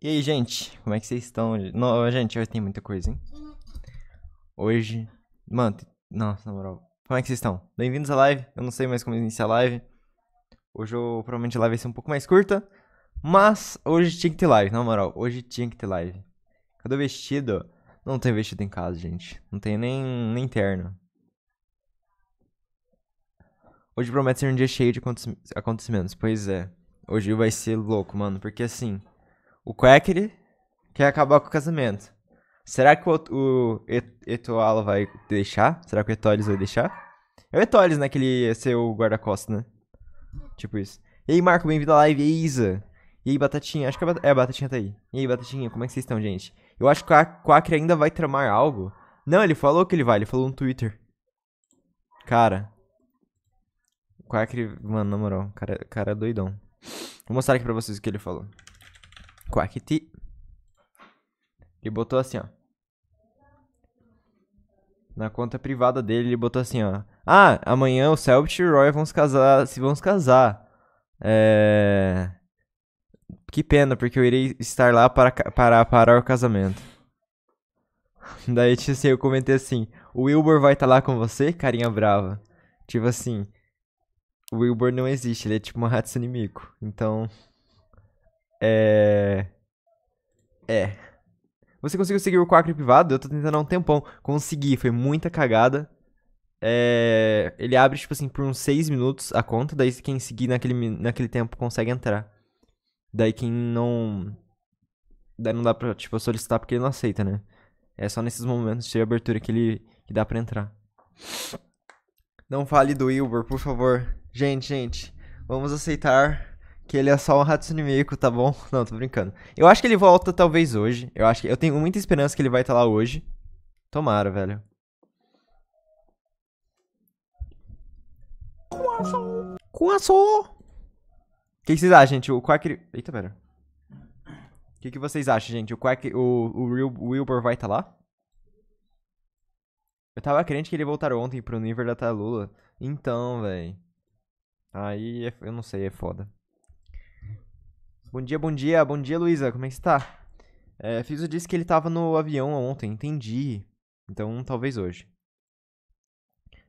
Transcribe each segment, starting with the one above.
E aí, gente, como é que vocês estão? Não, gente, hoje tem muita coisa, hein? Hoje. Mano, nossa, na moral. Como é que vocês estão? Bem-vindos à live. Eu não sei mais como iniciar a live. Hoje eu, provavelmente a live vai ser um pouco mais curta. Mas hoje tinha que ter live, na moral. Hoje tinha que ter live. Cadê o vestido? Não tem vestido em casa, gente. Não tem nem, nem terno. Hoje promete ser um dia cheio de acontecimentos. Pois é. Hoje vai ser louco, mano. Porque assim, o Quackery quer acabar com o casamento. Será que o, o Etoala vai deixar? Será que o Etoles vai deixar? É o Etoles, né? Que ele ia ser o guarda-costas, né? Tipo isso. E aí, Marco, bem-vindo à live. E aí, Isa? E aí, Batatinha? Acho que é, a é, Batatinha tá aí. E aí, Batatinha, como é que vocês estão, gente? Eu acho que o Quackery ainda vai tramar algo. Não, ele falou que ele vai. Ele falou no Twitter. Cara. O Quacker, mano, na moral, cara, cara é doidão. Vou mostrar aqui pra vocês o que ele falou. Quackity. Ele botou assim, ó. Na conta privada dele, ele botou assim, ó. Ah, amanhã o Selbit e o Roy vão se casar. Se vão se casar. É... Que pena, porque eu irei estar lá para, para parar o casamento. Daí, tipo assim, eu comentei assim: O Wilbur vai estar tá lá com você, carinha brava? Tipo assim, o Wilbur não existe, ele é tipo uma ratos inimigo. Então. É. É. Você conseguiu seguir o Quackry privado? Eu tô tentando há um tempão. Consegui, foi muita cagada. É... Ele abre, tipo assim, por uns 6 minutos a conta, daí quem seguir naquele, naquele tempo consegue entrar. Daí quem não. Daí não dá pra, tipo, solicitar porque ele não aceita, né? É só nesses momentos de abertura que ele que dá pra entrar. Não fale do Wilbur, por favor. Gente, gente, vamos aceitar que ele é só um rato inimigo, tá bom? Não, tô brincando. Eu acho que ele volta talvez hoje. Eu acho que eu tenho muita esperança que ele vai estar tá lá hoje. Tomara, velho. Coaçou! Coaçou! O que, que vocês acham, gente? O Quack... Eita, pera. O que, que vocês acham, gente? O Quack... O, o Wilbur vai estar tá lá? Eu tava crente que ele voltar ontem pro nível da Talula. Então, velho. Aí é, eu não sei, é foda. Bom dia, bom dia, bom dia, Luísa, como é que você tá? É, Fiso disse que ele tava no avião ontem, entendi. Então talvez hoje.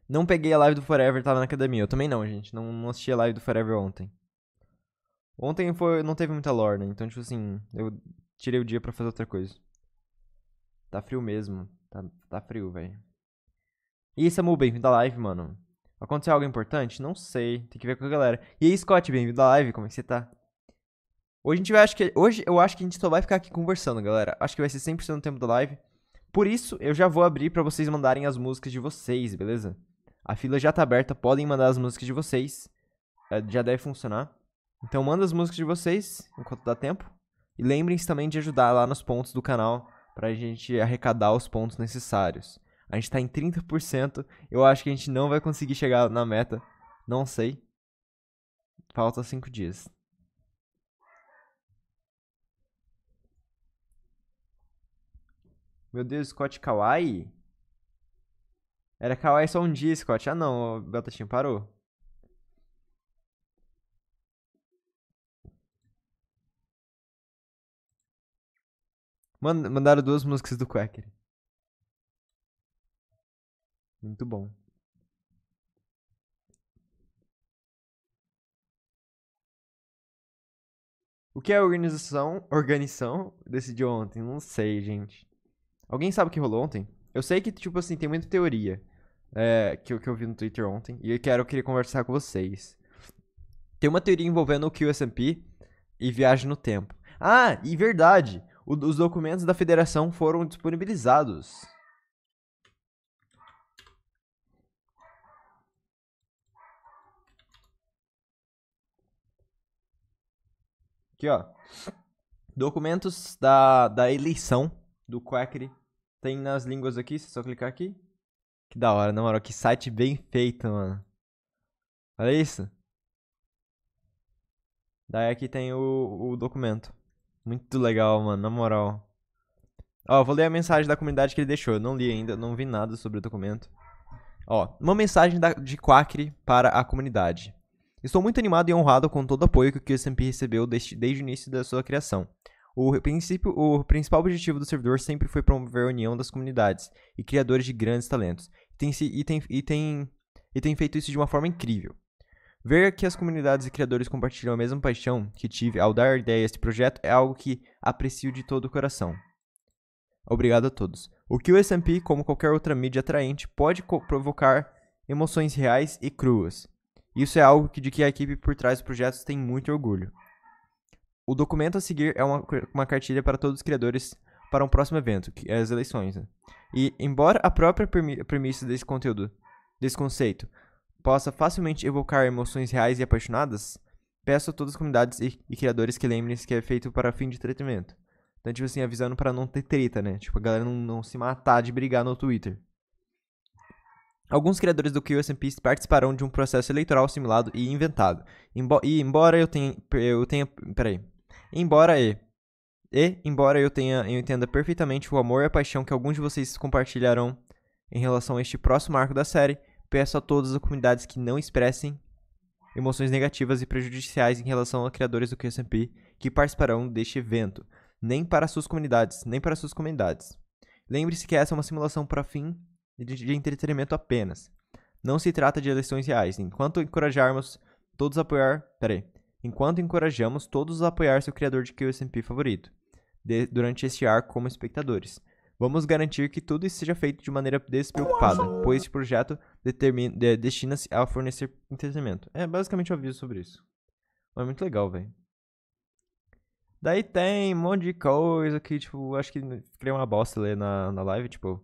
Não peguei a live do Forever, tava na academia. Eu também não, gente. Não, não assisti a live do Forever ontem. Ontem foi, não teve muita lore, né? Então, tipo assim, eu tirei o dia para fazer outra coisa. Tá frio mesmo. Tá, tá frio, velho. E Samu, bem-vindo à live, mano. Aconteceu algo importante? Não sei. Tem que ver com a galera. E aí, Scott, bem-vindo à live. Como é que você tá? Hoje a gente vai, acho que, hoje eu acho que a gente só vai ficar aqui conversando, galera. Acho que vai ser 100% do tempo da live. Por isso, eu já vou abrir para vocês mandarem as músicas de vocês, beleza? A fila já tá aberta, podem mandar as músicas de vocês. É, já deve funcionar. Então manda as músicas de vocês, enquanto dá tempo. E lembrem-se também de ajudar lá nos pontos do canal pra gente arrecadar os pontos necessários. A gente tá em 30%. Eu acho que a gente não vai conseguir chegar na meta. Não sei. Falta 5 dias. Meu Deus, Scott Kawaii? Era Kawaii só um dia, Scott. Ah não, o Beltachinho parou. Mandaram duas músicas do Quacker. Muito bom. O que é a organização, organização decidiu ontem? Não sei, gente. Alguém sabe o que rolou ontem? Eu sei que, tipo assim, tem muita teoria é, que, que eu vi no Twitter ontem e eu quero querer conversar com vocês. Tem uma teoria envolvendo o QSMP e viagem no tempo. Ah, e verdade, o, os documentos da federação foram disponibilizados. Aqui, ó. Documentos da, da eleição do Quackery. Tem nas línguas aqui, se é só clicar aqui. Que da hora, na moral. Que site bem feito, mano. Olha isso. Daí aqui tem o, o documento. Muito legal, mano, na moral. Ó, vou ler a mensagem da comunidade que ele deixou. Eu não li ainda, não vi nada sobre o documento. Ó, uma mensagem da, de Quackery para a comunidade. Estou muito animado e honrado com todo o apoio que o QSMP recebeu desde, desde o início da sua criação. O, princípio, o principal objetivo do servidor sempre foi promover a união das comunidades e criadores de grandes talentos, e tem, e tem, e tem, e tem feito isso de uma forma incrível. Ver que as comunidades e criadores compartilham a mesma paixão que tive ao dar ideia a este projeto é algo que aprecio de todo o coração. Obrigado a todos. O que o SMP, como qualquer outra mídia atraente, pode provocar emoções reais e cruas, isso é algo que, de que a equipe por trás dos projetos tem muito orgulho. O documento a seguir é uma, uma cartilha para todos os criadores para um próximo evento, que é as eleições. Né? E, embora a própria premissa desse conteúdo, desse conceito, possa facilmente evocar emoções reais e apaixonadas, peço a todas as comunidades e, e criadores que lembrem-se que é feito para fim de tratamento. Então, tipo assim, avisando para não ter treta, né? Tipo, a galera não, não se matar de brigar no Twitter. Alguns criadores do QSMP participarão de um processo eleitoral simulado e inventado. Embo e embora eu tenha. Eu tenha. Peraí. Embora e. E, embora eu tenha eu entenda perfeitamente o amor e a paixão que alguns de vocês compartilharão em relação a este próximo arco da série, peço a todas as comunidades que não expressem emoções negativas e prejudiciais em relação a criadores do QSMP que participarão deste evento, nem para suas comunidades, nem para suas comunidades. Lembre-se que essa é uma simulação para fim de entretenimento apenas. Não se trata de eleições reais. Enquanto encorajarmos todos a apoiar. Peraí. Enquanto encorajamos todos a apoiar seu criador de QSMP favorito, de, durante este ar como espectadores. Vamos garantir que tudo isso seja feito de maneira despreocupada, pois este projeto de, destina-se a fornecer entretenimento. É basicamente um aviso sobre isso. Mas é muito legal, velho. Daí tem um monte de coisa que, tipo, acho que criei uma bosta ler na, na live, tipo.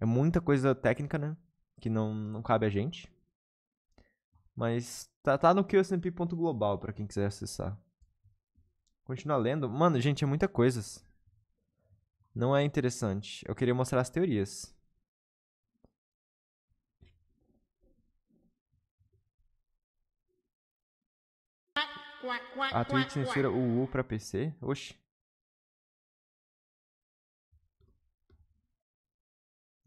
É muita coisa técnica, né? Que não, não cabe a gente. Mas tá, tá no qsmp.global para quem quiser acessar. Continua lendo. Mano, gente, é muita coisa. Não é interessante. Eu queria mostrar as teorias. A Twitch censura o U pra PC? Oxi.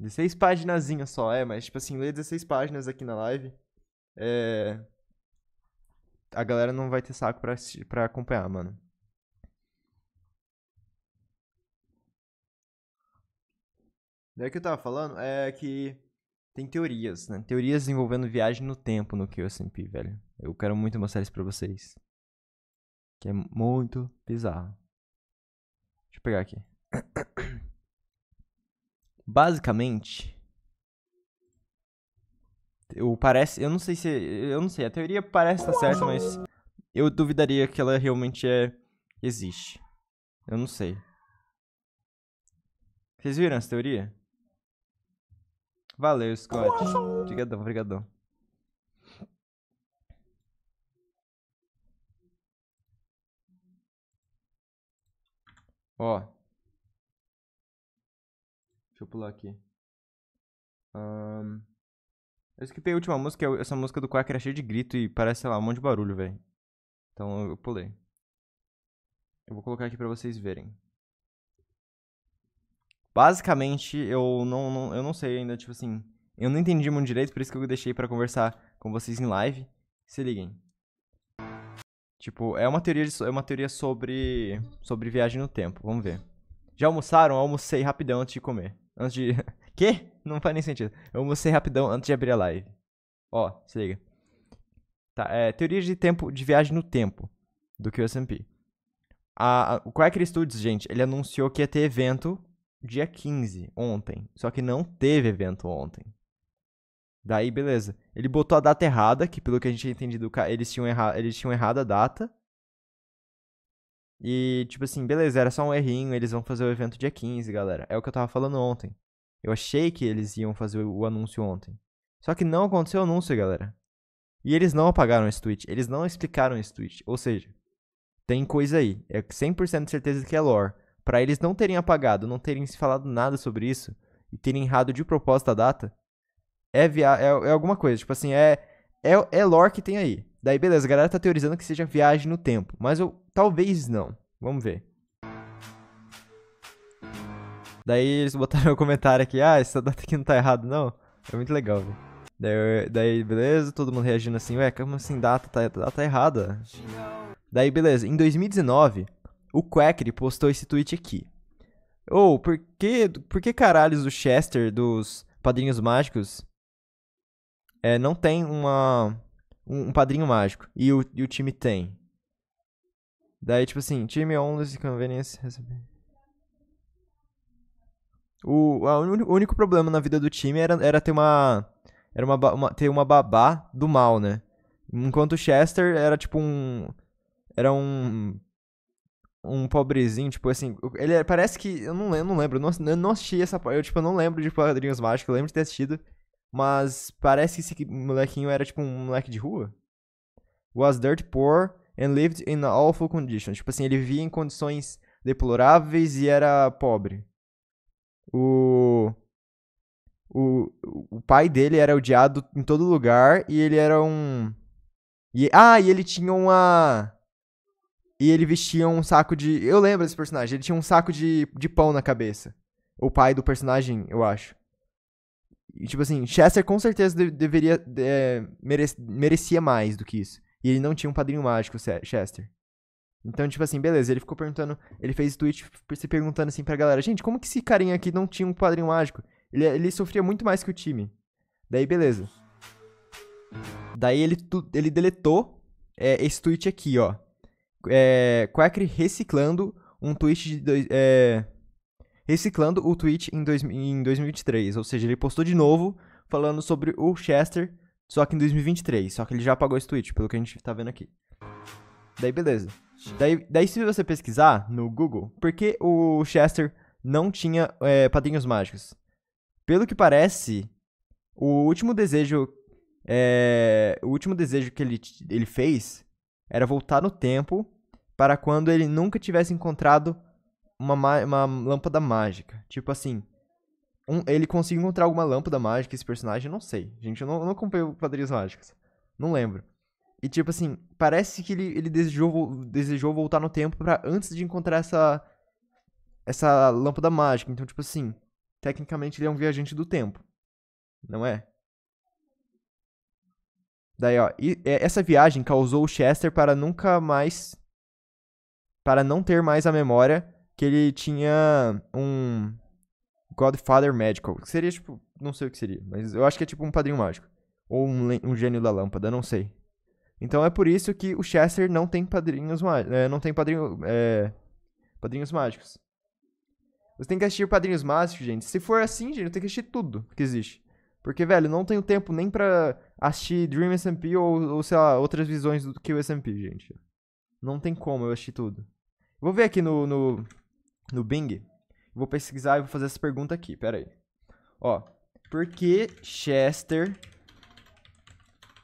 16 paginazinhas só, é, mas tipo assim, ler 16 páginas aqui na live. É. A galera não vai ter saco pra, assistir, pra acompanhar, mano. Daí que eu tava falando é que tem teorias, né? Teorias envolvendo viagem no tempo no QSMP, velho. Eu quero muito mostrar isso pra vocês. Que é muito bizarro. Deixa eu pegar aqui. Basicamente, eu parece, eu não sei se, eu não sei, a teoria parece estar certa, mas eu duvidaria que ela realmente é existe. Eu não sei. Vocês viram essa teoria? Valeu, Scott. Obrigadão, obrigadão. Ó, Deixa eu pular aqui. Um... Eu escutei a última música, essa música do Quack era é cheia de grito e parece, sei lá, um monte de barulho, velho. Então eu pulei. Eu vou colocar aqui pra vocês verem. Basicamente, eu não, não, eu não sei ainda, tipo assim... Eu não entendi muito direito, por isso que eu deixei pra conversar com vocês em live. Se liguem. Tipo, é uma teoria, de, é uma teoria sobre, sobre viagem no tempo. Vamos ver. Já almoçaram? almocei rapidão antes de comer. Antes de. Quê? Não faz nem sentido. Eu mostrei rapidão antes de abrir a live. Ó, se liga. Tá, é, teoria de tempo de viagem no tempo do que o S&P. o Quaker Studios, gente, ele anunciou que ia ter evento dia 15, ontem. Só que não teve evento ontem. Daí, beleza. Ele botou a data errada, que pelo que a gente tinha entendido, eles tinham, erra eles tinham errado a data. E, tipo assim, beleza, era só um errinho, eles vão fazer o evento dia 15, galera. É o que eu tava falando ontem. Eu achei que eles iam fazer o anúncio ontem. Só que não aconteceu o anúncio, galera. E eles não apagaram esse tweet, eles não explicaram esse tweet. Ou seja, tem coisa aí. É 100% de certeza que é lore. Para eles não terem apagado, não terem se falado nada sobre isso e terem errado de propósito a data, é, via é, é alguma coisa. Tipo assim, é, é, é lore que tem aí. Daí, beleza, a galera tá teorizando que seja viagem no tempo, mas eu talvez não. Vamos ver. Daí eles botaram o comentário aqui, ah, essa data aqui não tá errada, não. É muito legal, velho. Daí, daí, beleza, todo mundo reagindo assim, ué, como assim, data tá, data tá errada? Daí, beleza, em 2019, o Quackery postou esse tweet aqui. Ou, oh, por que, por que caralhos o Chester dos Padrinhos Mágicos é, não tem uma um, um padrinho mágico. E o, e o time tem. Daí, tipo assim, time only conveniência receber. O, a, o único problema na vida do time era, era ter uma. Era uma, uma, ter uma babá do mal, né? Enquanto o Chester era tipo um. Era um. Um pobrezinho, tipo assim. Ele é, parece que. Eu não, eu não lembro. Eu não, eu não assisti essa Eu, tipo, não lembro de Padrinhos Mágicos. Eu lembro de ter assistido. Mas parece que esse molequinho era tipo um moleque de rua. Was dirt poor and lived in awful conditions. Tipo assim, ele vivia em condições deploráveis e era pobre. O, o, o pai dele era odiado em todo lugar e ele era um. E, ah, e ele tinha uma. E ele vestia um saco de. Eu lembro desse personagem, ele tinha um saco de, de pão na cabeça. O pai do personagem, eu acho. E, tipo assim, Chester com certeza de, deveria. De, é, merecia mais do que isso. E ele não tinha um padrinho mágico, Chester. Então, tipo assim, beleza, ele ficou perguntando. Ele fez tweet se perguntando assim pra galera: gente, como que esse carinha aqui não tinha um padrinho mágico? Ele, ele sofria muito mais que o time. Daí, beleza. Daí ele, ele deletou é, esse tweet aqui, ó. É, reciclando um tweet de. Dois, é, reciclando o tweet em, dois, em 2023. Ou seja, ele postou de novo falando sobre o Chester, só que em 2023. Só que ele já apagou esse tweet, pelo que a gente tá vendo aqui. Daí, beleza. Daí, daí se você pesquisar no Google, por que o Chester não tinha é, padrinhos mágicos? Pelo que parece, o último desejo. É, o último desejo que ele, ele fez era voltar no tempo para quando ele nunca tivesse encontrado uma, uma lâmpada mágica. Tipo assim, um, ele conseguiu encontrar alguma lâmpada mágica, esse personagem, não sei. Gente, eu não, não comprei quadrinhos mágicos. Não lembro. E tipo assim, parece que ele, ele desejou, desejou voltar no tempo para antes de encontrar essa, essa lâmpada mágica. Então, tipo assim, tecnicamente ele é um viajante do tempo. Não é? Daí, ó, e, é, essa viagem causou o Chester para nunca mais. Para não ter mais a memória que ele tinha um Godfather Magical, Que seria tipo, não sei o que seria, mas eu acho que é tipo um padrinho mágico. Ou um, um gênio da lâmpada, não sei. Então é por isso que o Chester não tem padrinhos é, não tem padrinho, é, padrinhos mágicos. Você tem que assistir Padrinhos Mágicos, gente. Se for assim, gente, eu tenho que assistir tudo que existe. Porque, velho, não tenho tempo nem pra assistir Dream SMP ou, ou, sei lá, outras visões do que o SMP, gente. Não tem como eu assistir tudo. Vou ver aqui no, no no Bing, vou pesquisar e vou fazer essa pergunta aqui, pera aí. Ó, por que Chester...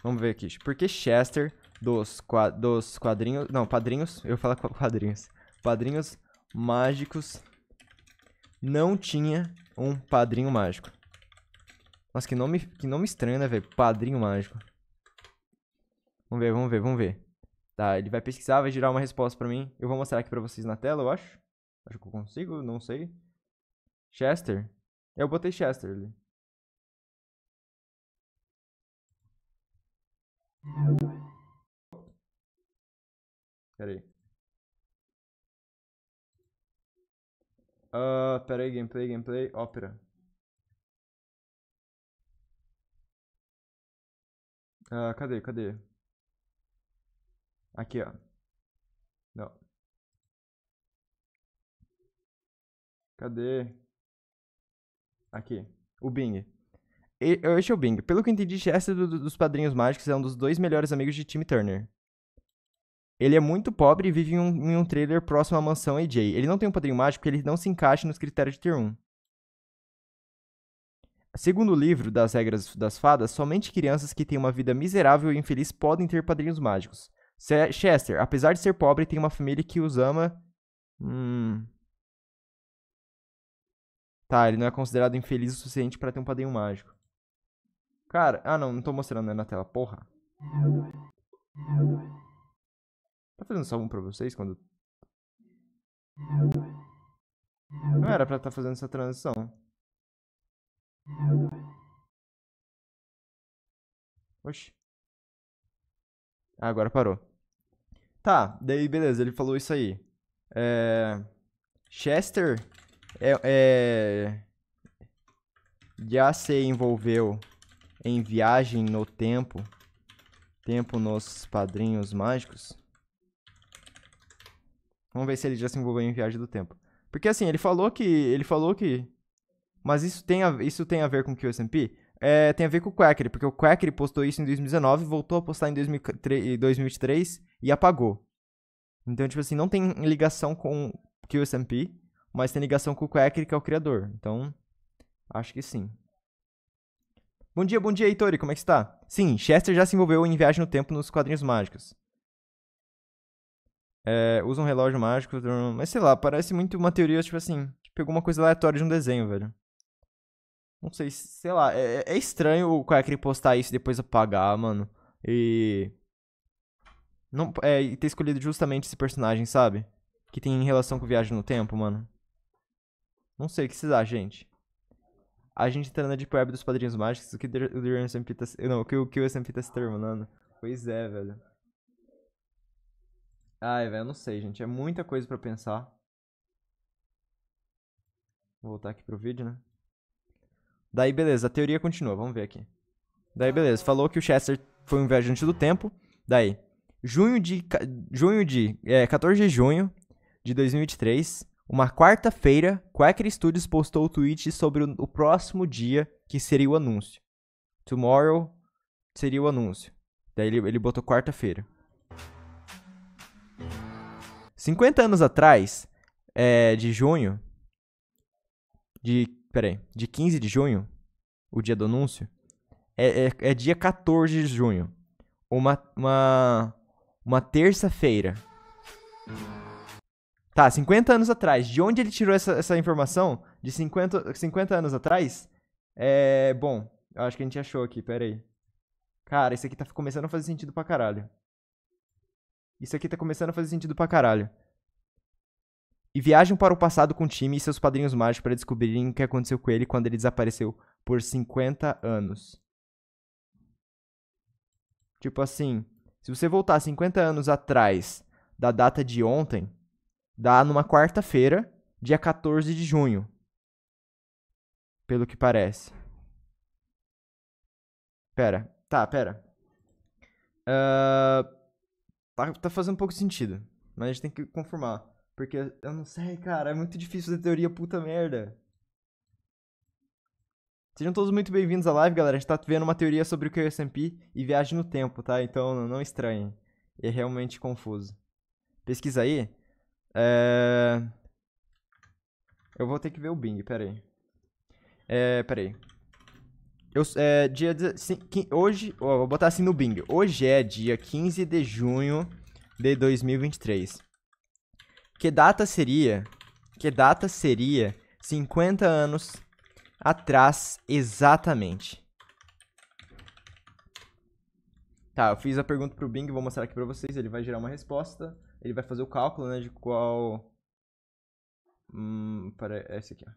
Vamos ver aqui, por que Chester dos, dos quadrinhos... Não, padrinhos, eu falo quadrinhos. Padrinhos mágicos não tinha um padrinho mágico. Nossa, que nome, que nome estranho, né, velho? Padrinho mágico. Vamos ver, vamos ver, vamos ver. Tá, ele vai pesquisar, vai gerar uma resposta pra mim. Eu vou mostrar aqui pra vocês na tela, eu acho. Acho que eu consigo, não sei. Chester. Eu botei Chester ali. Pera aí. Uh, pera aí, gameplay, gameplay, ópera. Uh, cadê, cadê? Aqui, ó. Cadê? Aqui. O Bing. E, este é o Bing. Pelo que eu entendi, Chester é do, dos Padrinhos Mágicos é um dos dois melhores amigos de Tim Turner. Ele é muito pobre e vive em um, em um trailer próximo à mansão AJ. Ele não tem um padrinho mágico porque ele não se encaixa nos critérios de Tier 1. Segundo o livro das regras das fadas, somente crianças que têm uma vida miserável e infeliz podem ter padrinhos mágicos. Chester, apesar de ser pobre, tem uma família que os ama. Hum. Tá, ele não é considerado infeliz o suficiente para ter um padrinho mágico. Cara, ah não, não tô mostrando né, na tela, porra. Tá fazendo salvo pra vocês quando... Não era pra estar tá fazendo essa transição. Oxi. Ah, agora parou. Tá, daí beleza, ele falou isso aí. É... Chester é, é, já se envolveu em viagem no tempo, tempo nos padrinhos mágicos. Vamos ver se ele já se envolveu em viagem do tempo. Porque assim, ele falou que, ele falou que, mas isso tem a, isso tem a ver com o QSMP? É, tem a ver com o Quackery, porque o Quackery postou isso em 2019, voltou a postar em 2023 e apagou. Então, tipo assim, não tem ligação com o QSMP mas tem ligação com o Quacker, que é o criador. Então, acho que sim. Bom dia, bom dia, Heitori, como é que está? Sim, Chester já se envolveu em viagem no tempo nos quadrinhos mágicos. É, usa um relógio mágico, mas sei lá, parece muito uma teoria, tipo assim, que pegou uma coisa aleatória de um desenho, velho. Não sei, sei lá, é, é estranho o Quacker postar isso e depois apagar, mano. E não, é, ter escolhido justamente esse personagem, sabe? Que tem relação com viagem no tempo, mano. Não sei o que vocês acham, gente. A gente entrando na Deep Web dos Padrinhos Mágicos, o que o SMP tá. Não, o que, o SMP tá se terminando. Pois é, velho. Ai, velho, não sei, gente. É muita coisa pra pensar. Vou voltar aqui pro vídeo, né? Daí, beleza, a teoria continua, vamos ver aqui. Daí, beleza, falou que o Chester foi um viajante do tempo. Daí, junho de. Junho de. É, 14 de junho de 2023. Uma quarta-feira, Quaker Studios postou o tweet sobre o próximo dia que seria o anúncio. Tomorrow seria o anúncio. Daí ele, ele botou quarta-feira. 50 anos atrás, é, de junho, de, peraí, de 15 de junho, o dia do anúncio, é, é, é dia 14 de junho, uma, uma, uma terça-feira. Tá, 50 anos atrás. De onde ele tirou essa, essa informação? De 50, 50 anos atrás? É. Bom, eu acho que a gente achou aqui, peraí. Cara, isso aqui tá começando a fazer sentido pra caralho. Isso aqui tá começando a fazer sentido pra caralho. E viajam para o passado com o time e seus padrinhos mágicos para descobrirem o que aconteceu com ele quando ele desapareceu por 50 anos. Tipo assim, se você voltar 50 anos atrás da data de ontem, dá numa quarta-feira, dia 14 de junho. Pelo que parece. Pera, tá, pera. Uh, tá, tá fazendo um pouco de sentido, mas a gente tem que confirmar. Porque eu não sei, cara, é muito difícil fazer teoria, puta merda. Sejam todos muito bem-vindos à live, galera. A gente tá vendo uma teoria sobre o que é o S&P e viagem no tempo, tá? Então não estranhem. É realmente confuso. Pesquisa aí. É... Eu vou ter que ver o Bing, peraí. É, peraí. Eu, é, dia hoje, ó, vou botar assim no Bing. Hoje é dia 15 de junho de 2023. Que data seria? Que data seria 50 anos atrás exatamente? Tá, eu fiz a pergunta pro Bing, vou mostrar aqui pra vocês, ele vai gerar uma resposta ele vai fazer o cálculo, né, de qual... Hum, para é esse aqui, ó.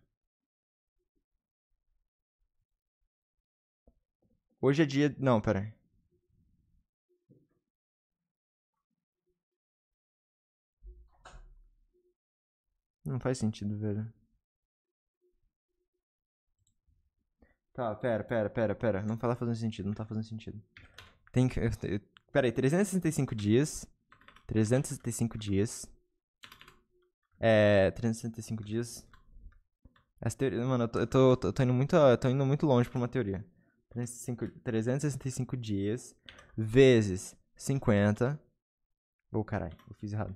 Hoje é dia... Não, pera Não faz sentido, velho. Tá, pera, pera, pera, pera. Não tá fazendo sentido, não tá fazendo sentido. Tem que... Eu, pera aí, 365 dias... 365 dias. É. 365 dias. Essa teoria. Mano, eu tô, eu tô, eu tô indo, muito, eu tô indo muito longe pra uma teoria. 365, 365 dias vezes 50. Ô, oh, caralho, eu fiz errado.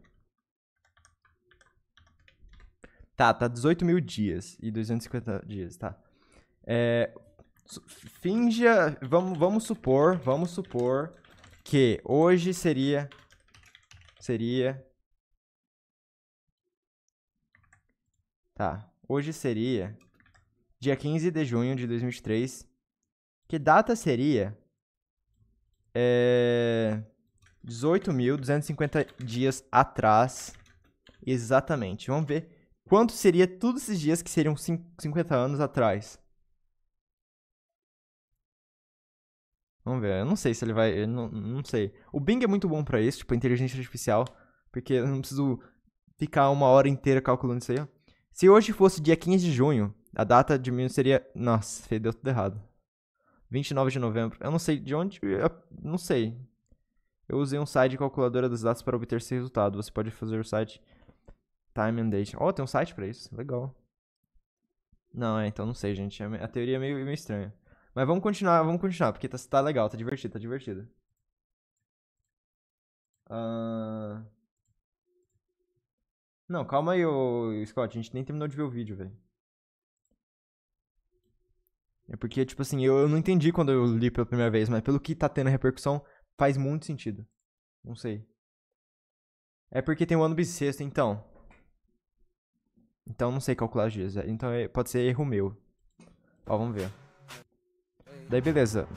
Tá, tá 18 mil dias e 250 dias, tá. É, finja, vamos, vamos supor, vamos supor que hoje seria seria. Tá. Hoje seria dia 15 de junho de 2023. Que data seria? É. 18.250 dias atrás. Exatamente. Vamos ver quanto seria todos esses dias que seriam 50 anos atrás. Vamos ver. Eu não sei se ele vai. Eu não, não sei. O Bing é muito bom para isso, tipo, inteligência artificial. Porque eu não preciso ficar uma hora inteira calculando isso aí, ó. Se hoje fosse dia 15 de junho, a data de mim seria. Nossa, deu tudo errado. 29 de novembro. Eu não sei de onde. Eu não sei. Eu usei um site de calculadora das datas para obter esse resultado. Você pode fazer o site Time and Date. oh, tem um site para isso. Legal. Não, é, então não sei, gente. A teoria é meio, meio estranha. Mas vamos continuar, vamos continuar, porque tá, tá legal, tá divertido, tá divertido. Uh... Não, calma aí, ô, Scott, a gente nem terminou de ver o vídeo, velho. É porque, tipo assim, eu, eu não entendi quando eu li pela primeira vez, mas pelo que tá tendo a repercussão, faz muito sentido. Não sei. É porque tem um ano bissexto, então. Então não sei calcular os dias. É, então é, pode ser erro meu. Ó, vamos ver. Daí beleza.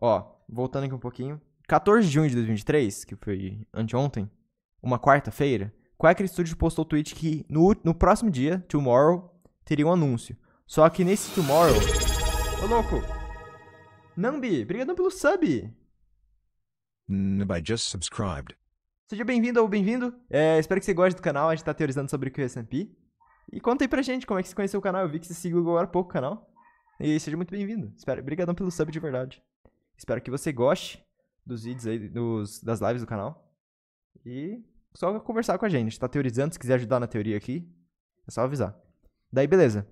Ó, voltando aqui um pouquinho. 14 de junho de 2023, que foi anteontem, uma quarta-feira, Quaker Studio postou o tweet que no, no próximo dia, tomorrow, teria um anúncio. Só que nesse tomorrow. Ô louco! Nambi, obrigado pelo sub! I just subscribed. Seja bem-vindo ou bem-vindo. É, espero que você goste do canal. A gente tá teorizando sobre o QSMP. E conta aí pra gente como é que você conheceu o canal. Eu vi que você seguiu agora há pouco o canal. E seja muito bem-vindo. Obrigadão pelo sub de verdade. Espero que você goste dos vídeos aí, dos, das lives do canal. E só conversar com a gente. Tá teorizando, se quiser ajudar na teoria aqui, é só avisar. Daí, beleza.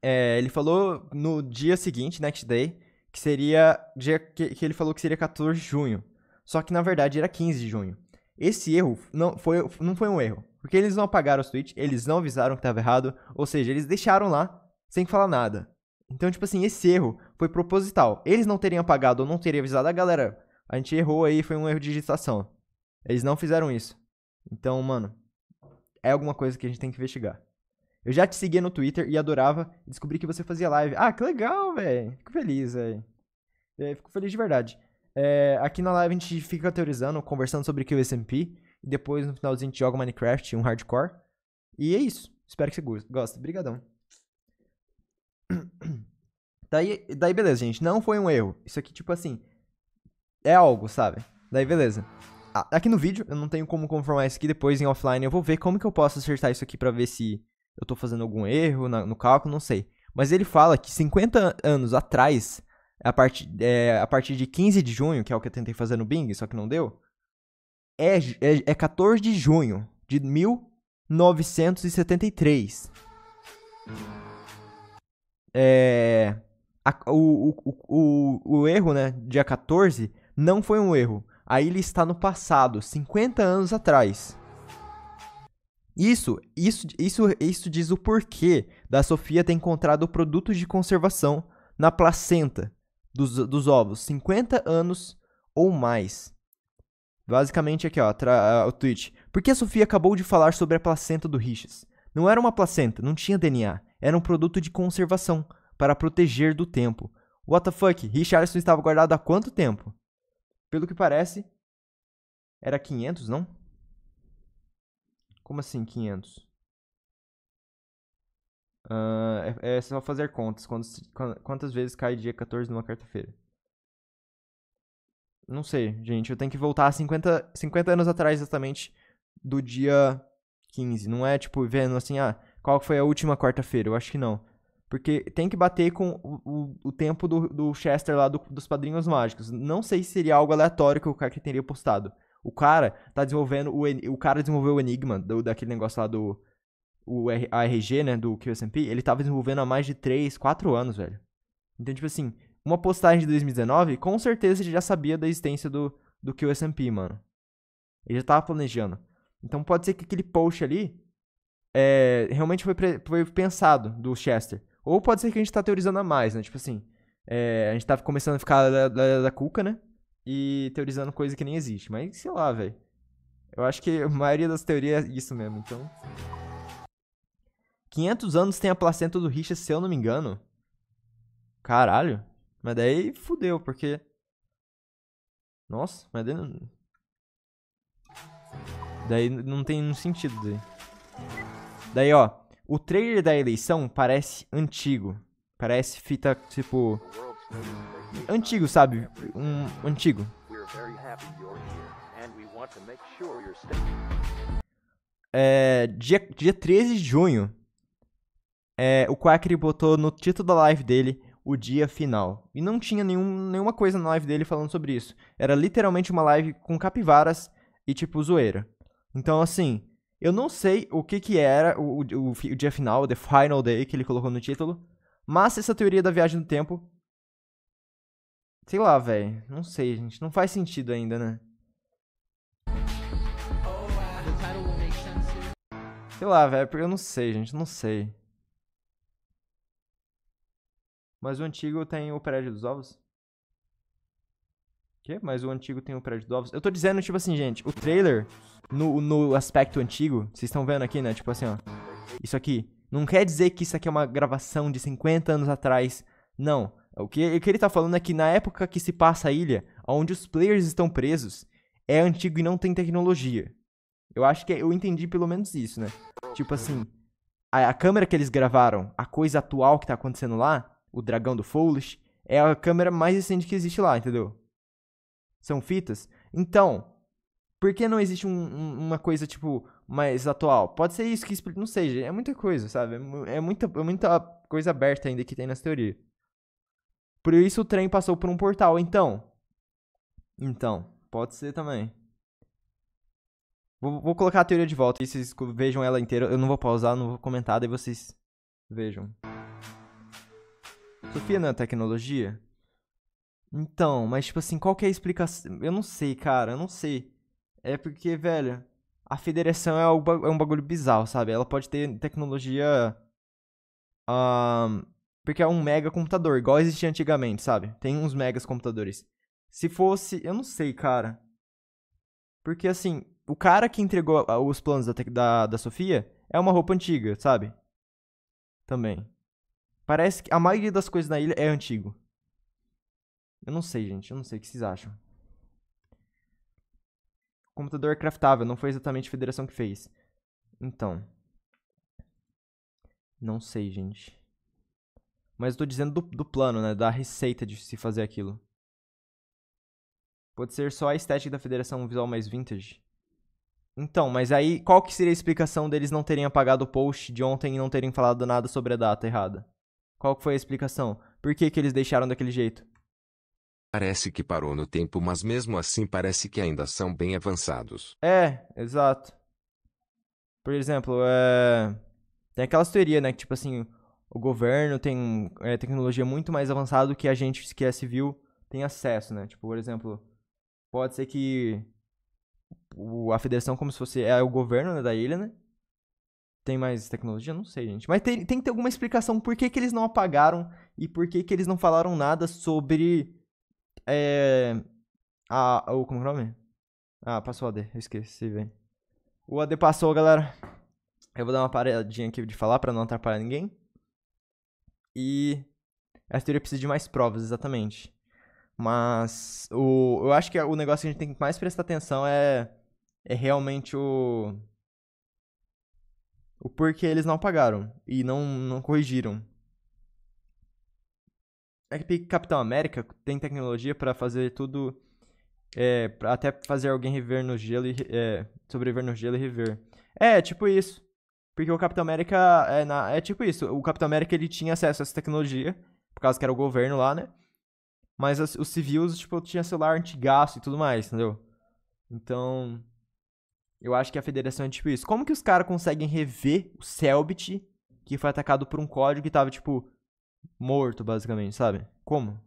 É, ele falou no dia seguinte, next né, day, que seria. Dia que, que, ele falou que seria 14 de junho. Só que na verdade era 15 de junho. Esse erro não foi, não foi um erro. Porque eles não apagaram o tweet, eles não avisaram que estava errado. Ou seja, eles deixaram lá sem falar nada. Então, tipo assim, esse erro foi proposital. Eles não teriam apagado ou não teriam avisado a ah, galera. A gente errou aí, foi um erro de digitação. Eles não fizeram isso. Então, mano, é alguma coisa que a gente tem que investigar. Eu já te seguia no Twitter e adorava descobrir que você fazia live. Ah, que legal, velho. Fico feliz, velho. É, fico feliz de verdade. É, aqui na live a gente fica teorizando, conversando sobre QSMP. E depois, no finalzinho, a gente joga Minecraft, um hardcore. E é isso. Espero que você goste. Obrigadão. daí, daí, beleza, gente. Não foi um erro. Isso aqui, tipo assim, é algo, sabe? Daí, beleza. Ah, aqui no vídeo, eu não tenho como conformar isso aqui. Depois, em offline, eu vou ver como que eu posso acertar isso aqui pra ver se eu tô fazendo algum erro na, no cálculo, não sei. Mas ele fala que 50 anos atrás, a, part, é, a partir de 15 de junho, que é o que eu tentei fazer no Bing, só que não deu, é, é, é 14 de junho de 1973 é, a, o, o, o, o erro né, dia 14 não foi um erro. Aí ele está no passado, 50 anos atrás. Isso, isso, isso, isso diz o porquê da Sofia ter encontrado produtos de conservação na placenta dos, dos ovos, 50 anos ou mais. Basicamente aqui, ó, tra, o tweet. Por que a Sofia acabou de falar sobre a placenta do Riches? Não era uma placenta, não tinha DNA era um produto de conservação, para proteger do tempo. What the fuck? Richardson estava guardado há quanto tempo? Pelo que parece, era 500, não? Como assim 500? Uh, ah, é, é, só fazer contas. Quantas, quantas vezes cai dia 14 numa quarta-feira? Não sei, gente. Eu tenho que voltar 50, 50 anos atrás exatamente do dia 15. Não é tipo vendo assim, ah, qual foi a última quarta-feira, eu acho que não. Porque tem que bater com o, o, o tempo do, do, Chester lá do, dos Padrinhos Mágicos. Não sei se seria algo aleatório que o cara que teria postado. O cara tá desenvolvendo. O, o cara desenvolveu o Enigma, do, daquele negócio lá do. O ARG, né? Do QSMP. Ele tava desenvolvendo há mais de 3, 4 anos, velho. Então, tipo assim, uma postagem de 2019, com certeza ele já sabia da existência do, do QSMP, mano. Ele já tava planejando. Então pode ser que aquele post ali é, realmente foi, foi pensado do Chester. Ou pode ser que a gente tá teorizando a mais, né? Tipo assim, é, a gente tá começando a ficar da, da, da cuca, né? E teorizando coisa que nem existe. Mas sei lá, velho. Eu acho que a maioria das teorias é isso mesmo, então. 500 anos tem a placenta do Richard, se eu não me engano. Caralho. Mas daí fudeu, porque. Nossa, mas daí não. Daí não tem sentido daí. Daí, ó, o trailer da eleição parece antigo. Parece fita, tipo. Antigo, sabe? Um. Antigo. É, dia, dia 13 de junho, é, o Quacker botou no título da live dele o dia final. E não tinha nenhum, nenhuma coisa na live dele falando sobre isso. Era literalmente uma live com capivaras e tipo zoeira. Então, assim, eu não sei o que que era o, o, o dia final, The Final Day, que ele colocou no título. Mas essa teoria da viagem do tempo. Sei lá, velho. Não sei, gente. Não faz sentido ainda, né? Sei lá, velho. Porque eu não sei, gente. Não sei. Mas o antigo tem o prédio dos ovos? Quê? Mas o antigo tem o um prédio do Ovos. Eu tô dizendo, tipo assim, gente, o trailer, no, no aspecto antigo, vocês estão vendo aqui, né? Tipo assim, ó. Isso aqui. Não quer dizer que isso aqui é uma gravação de 50 anos atrás. Não. O que, o que ele tá falando é que na época que se passa a ilha, onde os players estão presos, é antigo e não tem tecnologia. Eu acho que é, eu entendi pelo menos isso, né? Tipo assim, a, a câmera que eles gravaram, a coisa atual que tá acontecendo lá, o dragão do Foolish, é a câmera mais recente que existe lá, entendeu? são fitas. Então, por que não existe um, uma coisa, tipo, mais atual? Pode ser isso que explica. Não sei, é muita coisa, sabe? É, é muita, é muita coisa aberta ainda que tem nessa teoria. Por isso o trem passou por um portal, então. Então, pode ser também. Vou, vou colocar a teoria de volta e vocês vejam ela inteira. Eu não vou pausar, não vou comentar, daí vocês vejam. Sofia não é tecnologia? Então, mas tipo assim, qual que é a explicação? Eu não sei, cara, eu não sei. É porque, velho, a federação é, algo, é um bagulho bizarro, sabe? Ela pode ter tecnologia. Um, porque é um mega computador, igual existia antigamente, sabe? Tem uns megas computadores. Se fosse. Eu não sei, cara. Porque assim, o cara que entregou os planos da, da, da Sofia é uma roupa antiga, sabe? Também. Parece que a maioria das coisas na ilha é antigo. Eu não sei, gente. Eu não sei o que vocês acham. Computador é craftável. Não foi exatamente a federação que fez. Então. Não sei, gente. Mas eu tô dizendo do, do plano, né? Da receita de se fazer aquilo. Pode ser só a estética da federação visual mais vintage. Então, mas aí qual que seria a explicação deles não terem apagado o post de ontem e não terem falado nada sobre a data errada? Qual que foi a explicação? Por que, que eles deixaram daquele jeito? Parece que parou no tempo, mas mesmo assim parece que ainda são bem avançados. É, exato. Por exemplo, é... tem aquelas teorias, né? Que, tipo assim, o governo tem é, tecnologia muito mais avançada do que a gente que é civil tem acesso, né? Tipo, por exemplo, pode ser que a federação, como se fosse é o governo né, da ilha, né? Tem mais tecnologia? Não sei, gente. Mas tem, tem que ter alguma explicação por que, que eles não apagaram e por que, que eles não falaram nada sobre é. A, o, como é, é o nome? Ah, passou o AD, eu esqueci, velho. O AD passou, galera. Eu vou dar uma paradinha aqui de falar para não atrapalhar ninguém. E essa teoria precisa de mais provas, exatamente. Mas o, eu acho que é o negócio que a gente tem que mais prestar atenção é, é realmente o. O porquê eles não pagaram e não, não corrigiram. É Epic Capitão América tem tecnologia para fazer tudo. É, até fazer alguém rever no gelo e. É, sobreviver no gelo e rever. É, tipo isso. Porque o Capitão América. É, na, é tipo isso. O Capitão América ele tinha acesso a essa tecnologia. Por causa que era o governo lá, né? Mas as, os civis, tipo, tinha celular antigaço e tudo mais, entendeu? Então. Eu acho que a federação é tipo isso. Como que os caras conseguem rever o Selbit, que foi atacado por um código que tava, tipo, morto, basicamente, sabe? Como?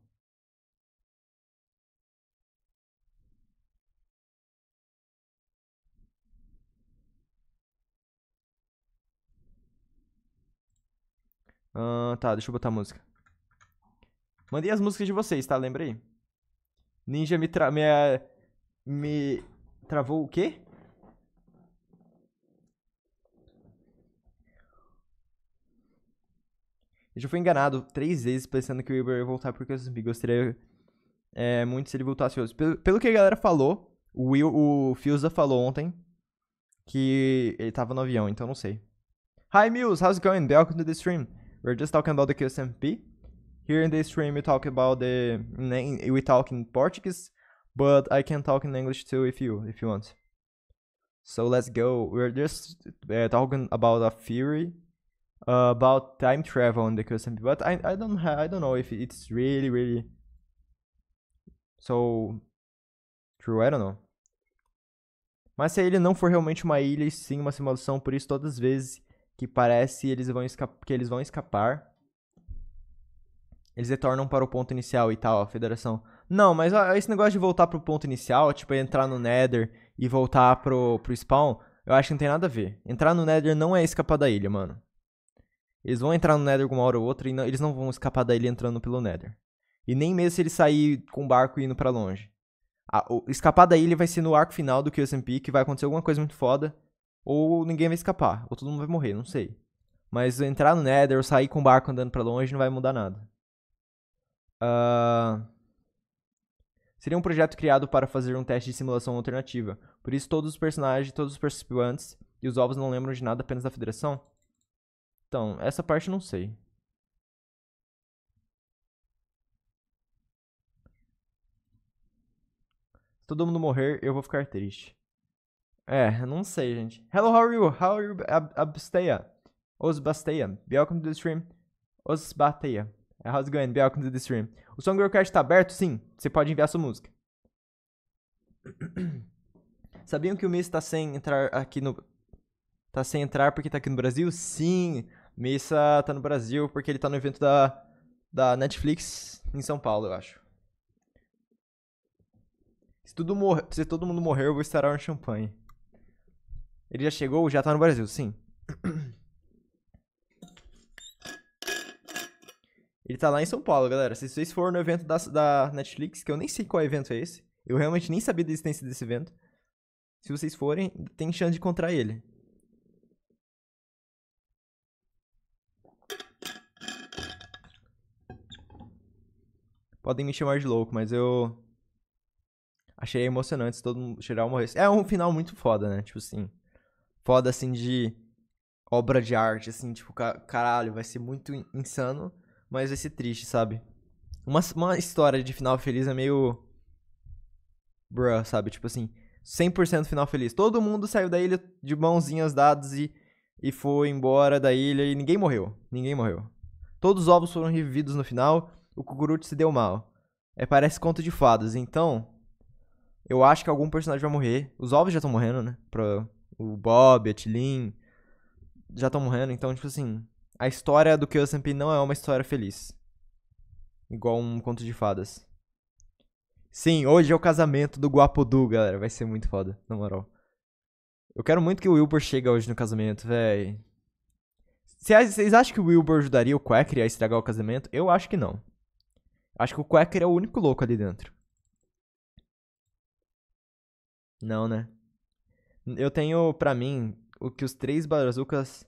Uh, tá, deixa eu botar a música. Mandei as músicas de vocês, tá? Lembra aí? Ninja me, tra me, eh, me... Travou o quê? Eu já fui enganado três vezes pensando que o Weber ia voltar porque eu Zumbi. Gostaria é, muito se ele voltasse hoje. Pelo, pelo que a galera falou, o, Will, o Fiusa falou ontem que ele tava no avião, então não sei. Hi Mills, how's it going? Welcome to the stream. We're just talking about the QSMP. Here in the stream we talk about the we talk in Portuguese, but I can talk in English too if you if you want. So let's go. We're just uh, talking about a theory uh, about time travel in the QSMP, but I I don't I don't know if it's really really so true. I don't know. Mas se ele não for realmente uma ilha e sim uma simulação, por isso todas as vezes que parece eles vão que eles vão escapar, eles retornam para o ponto inicial e tal, a federação. Não, mas ó, esse negócio de voltar pro ponto inicial, tipo, entrar no Nether e voltar pro, pro spawn, eu acho que não tem nada a ver. Entrar no Nether não é escapar da ilha, mano. Eles vão entrar no Nether alguma hora ou outra e não, eles não vão escapar daí entrando pelo Nether. E nem mesmo se ele sair com o barco indo para longe. A, o, escapar daí ele vai ser no arco final do SMP, que vai acontecer alguma coisa muito foda, ou ninguém vai escapar, ou todo mundo vai morrer, não sei. Mas entrar no Nether ou sair com o barco andando para longe não vai mudar nada. Uh... Seria um projeto criado para fazer um teste de simulação alternativa. Por isso todos os personagens, todos os participantes e os ovos não lembram de nada apenas da federação. Então, essa parte não sei. Se todo mundo morrer, eu vou ficar triste. É, não sei, gente. Hello, how are you? How are you, ab Absteia? Osbasteia? Welcome to the stream. Osbateia. How's it going? Welcome to the stream. O song request tá aberto? Sim. Você pode enviar sua música. Sabiam que o Miss tá sem entrar aqui no... Tá sem entrar porque tá aqui no Brasil? Sim. Missa tá no Brasil porque ele tá no evento da, da Netflix em São Paulo, eu acho. Se, tudo morrer, se todo mundo morrer, eu vou estourar um champanhe. Ele já chegou? Já tá no Brasil, sim. Ele tá lá em São Paulo, galera. Se vocês forem no evento da, da Netflix, que eu nem sei qual evento é esse. Eu realmente nem sabia da existência desse evento. Se vocês forem, tem chance de encontrar ele. Podem me chamar de louco, mas eu. Achei emocionante se todo mundo geral morresse. É um final muito foda, né? Tipo assim. Foda, assim, de obra de arte, assim, tipo, caralho, vai ser muito insano, mas vai ser triste, sabe? Uma, uma história de final feliz é meio. Bruh, sabe? Tipo assim, 100% final feliz. Todo mundo saiu da ilha de mãozinhas dadas e, e foi embora da ilha e ninguém morreu. Ninguém morreu. Todos os ovos foram revividos no final o Kuguruchi se deu mal. É, parece conto de fadas. Então, eu acho que algum personagem vai morrer. Os ovos já estão morrendo, né? Pro o Bob, a Tilin, já estão morrendo. Então, tipo assim, a história do Kyusampi não é uma história feliz. Igual um conto de fadas. Sim, hoje é o casamento do Guapodu, galera. Vai ser muito foda, na moral. Eu quero muito que o Wilbur chegue hoje no casamento, véi. Vocês acham que o Wilbur ajudaria o Quack a estragar o casamento? Eu acho que não. Acho que o Quacker é o único louco ali dentro. Não, né? Eu tenho para mim o que os três brazucas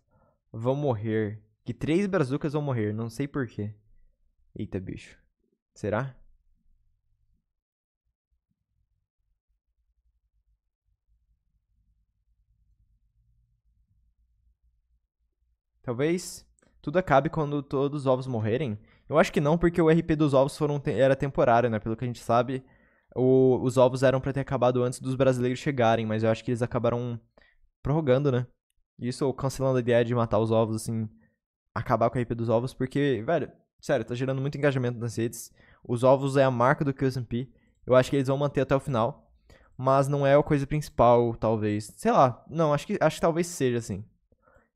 vão morrer. Que três brazucas vão morrer, não sei porquê. Eita, bicho. Será? Talvez tudo acabe quando todos os ovos morrerem eu acho que não, porque o RP dos ovos foram, era temporário, né? Pelo que a gente sabe, o, os ovos eram para ter acabado antes dos brasileiros chegarem, mas eu acho que eles acabaram prorrogando, né? Isso ou cancelando a ideia de matar os ovos, assim, acabar com o RP dos ovos, porque, velho, sério, tá gerando muito engajamento nas redes. Os ovos é a marca do QSMP. Eu acho que eles vão manter até o final. Mas não é a coisa principal, talvez. Sei lá. Não, acho que, acho que talvez seja, assim.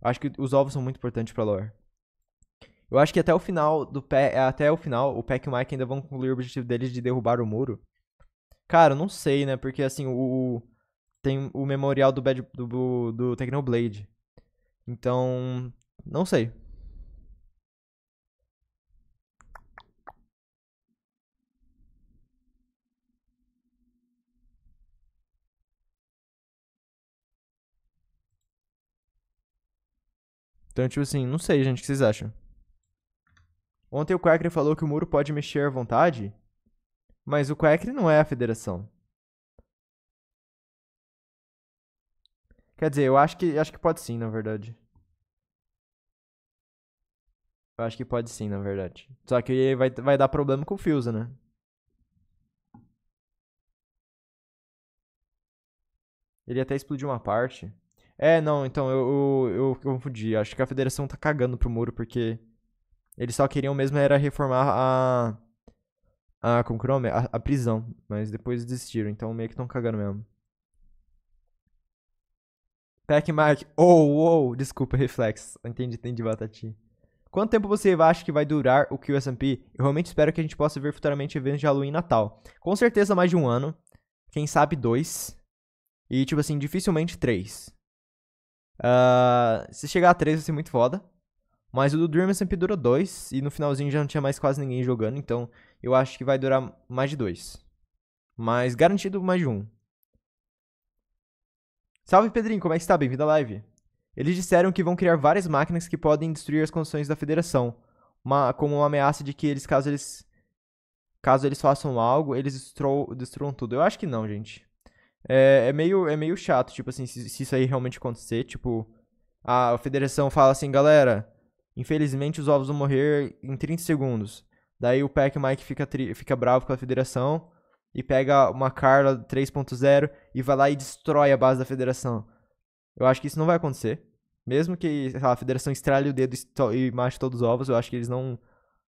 Acho que os ovos são muito importantes pra lore. Eu acho que até o final do pé, é, até o final, o Peck e o Mike ainda vão concluir o objetivo deles de derrubar o muro. Cara, não sei, né? Porque assim, o tem o memorial do Bad, do, do Technoblade. Então, não sei. Então, tipo assim, não sei, gente, o que vocês acham? Ontem o Quacre falou que o muro pode mexer à vontade, mas o Quacre não é a federação. Quer dizer, eu acho que acho que pode sim, na verdade. Eu acho que pode sim, na verdade. Só que vai, vai dar problema com o Fusa, né? Ele até explodiu uma parte. É, não, então eu, eu, eu, confundi. Acho que a federação tá cagando pro muro porque eles só queriam mesmo era reformar a. a como que é nome? A, a prisão. Mas depois desistiram, então meio que estão cagando mesmo. Pac Mike. Oh, oh, desculpa, reflex. Entendi, entendi, Batati. Quanto tempo você acha que vai durar o que o Eu realmente espero que a gente possa ver futuramente eventos de Halloween e Natal. Com certeza mais de um ano. Quem sabe dois. E, tipo assim, dificilmente três. Uh, se chegar a três vai ser muito foda. Mas o do Dreamer sempre dura dois, e no finalzinho já não tinha mais quase ninguém jogando, então eu acho que vai durar mais de dois. Mas garantido mais de um. Salve Pedrinho, como é que está? Bem-vindo à live. Eles disseram que vão criar várias máquinas que podem destruir as condições da federação, uma, como uma ameaça de que eles, caso eles caso eles façam algo, eles destruam, destruam tudo. Eu acho que não, gente. É, é, meio, é meio chato, tipo assim, se, se isso aí realmente acontecer, tipo, a federação fala assim, galera, Infelizmente, os ovos vão morrer em 30 segundos. Daí o Pac Mike fica, tri... fica bravo com a federação e pega uma Carla 3.0 e vai lá e destrói a base da federação. Eu acho que isso não vai acontecer. Mesmo que lá, a federação estrale o dedo e mate todos os ovos, eu acho que eles não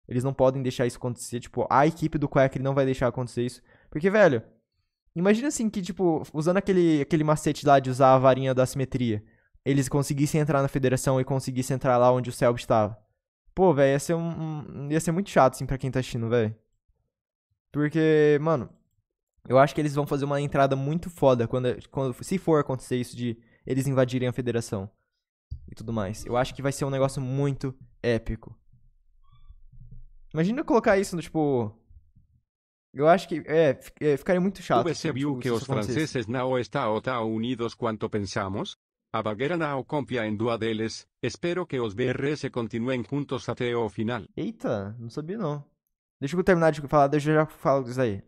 eles não podem deixar isso acontecer. Tipo, a equipe do Quack não vai deixar acontecer isso. Porque, velho, imagina assim que, tipo, usando aquele, aquele macete lá de usar a varinha da simetria eles conseguissem entrar na federação e conseguissem entrar lá onde o Selbit estava. Pô, velho, ia ser um, um, ia ser muito chato assim para quem tá assistindo, velho. Porque, mano, eu acho que eles vão fazer uma entrada muito foda quando, quando se for acontecer isso de eles invadirem a federação e tudo mais. Eu acho que vai ser um negócio muito épico. Imagina colocar isso no tipo eu acho que é, é ficaria muito chato. Você tipo, viu tipo, que os franceses não estão tão unidos quanto pensamos? a Baguera Compia em Duadeles, espero que os BRS continuem juntos até o final. Eita, não sabia não. Deixa eu terminar de falar, deixa eu já falar disso aí.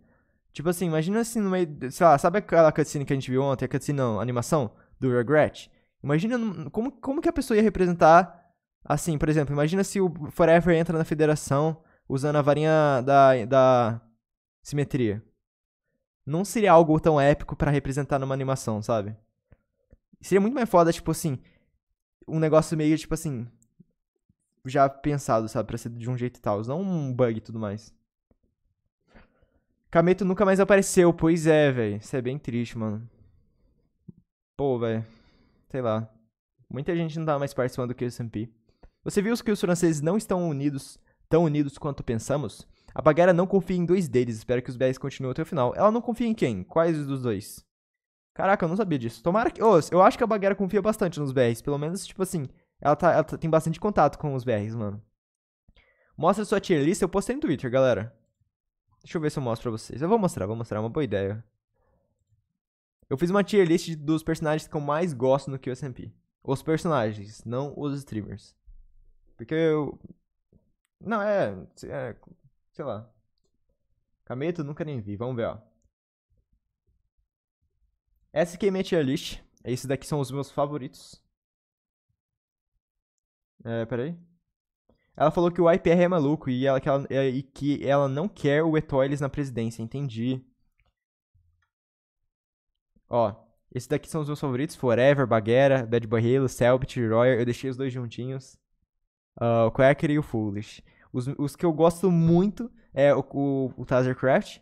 Tipo assim, imagina assim no meio, sei lá, sabe aquela cutscene que a gente viu ontem, a cutscene não, a animação do Regret? Imagina como, como que a pessoa ia representar, assim, por exemplo, imagina se o Forever entra na federação usando a varinha da, da simetria. Não seria algo tão épico para representar numa animação, sabe? Seria muito mais foda, tipo assim, um negócio meio, tipo assim, já pensado, sabe? Pra ser de um jeito e tal. Não um bug e tudo mais. Kameto nunca mais apareceu. Pois é, velho. Isso é bem triste, mano. Pô, velho. Sei lá. Muita gente não tá mais participando do que o SMP. Você viu que os franceses não estão unidos, tão unidos quanto pensamos? A Baguera não confia em dois deles. Espero que os BRs continuem até o final. Ela não confia em quem? Quais dos dois? Caraca, eu não sabia disso. Tomara que. Oh, eu acho que a Baguera confia bastante nos BRs. Pelo menos, tipo assim, ela, tá, ela tá, tem bastante contato com os BRs, mano. Mostra sua tier list. Eu postei no Twitter, galera. Deixa eu ver se eu mostro pra vocês. Eu vou mostrar, vou mostrar. É uma boa ideia. Eu fiz uma tier list dos personagens que eu mais gosto no QSMP. Os personagens, não os streamers. Porque eu. Não, é. é sei lá. Cameto nunca nem vi. Vamos ver, ó. Essa aqui list. Esses daqui são os meus favoritos. É, peraí. Ela falou que o IPR é maluco e, ela, que, ela, é, e que ela não quer o Etoiles na presidência. Entendi. Ó, esses daqui são os meus favoritos. Forever, Baguera, Dead Barrelo, Selbit, Royer. Eu deixei os dois juntinhos. Uh, o Quacker e o Foolish. Os, os que eu gosto muito é o, o, o Tazercraft,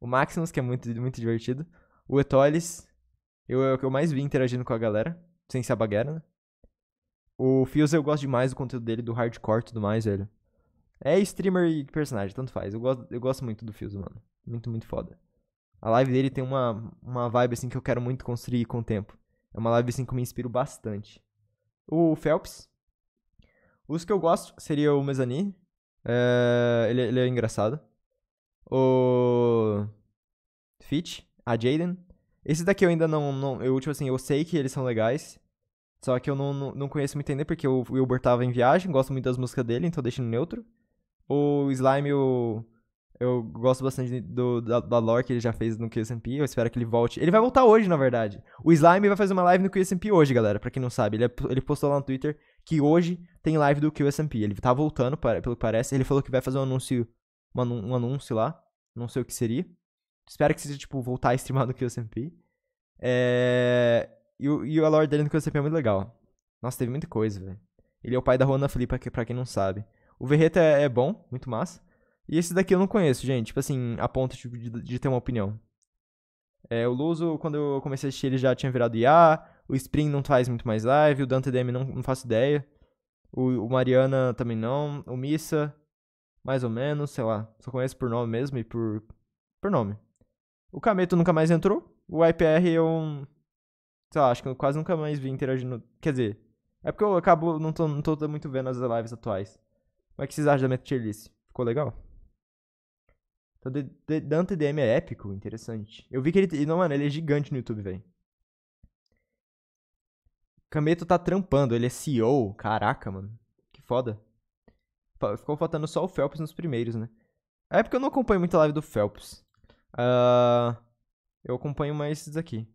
o Maximus, que é muito, muito divertido, o Etoiles, eu é o que eu mais vi interagindo com a galera, sem ser a baguera, né? O Fios eu gosto demais do conteúdo dele, do hardcore e tudo mais, velho. É streamer e personagem, tanto faz. Eu gosto, eu gosto muito do Fios, mano. Muito, muito foda. A live dele tem uma, uma vibe, assim, que eu quero muito construir com o tempo. É uma live, assim, que eu me inspiro bastante. O Phelps. Os que eu gosto seria o mezzanine É... Ele, é, ele, é engraçado. O... Fitch. A Jaden. Esses daqui eu ainda não, não. Eu, tipo assim, eu sei que eles são legais. Só que eu não, não, não conheço muito entender, porque o Wilbur tava em viagem, gosto muito das músicas dele, então deixo no neutro. O Slime, eu, eu gosto bastante do, da, da lore que ele já fez no QSMP, eu espero que ele volte. Ele vai voltar hoje, na verdade. O Slime vai fazer uma live no QSMP hoje, galera, pra quem não sabe. Ele, ele postou lá no Twitter que hoje tem live do QSMP. Ele tá voltando, pelo que parece. Ele falou que vai fazer um anúncio, um anúncio lá, não sei o que seria. Espero que seja, tipo, voltar a streamar no QSMP. É... E, o, e o lore dele no QSMP é muito legal. Nossa, teve muita coisa, velho. Ele é o pai da Juana Flipa, pra quem não sabe. O Verreta é, é, bom, muito massa. E esse daqui eu não conheço, gente. Tipo assim, a ponto tipo, de, de, ter uma opinião. É, o Luso, quando eu comecei a assistir, ele já tinha virado IA. O Spring não faz muito mais live. O Dante DM não, não faço ideia. O, o, Mariana também não. O Missa, mais ou menos, sei lá. Só conheço por nome mesmo e por. por nome. O Kameto nunca mais entrou. O IPR eu. Sei lá, acho que eu quase nunca mais vi interagindo. Quer dizer, é porque eu acabo. Não tô, não tô muito vendo as lives atuais. Como é que vocês acham da minha tier list? Ficou legal? Então, de, de, Dante DM é épico, interessante. Eu vi que ele. Não, mano, ele é gigante no YouTube, velho. Kameto tá trampando, ele é CEO. Caraca, mano. Que foda. Ficou faltando só o Phelps nos primeiros, né? É porque eu não acompanho muito a live do Phelps. Uh, eu acompanho mais esses aqui.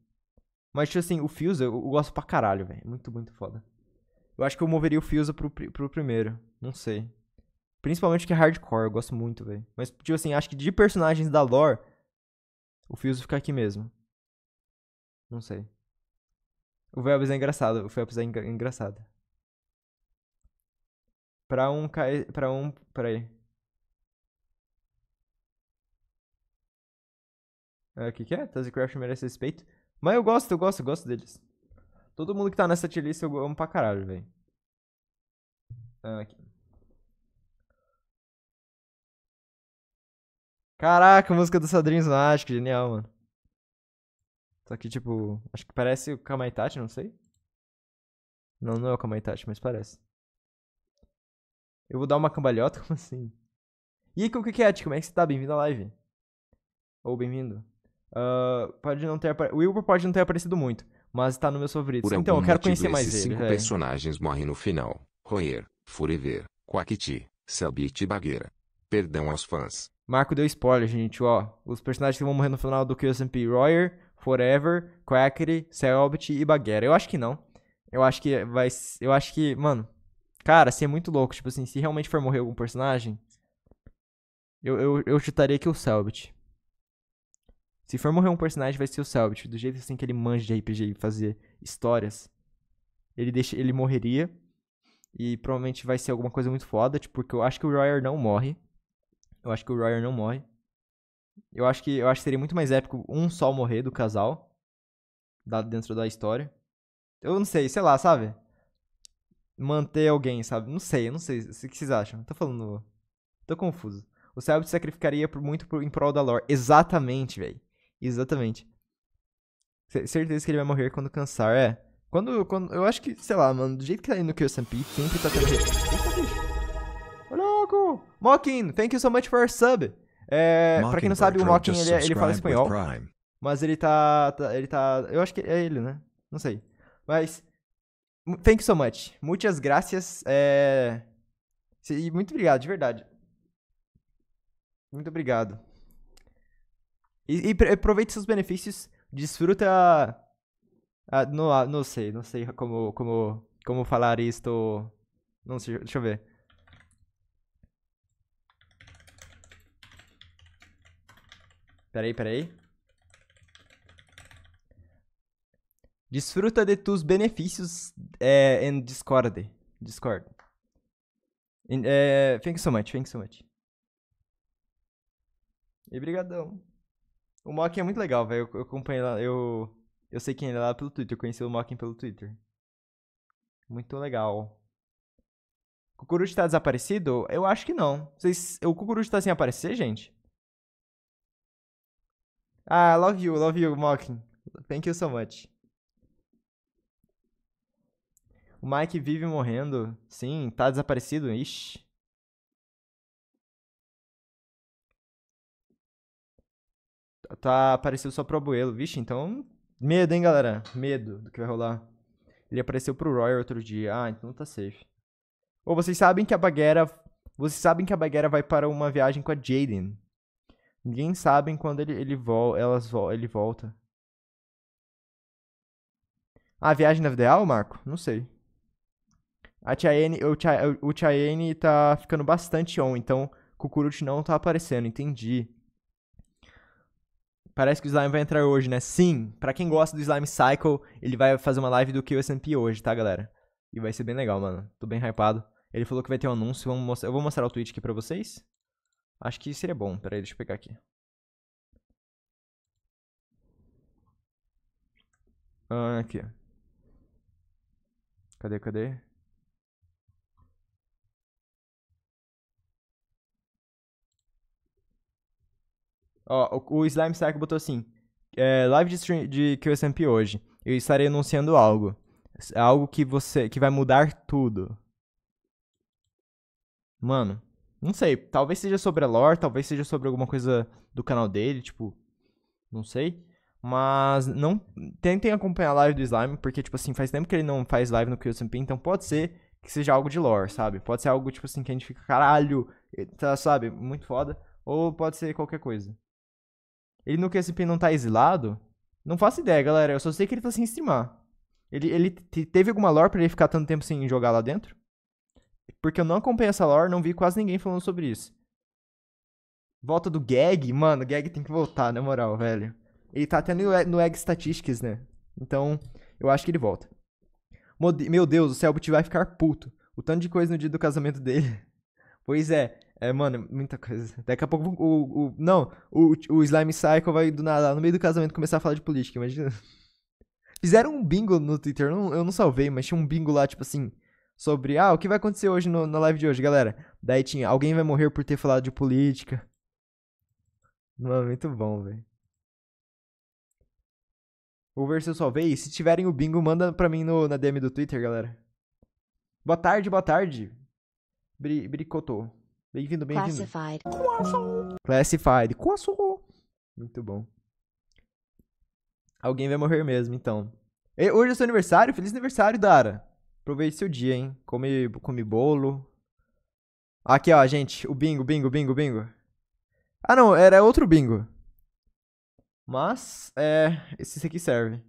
Mas, tipo assim, o Fusa eu, gosto pra caralho, velho. Muito, muito foda. Eu acho que eu moveria o Fusa pro, pro primeiro. Não sei. Principalmente que é hardcore, eu gosto muito, velho. Mas, tipo assim, acho que de personagens da lore, o Fusa fica aqui mesmo. Não sei. O Velbs é engraçado, o Phelps é engraçado. Pra um. Pra um. aí. É, o que, que é? Tazzy merece respeito. Mas eu gosto, eu gosto, eu gosto deles. Todo mundo que tá nessa tier list eu amo pra caralho, velho. Ah, aqui. Caraca, a música dos Sadrinhos Mágicos, genial, mano. Só que, tipo, acho que parece o Kamaitachi, não sei. Não, não é o Kamaitachi, mas parece. Eu vou dar uma cambalhota? Como assim? E aí, Kukiket, é, como é que você tá? Bem-vindo à live. Ou bem-vindo. Uh, pode não ter O Wilbur pode não ter aparecido muito, mas tá no meu favorito então, eu quero conhecer mais ele. cinco é. personagens morrem no final. Royer, Forever, Quackity, Selbit e Bagueira. Perdão aos fãs. Marco deu spoiler, gente, ó. Os personagens que vão morrer no final do QSMP, Royer, Forever, Quackity, Selbit e Bagueira. Eu acho que não. Eu acho que vai... Eu acho que, mano... Cara, ser assim, é muito louco. Tipo assim, se realmente for morrer algum personagem... Eu, eu, eu chutaria que o Selbit. Se for morrer um personagem, vai ser o Selbit. Do jeito assim que ele manja de RPG e fazer histórias, ele, deixa, ele morreria. E provavelmente vai ser alguma coisa muito foda, tipo, porque eu acho que o Royer não morre. Eu acho que o Royer não morre. Eu acho que eu acho que seria muito mais épico um só morrer do casal dado dentro da história. Eu não sei, sei lá, sabe? Manter alguém, sabe? Não sei, eu não sei. O que vocês acham? Tô falando. Tô confuso. O Selbit sacrificaria muito em prol da lore. Exatamente, velho. Exatamente. C certeza que ele vai morrer quando cansar, é. Quando, quando. Eu acho que, sei lá, mano, do jeito que tá indo o Kyosan Peak, sempre tá tendo. Eita, bicho! Ô, louco! Mokin, thank you so much for sub! É, pra quem não sabe, o Mokin ele, é, ele fala espanhol. Mas ele tá, tá, Ele tá. Eu acho que é ele, né? Não sei. Mas. Thank you so much. Muitas graças. É... E muito obrigado, de verdade. Muito obrigado. E, e aproveite seus benefícios, desfruta. não, não sei, não sei como, como, como falar isto. Não sei, deixa eu ver. Peraí, peraí. Desfruta de tus benefícios é, em Discord. Discord. In, é, thank you so much, thank you so much. E brigadão. O Mocking é muito legal, velho. Eu, acompanho lá, eu, eu sei quem ele é lá pelo Twitter. Eu conheci o Mocking pelo Twitter. Muito legal. O Cucurucho tá desaparecido? Eu acho que não. Vocês, o Cucurucho tá sem aparecer, gente? Ah, love you, love you, Mocking. Thank you so much. O Mike vive morrendo. Sim, tá desaparecido. Ixi. tá apareceu só pro Abuelo. Vixe, então. Medo, hein, galera? Medo do que vai rolar. Ele apareceu pro Roy outro dia. Ah, então tá safe. Ou vocês sabem que a Baguera. Vocês sabem que a Baguera vai para uma viagem com a Jaden. Ninguém sabe quando ele, ele, vol elas ele volta. Ah, a viagem na vida real, Marco? Não sei. A Chayenne, o, Chay, o Chayenne tá ficando bastante on, então Kukurut não tá aparecendo, entendi. Parece que o slime vai entrar hoje, né? Sim, para quem gosta do slime cycle, ele vai fazer uma live do QSMP hoje, tá, galera? E vai ser bem legal, mano. Tô bem hypado. Ele falou que vai ter um anúncio. Vamos mostrar... Eu vou mostrar o tweet aqui pra vocês. Acho que seria bom. Peraí, deixa eu pegar aqui. Ah, aqui. Cadê, cadê? Ó, o, o Slime Saco botou assim: é, live de, stream, de QSMP hoje. Eu estarei anunciando algo. Algo que você. que vai mudar tudo. Mano, não sei. Talvez seja sobre a lore, talvez seja sobre alguma coisa do canal dele, tipo. Não sei. Mas não tentem acompanhar a live do Slime, porque, tipo assim, faz tempo que ele não faz live no QSMP, então pode ser que seja algo de lore, sabe? Pode ser algo, tipo assim, que a gente fica, caralho, tá, sabe? Muito foda. Ou pode ser qualquer coisa. Ele no QSP não tá exilado? Não faço ideia, galera. Eu só sei que ele tá sem streamar. Ele, ele teve alguma lore pra ele ficar tanto tempo sem jogar lá dentro? Porque eu não acompanho essa lore, não vi quase ninguém falando sobre isso. Volta do Gag, mano, o Gag tem que voltar, na moral, velho. Ele tá até no, no Egg Statistics, né? Então, eu acho que ele volta. Meu Deus, o Selbit vai ficar puto. O tanto de coisa no dia do casamento dele. Pois é, é, mano, muita coisa. Daqui a pouco o. o não, o, o Slime cycle vai do nada no meio do casamento começar a falar de política, imagina. Fizeram um bingo no Twitter, eu não, eu não salvei, mas tinha um bingo lá, tipo assim, sobre, ah, o que vai acontecer hoje no, na live de hoje, galera? Daí tinha, alguém vai morrer por ter falado de política. Mano, muito bom, velho. Vou ver se eu salvei. Se tiverem o bingo, manda pra mim no, na DM do Twitter, galera. Boa tarde, boa tarde. Bri, bricotou. Bem-vindo, bem-vindo. Classified. Classified. Quassou. Muito bom. Alguém vai morrer mesmo, então. E hoje é seu aniversário. Feliz aniversário, Dara. Aproveite seu dia, hein? Come, come bolo. Aqui, ó, gente. O bingo, bingo, bingo, bingo. Ah, não. Era outro bingo. Mas, é... Esse aqui serve.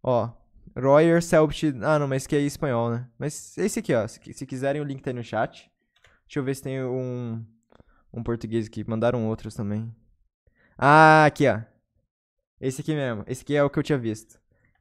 Ó. Royer Selbst... Ah, não. Mas que é espanhol, né? Mas esse aqui, ó. Se, se quiserem, o link tá aí no chat. Deixa eu ver se tem um, um português aqui. Mandaram outros também. Ah, aqui, ó. Esse aqui mesmo. Esse aqui é o que eu tinha visto.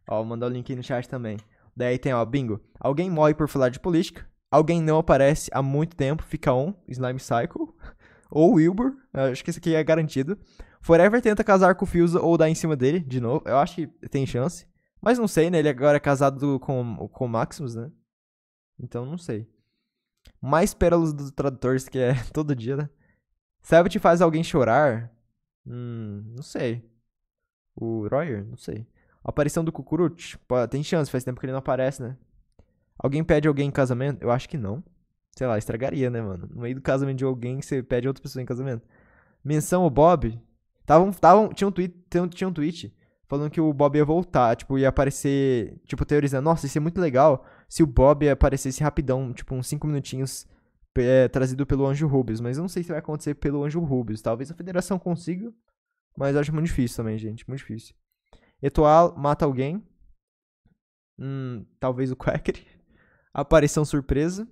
Ó, mandou o link aí no chat também. Daí tem, ó, bingo. Alguém morre por falar de política. Alguém não aparece há muito tempo, fica um Slime Cycle. Ou Wilbur, acho que esse aqui é garantido. Forever tenta casar com o Fiusa ou dar em cima dele, de novo. Eu acho que tem chance. Mas não sei, né? Ele agora é casado com, com o Maximus, né? Então não sei mais pérolas dos tradutores, que é todo dia, né? Sabe te faz alguém chorar? Hum, não sei. O Royer? Não sei. A aparição do Kukurut? Tem chance, faz tempo que ele não aparece, né? Alguém pede alguém em casamento? Eu acho que não. Sei lá, estragaria, né, mano? No meio do casamento de alguém, você pede outra pessoa em casamento. Menção o Bob? Tavam, tavam, tinha um tweet, tinha um tweet falando que o Bob ia voltar, tipo, ia aparecer, tipo, teorizando, nossa, isso é muito legal se o Bob aparecesse rapidão, tipo, uns 5 minutinhos é, trazido pelo Anjo Rubens, mas eu não sei se vai acontecer pelo Anjo Rubens, talvez a federação consiga, mas acho muito difícil também, gente, muito difícil. Etoal mata alguém, hum, talvez o Quackery, aparição surpresa,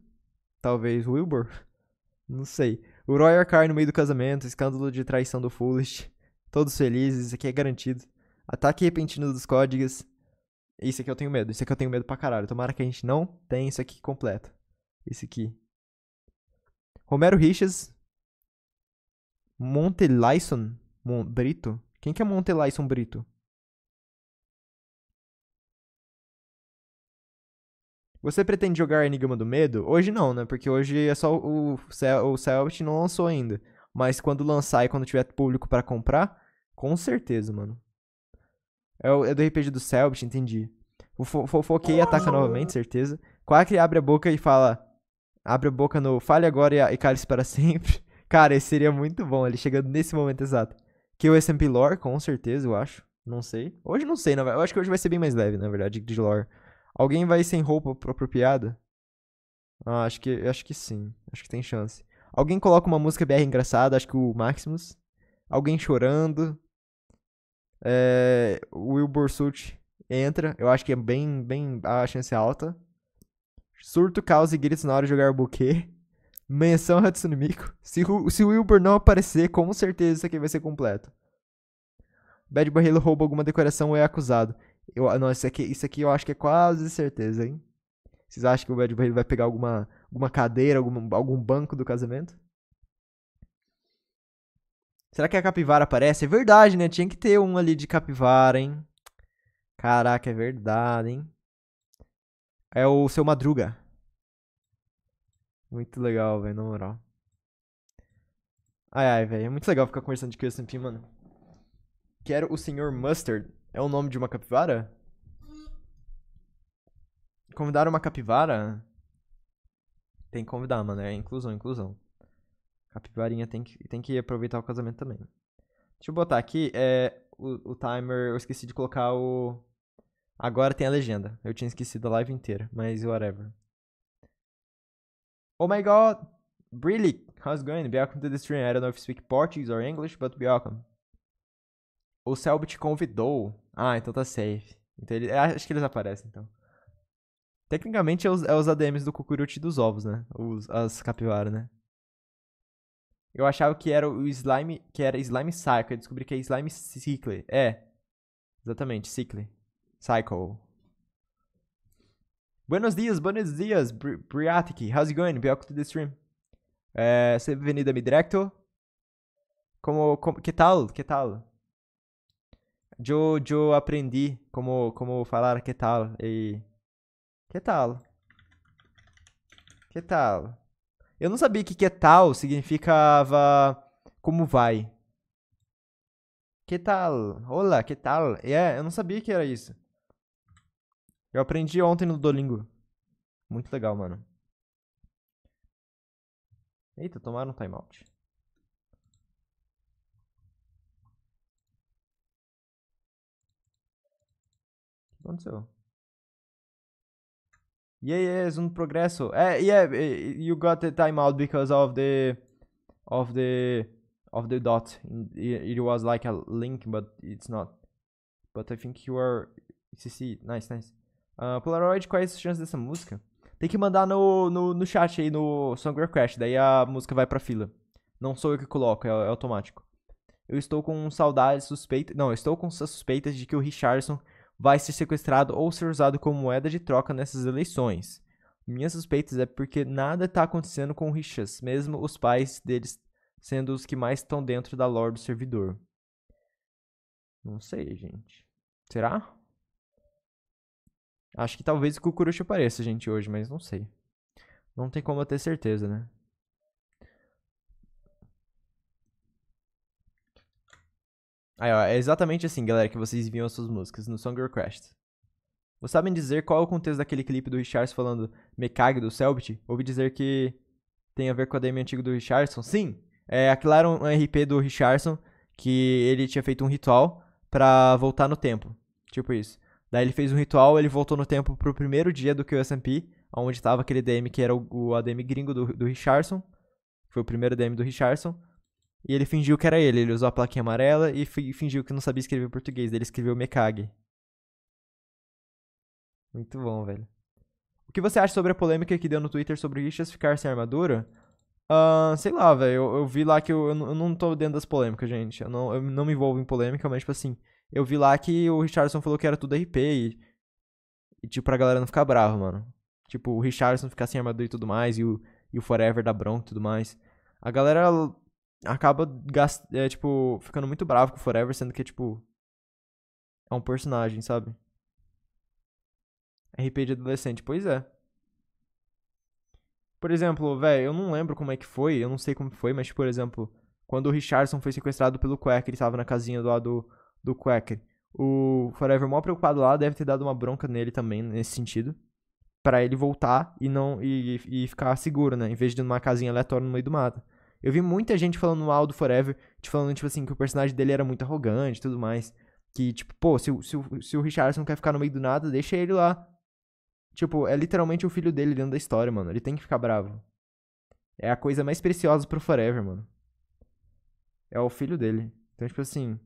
talvez o Wilbur, não sei. O Roy Arcar no meio do casamento, escândalo de traição do Foolish, todos felizes, isso aqui é garantido. Ataque repentino dos códigos. Isso aqui eu tenho medo. Isso aqui eu tenho medo pra caralho. Tomara que a gente não tenha isso aqui completo. Esse aqui. Romero Richas. Montelaison Mon Brito. Quem que é Montelaison Brito? Você pretende jogar Enigma do Medo? Hoje não, né? Porque hoje é só o, o Celtic não lançou ainda. Mas quando lançar e quando tiver público para comprar, com certeza, mano. É, o, é do RPG do Selbit, entendi. O fo fofoquei ataca novamente, certeza. Quack abre a boca e fala. Abre a boca no fale agora e, e cale-se para sempre. Cara, esse seria muito bom, ele chegando nesse momento exato. Que o SMP Lore, com certeza, eu acho. Não sei. Hoje não sei, não vai. Eu acho que hoje vai ser bem mais leve, na verdade, de lore. Alguém vai sem roupa apropriada? Ah, acho que, acho que sim. Acho que tem chance. Alguém coloca uma música BR engraçada, acho que o Maximus. Alguém chorando. É, o Will Borsut entra. Eu acho que é bem, bem a chance é alta. Surto, caos e gritos na hora de jogar o buquê. Menção a Hatsune Miku. Se, se o Wilbur não aparecer, com certeza isso aqui vai ser completo. Bad Barrelo rouba alguma decoração ou é acusado. Eu, não, isso aqui, isso aqui eu acho que é quase certeza, hein? Vocês acham que o Bad Barrelo vai pegar alguma, alguma cadeira, algum, algum banco do casamento? Será que a capivara aparece? É verdade, né? Tinha que ter um ali de capivara, hein? Caraca, é verdade, hein? É o seu Madruga. Muito legal, velho, na moral. Ai, ai, velho. É muito legal ficar conversando de criança em mano. Quero o senhor Mustard. É o nome de uma capivara? Convidar uma capivara? Tem que convidar, mano. É inclusão, inclusão. Capivarinha tem que, tem que aproveitar o casamento também. Né? Deixa eu botar aqui é, o, o timer. Eu esqueci de colocar o. Agora tem a legenda. Eu tinha esquecido a live inteira, mas whatever. Oh my god! really? How's it going? Welcome to the stream. I don't know if you speak Portuguese or English, but welcome. O Selby te convidou. Ah, então tá safe. Então ele, ah, acho que eles aparecem, então. Tecnicamente é os, é os ADMs do Cucuruti dos ovos, né? Os, as capivaras, né? Eu achava que era o slime, que era slime cycle. Eu descobri que é slime cycle. É. Exatamente, cycle. Cycle. Buenos dias, buenos dias, Bri Briatic. How's it going? Welcome to the stream. É, eh, bem-vindo a mi directo. Como, como, que tal? Que tal? Eu, eu aprendi como, como falar que tal e... Que tal? Que tal? Eu não sabia que que tal significava como vai. Que tal? Olá, que tal? É, yeah, eu não sabia que era isso. Eu aprendi ontem no Dolingo. Muito legal, mano. Eita, tomaram um timeout. O que aconteceu? Yeah, yeah, es un progreso. Uh, yeah, eh, eh, you got the timeout because of the of the of the dot. It was like a link, but it's not. But I think you are CC. Nice, nice. Uh, Polaroid, quais as chances dessa música? Tem que mandar no, no, no chat aí, no Songware Crash, daí a música vai pra fila. Não sou eu que coloco, é, é automático. Eu estou com saudades suspeitas. Não, estou com suspeitas de que o Richardson vai ser sequestrado ou ser usado como moeda de troca nessas eleições. Minhas suspeitas é porque nada está acontecendo com o Richas, mesmo os pais deles sendo os que mais estão dentro da lore do servidor. Não sei, gente. Será? Acho que talvez o Kukurucho apareça, gente, hoje, mas não sei. Não tem como eu ter certeza, né? Aí, ó, é exatamente assim, galera, que vocês viam as suas músicas no Song Request. Vocês sabem dizer qual é o contexto daquele clipe do Richardson falando me do Selbit? Ouvi dizer que tem a ver com a DM antigo do Richardson? Sim! É, aquilo era um RP do Richardson que ele tinha feito um ritual para voltar no tempo. Tipo isso. Daí ele fez um ritual, ele voltou no tempo pro primeiro dia do QSMP, onde tava aquele DM que era o, o ADM gringo do, do Richardson. Foi o primeiro DM do Richardson. E ele fingiu que era ele, ele usou a plaquinha amarela e fingiu que não sabia escrever português, ele escreveu Mekage. Muito bom, velho. O que você acha sobre a polêmica que deu no Twitter sobre o ficar sem armadura? Uh, sei lá, velho, eu, eu, vi lá que eu, eu, não tô dentro das polêmicas, gente. Eu não, eu não me envolvo em polêmica, mas, tipo assim, eu vi lá que o Richardson falou que era tudo RP e, e tipo, pra galera não ficar brava, mano. Tipo, o Richardson ficar sem armadura e tudo mais, e o, e o Forever da Bronx e tudo mais. A galera acaba, gast... é, tipo, ficando muito bravo com o Forever, sendo que, tipo, é um personagem, sabe? RP de adolescente, pois é. Por exemplo, velho, eu não lembro como é que foi, eu não sei como foi, mas, por exemplo, quando o Richardson foi sequestrado pelo Quacker, ele estava na casinha do lado do Quacker. O Forever, mal preocupado lá, deve ter dado uma bronca nele também, nesse sentido. para ele voltar e não e, e ficar seguro, né? Em vez de numa casinha aleatória no meio do mato. Eu vi muita gente falando no do Forever, te falando, tipo assim, que o personagem dele era muito arrogante e tudo mais. Que, tipo, pô, se, se, se o Richardson quer ficar no meio do nada, deixa ele lá. Tipo, é literalmente o filho dele dentro da história, mano. Ele tem que ficar bravo. É a coisa mais preciosa pro Forever, mano. É o filho dele. Então, tipo assim.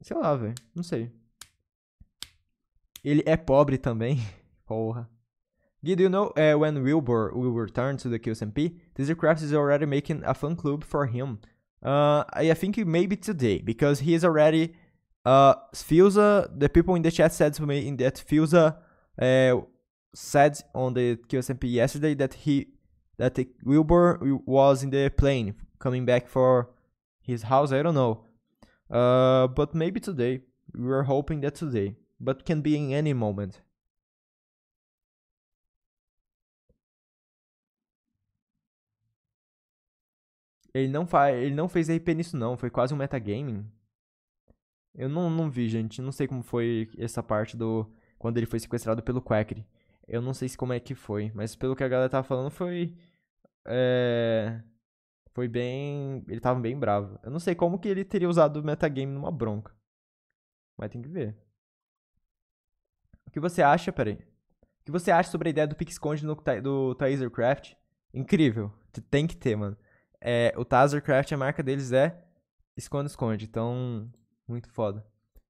Sei lá, velho. Não sei. Ele é pobre também. Porra. Did you know uh, when Wilbur will return to the QSMP, Teasercraft is already making a fun club for him. Uh, I think maybe today, because he is already... Uh, uh, the people in the chat said to me in that Fusa uh, uh, said on the QSMP yesterday that he that the Wilbur was in the plane coming back for his house. I don't know, uh, but maybe today. We are hoping that today, but can be in any moment. Ele não, fa... ele não fez RP nisso, não. Foi quase um metagaming. Eu não, não vi, gente. Não sei como foi essa parte do. Quando ele foi sequestrado pelo Quackery. Eu não sei se como é que foi. Mas pelo que a galera tava falando, foi. É... Foi bem. Ele tava bem bravo. Eu não sei como que ele teria usado o metagame numa bronca. Mas tem que ver. O que você acha, peraí? O que você acha sobre a ideia do Pixconde no do, do Incrível. Tem que ter, mano. É, o Tazercraft, a marca deles é esconde-esconde. Então, muito foda.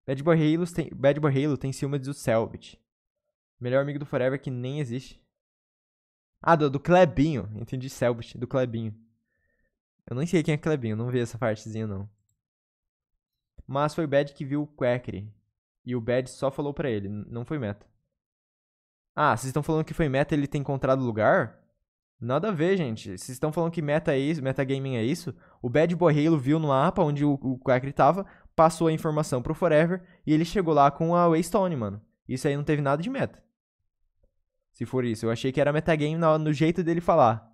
Bad Boy Halo tem, Bad Boy Halo tem ciúmes do Selbit. Melhor amigo do Forever que nem existe. Ah, do, do Clebinho. Entendi Selbit, do Clebinho. Eu nem sei quem é Clebinho, não vi essa partezinha não. Mas foi o Bad que viu o Quackery. E o Bad só falou pra ele, não foi meta. Ah, vocês estão falando que foi meta ele ter encontrado o lugar? Nada a ver, gente. Vocês estão falando que meta é isso, metagaming é isso. O Bad Boy Halo viu no mapa onde o, o Quack tava, passou a informação pro Forever e ele chegou lá com a Waystone, mano. Isso aí não teve nada de meta. Se for isso, eu achei que era metagame no, no jeito dele falar.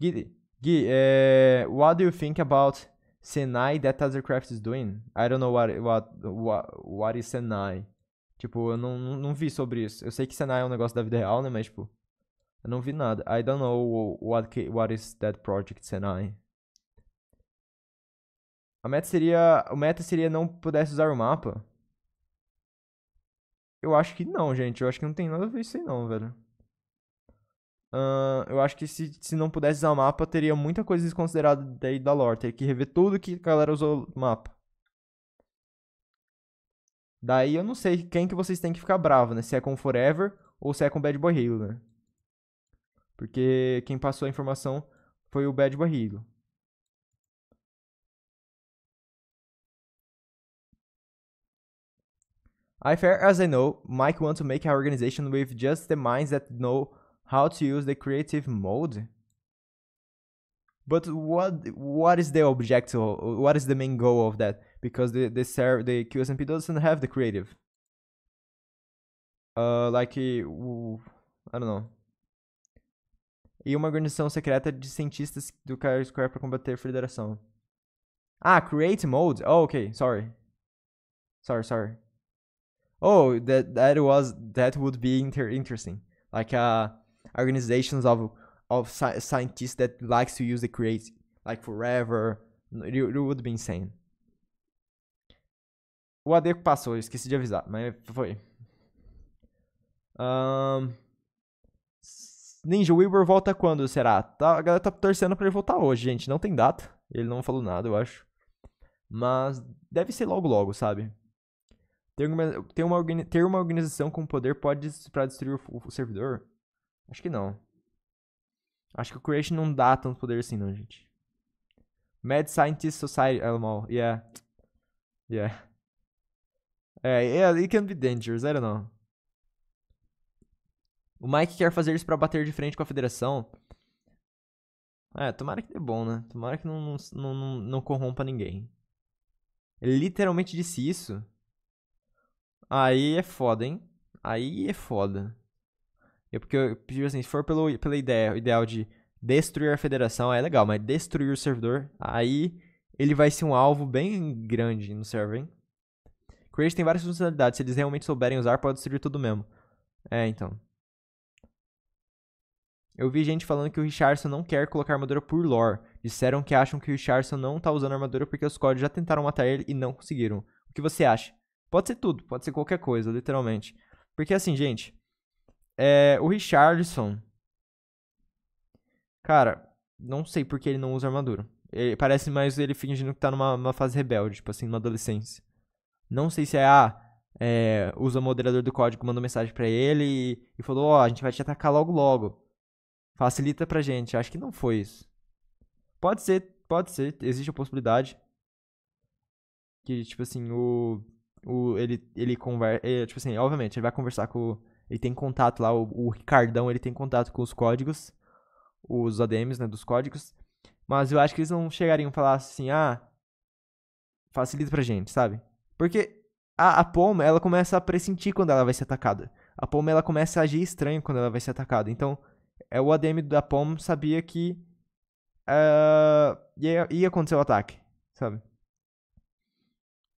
Gui, Gui é, what do you think about Senai that Othercraft is doing? I don't know what, what, what, what is Senai. Tipo, eu não, não, não vi sobre isso. Eu sei que Senai é um negócio da vida real, né? Mas, tipo, eu não vi nada. I don't know what, what is that project, and A meta seria. O meta seria não pudesse usar o mapa. Eu acho que não, gente. Eu acho que não tem nada a ver isso aí não, velho. Uh, eu acho que se, se não pudesse usar o mapa, teria muita coisa desconsiderada daí da lore. Teria que rever tudo que a galera usou o mapa. Daí eu não sei quem que vocês têm que ficar bravo, né? Se é com Forever ou se é com Bad Boy Halo, né? Porque quem passou a informação foi o Bad Barrigo. I fair as I know, Mike wants to make an organization with just the minds that know how to use the creative mode. But what what is the objective? What is the main goal of that? Because the the, the QSMP doesn't have the creative. Uh, like I don't know e uma organização secreta de cientistas do Cairo Square para combater a federação. Ah, create mode. Oh, ok, sorry. Sorry, sorry. Oh, that that was that would be inter interesting. Like uh organizations of of sci scientists that likes to use the create like forever. It, it would be insane. O Adeco passou, eu esqueci de avisar, mas foi. Um, Ninja, o volta quando será? Tá, a galera tá torcendo pra ele voltar hoje, gente. Não tem data. Ele não falou nada, eu acho. Mas deve ser logo logo, sabe? Ter uma, ter uma, ter uma organização com poder pode para destruir o, o, servidor? Acho que não. Acho que o Creation não dá tanto poder assim, não, gente. Mad Scientist Society Animal. É yeah. Yeah. É, yeah, it é, can be dangerous, I don't know. O Mike quer fazer isso para bater de frente com a federação. É, tomara que dê bom, né? Tomara que não, não, não, não corrompa ninguém. Ele literalmente disse isso. Aí é foda, hein? Aí é foda. Eu, porque, eu, tipo assim, se for pelo, pela ideia, ideal de destruir a federação, é legal, mas destruir o servidor, aí ele vai ser um alvo bem grande no server, hein? Create tem várias funcionalidades, se eles realmente souberem usar, pode destruir tudo mesmo. É, então. Eu vi gente falando que o Richardson não quer colocar armadura por lore. Disseram que acham que o Richardson não tá usando armadura porque os códigos já tentaram matar ele e não conseguiram. O que você acha? Pode ser tudo, pode ser qualquer coisa, literalmente. Porque assim, gente, é, o Richardson, cara, não sei porque ele não usa armadura. Ele, parece mais ele fingindo que tá numa fase rebelde, tipo assim, numa adolescência. Não sei se é, ah, é, usa o moderador do código, mandou mensagem para ele e, e falou, ó, oh, a gente vai te atacar logo logo. Facilita pra gente. Acho que não foi isso. Pode ser, pode ser. Existe a possibilidade. Que, tipo assim, o. o ele ele conversa. É, tipo assim, obviamente, ele vai conversar com. Ele tem contato lá, o, o Ricardão, ele tem contato com os códigos. Os ADMs, né, dos códigos. Mas eu acho que eles não chegariam a falar assim, ah. Facilita pra gente, sabe? Porque a, a Poma, ela começa a pressentir quando ela vai ser atacada. A Poma, ela começa a agir estranho quando ela vai ser atacada. Então, é o ADM da POM sabia que uh, ia, ia acontecer o ataque, sabe?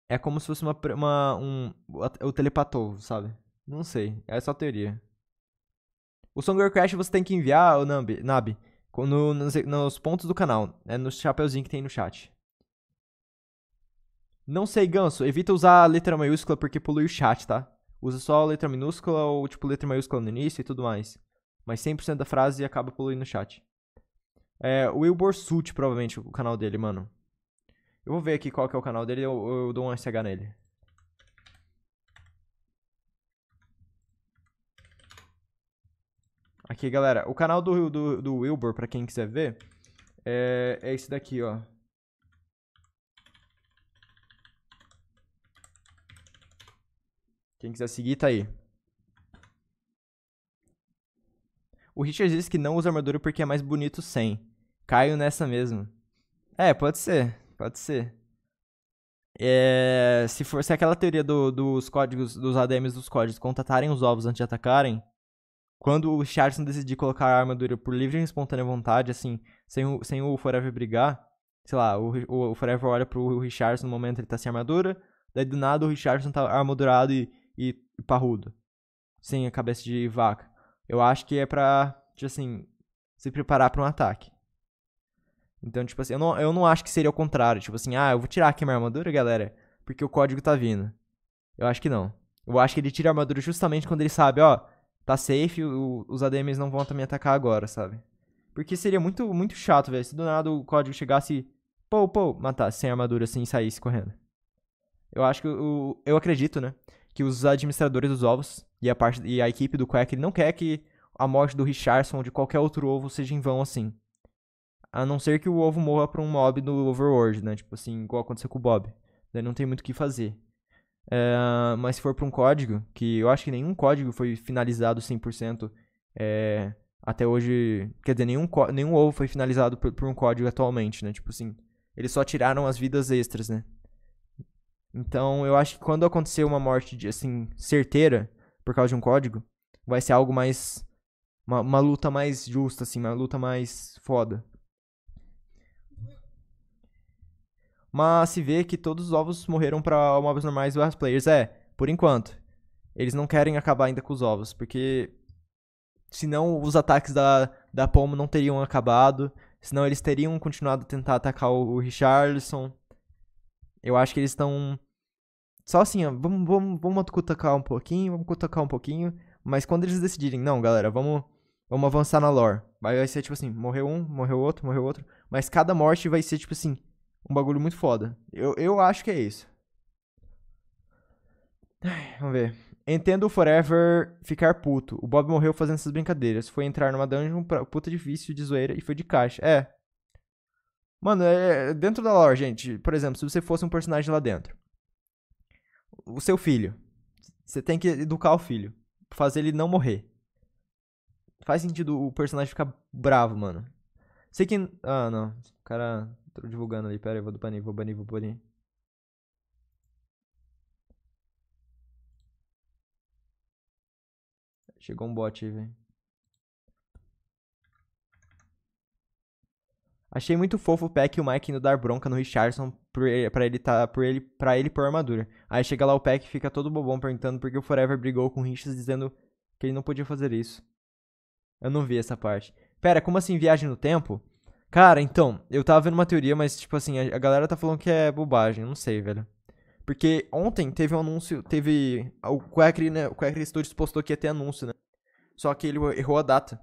É como se fosse uma, uma um, o telepatou, sabe? Não sei, é só teoria. O Songer Crash você tem que enviar o Nab, no, nos, pontos do canal, é no chapeuzinho que tem no chat. Não sei, Ganso, evita usar a letra maiúscula porque polui o chat, tá? Usa só letra minúscula ou tipo letra maiúscula no início e tudo mais mas 100% da frase acaba poluindo o chat. É, o Wilbur Sut provavelmente, o canal dele, mano. Eu vou ver aqui qual que é o canal dele, eu, eu dou um SH nele. Aqui, galera, o canal do, do, do Wilbur, pra quem quiser ver, é, é esse daqui, ó. Quem quiser seguir, tá aí. O Richard diz que não usa armadura porque é mais bonito sem. Caio nessa mesmo. É, pode ser. Pode ser. É, se for se é aquela teoria do, dos códigos, dos ADMs dos códigos contatarem os ovos antes de atacarem, quando o Richardson decidir colocar a armadura por livre e espontânea vontade, assim, sem o, sem o Forever brigar, sei lá, o, o, o Forever olha pro Richardson no momento ele tá sem armadura, daí do nada o Richardson tá armadurado e, e, e parrudo, sem a cabeça de vaca. Eu acho que é pra, tipo assim, se preparar para um ataque. Então, tipo assim, eu não, eu não acho que seria o contrário. Tipo assim, ah, eu vou tirar aqui minha armadura, galera, porque o código tá vindo. Eu acho que não. Eu acho que ele tira a armadura justamente quando ele sabe, ó, tá safe, o, os ADMs não vão me atacar agora, sabe? Porque seria muito, muito chato, velho, se do nada o código chegasse, pô, pô, matasse sem armadura, assim, e saísse correndo. Eu acho que o. Eu acredito, né? que os administradores dos ovos e a, parte, e a equipe do Quack não quer que a morte do Richardson ou de qualquer outro ovo seja em vão assim. A não ser que o ovo morra pra um mob do Overworld, né? Tipo assim, igual aconteceu com o Bob. Daí não tem muito o que fazer. É, mas se for pra um código, que eu acho que nenhum código foi finalizado 100%, é, até hoje. Quer dizer, nenhum, nenhum ovo foi finalizado por, por um código atualmente, né? Tipo assim, eles só tiraram as vidas extras, né? Então, eu acho que quando acontecer uma morte, de, assim, certeira, por causa de um código, vai ser algo mais. Uma, uma luta mais justa, assim, uma luta mais foda. Mas se vê que todos os ovos morreram para móveis normais e as Players. É, por enquanto. Eles não querem acabar ainda com os ovos, porque senão os ataques da, da Pomo não teriam acabado, senão eles teriam continuado a tentar atacar o, o eu acho que eles estão só assim, ó, vamos, vamos, vamos cutucar um pouquinho, vamos cutucar um pouquinho, mas quando eles decidirem, não, galera, vamos, vamos avançar na lore. Vai, ser tipo assim, morreu um, morreu outro, morreu outro, mas cada morte vai ser tipo assim, um bagulho muito foda. Eu, eu acho que é isso. vamos ver. Entendo o Forever ficar puto. O Bob morreu fazendo essas brincadeiras. Foi entrar numa dungeon pra, puta difícil de zoeira e foi de caixa. É, Mano, é, é, dentro da lore, gente, por exemplo, se você fosse um personagem lá dentro, o seu filho, você tem que educar o filho, fazer ele não morrer. Faz sentido o personagem ficar bravo, mano. Sei que. Ah, não. O cara. Tô tá divulgando ali, pera, aí vou banir, vou banir, vou banir. Chegou um bot aí, velho. Achei muito fofo o Peck e o Mike indo dar bronca no Richardson para ele, pra ele, tá, por ele, ele pôr armadura. Aí chega lá o Peck e fica todo bobão perguntando por que o Forever brigou com o Richards dizendo que ele não podia fazer isso. Eu não vi essa parte. Pera, como assim viagem no tempo? Cara, então, eu tava vendo uma teoria, mas tipo assim, a, galera tá falando que é bobagem, não sei, velho. Porque ontem teve um anúncio, teve. O Quackley né? O Quackley Studios postou que ia ter anúncio, né? Só que ele errou a data.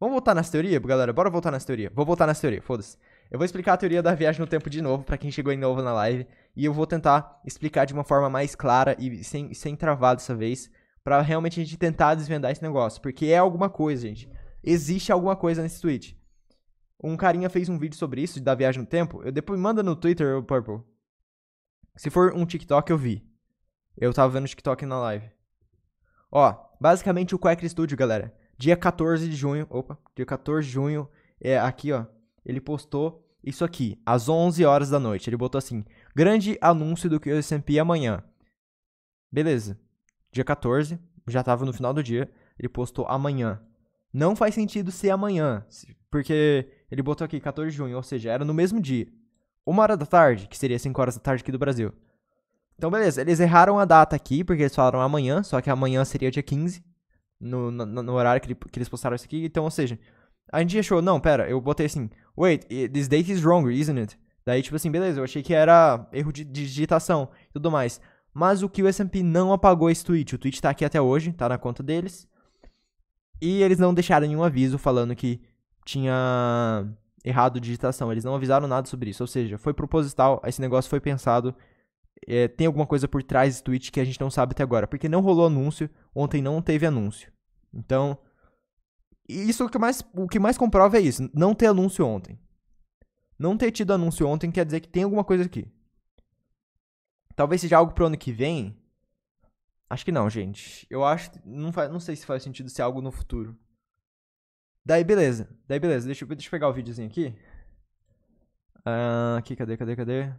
Vamos voltar nessa teoria, galera? Bora voltar nessa teoria. Vou voltar nessa teoria, foda-se. Eu vou explicar a teoria da viagem no tempo de novo, para quem chegou em novo na live. E eu vou tentar explicar de uma forma mais clara e sem, sem travar dessa vez, para realmente a gente tentar desvendar esse negócio. Porque é alguma coisa, gente. Existe alguma coisa nesse tweet. Um carinha fez um vídeo sobre isso, da viagem no tempo. Eu depois manda no Twitter, o Purple. Se for um TikTok, eu vi. Eu tava vendo TikTok na live. Ó, basicamente o Quack Studio, galera. Dia 14 de junho, opa, dia 14 de junho, é aqui, ó, ele postou isso aqui, às 11 horas da noite. Ele botou assim: grande anúncio do que S&P amanhã. Beleza. Dia 14, já tava no final do dia, ele postou amanhã. Não faz sentido ser amanhã, porque ele botou aqui 14 de junho, ou seja, era no mesmo dia. Uma hora da tarde, que seria 5 horas da tarde aqui do Brasil. Então, beleza, eles erraram a data aqui, porque eles falaram amanhã, só que amanhã seria dia 15 no, no, no horário que, que, eles postaram isso aqui. Então, ou seja, a gente achou, não, pera, eu botei assim, wait, this date is wrong, isn't it? Daí, tipo assim, beleza, eu achei que era erro de, de digitação e tudo mais. Mas o que o S&P não apagou é esse tweet. O tweet tá aqui até hoje, tá na conta deles. E eles não deixaram nenhum aviso falando que tinha errado digitação. Eles não avisaram nada sobre isso. Ou seja, foi proposital, esse negócio foi pensado é, tem alguma coisa por trás desse tweet que a gente não sabe até agora. Porque não rolou anúncio, ontem não teve anúncio. Então, isso é o que mais, o que mais comprova é isso, não ter anúncio ontem. Não ter tido anúncio ontem quer dizer que tem alguma coisa aqui. Talvez seja algo pro ano que vem. Acho que não, gente. Eu acho. Não, faz, não sei se faz sentido ser algo no futuro. Daí, beleza. Daí, beleza. Deixa, deixa eu pegar o videozinho aqui. Uh, aqui, cadê, cadê, cadê?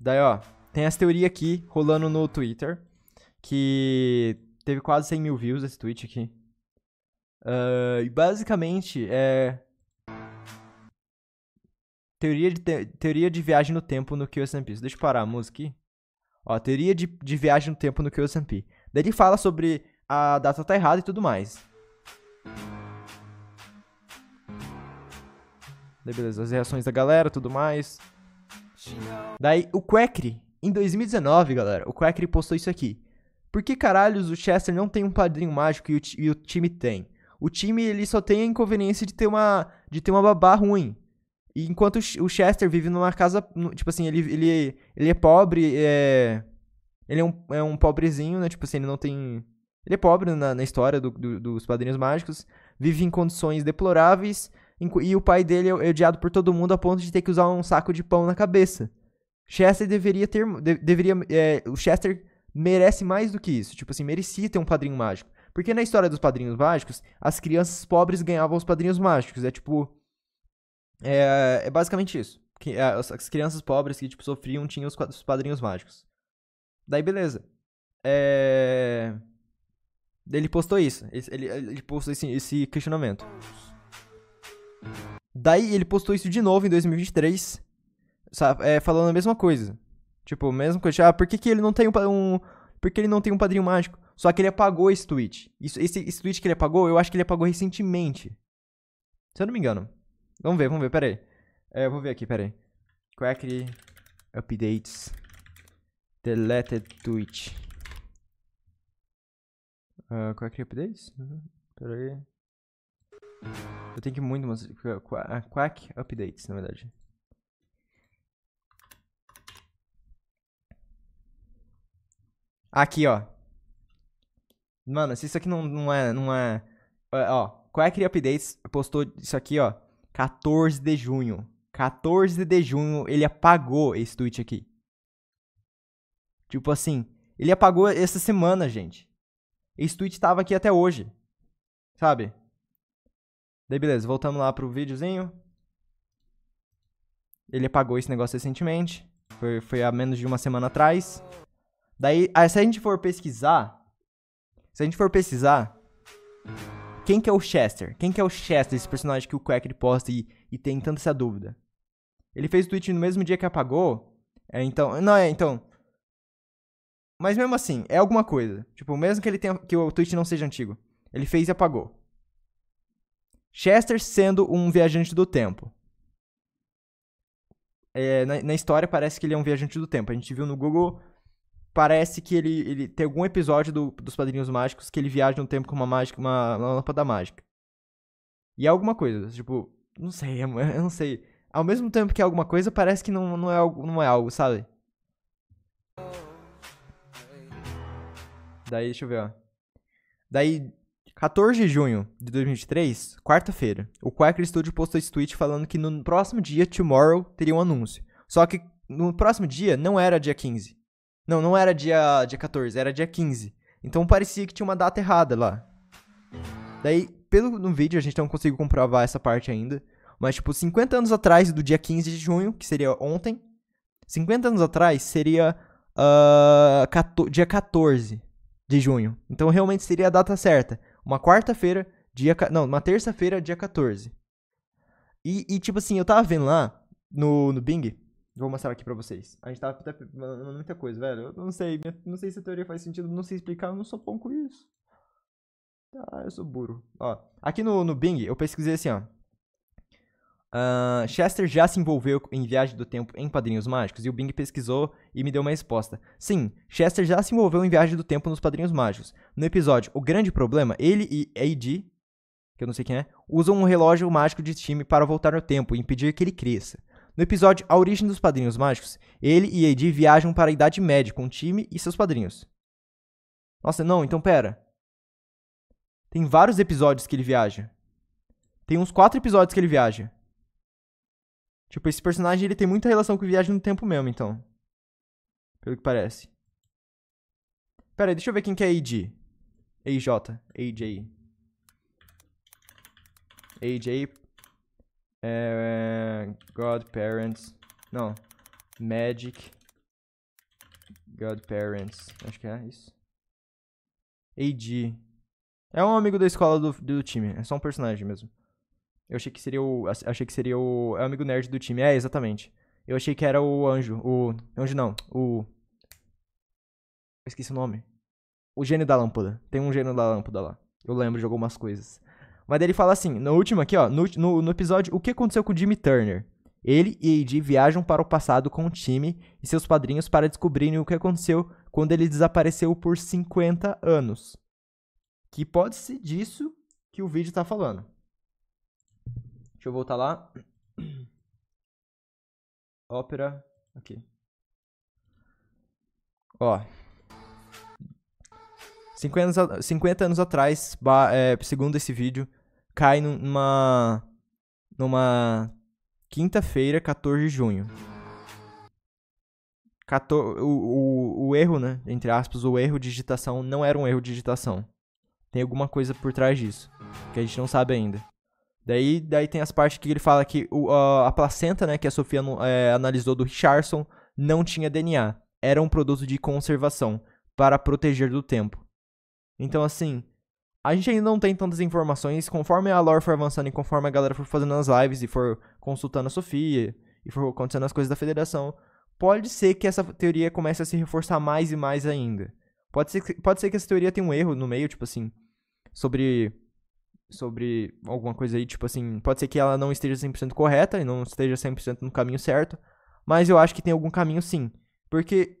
Daí, ó, tem essa teoria aqui rolando no Twitter, que teve quase 100 mil views esse tweet aqui. Uh, e basicamente é. Teoria de, te... teoria de viagem no tempo no QSMP. Deixa eu parar a música aqui. Ó, teoria de, de viagem no tempo no QSMP. Daí ele fala sobre a data tá errada e tudo mais. Daí beleza, as reações da galera tudo mais. Daí, o Quackery, em 2019, galera, o Quackery postou isso aqui. Por que caralhos o Chester não tem um padrinho mágico e o, e o time tem? O time, ele só tem a inconveniência de ter uma, de ter uma babá ruim. E enquanto o Chester vive numa casa, tipo assim, ele, ele, ele é pobre, é... Ele é um, é um pobrezinho, né? Tipo assim, ele não tem... Ele é pobre na, na história do, do, dos Padrinhos Mágicos, vive em condições deploráveis, e o pai dele é, é odiado por todo mundo a ponto de ter que usar um saco de pão na cabeça. Chester deveria ter. De, deveria, é, o Chester merece mais do que isso. Tipo assim, merecia ter um padrinho mágico. Porque na história dos padrinhos mágicos, as crianças pobres ganhavam os padrinhos mágicos. É tipo. É, é basicamente isso. Que, é, as, as, crianças pobres que tipo, sofriam tinham os, os padrinhos mágicos. Daí, beleza. É... Ele postou isso. Ele, ele, ele postou esse, esse questionamento. Daí ele postou isso de novo em 2023, sabe, é, falando a mesma coisa. Tipo, mesmo coisa. Tipo, ah, por que, que ele não tem um, um. Por que ele não tem um padrinho mágico? Só que ele apagou esse tweet. Isso, esse, esse tweet que ele apagou, eu acho que ele apagou recentemente. Se eu não me engano. Vamos ver, vamos ver, peraí. É, eu vou ver aqui, peraí. Quackly updates deleted tweet. Uh, Quackly updates? Uhum. Peraí. Eu tenho que muito mostrar. Ah, quack updates, na verdade. Aqui, ó. Mano, se isso aqui não, não é. Não é ó, Quack Updates postou isso aqui, ó. 14 de junho. 14 de junho ele apagou esse tweet aqui. Tipo assim, ele apagou essa semana, gente. Esse tweet tava aqui até hoje. Sabe? Daí, beleza, voltamos lá pro videozinho. Ele apagou esse negócio recentemente. Foi, foi há menos de uma semana atrás. Daí, ah, se a gente for pesquisar. Se a gente for pesquisar. Quem que é o Chester? Quem que é o Chester, esse personagem que o Quack posta e, e tem tanta essa dúvida? Ele fez o tweet no mesmo dia que apagou. É, então. Não, é, então. Mas mesmo assim, é alguma coisa. Tipo, mesmo que ele tenha. Que o tweet não seja antigo. Ele fez e apagou. Chester sendo um viajante do tempo. É, na, na, história parece que ele é um viajante do tempo. A gente viu no Google, parece que ele, ele tem algum episódio do, dos Padrinhos Mágicos que ele viaja no tempo com uma mágica, uma, uma lâmpada mágica. E é alguma coisa, tipo, não sei, é, eu não sei. Ao mesmo tempo que é alguma coisa, parece que não, não, é, algo, não é algo, sabe? Daí, deixa eu ver, ó. Daí, 14 de junho de 2023, quarta-feira, o Quaker Studio postou esse tweet falando que no próximo dia, Tomorrow, teria um anúncio. Só que no próximo dia não era dia 15. Não, não era dia, dia 14, era dia 15. Então parecia que tinha uma data errada lá. Daí, pelo no vídeo, a gente não conseguiu comprovar essa parte ainda. Mas, tipo, 50 anos atrás do dia 15 de junho, que seria ontem. 50 anos atrás seria uh, dia 14 de junho. Então realmente seria a data certa. Uma quarta-feira, dia. Não, uma terça-feira, dia 14. E, e, tipo assim, eu tava vendo lá no, no Bing. Vou mostrar aqui pra vocês. A gente tava mandando muita coisa, velho. Eu não sei. Não sei se a teoria faz sentido. Não sei explicar. Eu não sou bom com isso. Ah, eu sou burro. Ó, aqui no, no Bing, eu pesquisei assim, ó. Uh, Chester já se envolveu em Viagem do Tempo em Padrinhos Mágicos? E o Bing pesquisou e me deu uma resposta. Sim, Chester já se envolveu em Viagem do Tempo nos Padrinhos Mágicos. No episódio O Grande Problema, ele e AD, que eu não sei quem é, usam um relógio mágico de time para voltar no tempo e impedir que ele cresça. No episódio A Origem dos Padrinhos Mágicos, ele e AD viajam para a Idade Média com o time e seus padrinhos. Nossa, não, então pera. Tem vários episódios que ele viaja. Tem uns quatro episódios que ele viaja. Tipo, esse personagem ele tem muita relação com viagem no tempo mesmo, então. Pelo que parece. Pera aí, deixa eu ver quem que é AJ. AJ. AJ. AJ. É, Godparents. Não. Magic. Godparents. Acho que é isso. AJ. É um amigo da escola do, do time. É só um personagem mesmo. Eu achei que seria o. Achei que seria o. É o amigo nerd do time. É, exatamente. Eu achei que era o anjo. O. Anjo não. O. Eu esqueci o nome. O gênio da lâmpada. Tem um gênio da lâmpada lá. Eu lembro de algumas coisas. Mas ele fala assim, no último aqui, ó, no, no, no, episódio O que aconteceu com Jimmy Turner? Ele e AD viajam para o passado com o time e seus padrinhos para descobrirem o que aconteceu quando ele desapareceu por 50 anos. Que pode ser disso que o vídeo tá falando. Deixa eu voltar lá. Ópera. Aqui. Ó. 50 anos, 50 anos atrás, ba, é, segundo esse vídeo, cai numa. numa. quinta-feira, 14 de junho. Cator o, o, o erro, né? Entre aspas, o erro de digitação não era um erro de digitação. Tem alguma coisa por trás disso, que a gente não sabe ainda. Daí, daí tem as partes que ele fala que o, a, a, placenta, né, que a Sofia é, analisou do Richardson, não tinha DNA. Era um produto de conservação para proteger do tempo. Então, assim, a gente ainda não tem tantas informações. Conforme a lore for avançando e conforme a galera for fazendo as lives e for consultando a Sofia e for acontecendo as coisas da Federação, pode ser que essa teoria comece a se reforçar mais e mais ainda. Pode ser que, pode ser que essa teoria tenha um erro no meio, tipo assim, sobre sobre alguma coisa aí, tipo assim, pode ser que ela não esteja 100% correta e não esteja 100% no caminho certo, mas eu acho que tem algum caminho sim, porque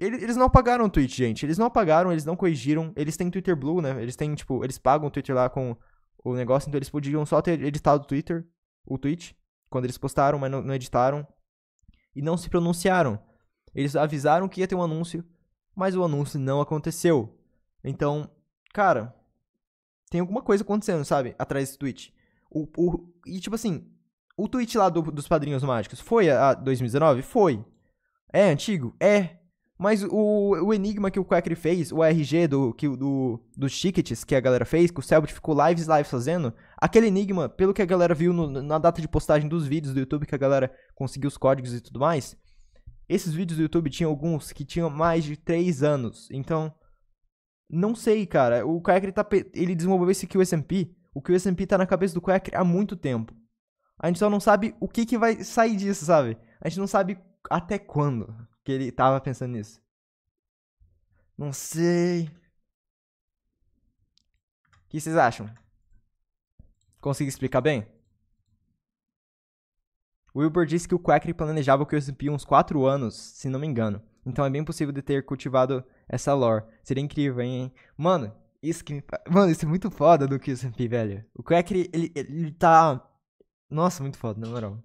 eles não apagaram o tweet, gente, eles não apagaram, eles não corrigiram, eles têm Twitter Blue, né? Eles têm, tipo, eles pagam o Twitter lá com o negócio, então eles podiam só ter editado o Twitter, o tweet, quando eles postaram, mas não, não editaram e não se pronunciaram. Eles avisaram que ia ter um anúncio, mas o anúncio não aconteceu. Então, cara, tem alguma coisa acontecendo, sabe? Atrás desse tweet. O, o, e tipo assim, o tweet lá do, dos Padrinhos Mágicos foi a, a 2019? Foi. É antigo? É. Mas o, o enigma que o Quackry fez, o RG do, que, do, dos tickets que a galera fez, que o Selbit ficou lives live fazendo, aquele enigma, pelo que a galera viu no, na data de postagem dos vídeos do YouTube, que a galera conseguiu os códigos e tudo mais, esses vídeos do YouTube tinham alguns que tinham mais de 3 anos. Então, não sei, cara. O Quacker ele, tá, ele desenvolveu esse QSMP. O QSMP tá na cabeça do Quacker há muito tempo. A gente só não sabe o que, que vai sair disso, sabe? A gente não sabe até quando que ele tava pensando nisso. Não sei. O que vocês acham? Consegui explicar bem? O Wilbur disse que o Quacker planejava o QSP uns 4 anos, se não me engano. Então é bem possível de ter cultivado essa lore. Seria incrível, hein? Mano, isso que me... Mano, isso é muito foda do QSMP, velho. O Cracker, é ele, ele, ele tá... Nossa, muito foda, na moral.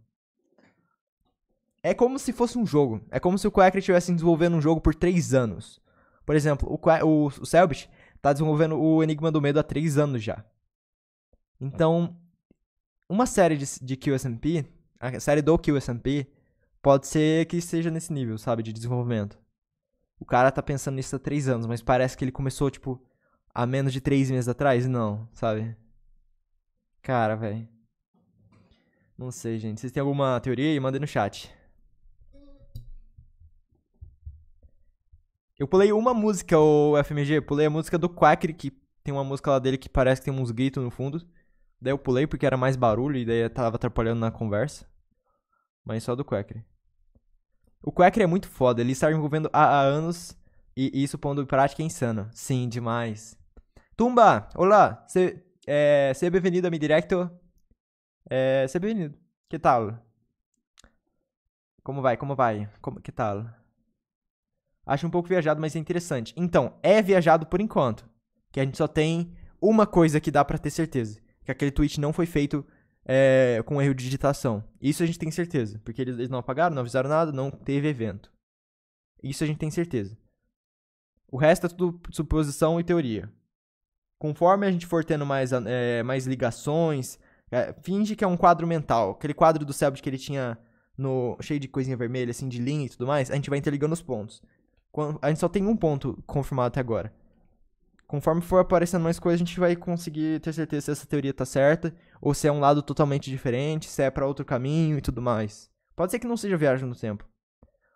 É como se fosse um jogo. É como se o Quackery estivesse desenvolvendo um jogo por 3 anos. Por exemplo, o, Qua o, o Selbit tá desenvolvendo o Enigma do Medo há 3 anos já. Então, uma série de, de QSMP, a série do QSMP, Pode ser que esteja nesse nível, sabe, de desenvolvimento. O cara tá pensando nisso há três anos, mas parece que ele começou, tipo, há menos de três meses atrás? Não, sabe? Cara, velho. Não sei, gente. Vocês têm alguma teoria aí? Mandem no chat. Eu pulei uma música, o FMG. Pulei a música do Quackery, que tem uma música lá dele que parece que tem uns gritos no fundo. Daí eu pulei porque era mais barulho e daí eu tava atrapalhando na conversa. Mas só do Quackery. O Quacker é muito foda, ele está envolvendo há, há anos e isso pondo em prática é insano. Sim, demais. Tumba, olá, se, é, é, bem-vindo a mi directo. É, se é bem-vindo. Que tal? Como vai, como vai? Como, que tal? Acho um pouco viajado, mas é interessante. Então, é viajado por enquanto. Que a gente só tem uma coisa que dá para ter certeza. Que aquele tweet não foi feito é, com erro de digitação. Isso a gente tem certeza, porque eles, eles não apagaram, não avisaram nada, não teve evento. Isso a gente tem certeza. O resto é tudo suposição e teoria. Conforme a gente for tendo mais, é, mais ligações, é, finge que é um quadro mental. Aquele quadro do Selbit que ele tinha no cheio de coisinha vermelha, assim, de linha e tudo mais, a gente vai interligando os pontos. Quando, a gente só tem um ponto confirmado até agora. Conforme for aparecendo mais coisas, a gente vai conseguir ter certeza se essa teoria tá certa, ou se é um lado totalmente diferente, se é para outro caminho e tudo mais. Pode ser que não seja viagem no tempo.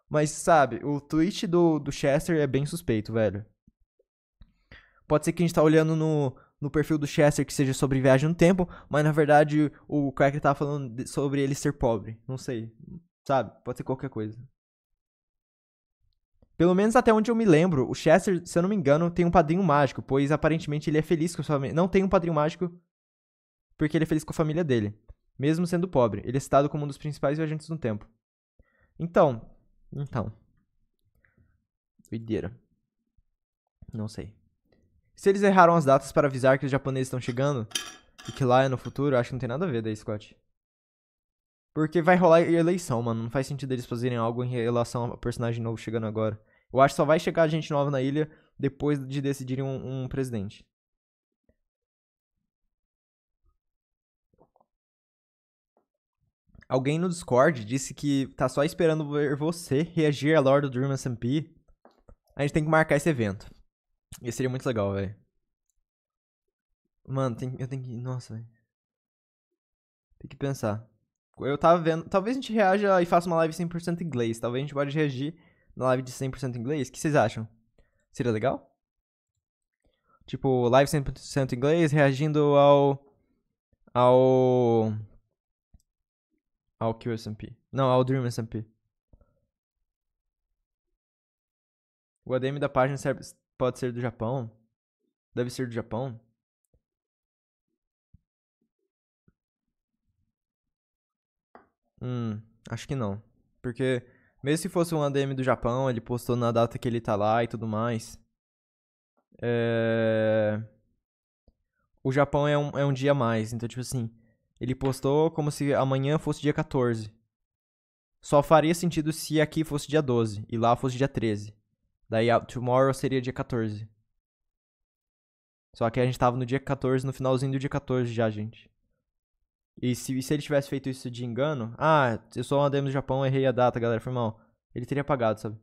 Mas, sabe, o tweet do, do Chester é bem suspeito, velho. Pode ser que a gente tá olhando no, no perfil do Chester que seja sobre viagem no tempo, mas na verdade o Cracker tá falando sobre ele ser pobre. Não sei. Sabe? Pode ser qualquer coisa. Pelo menos até onde eu me lembro, o Chester, se eu não me engano, tem um padrinho mágico, pois aparentemente ele é feliz com a sua família. Não tem um padrinho mágico porque ele é feliz com a família dele, mesmo sendo pobre. Ele é citado como um dos principais viajantes do tempo. Então, então. Doideira. Não sei. Se eles erraram as datas para avisar que os japoneses estão chegando e que lá é no futuro, acho que não tem nada a ver daí, Scott. Porque vai rolar eleição, mano. Não faz sentido eles fazerem algo em relação a personagem novo chegando agora. Eu acho que só vai chegar gente nova na ilha depois de decidirem um, um presidente. Alguém no Discord disse que tá só esperando ver você reagir a Lord of Dream SMP. A gente tem que marcar esse evento. Esse seria muito legal, velho. Mano, tem, eu tenho que. Nossa, velho. Tem que pensar. Eu tava vendo. Talvez a gente reaja e faça uma live 100% inglês. Talvez a gente pode reagir na live de 100% inglês. O que vocês acham? Seria legal? Tipo, live 100% inglês reagindo ao. Ao. Ao QSMP. SMP. Não, ao Dream SMP. O ADM da página serve, pode ser do Japão? Deve ser do Japão? Hum, acho que não. Porque mesmo se fosse um ADM do Japão, ele postou na data que ele tá lá e tudo mais. É... O Japão é um, é um dia a mais, então tipo assim, ele postou como se amanhã fosse dia 14. Só faria sentido se aqui fosse dia 12 e lá fosse dia 13. Daí tomorrow seria dia 14. Só que a gente tava no dia 14, no finalzinho do dia 14 já, gente. E se, e se ele tivesse feito isso de engano, ah, eu sou uma DM do Japão, errei a data, galera, foi mal. Ele teria pagado, sabe?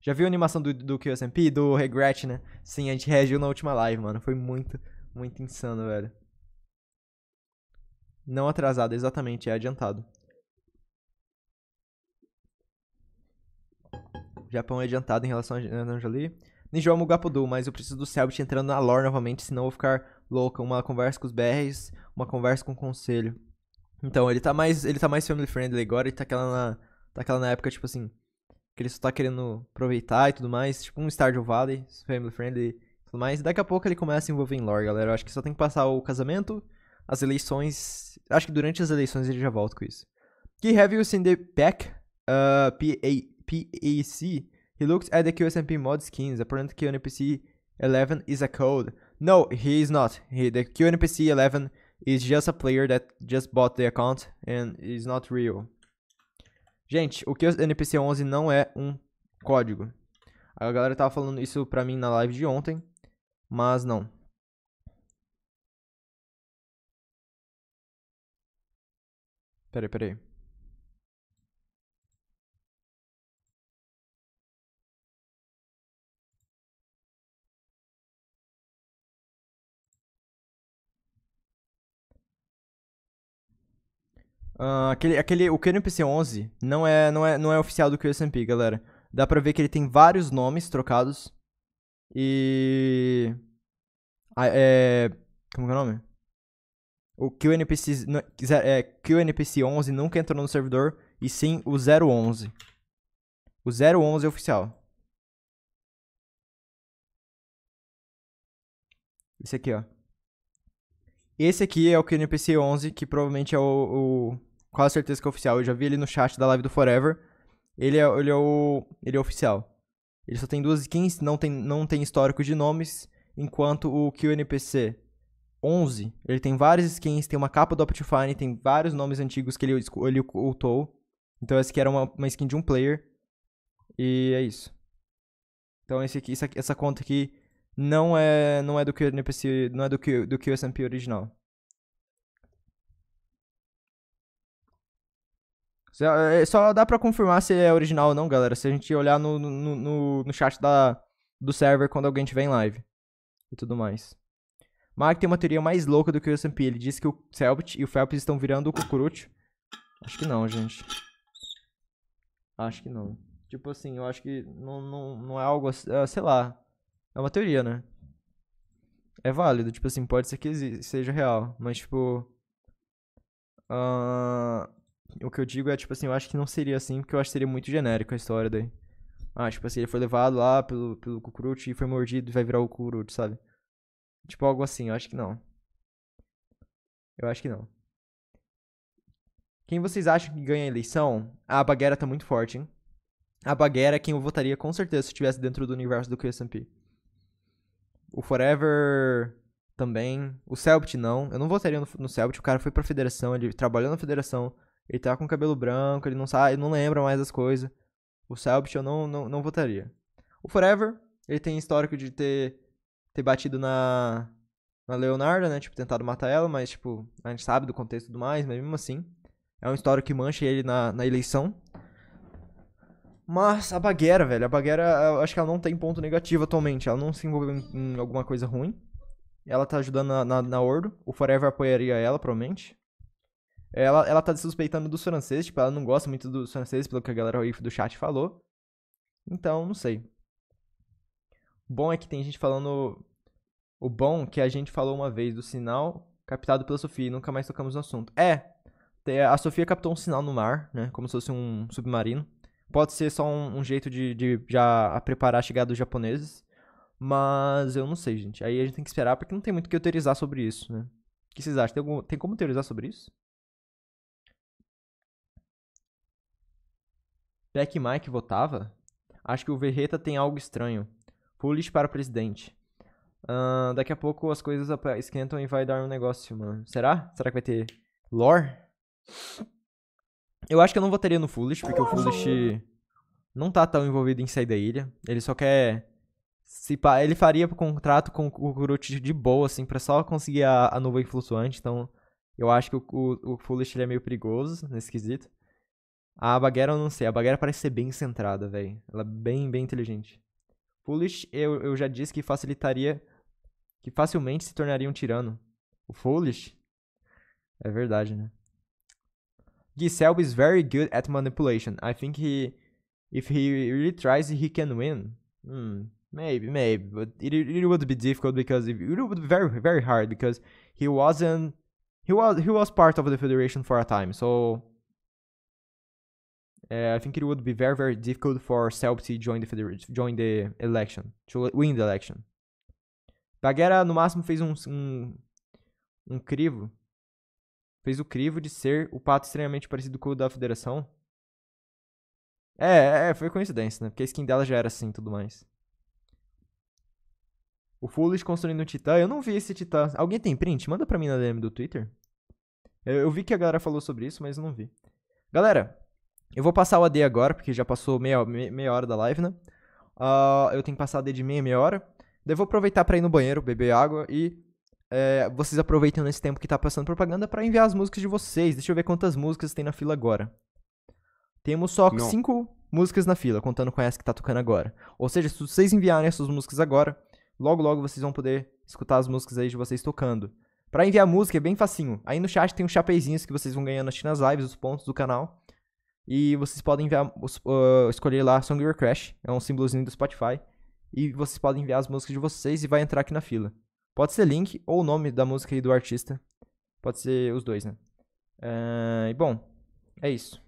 Já viu a animação do, do QSMP, do Regret, né? Sim, a gente reagiu na última live, mano. Foi muito, muito insano, velho. Não atrasado, exatamente, é adiantado. Japão é adiantado em relação a Anjali. Nijomo Gapudu, mas eu preciso do Selbit entrando na lore novamente, senão eu vou ficar louca. Uma conversa com os BRs, uma conversa com o conselho. Então, ele tá mais, ele tá mais family friendly agora, ele tá aquela na, tá aquela na época, tipo assim, que ele só tá querendo aproveitar e tudo mais, tipo um Stardew Valley, family friendly e tudo mais. Daqui a pouco ele começa a envolver em lore, galera. Eu acho que só tem que passar o casamento, as eleições, acho que durante as eleições ele já volta com isso. Que have you seen the pack? Uh, PAC? He looked at the QSMP mod skins. Apparently QNPC 11 is a code. No, he is not. He, the QNPC 11 is just a player that just bought the account and is not real. Gente, o que o NPC 11 não é um código. A galera tava falando isso pra mim na live de ontem, mas não. Peraí, peraí. Uh, aquele, aquele, o Canon 11 não é, não, é, não é oficial do QSMP, galera. Dá pra ver que ele tem vários nomes trocados. E... é... Como é o nome? O QNPC, não, é, QNPC11 nunca entrou no servidor, e sim o 011. O 011 é oficial. Esse aqui, ó. Esse aqui é o qnpc 11, que provavelmente é o, o quase certeza que é oficial. Eu já vi ele no chat da live do Forever. Ele é, ele é o ele é oficial. Ele só tem duas skins, não tem não tem histórico de nomes, enquanto o QNPC 11, ele tem várias skins, tem uma capa do Optifine, tem vários nomes antigos que ele, ele ocultou. Então essa aqui era uma, uma skin de um player. E é isso. Então esse aqui, essa, essa conta aqui não é não é do que o NPC, não é do que do que o SMP original. É, só dá pra confirmar se é original ou não, galera. Se a gente olhar no, no, no, no chat da, do server quando alguém tiver em live. E tudo mais. Mark tem uma teoria mais louca do que o SMP. Ele diz que o Selbit e o Phelps estão virando o Cucurucho. Acho que não, gente. Acho que não. Tipo assim, eu acho que não, não, não é algo... Ah, sei lá. É uma teoria, né? É válido, tipo assim, pode ser que seja real, mas tipo. Uh, o que eu digo é, tipo assim, eu acho que não seria assim, porque eu acho que seria muito genérico a história daí. Ah, tipo assim, ele foi levado lá pelo, pelo Kukurut e foi mordido e vai virar o Kukurut, sabe? Tipo algo assim, eu acho que não. Eu acho que não. Quem vocês acham que ganha a eleição? A Baguera tá muito forte, hein? A Baguera é quem eu votaria com certeza se estivesse dentro do universo do QSMP. O Forever também. O Celtic não. Eu não votaria no, no O cara foi pra federação, ele trabalhou na federação. Ele tá com cabelo branco, ele não sabe, ele não lembra mais das coisas. O Selbit eu não, não, não votaria. O Forever, ele tem histórico de ter, ter batido na, na Leonardo, né? Tipo, tentado matar ela, mas, tipo, a gente sabe do contexto e tudo mais, mas mesmo assim. É uma história que mancha ele na, na eleição. Mas a Baguera, velho, a Baguera, eh, acho que ela não tem ponto negativo atualmente. Ela não se envolveu em, em alguma coisa ruim. Ela tá ajudando na, na, na, Ordo. O Forever apoiaria ela, provavelmente. Ela, ela tá dessuspeitando dos franceses. Tipo, ela não gosta muito dos franceses, pelo que a galera do chat falou. Então, não sei. O bom é que tem gente falando. O bom é que a gente falou uma vez do sinal captado pela Sofia e nunca mais tocamos no assunto. É! A Sofia captou um sinal no mar, né? Como se fosse um submarino. Pode ser só um, um jeito de, de já preparar a chegada dos japoneses. Mas eu não sei, gente. Aí a gente tem que esperar, porque não tem muito o que teorizar sobre isso, né? O que vocês acham? Tem, algum, tem como teorizar sobre isso? Peck Mike votava? Acho que o Verreta tem algo estranho. Pulis para presidente. Uh, daqui a pouco as coisas esquentam e vai dar um negócio, mano. Será? Será que vai ter lore? Eu acho que eu não votaria no Foolish, porque o Foolish não tá tão envolvido em sair da ilha. Ele só quer. Se pa... Ele faria o contrato com o Kuruchi de boa, assim, pra só conseguir a, a nuvem flutuante. Então, eu acho que o, o, o Foolish ele é meio perigoso nesse quesito. A Baguera eu não sei. A Baguera parece ser bem centrada, velho. Ela é bem, bem inteligente. Foolish, eu, eu já disse que facilitaria. Que facilmente se tornaria um tirano. O Foolish. É verdade, né? Giselle is very good at manipulation. I think he, if he really tries, he can win. Hmm, maybe, maybe, but it, it would be difficult because it, would be very, very hard because he wasn't. He was he was part of the federation for a time, so uh, I think it would be very, very difficult for Selp to join the federation, join the election, to win the election. Baguera no máximo fez um, um, um crivo fez o crivo de ser o pato estranhamente parecido com o da federação. É, é, é, foi coincidência, né? Porque a skin dela já era assim e tudo mais. O Foolish construindo um titã. Eu não vi esse titã. Alguém tem print? Manda pra mim na DM do Twitter. Eu, eu vi que a galera falou sobre isso, mas eu não vi. Galera, eu vou passar o AD agora, porque já passou meia, meia hora da live, né? Uh, eu tenho que passar AD de meia, meia hora. Daí vou aproveitar pra ir no banheiro, beber água e é, vocês aproveitam nesse tempo que tá passando propaganda para enviar as músicas de vocês. Deixa eu ver quantas músicas tem na fila agora. Temos só Não. cinco músicas na fila, contando com essa que tá tocando agora. Ou seja, se vocês enviarem essas músicas agora, logo logo vocês vão poder escutar as músicas aí de vocês tocando. Para enviar música é bem facinho. Aí no chat tem os chapeizinhos que vocês vão ganhando nas lives, os pontos do canal. E vocês podem enviar, uh, escolher lá Song Your Crash, é um símbolozinho do Spotify. E vocês podem enviar as músicas de vocês e vai entrar aqui na fila. Pode ser link ou o nome da música e do artista. Pode ser os dois, né? e bom, é isso.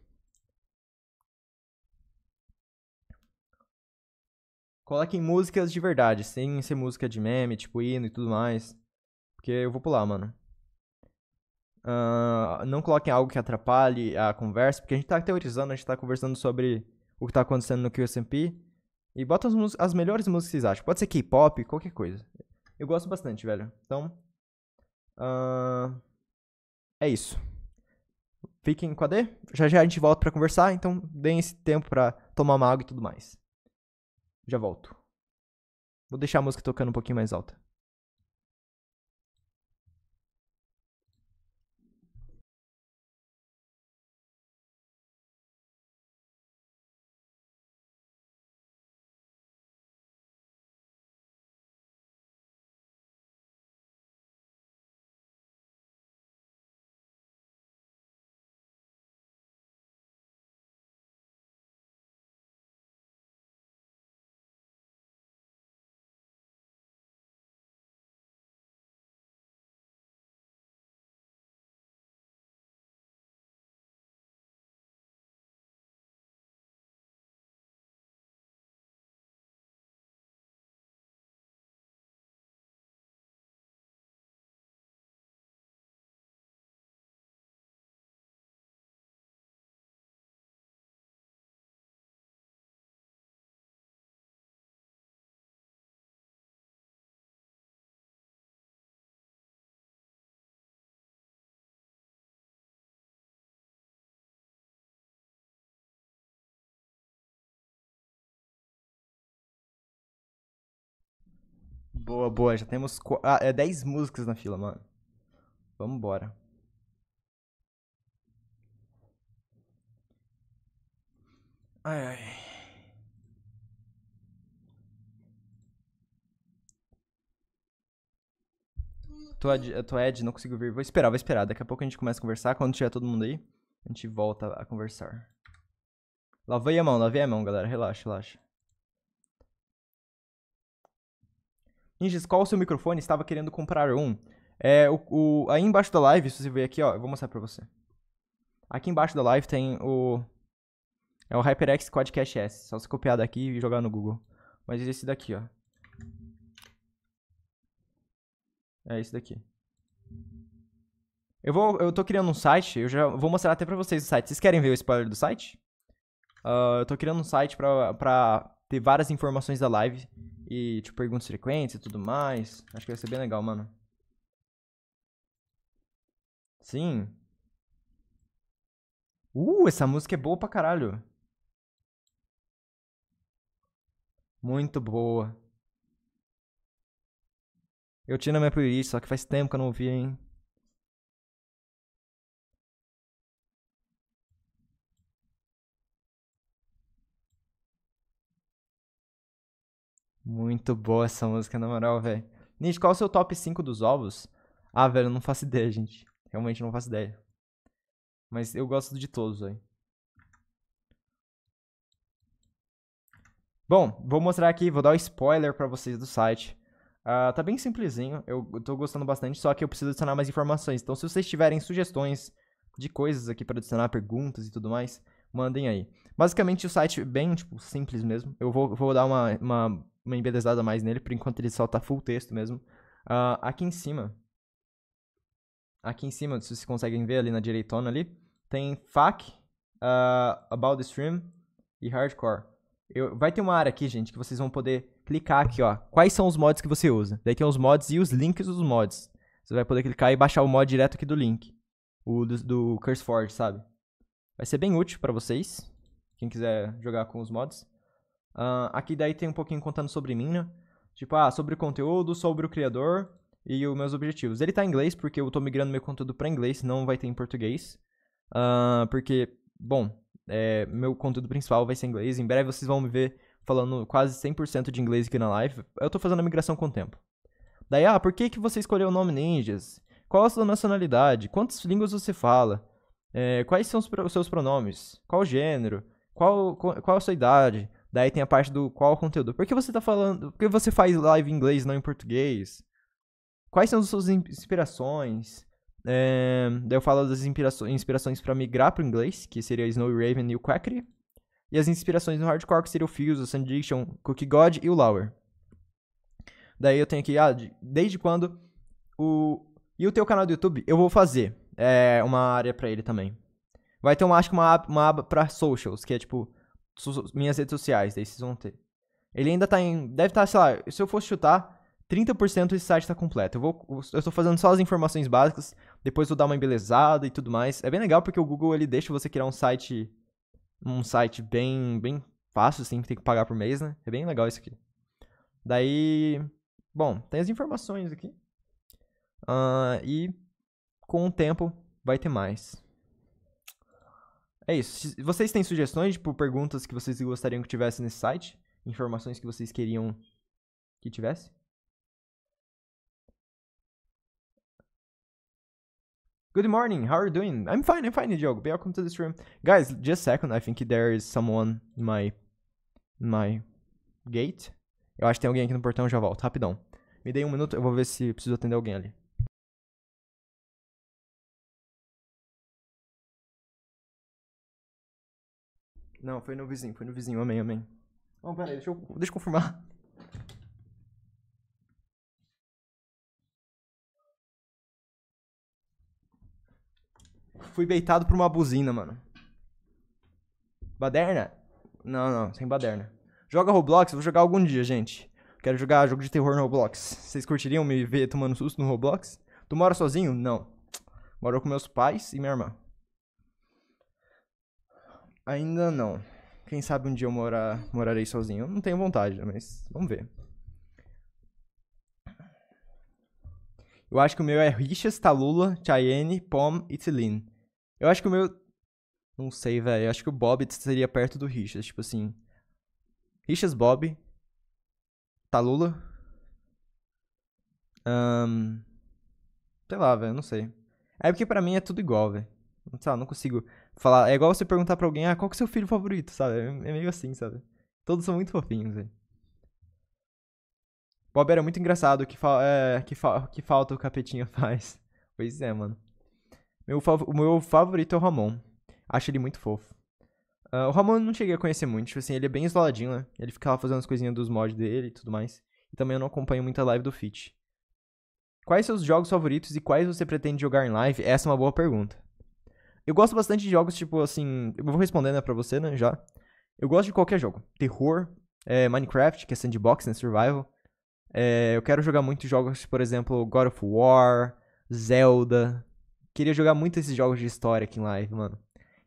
Coloquem músicas de verdade, sem ser música de meme, tipo hino e tudo mais. Porque eu vou pular, mano. Uh, não coloquem algo que atrapalhe a conversa, porque a gente tá teorizando, a gente tá conversando sobre o que tá acontecendo no QSMP. E bota as, as melhores músicas que vocês acham. Pode ser K-pop, qualquer coisa. Eu gosto bastante, velho. Então, uh, é isso. Fiquem com a D. Já já a gente volta para conversar, então deem esse tempo para tomar uma água e tudo mais. Já volto. Vou deixar a música tocando um pouquinho mais alta. Boa, boa. Já temos ah, é 10 músicas na fila, mano. Vamos Ai, ai. Tô, ad, tô Ed, não consigo ver. Vou esperar, vou esperar. Daqui a pouco a gente começa a conversar. Quando tiver todo mundo aí, a gente volta a conversar. Lavei a mão, lavei a mão, galera. Relaxa, relaxa. Ninjas, qual o seu microfone? Estava querendo comprar um. É, o, o, aí embaixo da live, se você ver aqui, ó, eu vou mostrar pra você. Aqui embaixo da live tem o. É o HyperX Quadcast S. Só se copiar daqui e jogar no Google. Mas esse daqui, ó. É esse daqui. Eu, vou, eu tô criando um site, eu já vou mostrar até pra vocês o site. Vocês querem ver o spoiler do site? Uh, eu tô criando um site pra, pra ter várias informações da live e, tipo, perguntas frequentes e tudo mais. Acho que vai ser bem legal, mano. Sim. Uh, essa música é boa pra caralho. Muito boa. Eu tinha na minha playlist, só que faz tempo que eu não ouvi, hein. Muito boa essa música, na moral, velho. Nish, qual é o seu top 5 dos ovos? Ah, velho, eu não faço ideia, gente. Realmente não faço ideia. Mas eu gosto de todos, velho. Bom, vou mostrar aqui, vou dar o um spoiler para vocês do site. Uh, tá bem simplesinho, eu, tô gostando bastante, só que eu preciso adicionar mais informações. Então, se vocês tiverem sugestões de coisas aqui para adicionar, perguntas e tudo mais, mandem aí. Basicamente, o site é bem, tipo, simples mesmo. Eu vou, vou dar uma, uma, uma embelezada mais nele, por enquanto ele só tá full texto mesmo. Uh, aqui em cima, aqui em cima, se vocês conseguem ver ali na direitona ali, tem FAQ, uh, ah, About the Stream e Hardcore. Eu, vai ter uma área aqui, gente, que vocês vão poder clicar aqui, ó. Quais são os mods que você usa? Daí tem os mods e os links dos mods. Você vai poder clicar e baixar o mod direto aqui do link. O do, do CurseForge, sabe? Vai ser bem útil para vocês, quem quiser jogar com os mods. Uh, aqui daí tem um pouquinho contando sobre mim, né? Tipo, ah, sobre o conteúdo, sobre o criador e os meus objetivos. Ele tá em inglês porque eu tô migrando meu conteúdo para inglês, não vai ter em português. Uh, porque, bom, é, meu conteúdo principal vai ser em inglês. Em breve vocês vão me ver falando quase 100% de inglês aqui na live. Eu tô fazendo a migração com o tempo. Daí, ah, por que, que você escolheu o nome Ninjas? Qual a sua nacionalidade? Quantas línguas você fala? é, quais são os, os, seus pronomes, qual gênero, qual, qual a sua idade. Daí tem a parte do qual conteúdo. Por que você tá falando. Por que você faz live em inglês não em português? Quais são as suas inspirações? É, daí eu falo das inspirações para migrar pro inglês, que seria Snow Raven e o Quackery. E as inspirações no hardcore, que seria o Fuse, o Sandiction, Cookie God e o Lauer. Daí eu tenho aqui, ah, desde quando o. E o teu canal do YouTube? Eu vou fazer é, uma área para ele também. Vai ter, uma, acho que uma, uma aba pra socials, que é tipo, minhas redes sociais, daí vocês vão ter. Ele ainda tá em. Deve estar, tá, sei lá, se eu fosse chutar, 30% desse site tá completo. Eu, vou, eu tô fazendo só as informações básicas, depois vou dar uma embelezada e tudo mais. É bem legal porque o Google ele deixa você criar um site. Um site bem, bem fácil, assim, que tem que pagar por mês, né? É bem legal isso aqui. Daí. Bom, tem as informações aqui. Uh, e com o tempo vai ter mais. É isso. Vocês têm sugestões, tipo, perguntas que vocês gostariam que tivesse nesse site? Informações que vocês queriam que tivesse? Good morning, how are you doing? I'm fine, I'm fine, Diogo. Welcome to the stream. Guys, just a second, I think there is someone in my, in my gate. Eu acho que tem alguém aqui no portão, já volto, rapidão. Me dei um minuto, eu vou ver se preciso atender alguém ali. Não, foi no vizinho, foi no vizinho, amém, amém. Não, pera aí, deixa eu, deixa eu confirmar. Fui beitado por uma buzina, mano. Baderna? Não, não, sem baderna. Joga Roblox, vou jogar algum dia, gente. Quero jogar jogo de terror no Roblox. Vocês curtiriam me ver tomando susto no Roblox? Tu mora sozinho? Não. Moro com meus pais e minha irmã. Ainda não. Quem sabe um dia eu morar, morarei sozinho. Eu não tenho vontade, mas vamos ver. Eu acho que o meu é Richas, Talula, Cheyenne, Pom e Tilin. Eu acho que o meu. Não sei, velho. Eu acho que o Bob seria perto do Richas. Tipo assim. Richas, Bob. Talula. Um... Sei lá, velho. Não sei. É porque pra mim é tudo igual, velho. não Sei lá, não consigo falar. É igual você perguntar pra alguém, ah, qual que é o seu filho favorito, sabe? É meio assim, sabe? Todos são muito fofinhos, velho. Bob era é muito engraçado, que, fa é, que, fa que falta o capetinha faz. Pois é, mano. Meu o meu favorito é o Ramon. Acho ele muito fofo. Uh, o Ramon eu não cheguei a conhecer muito, tipo assim, ele é bem isoladinho, né? Ele ficava fazendo as coisinhas dos mods dele e tudo mais. E também eu não acompanho muita live do Fit. Quais seus jogos favoritos e quais você pretende jogar em live? Essa é uma boa pergunta. Eu gosto bastante de jogos, tipo assim. Eu vou respondendo né, pra você, né? Já. Eu gosto de qualquer jogo. Terror, é, Minecraft, que é sandbox, né? Survival. É, eu quero jogar muitos jogos, por exemplo, God of War, Zelda. Queria jogar muito esses jogos de história aqui em live, mano.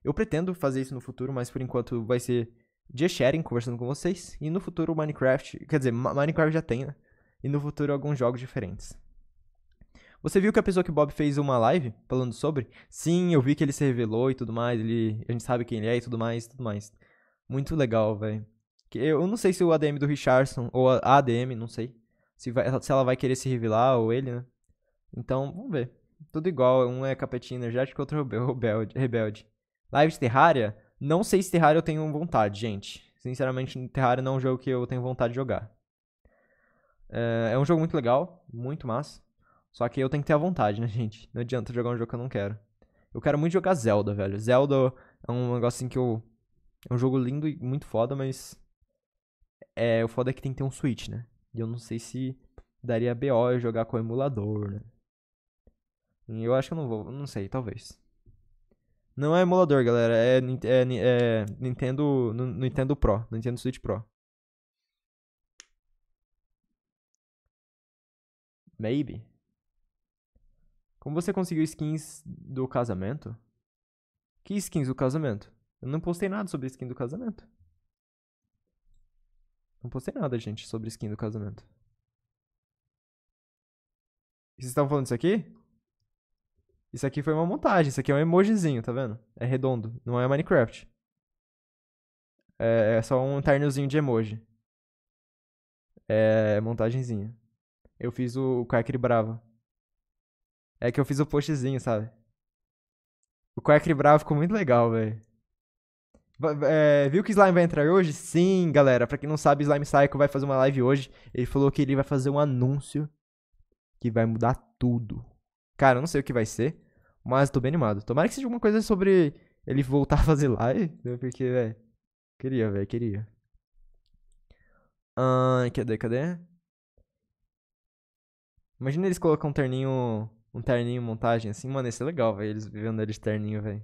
Eu pretendo fazer isso no futuro, mas por enquanto vai ser de sharing, conversando com vocês. E no futuro, Minecraft. Quer dizer, Minecraft já tem, né? E no futuro, alguns jogos diferentes. Você viu que a pessoa que o Bob fez uma live falando sobre? Sim, eu vi que ele se revelou e tudo mais, ele, a gente sabe quem ele é e tudo mais, tudo mais. Muito legal, velho. Eu não sei se o ADM do Richardson, ou a ADM, não sei, se, vai, se ela vai querer se revelar ou ele, né? Então, vamos ver. Tudo igual, um é capetinho energético, outro é rebelde. rebelde. Live de Terraria? Não sei se Terraria eu tenho vontade, gente. Sinceramente, Terraria não é um jogo que eu tenho vontade de jogar. É, é um jogo muito legal, muito massa. Só que eu tenho que ter a vontade, né, gente? Não adianta jogar um jogo que eu não quero. Eu quero muito jogar Zelda, velho. Zelda é um negócio assim que eu. É um jogo lindo e muito foda, mas. É, o foda é que tem que ter um Switch, né? E eu não sei se daria BO eu jogar com o emulador, né? E eu acho que eu não vou. Não sei, talvez. Não é emulador, galera. É, é, é Nintendo, Nintendo Pro. Nintendo Switch Pro. Maybe. Como você conseguiu skins do casamento? Que skins do casamento? Eu não postei nada sobre skin do casamento. Não postei nada, gente, sobre skin do casamento. Vocês estão falando isso aqui? Isso aqui foi uma montagem, isso aqui é um emojizinho, tá vendo? É redondo, não é Minecraft. É, é só um ternozinho de emoji. É montagenzinha. Eu fiz o Kaikiri Brava. É que eu fiz o postzinho, sabe? O Quack Bravo ficou muito legal, velho. É, viu que Slime vai entrar hoje? Sim, galera. Pra quem não sabe, Slime Psycho vai fazer uma live hoje. Ele falou que ele vai fazer um anúncio que vai mudar tudo. Cara, eu não sei o que vai ser, mas tô bem animado. Tomara que seja alguma coisa sobre ele voltar a fazer live, né? porque, velho, queria, velho, queria. Ah, cadê, cadê? Imagina eles colocam um terninho um terninho montagem assim. Mano, esse é legal, velho. Eles vivendo ali de terninho, velho.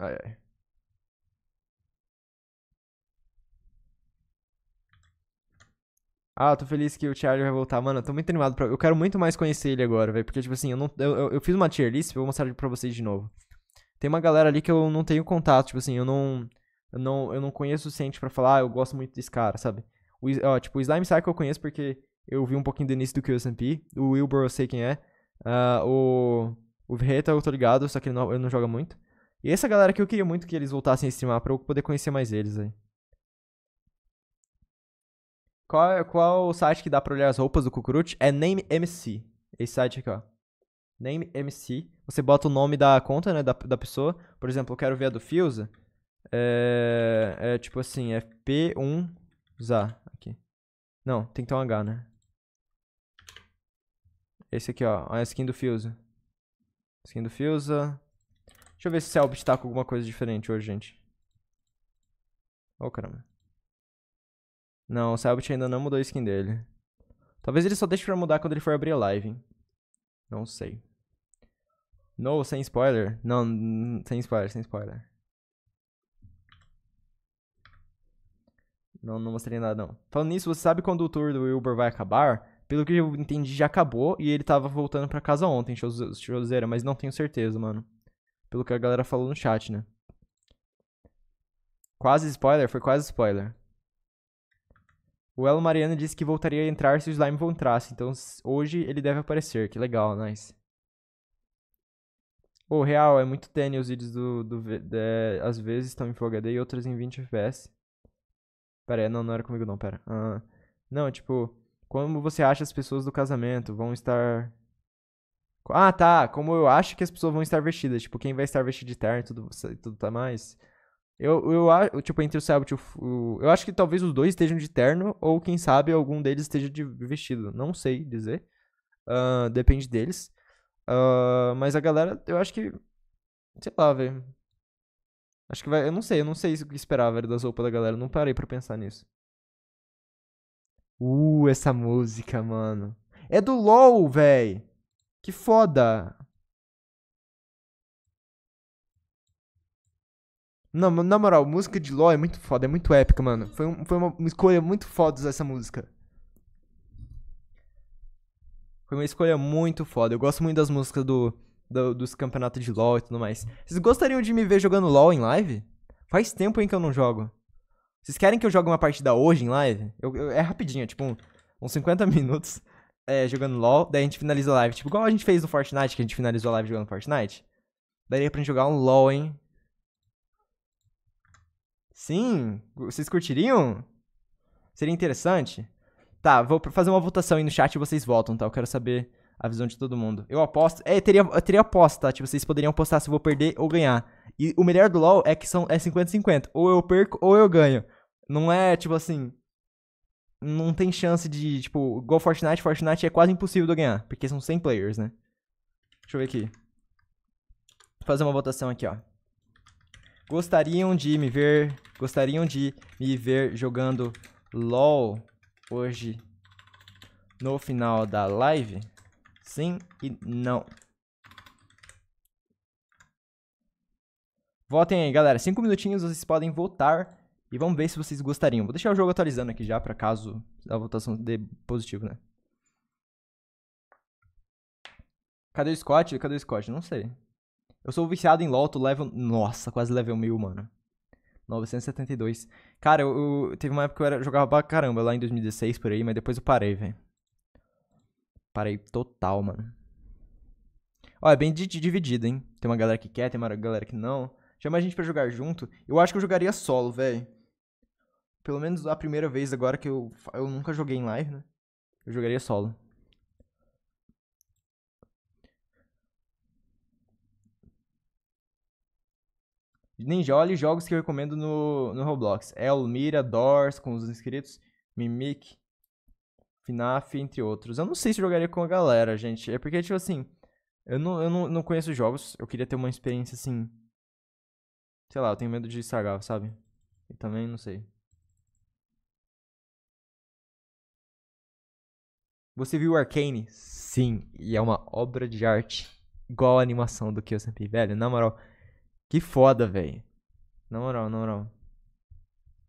Ai, ai. Ah, tô feliz que o Charlie vai voltar. Mano, eu tô muito animado. Pra... Eu quero muito mais conhecer ele agora, velho. Porque, tipo assim, eu, não... eu, eu, fiz uma tier list, vou mostrar pra vocês de novo. Tem uma galera ali que eu não tenho contato, tipo assim, eu não eu não, eu não conheço o suficiente para falar, ah, eu gosto muito desse cara, sabe? O, ó, tipo, o Slime Cycle eu conheço porque eu vi um pouquinho do início do QSMP. O Wilbur eu sei quem é. Uh, o, o eu tô ligado, só que ele não, ele não joga muito. E essa galera que eu queria muito que eles voltassem a streamar pra eu poder conhecer mais eles aí. Qual, é, qual o site que dá pra olhar as roupas do Cucuruch? É Name MC. Esse site aqui, ó. Name MC. Você bota o nome da conta, né, da, da pessoa. Por exemplo, eu quero ver a do Fiusa. É, é tipo assim, é P1 ZA aqui. Não, tem que ter um H, né? Esse aqui, ó, a skin do Fusa. Skin do Fusa. Deixa eu ver se o Selbit tá com alguma coisa diferente hoje, gente. oh, caramba. Não, o Selbit ainda não mudou a skin dele. Talvez ele só deixe pra mudar quando ele for abrir a live, hein? Não sei. No, sem spoiler. Não, sem spoiler, sem spoiler. Não, não mostrei nada, não. Falando nisso, você sabe quando o tour do Wilbur vai acabar? Pelo que eu entendi, já acabou e ele tava voltando para casa ontem, Choseira, mas não tenho certeza, mano. Pelo que a galera falou no chat, né? Quase spoiler? Foi quase spoiler. O Elo Mariano disse que voltaria a entrar se o slime voltasse, então hoje ele deve aparecer. Que legal, nice. O oh, real, é muito tênue os vídeos do... do de, é, às vezes estão em Full HD e outras em 20 FPS. Pera, não, não era comigo não, pera. Ah, não, tipo, como você acha as pessoas do casamento vão estar. Ah, tá. Como eu acho que as pessoas vão estar vestidas. Tipo, quem vai estar vestido de terno e tudo, tudo tá mais. Eu, eu acho, tipo, entre o Selbit tipo, o, Eu acho que talvez os dois estejam de terno, ou quem sabe algum deles esteja de vestido. Não sei dizer. Uh, depende deles. Uh, mas a galera, eu acho que. Sei lá, velho. Acho que vai. Eu não sei, eu não sei o que esperar, velho, das roupas da galera. Eu não parei pra pensar nisso. Uh, essa música, mano. É do LOL, velho. Que foda. Não, na moral, música de LOL é muito foda, é muito épica, mano. Foi, um, foi uma escolha muito foda essa música. Foi uma escolha muito foda. Eu gosto muito das músicas do do, dos campeonatos de LoL e tudo mais. Vocês gostariam de me ver jogando LoL em live? Faz tempo, hein, que eu não jogo. Vocês querem que eu jogue uma partida hoje em live? Eu, eu, é rapidinho, tipo um, uns 50 minutos é, jogando LoL, daí a gente finaliza a live. Tipo, igual a gente fez no Fortnite, que a gente finalizou a live jogando Fortnite. Daria pra gente jogar um LoL, hein? Sim? Vocês curtiriam? Seria interessante? Tá, vou fazer uma votação aí no chat e vocês votam, tá? Eu quero saber a visão de todo mundo. Eu aposto. É, eu teria, eu teria aposta, tá? Tipo, vocês poderiam apostar se eu vou perder ou ganhar. E o melhor do LoL é que são, é 50-50. Ou eu perco ou eu ganho. Não é, tipo assim. Não tem chance de, tipo, igual Fortnite, Fortnite é quase impossível de eu ganhar. Porque são 100 players, né? Deixa eu ver aqui. Vou fazer uma votação aqui, ó. Gostariam de me ver. Gostariam de me ver jogando LOL hoje no final da live? Sim e não. Votem aí, galera. Cinco minutinhos, vocês podem votar e vamos ver se vocês gostariam. Vou deixar o jogo atualizando aqui já, para caso a votação dê positivo, né? Cadê o Scott? Cadê o Scott? Não sei. Eu sou viciado em loto level... Nossa, quase level 1000, mano. 972. Cara, eu, eu, teve uma época que eu era, jogava pra caramba lá em 2016, por aí, mas depois eu parei, velho. Parei total, mano. Ó, é bem dividido, hein? Tem uma galera que quer, tem uma galera que não. Chama a gente para jogar junto. Eu acho que eu jogaria solo, velho. Pelo menos a primeira vez agora que eu, eu nunca joguei em live, né? Eu jogaria solo. Ninja, olha jogos que eu recomendo no, no Roblox. Elmira, Doors, com os inscritos, Mimic, FNAF, entre outros. Eu não sei se jogaria com a galera, gente. É porque, tipo assim, eu não, eu não, não conheço jogos. Eu queria ter uma experiência assim. Sei lá, eu tenho medo de estragar, sabe? E também não sei. Você viu Arcane? Sim, e é uma obra de arte igual a animação do que eu sempre velho. Na moral, que foda, velho. Na moral, na moral.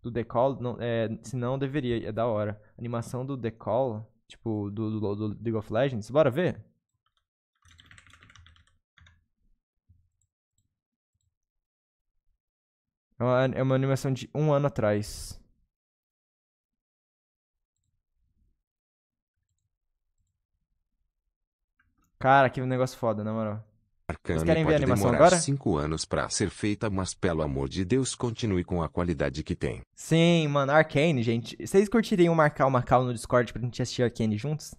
Do Decall, não, é, se não deveria, é da hora. Animação do The Call, tipo, do, do, do League of Legends. Bora ver? É uma, é uma animação de um ano atrás. Cara, que negócio foda, na moral. Arcane Vocês querem ver a animação agora? cinco anos para ser feita, mas pelo amor de Deus, continue com a qualidade que tem. Sim, mano, Arcane, gente. Vocês curtiriam marcar uma call no Discord pra gente assistir Arcane juntos?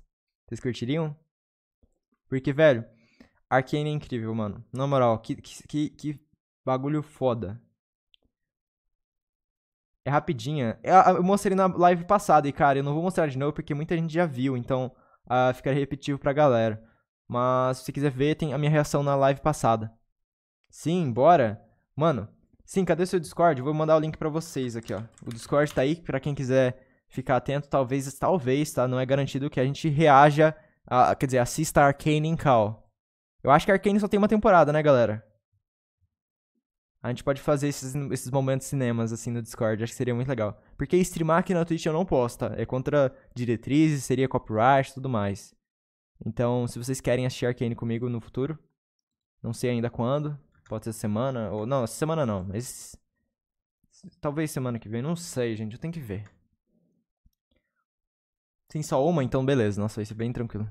Vocês curtiriam? Porque, velho, Arcane é incrível, mano. Na moral, que, que, que bagulho foda. É rapidinha. É, eu mostrei na live passada e, cara, eu não vou mostrar de novo porque muita gente já viu, então uh, fica repetitivo pra galera. Mas se quiser ver, tem a minha reação na live passada. Sim, bora? Mano, sim, cadê seu Discord? Eu vou mandar o link para vocês aqui, ó. O Discord tá aí para quem quiser ficar atento, talvez, talvez, tá? Não é garantido que a gente reaja, a, quer dizer, assista Arcane em Cal. Eu acho que Arcane só tem uma temporada, né, galera? A gente pode fazer esses, esses momentos cinemas, assim, no Discord. Acho que seria muito legal. Porque streamar aqui na Twitch eu não posto. Tá? É contra diretrizes, seria copyright e tudo mais. Então, se vocês querem assistir Arcane comigo no futuro, não sei ainda quando, pode ser semana, ou não, semana não, mas talvez semana que vem, não sei, gente, eu tenho que ver. Tem só uma, então beleza, nossa, vai ser bem tranquilo.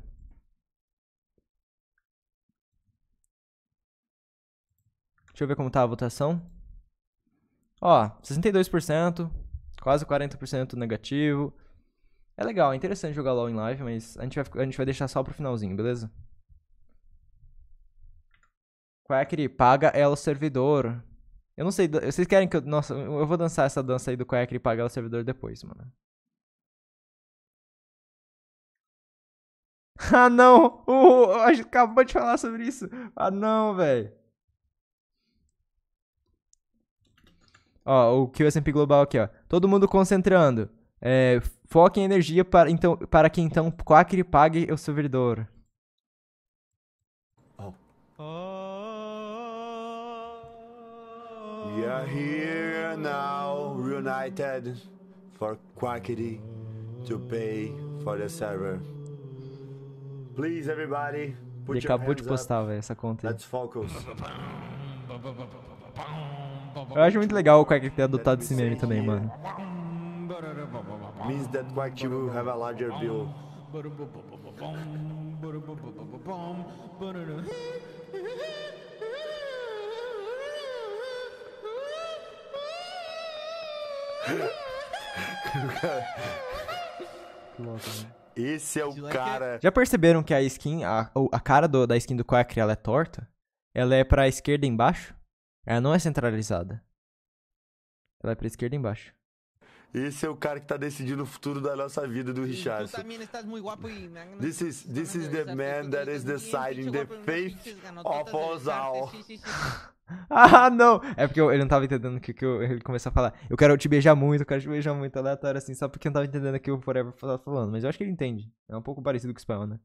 Deixa eu ver como tá a votação. Ó, 62%, quase 40% negativo. É legal, é interessante jogar LoL em live, mas a gente vai, a gente vai deixar só pro finalzinho, beleza? Quackery Paga ela o servidor. Eu não sei, vocês querem que eu... Nossa, eu vou dançar essa dança aí do Quackery paga ela o servidor depois, mano. Ah, não! Uh, eu acabou de falar sobre isso. Ah, não, velho. Ó, o QSMP Global aqui, ó. Todo mundo concentrando. É, foque em energia para, então, para que então Quackity pague o servidor. Oh. We are here now reunited for Quackity to pay for the server. Please everybody, put Ele acabou de postar, velho, essa conta. Aí. Let's focus. Eu acho muito legal o Quackity ter adotado esse meme também, mano means that Quack will have a larger bill. Esse é o é- cara. Já perceberam que a skin, a, a cara do, da skin do Quack, ela é torta? Ela é pra esquerda embaixo? Ela não é centralizada. Ela é pra esquerda embaixo. Esse é o cara que tá decidindo o futuro da nossa vida, do Richard. Tá, this is, this is the man that is deciding the fate of us tá, all. ah, não! É porque eu, ele não tava entendendo o que, que eu, ele começou a falar. Eu quero te beijar muito, eu quero te beijar muito, aleatório assim, só porque eu não tava entendendo o que o Forever tava falando. Mas eu acho que ele entende. É um pouco parecido com o Spam, né?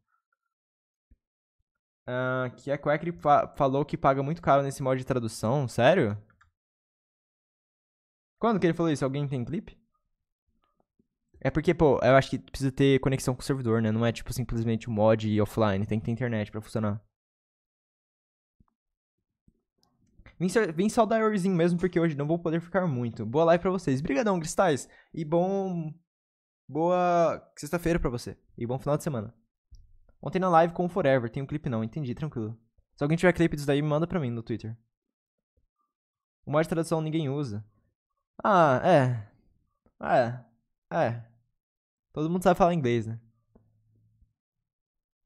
Uh, que é, a é que fa falou que paga muito caro nesse modo de tradução, sério? Quando que ele falou isso? Alguém tem clipe? É porque, pô, eu acho que precisa ter conexão com o servidor, né? Não é, tipo, simplesmente o um mod offline. Tem que ter internet pra funcionar. Vim, vim saudar Orzinho mesmo, porque hoje não vou poder ficar muito. Boa live pra vocês. Brigadão, Cristais. E bom... Boa sexta-feira pra você. E bom final de semana. Ontem na live com o Forever. Tem um clipe não, entendi, tranquilo. Se alguém tiver clipe disso daí, manda pra mim no Twitter. O mod de tradução ninguém usa. Ah, é. Ah, é. É. Todo mundo sabe falar inglês, né?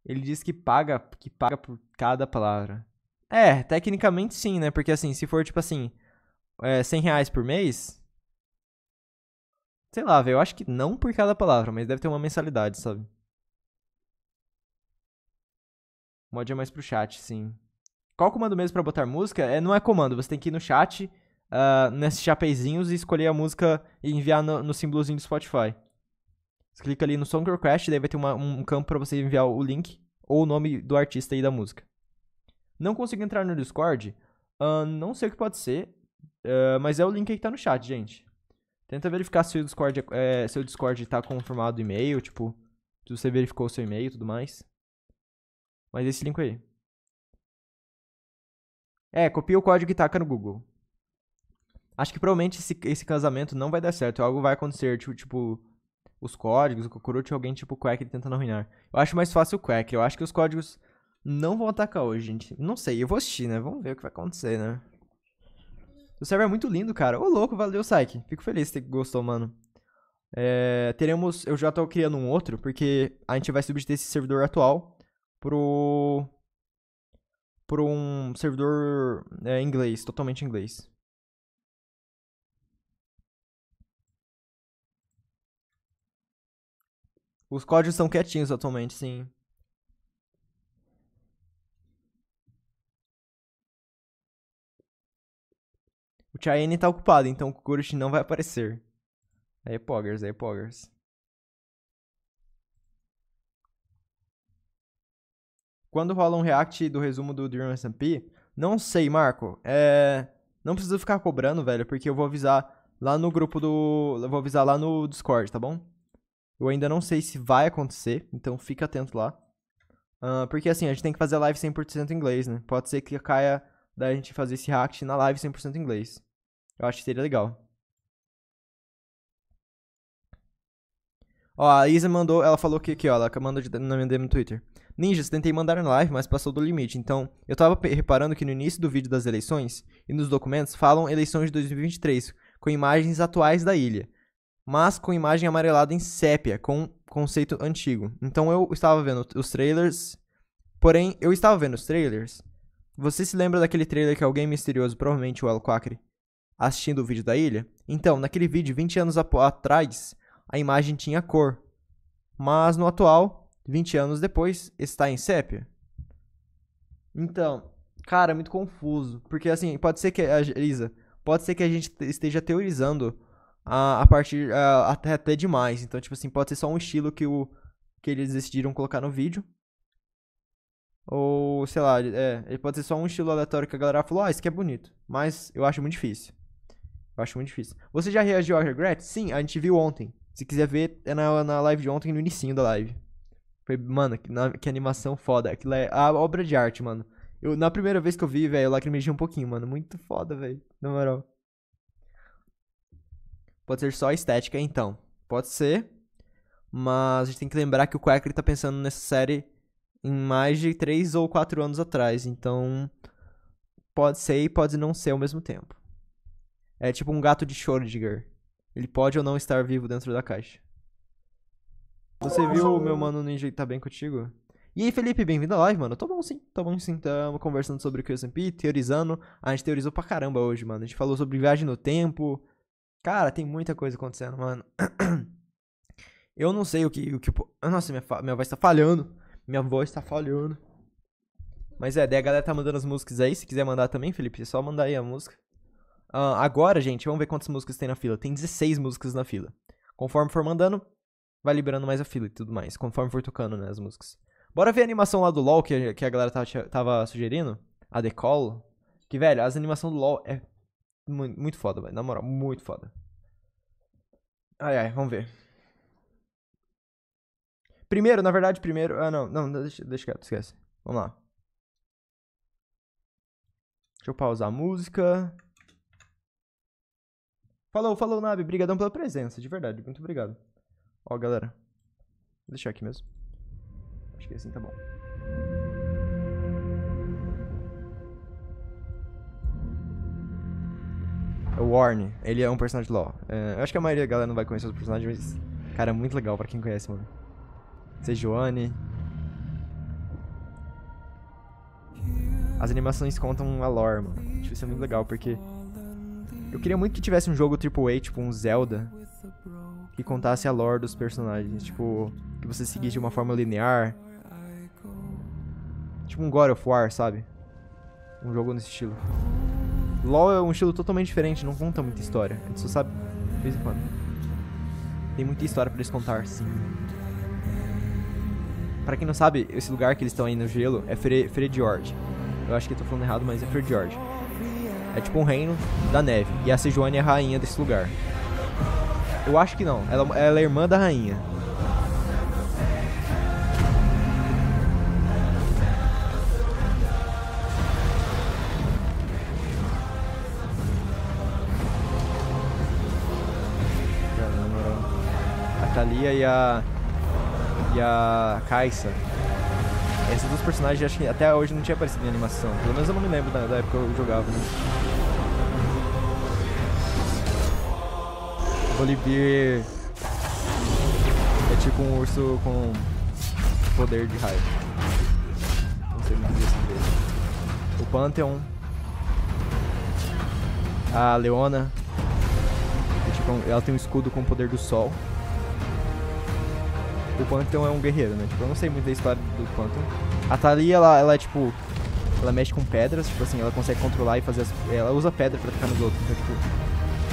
Ele diz que paga, que paga por cada palavra. É, tecnicamente sim, né? Porque assim, se for tipo assim, é, 100 reais por mês. Sei lá, velho. Eu acho que não por cada palavra, mas deve ter uma mensalidade, sabe? Mod é mais pro chat, sim. Qual comando mesmo para botar música? É, não é comando, você tem que ir no chat, uh, nesses chapeizinhos e escolher a música e enviar no, no símbolozinho do Spotify. Você clica ali no Song Request, daí vai ter uma, um campo para você enviar o link ou o nome do artista e da música. Não consigo entrar no Discord? Uh, não sei o que pode ser, uh, mas é o link aí que tá no chat, gente. Tenta verificar se o Discord, é, é o Discord tá confirmado o e-mail, tipo, se você verificou o seu e-mail e tudo mais. Mas esse link aí. É, copia o código e taca no Google. Acho que provavelmente esse, esse casamento não vai dar certo. Algo vai acontecer, tipo, tipo os códigos, o Kokorochi ou alguém tipo o Quack tentando arruinar. Eu acho mais fácil o Quack. Eu acho que os códigos não vão atacar hoje, gente. Não sei, eu vou assistir, né? Vamos ver o que vai acontecer, né? O server é muito lindo, cara. Ô, louco, valeu, Saik. Fico feliz que gostou, mano. É, teremos... Eu já tô criando um outro, porque a gente vai substituir esse servidor atual pro... pro um servidor é, inglês, totalmente inglês. Os códigos são quietinhos atualmente, sim. O Cheyenne tá ocupado, então o Kukuruchi não vai aparecer. Aí é Poggers, aí é Poggers. Quando rola um react do resumo do Dream SMP, não sei, Marco. É... Não preciso ficar cobrando, velho, porque eu vou avisar lá no grupo do. Eu vou avisar lá no Discord, tá bom? Eu ainda não sei se vai acontecer, então fica atento lá. Uh, porque assim, a gente tem que fazer a live 100% em inglês, né? Pode ser que caia da gente fazer esse react na live 100% em inglês. Eu acho que seria legal. Ó, a Isa mandou, ela falou que aqui, ó, ela mandou de, na minha DM no Twitter. Ninjas, tentei mandar na live, mas passou do limite. Então, eu tava reparando que no início do vídeo das eleições e nos documentos falam eleições de 2023, com imagens atuais da ilha mas com imagem amarelada em sépia, com conceito antigo. Então eu estava vendo os trailers, porém, eu estava vendo os trailers. Você se lembra daquele trailer que alguém misterioso, provavelmente o El Quacre, assistindo o vídeo da ilha? Então, naquele vídeo, 20 anos atrás, a imagem tinha cor. Mas no atual, 20 anos depois, está em sépia. Então, cara, é muito confuso. Porque assim, pode ser que. A, eh, Elisa, pode ser que a gente esteja teorizando a, a partir a, até, até demais. Então, tipo assim, pode ser só um estilo que, o, que eles decidiram colocar no vídeo. Ou, sei lá, é, ele pode ser só um estilo aleatório que a galera falou, ah, isso aqui é bonito. Mas eu acho muito difícil. Eu acho muito difícil. Você já reagiu ao Regret? Sim, a gente viu ontem. Se quiser ver, é na, na live de ontem, no inicinho da live. Foi, mano, que, na, que animação foda. Aquilo é a obra de arte, mano. Eu, na primeira vez que eu vi, velho, eu lacrimejei um pouquinho, mano. Muito foda, velho. Na moral. Pode ser só a estética, então. Pode ser. Mas a gente tem que lembrar que o Quacker está pensando nessa série em mais de 3 ou 4 anos atrás. Então, pode ser e pode não ser ao mesmo tempo. É tipo um gato de Schrödinger. Ele pode ou não estar vivo dentro da caixa. Você viu o meu mano Ninja tá bem contigo? E aí, Felipe, bem-vindo à live, mano. Tô tá bom sim, tô tá bom sim. Tamo conversando sobre o QSMP, teorizando. A gente teorizou pra caramba hoje, mano. A gente falou sobre viagem no tempo, Cara, tem muita coisa acontecendo, mano. Eu não sei o que. O que nossa, minha, minha voz tá falhando. Minha voz tá falhando. Mas é, daí a galera tá mandando as músicas aí. Se quiser mandar também, Felipe, é só mandar aí a música. Uh, agora, gente, vamos ver quantas músicas tem na fila. Tem 16 músicas na fila. Conforme for mandando, vai liberando mais a fila e tudo mais. Conforme for tocando, né, as músicas. Bora ver a animação lá do LoL que, que a galera tava, tava sugerindo? A Decol. Que, velho, as animações do LoL é muito, muito foda, velho. Na moral, muito foda. Ai, ai, vamos ver. Primeiro, na verdade, primeiro. Ah, não, não, deixa, deixa quieto, esquece. Vamos lá. Deixa eu pausar a música. Falou, falou, Nabi Obrigadão pela presença, de verdade. Muito obrigado. Ó, galera. Vou deixar aqui mesmo. Acho que é assim tá bom. É o Warren, ele é um personagem LOL. É, eu acho que a maioria da galera não vai conhecer os personagens, mas, cara, é muito legal pra quem conhece, mano. Sejuani. As animações contam a lore, mano. Tipo, isso é muito legal, porque... Eu queria muito que tivesse um jogo AAA, tipo um Zelda, que contasse a lore dos personagens. Tipo, que você seguisse de uma forma linear. Tipo um God of War, sabe? Um jogo nesse estilo. LoL é um estilo totalmente diferente, não conta muita história. A gente só sabe de vez em quando. Tem muita história pra eles contar, sim. Pra quem não sabe, esse lugar que eles estão aí no gelo é Fre Fre George. Eu acho que eu tô falando errado, mas é Fre George. É tipo um reino da neve. E a Sejuani é a rainha desse lugar. Eu acho que não. Ela, ela é irmã da rainha. Natália e a. e a Kaisa. esses dois personagens acho que até hoje não tinha aparecido em animação. Pelo menos eu não me lembro da, da época que eu jogava. Né? Volibear é tipo um urso com poder de raio. Não sei muito disso dele. O Pantheon. A Leona. É tipo um, ela tem um escudo com o poder do sol o Quantum é um guerreiro, né? Tipo, eu não sei muito da história do Quantum. A Thalia, ela, ela é tipo. Ela mexe com pedras, tipo assim, ela consegue controlar e fazer as. Ela usa pedra pra atacar nos outros. Então, tipo.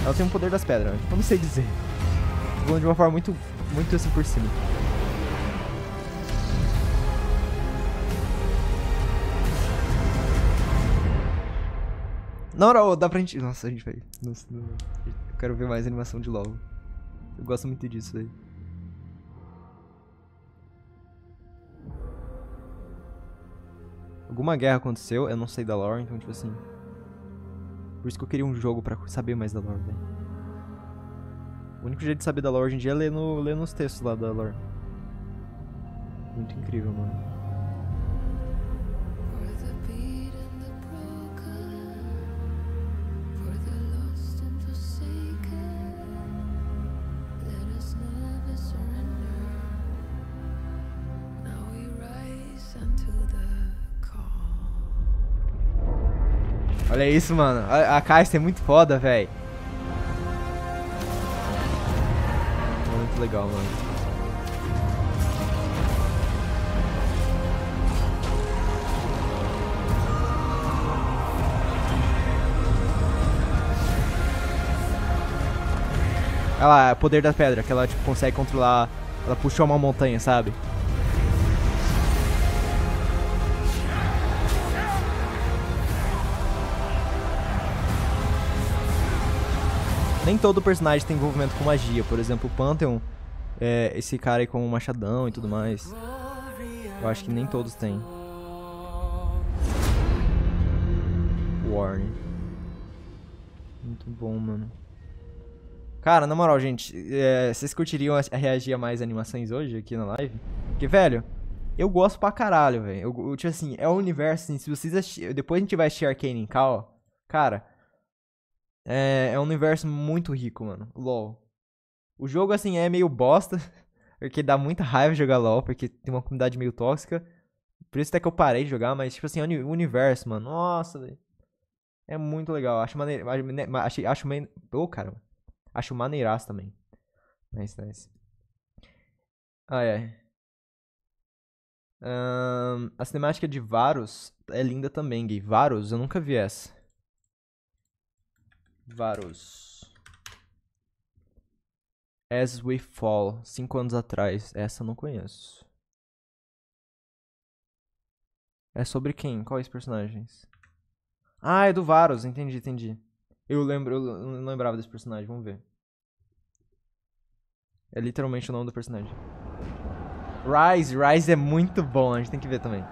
Ela tem um poder das pedras, né? eu não sei dizer. de uma forma muito. Muito assim por cima. Na hora, dá pra gente. Nossa, a gente vai. Nossa, eu quero ver mais animação de LOL. Eu gosto muito disso aí. alguma guerra aconteceu, eu não sei da lore, então tipo assim. Por isso que eu queria um jogo para saber mais da lore, velho. O único jeito de saber da lore hoje em dia é ler, no, ler nos textos lá da lore. Muito incrível, mano. Olha isso, mano. A, a caixa é muito foda, velho. Muito legal, mano. Olha lá, é poder da pedra, que ela tipo, consegue controlar. Ela puxou uma montanha, sabe? Nem todo personagem tem envolvimento com magia. Por exemplo, o Pantheon, é, esse cara aí com o machadão e tudo mais. Eu acho que nem todos têm. Warning. Muito bom, mano. Cara, na moral, gente, é, vocês curtiriam a reagir a mais animações hoje aqui na live? Porque, velho, eu gosto pra caralho, velho. Eu, eu, tipo assim, é o universo, assim, se vocês assistirem... Depois a gente vai assistir Arcane em Cal, cara... É, é um universo muito rico, mano. LOL. O jogo, assim, é meio bosta. Porque dá muita raiva jogar LOL, porque tem uma comunidade meio tóxica. Por isso até que eu parei de jogar, mas, tipo assim, o é universo, mano. Nossa, velho. É muito legal. Acho maneiro. Acho, acho meio, oh, caramba, Acho maneiraço também. Nice, nice. Ah, é. Um, a cinemática de Varus é linda também, Gui. Varus, eu nunca vi essa. Varus. As We Fall, 5 anos atrás. Essa eu não conheço. É sobre quem? Quais personagens? Ah, é do Varus, entendi, entendi. Eu lembro, eu não lembrava desse personagem, vamos ver. É literalmente o nome do personagem. Rise, Rise é muito bom, a gente tem que ver também.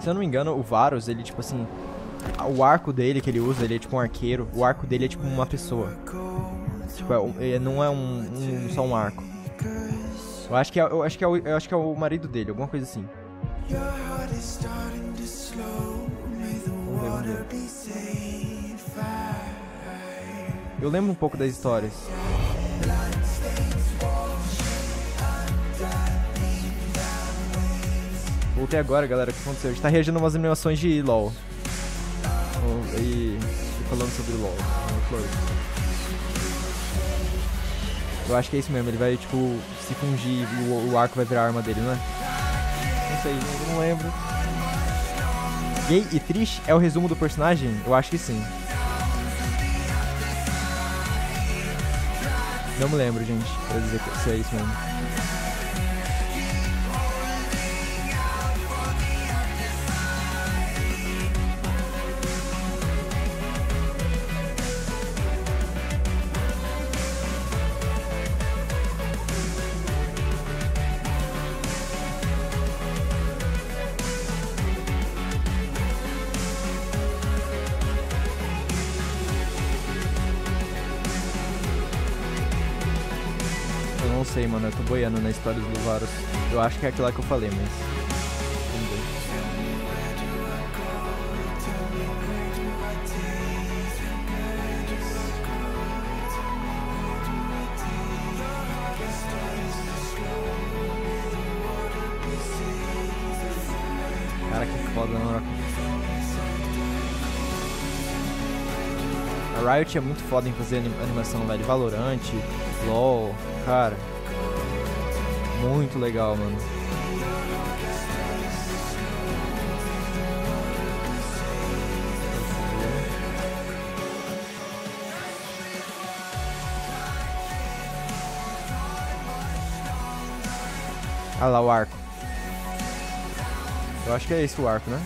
Se eu não me engano, o Varus, ele, tipo assim... O arco dele que ele usa, ele é tipo um arqueiro. O arco dele é tipo uma pessoa. Tipo, é, é não é um, um, só um arco. Eu acho que é, eu acho que é, o, eu acho que é o marido dele, alguma coisa assim. Eu lembro um pouco das histórias. Voltei agora, galera. O que aconteceu? A gente tá reagindo a umas animações de LOL. E, e falando sobre LOL. Eu acho que é isso mesmo. Ele vai, tipo, se fungir e o, o arco vai virar a arma dele, não é? Não sei, não lembro. Gay e triste é o resumo do personagem? Eu acho que sim. Não me lembro, gente, pra dizer que é isso mesmo. na história do Varus. Eu acho que é aquilo que eu falei, mas. Cara, que foda, não A Riot é muito foda em fazer animação, velho. Valorante, LOL, cara. Muito legal, mano. Olha lá o arco. Eu acho que é esse o arco, né?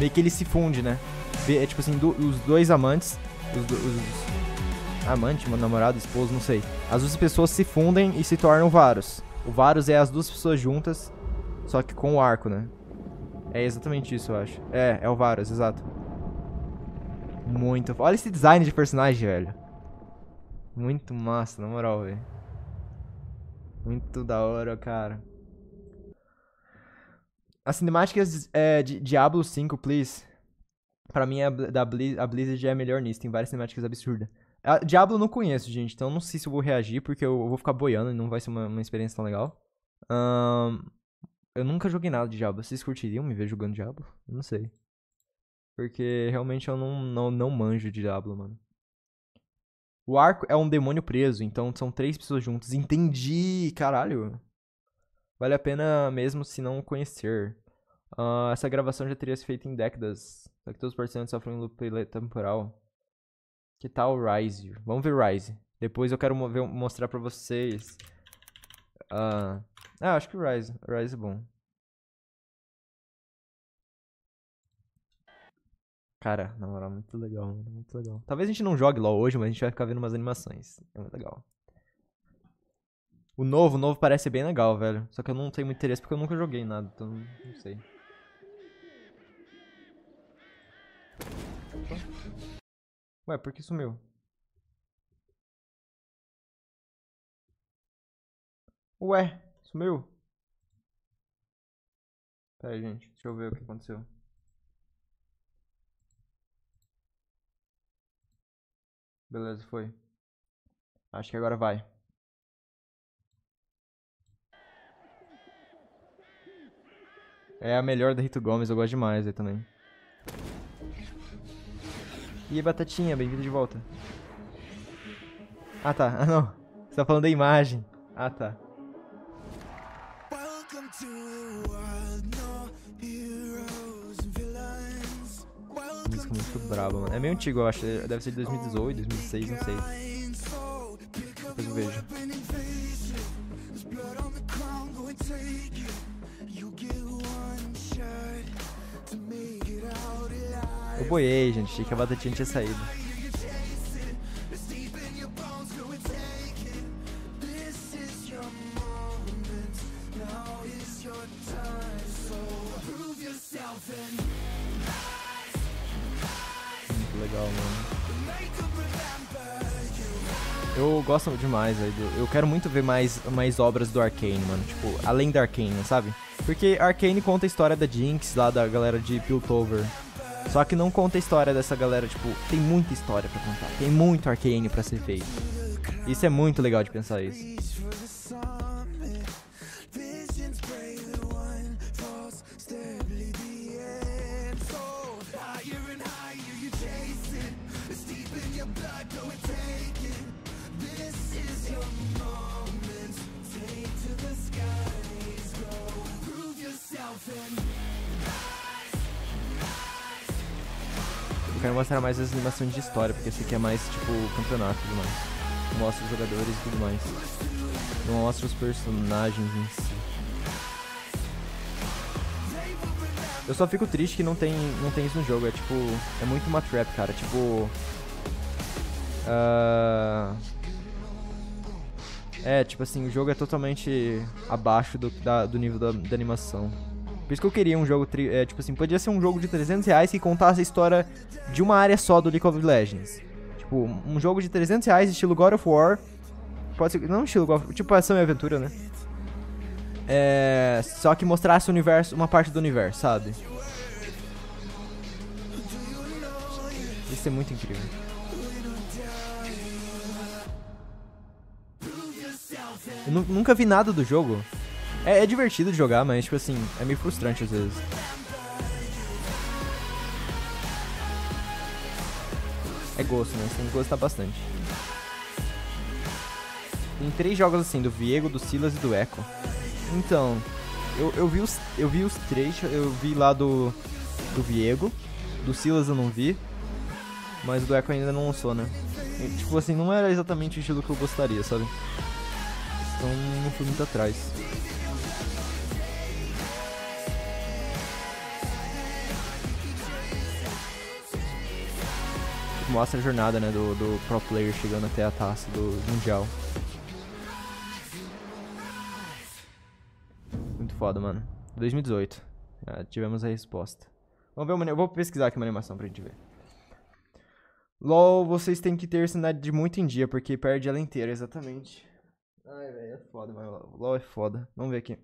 meio que ele se funde, né? É tipo assim, do, os dois amantes, os, os amante, meu namorado, esposo, não sei. As duas pessoas se fundem e se tornam Varus. O Varus é as duas pessoas juntas, só que com o arco, né? É exatamente isso, eu acho. É, é o Varus, exato. Muito. Olha esse design de personagem, velho. Muito massa, na moral, velho. Muito da hora, cara. As cinemáticas é, de Diablo 5, please. Pra mim, a, da Blizz, a Blizzard é a melhor nisso. Tem várias cinemáticas absurdas. A Diablo eu não conheço, gente. Então não sei se eu vou reagir, porque eu, eu vou ficar boiando e não vai ser uma, uma experiência tão legal. Um, eu nunca joguei nada de Diablo. Vocês curtiriam me ver jogando Diablo? Eu não sei. Porque realmente eu não, não, não manjo de Diablo, mano. O arco é um demônio preso, então são três pessoas juntas. Entendi, caralho. Vale a pena mesmo se não conhecer. Uh, essa gravação já teria se feito em décadas. Só que todos os participantes sofrem um loop temporal. Que tal Rise? Vamos ver Rise. Depois eu quero mover, mostrar pra vocês. Uh, ah, acho que Rise. Rise é bom. Cara, na moral, muito legal, muito legal. Talvez a gente não jogue LOL hoje, mas a gente vai ficar vendo umas animações. É muito legal. O novo, o novo parece bem legal, velho. Só que eu não tenho muito interesse porque eu nunca joguei nada, então não sei. Ué, por que sumiu? Ué, sumiu? Pera aí, gente. Deixa eu ver o que aconteceu. Beleza, foi. Acho que agora vai. É a melhor da Rito Gomes, eu gosto demais aí também. E Batatinha, bem-vindo de volta. Ah tá, ah não. Você tá falando da imagem. Ah tá. Música muito braba, mano. É meio antigo, eu acho. Deve ser de 2018, 2016, não sei. Depois eu vejo. boiei, gente. Achei que a batatinha tinha saído. Muito legal, mano. Eu gosto demais, velho. Eu quero muito ver mais, mais obras do Arcane, mano. Tipo, além da Arcane, sabe? Porque Arcane conta a história da Jinx, lá da galera de Piltover. Só que não conta a história dessa galera, tipo, tem muita história para contar, tem muito arcane para ser feito. Isso é muito legal de pensar isso. mostrar mais as animações de história, porque esse aqui é mais tipo campeonato e tudo mais. mostra os jogadores e tudo mais. Não mostra os personagens em si. Eu só fico triste que não tem, não tem isso no jogo. É tipo. É muito uma trap, cara. Tipo. Uh... É, tipo assim, o jogo é totalmente abaixo do, da, do nível da, da animação. Por isso que eu queria um jogo, tri, é, tipo assim, podia ser um jogo de 300 reais que contasse a história de uma área só do League of Legends. Tipo, um jogo de 300 reais estilo God of War. Pode ser, não estilo God of War, tipo ação e aventura, né? É, só que mostrasse o universo, uma parte do universo, sabe? Isso é muito incrível. Eu nunca vi nada do jogo. É, é divertido de jogar, mas, tipo assim, é meio frustrante às vezes. É gosto, né? Você tem que gostar bastante. Tem três jogos assim, do Viego, do Silas e do Echo. Então, eu, eu, vi, os, eu vi os três, eu vi lá do, do Viego, do Silas eu não vi, mas do Echo ainda não lançou, né? E, tipo assim, não era exatamente o estilo que eu gostaria, sabe? Então não fui muito atrás. mostra a jornada né, do, do pro player chegando até a taça do Mundial. Muito foda, mano. 2018. Já ah, tivemos a resposta. Vamos ver uma... Eu vou pesquisar aqui uma animação pra gente ver. LOL, vocês têm que ter sanidade de muito em dia, porque perde ela inteira, exatamente. Ai, velho, é foda, mano. LOL é foda. Vamos ver aqui.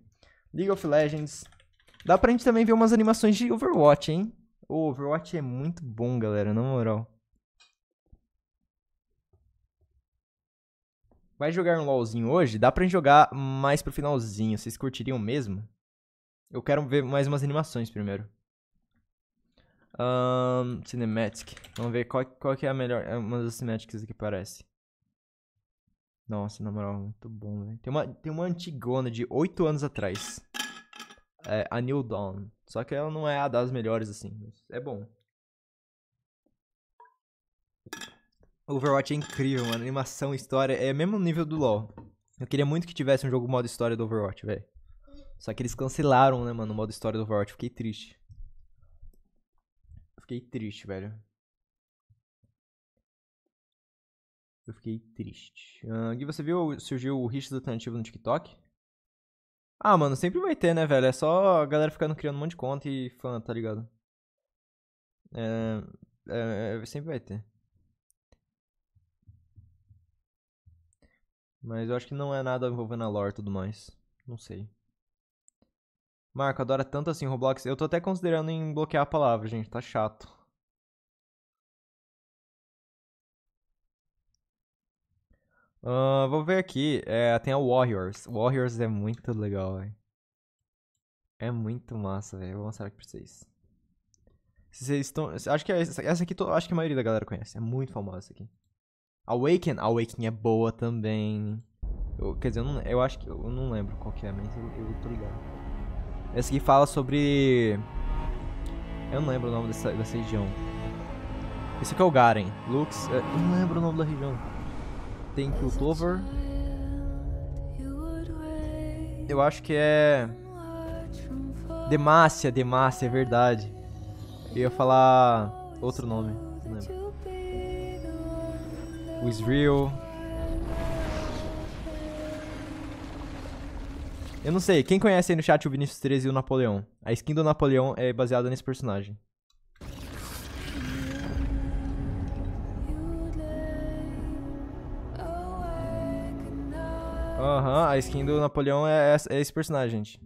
League of Legends. Dá pra gente também ver umas animações de Overwatch, hein? O Overwatch é muito bom, galera, na moral. Vai jogar um LOLzinho hoje? Dá pra jogar mais pro finalzinho. Vocês curtiriam mesmo? Eu quero ver mais umas animações primeiro. Um, cinematic. Vamos ver qual, qual que é a melhor. É uma das cinemáticas que parece. Nossa, na moral, muito bom, velho. Tem uma, tem uma antigona de 8 anos atrás. É, a New Dawn. Só que ela não é a das melhores, assim. é bom. Overwatch é incrível, mano. Animação, história, é mesmo nível do LoL. Eu queria muito que tivesse um jogo modo história do Overwatch, velho. Só que eles cancelaram, né, mano, o modo história do Overwatch. Fiquei triste. Fiquei triste, velho. Eu fiquei triste. Uh, Gui, você viu surgiu o Rich alternativo no TikTok? Ah, mano, sempre vai ter, né, velho? É só a galera ficando criando um monte de conta e fã, tá ligado? É, é, é sempre vai ter. Mas eu acho que não é nada envolvendo a lore e tudo mais. Não sei. Marco, adora tanto assim Roblox. Eu tô até considerando em bloquear a palavra, gente. Tá chato. Uh, vou ver aqui. É, tem a Warriors. Warriors é muito legal, velho. É muito massa, velho. Vou mostrar aqui pra vocês. Vocês estão. Acho que é essa, aqui acho que a maioria da galera conhece. É muito famosa essa aqui. Awaken. Awaken é boa também. Eu, quer dizer, eu, não, eu, acho que. Eu não lembro qual que é, mas eu, eu tô ligado. Essa aqui fala sobre. Eu não lembro o nome dessa, dessa região. Esse aqui é o Garen. Lux. É, eu não lembro o nome da região. Tem Clover. Eu acho que é. Demácia, Demácia, é verdade. Eu ia falar outro nome, não lembro o Israel. Eu não sei, quem conhece aí no chat o Vinicius 13 e o Napoleão? A skin do Napoleão é baseada nesse personagem. Aham, uhum, a skin do Napoleão é, é esse personagem, gente.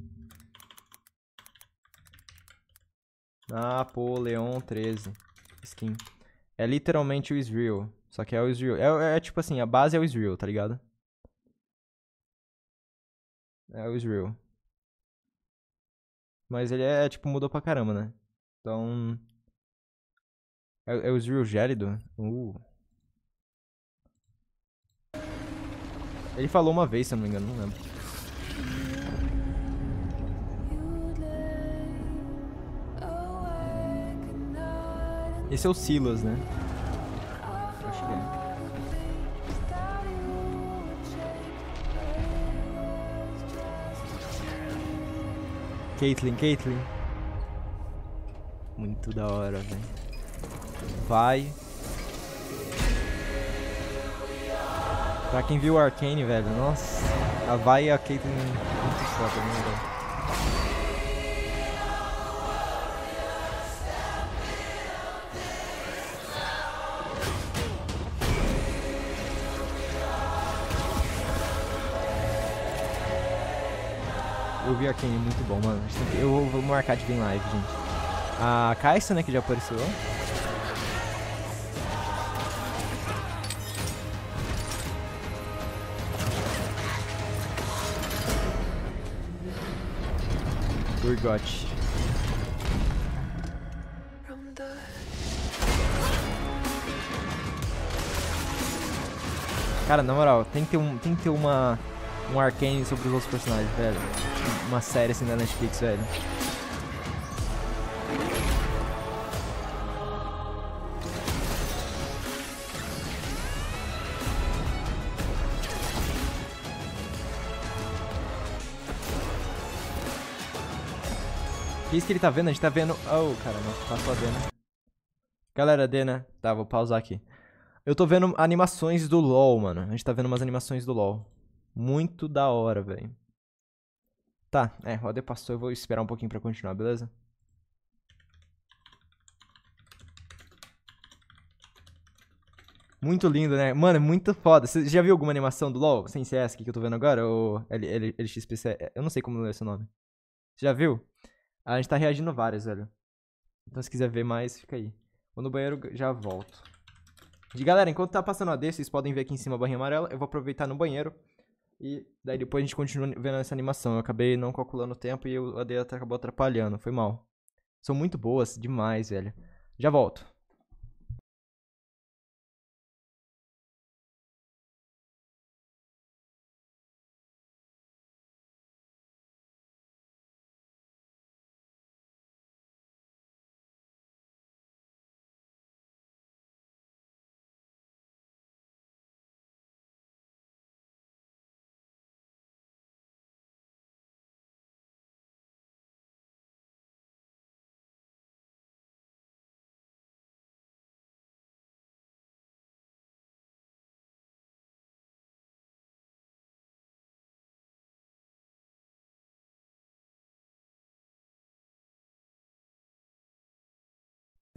Napoleão 13. Skin. É literalmente o Israel. Só que é o Israel. É, é, é, tipo assim, a base é o Israel, tá ligado? É o Israel. Mas ele é, é, tipo, mudou pra caramba, né? Então. É, é o Israel gélido? Uh. Ele falou uma vez, se eu não me engano, não lembro. Esse é o Silas, né? Acho que é. Caitlyn, Caitlyn. Muito da hora, velho. Vai. Pra quem viu o Arcane, velho, nossa. A vai e a Caitlyn muito foda, né, velho. vi a é muito bom, mano. Eu vou marcar de bem live, gente. A Kai'Sa, né, que já apareceu. Urgot. Cara, na moral, tem que ter, um, tem que ter uma, um arcane sobre os outros personagens, velho uma série assim da Netflix, velho. O Que isso que ele tá vendo? A gente tá vendo... Oh, caramba, passou a Dena. Tá Galera, Dena... Tá, vou pausar aqui. Eu tô vendo animações do LoL, mano. A gente tá vendo umas animações do LoL. Muito da hora, velho. Tá, é, o AD passou, eu vou esperar um pouquinho pra continuar, beleza? Muito lindo, né? Mano, é muito foda. Você já viu alguma animação do LoL sem CS que eu tô vendo agora? Ou L, LXPC? É, eu não sei como ler é seu nome. Você já viu? A gente tá reagindo várias, velho. Então se quiser ver mais, fica aí. Vou no banheiro, já volto. E galera, enquanto tá passando a AD, vocês podem ver aqui em cima a barrinha amarela. Eu vou aproveitar no banheiro e daí depois a gente continua vendo essa animação. Eu acabei não calculando o tempo e o AD acabou atrapalhando. Foi mal. São muito boas demais, velho. Já volto.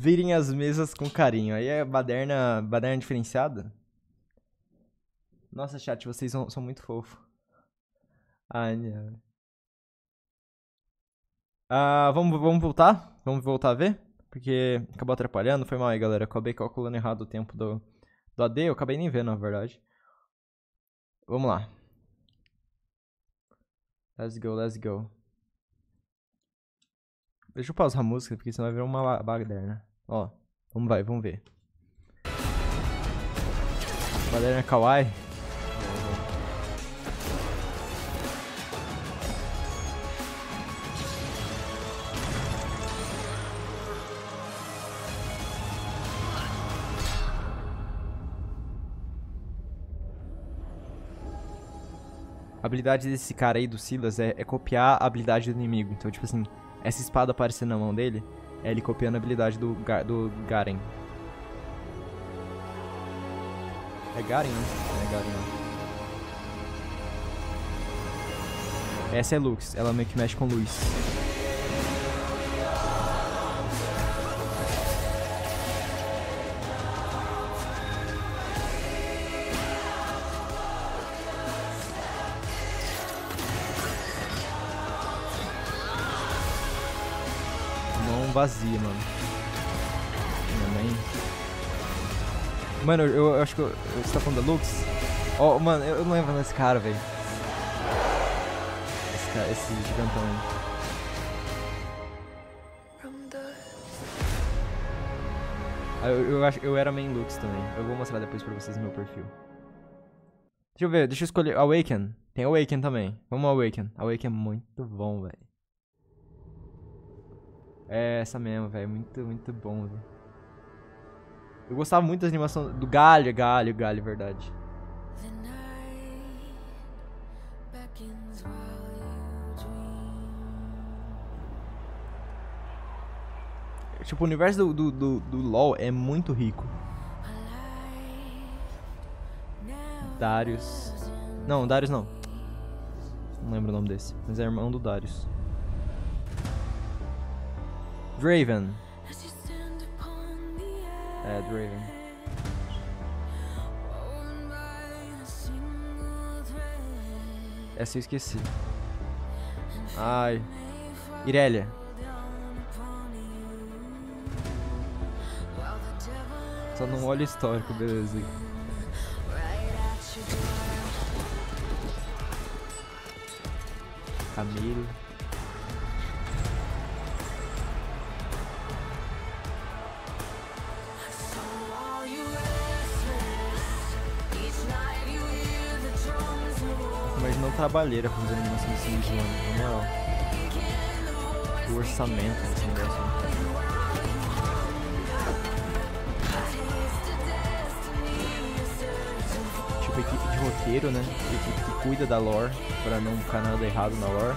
virem as mesas com carinho. Aí é baderna, baderna diferenciada. Nossa, chat, vocês são, são muito fofo. Anya. Ah, vamos, vamos voltar? Vamos voltar a ver? Porque acabou atrapalhando. Foi mal aí, galera. Acabei calculando errado o tempo do, do AD. Eu acabei nem vendo, na verdade. Vamos lá. Let's go, let's go. Deixa eu pausar a música, porque senão vai virar uma baderna. Ó, vamos vai, vamos ver. Moderna Kawaii. A habilidade desse cara aí, do Silas, é, é copiar a habilidade do inimigo. Então, tipo assim, essa espada aparecer na mão dele, é ele copiando a habilidade do, Ga do Garen. É Garen, né? É Garen, né? Essa é Lux, ela meio que mexe com luz. vazia, mano. Minha mãe. Mano, eu, eu acho que. Eu, você tá falando da Lux? Ó, oh, mano, eu, eu não lembro desse cara, velho. Esse, cara, esse gigantão aí. Ah, eu, eu, acho, eu era main Lux também. Eu vou mostrar depois pra vocês meu perfil. Deixa eu ver, deixa eu escolher. Awaken. Tem Awaken também. Vamos Awaken. Awaken é muito bom, velho. É, essa mesmo, velho. Muito, muito bom, velho. Eu gostava muito das animação do galho, galho, galho, verdade. Tipo, o universo do, do, do, do LoL é muito rico. Darius. Não, Darius não. Não lembro o nome desse. Mas é irmão do Darius. Draven. É, Draven. Essa eu esqueci. Ai. Irelia. Só não olha o histórico, beleza. Camilo. trabalheira com os desse vídeo, mano. Na moral. O orçamento desse negócio. Mano. Né? Tipo, equipe de roteiro, né? Equipe que cuida da lore, pra não ficar nada errado na lore.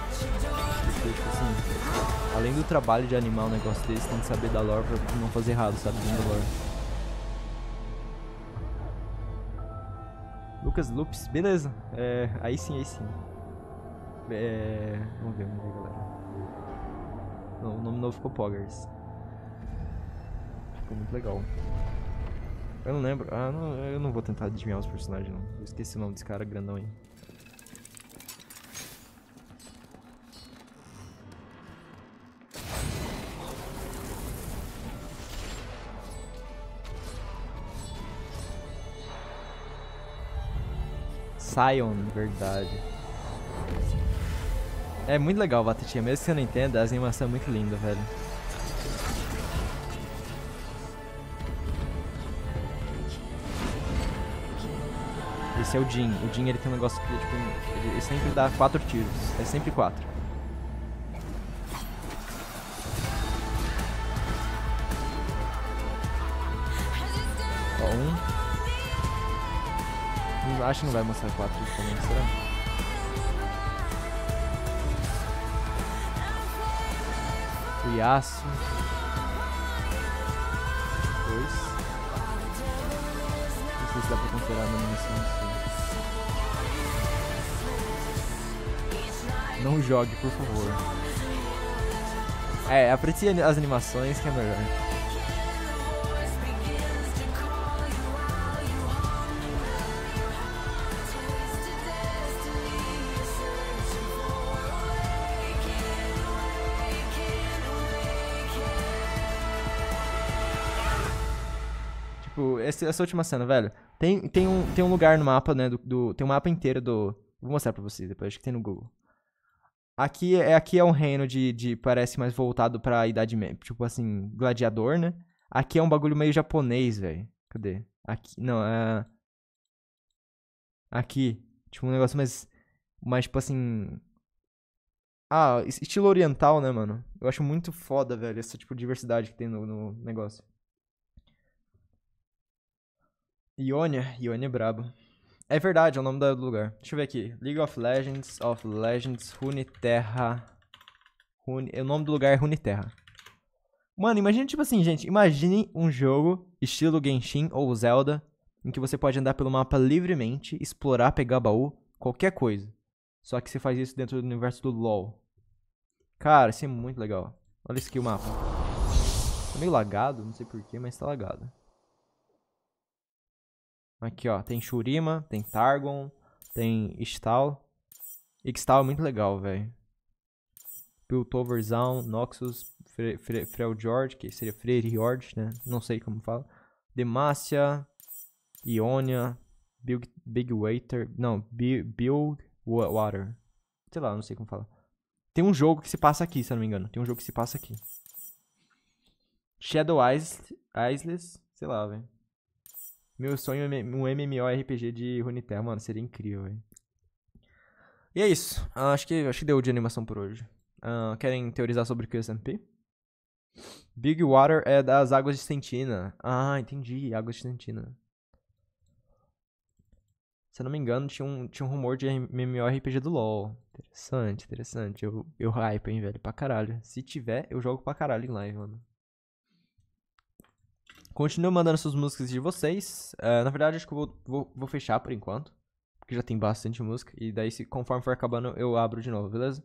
Porque, tipo assim, além do trabalho de animar um negócio desse, tem que saber da lore pra não fazer errado, sabe? Dentro da lore. Lucas Lopes, beleza. É, aí sim, aí sim. É, vamos ver, vamos ver, galera. Não, o nome novo ficou Poggers. Ficou muito legal. Eu não lembro. Ah, não, eu não vou tentar adivinhar os personagens, não. Eu esqueci o nome desse cara grandão aí. Sion, verdade. É muito legal o Batatinha, mesmo que você não entenda, as animações são muito lindas, velho. Esse é o Jin. O Jin ele tem um negócio que tipo, ele sempre dá quatro tiros. É sempre quatro. acho que não vai mostrar 4 também, será? Friaço. Dois. Não sei se dá pra considerar a assim. Não jogue, por favor. É, aprecie as animações que é melhor. essa última cena, velho. Tem, tem, um, tem um lugar no mapa, né? Do, do, tem um mapa inteiro do. Vou mostrar pra vocês depois, acho que tem no Google. Aqui é, aqui é um reino de, de. Parece mais voltado pra Idade Média. Tipo assim, gladiador, né? Aqui é um bagulho meio japonês, velho. Cadê? Aqui. Não, é. Aqui. Tipo um negócio mais. Mais tipo assim. Ah, estilo oriental, né, mano? Eu acho muito foda, velho, essa tipo de diversidade que tem no, no negócio. Ionia? Ionia é brabo. É verdade, é o nome do lugar. Deixa eu ver aqui. League of Legends, of Legends, Runeterra. Rune... É o nome do lugar é Runeterra. Mano, imagina, tipo assim, gente. Imagine um jogo estilo Genshin ou Zelda, em que você pode andar pelo mapa livremente, explorar, pegar baú, qualquer coisa. Só que você faz isso dentro do universo do LoL. Cara, isso é muito legal. Olha isso aqui, o mapa. Tá meio lagado, não sei porquê, mas tá lagado. Aqui, ó. Tem Shurima, tem Targon, tem Istal. Ixtal é muito legal, velho. Piltover Zaun, Noxus, Fre Fre que seria Freiriord, né? Não sei como fala. Demacia, Ionia, Big, Big Water, não, Bill Water. Sei lá, não sei como fala. Tem um jogo que se passa aqui, se eu não me engano. Tem um jogo que se passa aqui. Shadow Isles, sei lá, velho. Meu sonho é um MMORPG de Runeterra. Mano, seria incrível, velho. E é isso. Ah, acho, que, acho que deu de animação por hoje. Uh, querem teorizar sobre o QSMP? Big Water é das águas de Sentina. Ah, entendi. Águas de Sentina. Se eu não me engano, tinha um, tinha um rumor de MMORPG do LoL. Interessante, interessante. Eu, eu hype, hein, velho, pra caralho. Se tiver, eu jogo pra caralho em live, mano. Continuo mandando suas músicas de vocês. Uh, na verdade, acho que eu vou, vou, vou, fechar por enquanto. Porque já tem bastante música. E daí, se, conforme for acabando, eu abro de novo, beleza?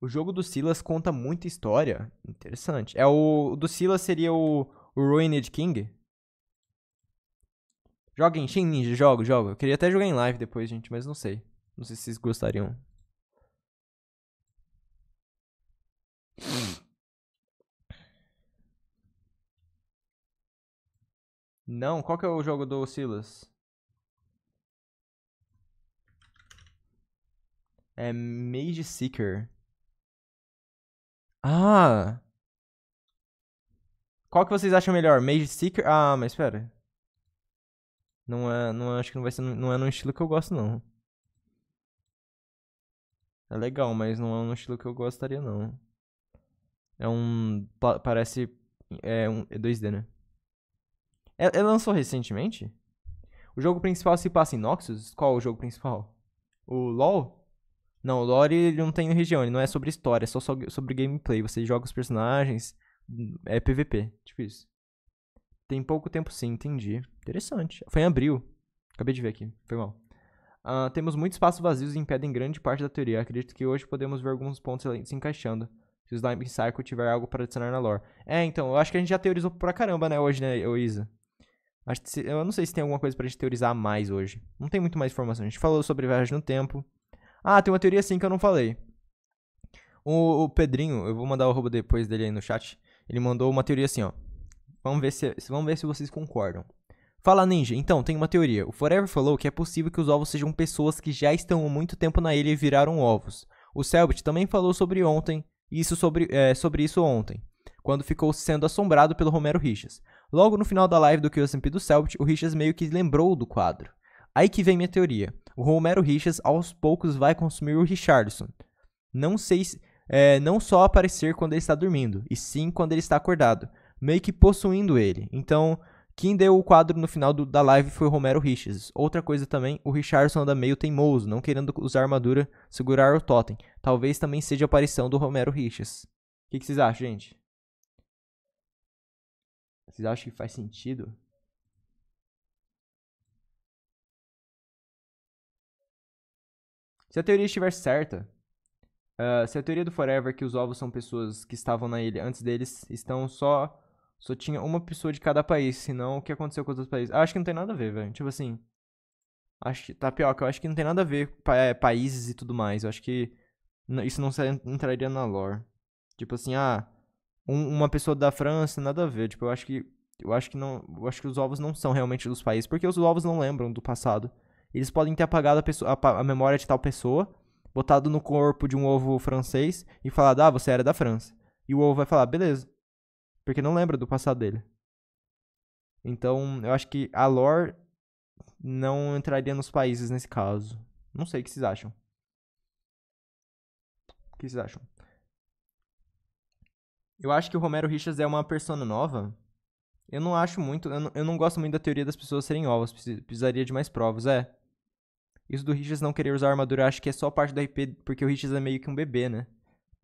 O jogo do Silas conta muita história. Interessante. É o, o do Silas seria o, o Ruined King? Joga em Shin Ninja, jogo, jogo. Eu queria até jogar em live depois, gente, mas não sei. Não sei se vocês gostariam. Não, qual que é o jogo do Silas? É Mage Seeker. Ah! Qual que vocês acham melhor? Mage Seeker? Ah, mas espera. Não é, não é, acho que não vai ser, não é no estilo que eu gosto não. É legal, mas não é no estilo que eu gostaria não. É um parece é um é 2D, né? Ela é, é, lançou recentemente? O jogo principal se passa em Noxus? Qual o jogo principal? O LoL? Não, o lore ele não tem região, ele não é sobre história, é só sobre gameplay. Você joga os personagens, hum, é PVP, tipo isso. Tem pouco tempo sim, entendi. Interessante. Foi em abril. Acabei de ver aqui, foi mal. Uh, temos muitos espaços vazios e impedem grande parte da teoria. Acredito que hoje podemos ver alguns pontos se encaixando. Se o Slime Cycle tiver algo para adicionar na lore. É, então, eu acho que a gente já teorizou pra caramba, né, hoje, né, Isa? Acho que se, eu não sei se tem alguma coisa pra gente teorizar mais hoje. Não tem muito mais informação. A gente falou sobre viagem no tempo. Ah, tem uma teoria sim que eu não falei. O, o Pedrinho, eu vou mandar o roubo depois dele aí no chat. Ele mandou uma teoria assim, ó. Vamos ver se, vamos ver se vocês concordam. Fala Ninja, então, tem uma teoria. O Forever falou que é possível que os ovos sejam pessoas que já estão há muito tempo na ilha e viraram ovos. O Selbit também falou sobre ontem, isso sobre, é, sobre isso ontem, quando ficou sendo assombrado pelo Romero Richas. Logo no final da live do QSMP do Selbit, o Richards meio que lembrou do quadro. Aí que vem minha teoria. O Romero Richards aos poucos vai consumir o Richardson. Não sei se, é, não só aparecer quando ele está dormindo, e sim quando ele está acordado, meio que possuindo ele. Então, quem deu o quadro no final do, da live foi o Romero Richards. Outra coisa também, o Richardson anda meio teimoso, não querendo usar armadura, segurar o totem. Talvez também seja a aparição do Romero Richards. O que, que vocês acham, gente? Vocês acham que faz sentido? Se a teoria estiver certa, uh, se a teoria do Forever que os ovos são pessoas que estavam na ilha antes deles estão só. Só tinha uma pessoa de cada país, senão o que aconteceu com os outros países? Ah, acho que não tem nada a ver, velho. Tipo assim. Acho que, tapioca, eu acho que não tem nada a ver com pa eh, países e tudo mais. Eu acho que isso não entraria na lore. Tipo assim, ah, um, uma pessoa da França, nada a ver. Tipo, eu acho que. Eu acho que não. Eu acho que os ovos não são realmente dos países, porque os ovos não lembram do passado. Eles podem ter apagado a, pessoa, a, a memória de tal pessoa, botado no corpo de um ovo francês e falado, ah, você era da França. E o ovo vai falar, beleza. Porque não lembra do passado dele. Então, eu acho que a lore não entraria nos países nesse caso. Não sei o que vocês acham. O que vocês acham? Eu acho que o Romero Richards é uma persona nova. Eu não acho muito. Eu não, eu não gosto muito da teoria das pessoas serem novas. Precisaria de mais provas, é. Isso do Richards não querer usar armadura, acho que é só parte do RP, porque o Richards é meio que um bebê, né?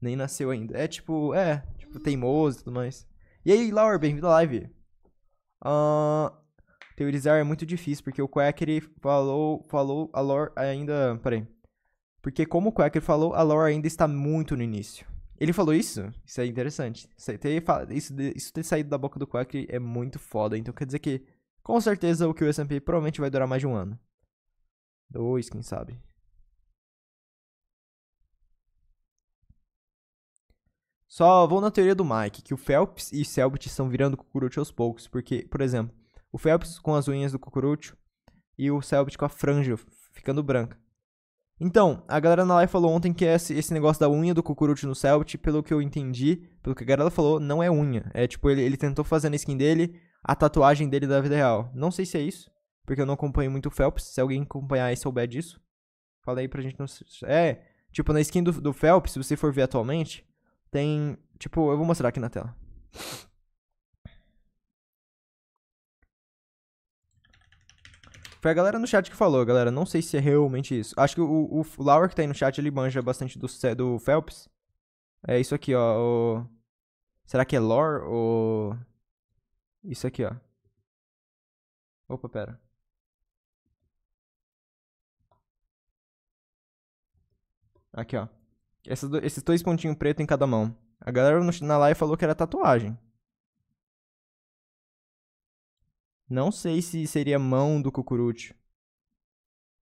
Nem nasceu ainda. É tipo, é, tipo, teimoso e tudo mais. E aí, Laura, bem-vindo à live. Uh, teorizar é muito difícil, porque o Quacker falou, falou, a lore ainda... Peraí. Porque como o Quacker falou, a lore ainda está muito no início. Ele falou isso? Isso é interessante. Isso ter, isso, isso ter saído da boca do Quack é muito foda. Então quer dizer que, com certeza, o que o S&P provavelmente vai durar mais de um ano. Dois, quem sabe. Só vou na teoria do Mike, que o Phelps e Selbit estão virando cocurucho aos poucos. Porque, por exemplo, o Phelps com as unhas do cocurucho e o Selbit com a franja ficando branca. Então, a galera na live falou ontem que é esse, esse negócio da unha do Kukuruchi no Celt, pelo que eu entendi, pelo que a galera falou, não é unha. É tipo, ele, ele tentou fazer na skin dele a tatuagem dele da vida real. Não sei se é isso, porque eu não acompanho muito o Phelps. Se alguém acompanhar e souber disso, fala aí pra gente. Não... É, tipo, na skin do, do Phelps, se você for ver atualmente, tem. Tipo, eu vou mostrar aqui na tela. Foi a galera no chat que falou, galera. Não sei se é realmente isso. Acho que o, o Lauer que tá aí no chat, ele manja bastante do, do Phelps. É isso aqui, ó. O... Será que é lore ou... Isso aqui, ó. Opa, pera. Aqui, ó. Esses, dois, pontinhos pretos em cada mão. A galera na live falou que era tatuagem. Não sei se seria mão do cucurucho.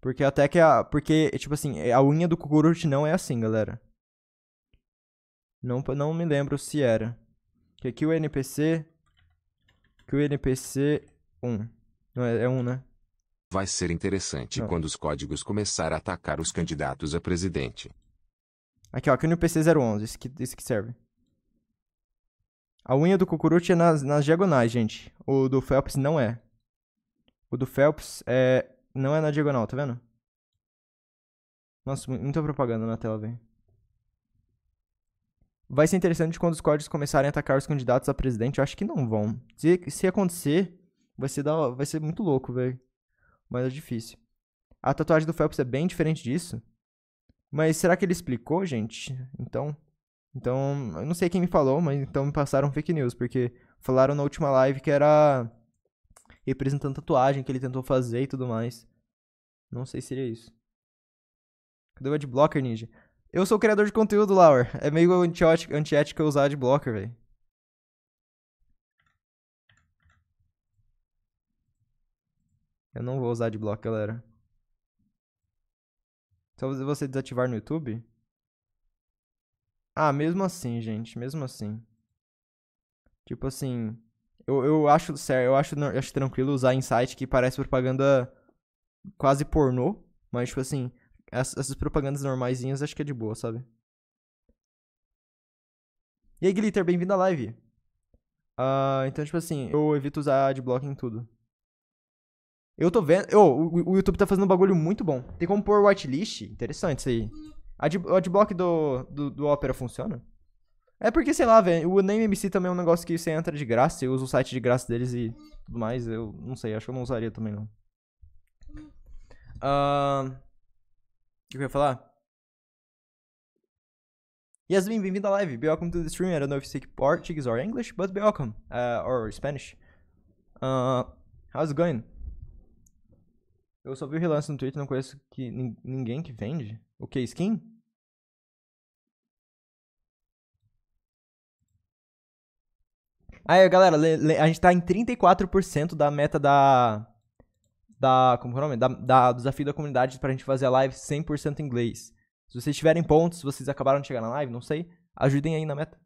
Porque até que a. Porque, tipo assim, é, a unha do cucurucho não é assim, galera. Não, não me lembro se era. Que aqui o NPC. Que o NPC 1. Um. Não é, é um, né? Vai ser interessante não. quando os códigos começar a atacar os candidatos a presidente. Aqui, ó, aqui o NPC 011, isso que, isso que serve. A unha do Cucuruti é nas, nas diagonais, gente. O do Phelps não é. O do Phelps é... não é na diagonal, tá vendo? Nossa, muita propaganda na tela, velho. Vai ser interessante quando os códigos começarem a atacar os candidatos a presidente. Eu acho que não vão. Se, se acontecer, vai ser, da, vai ser muito louco, velho. Mas é difícil. A tatuagem do Phelps é bem diferente disso. Mas será que ele explicou, gente? Então, então, eu não sei quem me falou, mas então me passaram fake news, porque falaram na última live que era representando tatuagem que ele tentou fazer e tudo mais. Não sei se seria isso. Cadê o adblocker, Ninja? Eu sou criador de conteúdo, Lauer. É meio antiético eu usar adblocker, velho. Eu não vou usar Adblocker, galera. Só então, você desativar no YouTube? Ah, mesmo assim, gente, mesmo assim. Tipo assim, eu, eu acho sério, eu acho, eu acho tranquilo usar insight que parece propaganda quase pornô, mas tipo assim, essas, essas propagandas normaisinhas acho que é de boa, sabe? E aí, Glitter, bem-vindo à live. Uh, então, tipo assim, eu evito usar adblock em tudo. Eu tô vendo. Oh, o, o YouTube tá fazendo um bagulho muito bom. Tem como pôr whitelist? Interessante isso aí. Ad, o adblock do, do, do Opera funciona? É porque, sei lá, velho, o NameMC também é um negócio que você entra de graça, você usa o site de graça deles e tudo mais. Eu não sei, acho que eu não usaria também, não. Uh... O que eu ia falar? Yasmin, bem-vindo à live. Welcome to the stream. I don't know if you speak Portuguese or English, but welcome. Uh, or Spanish. Uh, how's it going? Eu só vi o relance no Twitter, não conheço que, ninguém que vende. O que, skin? Aí, galera, a gente tá em 34% da meta da... Da... Como é o nome? Da, da, do desafio da comunidade pra gente fazer a live 100% em inglês. Se vocês tiverem pontos, vocês acabaram de chegar na live, não sei, ajudem aí na meta.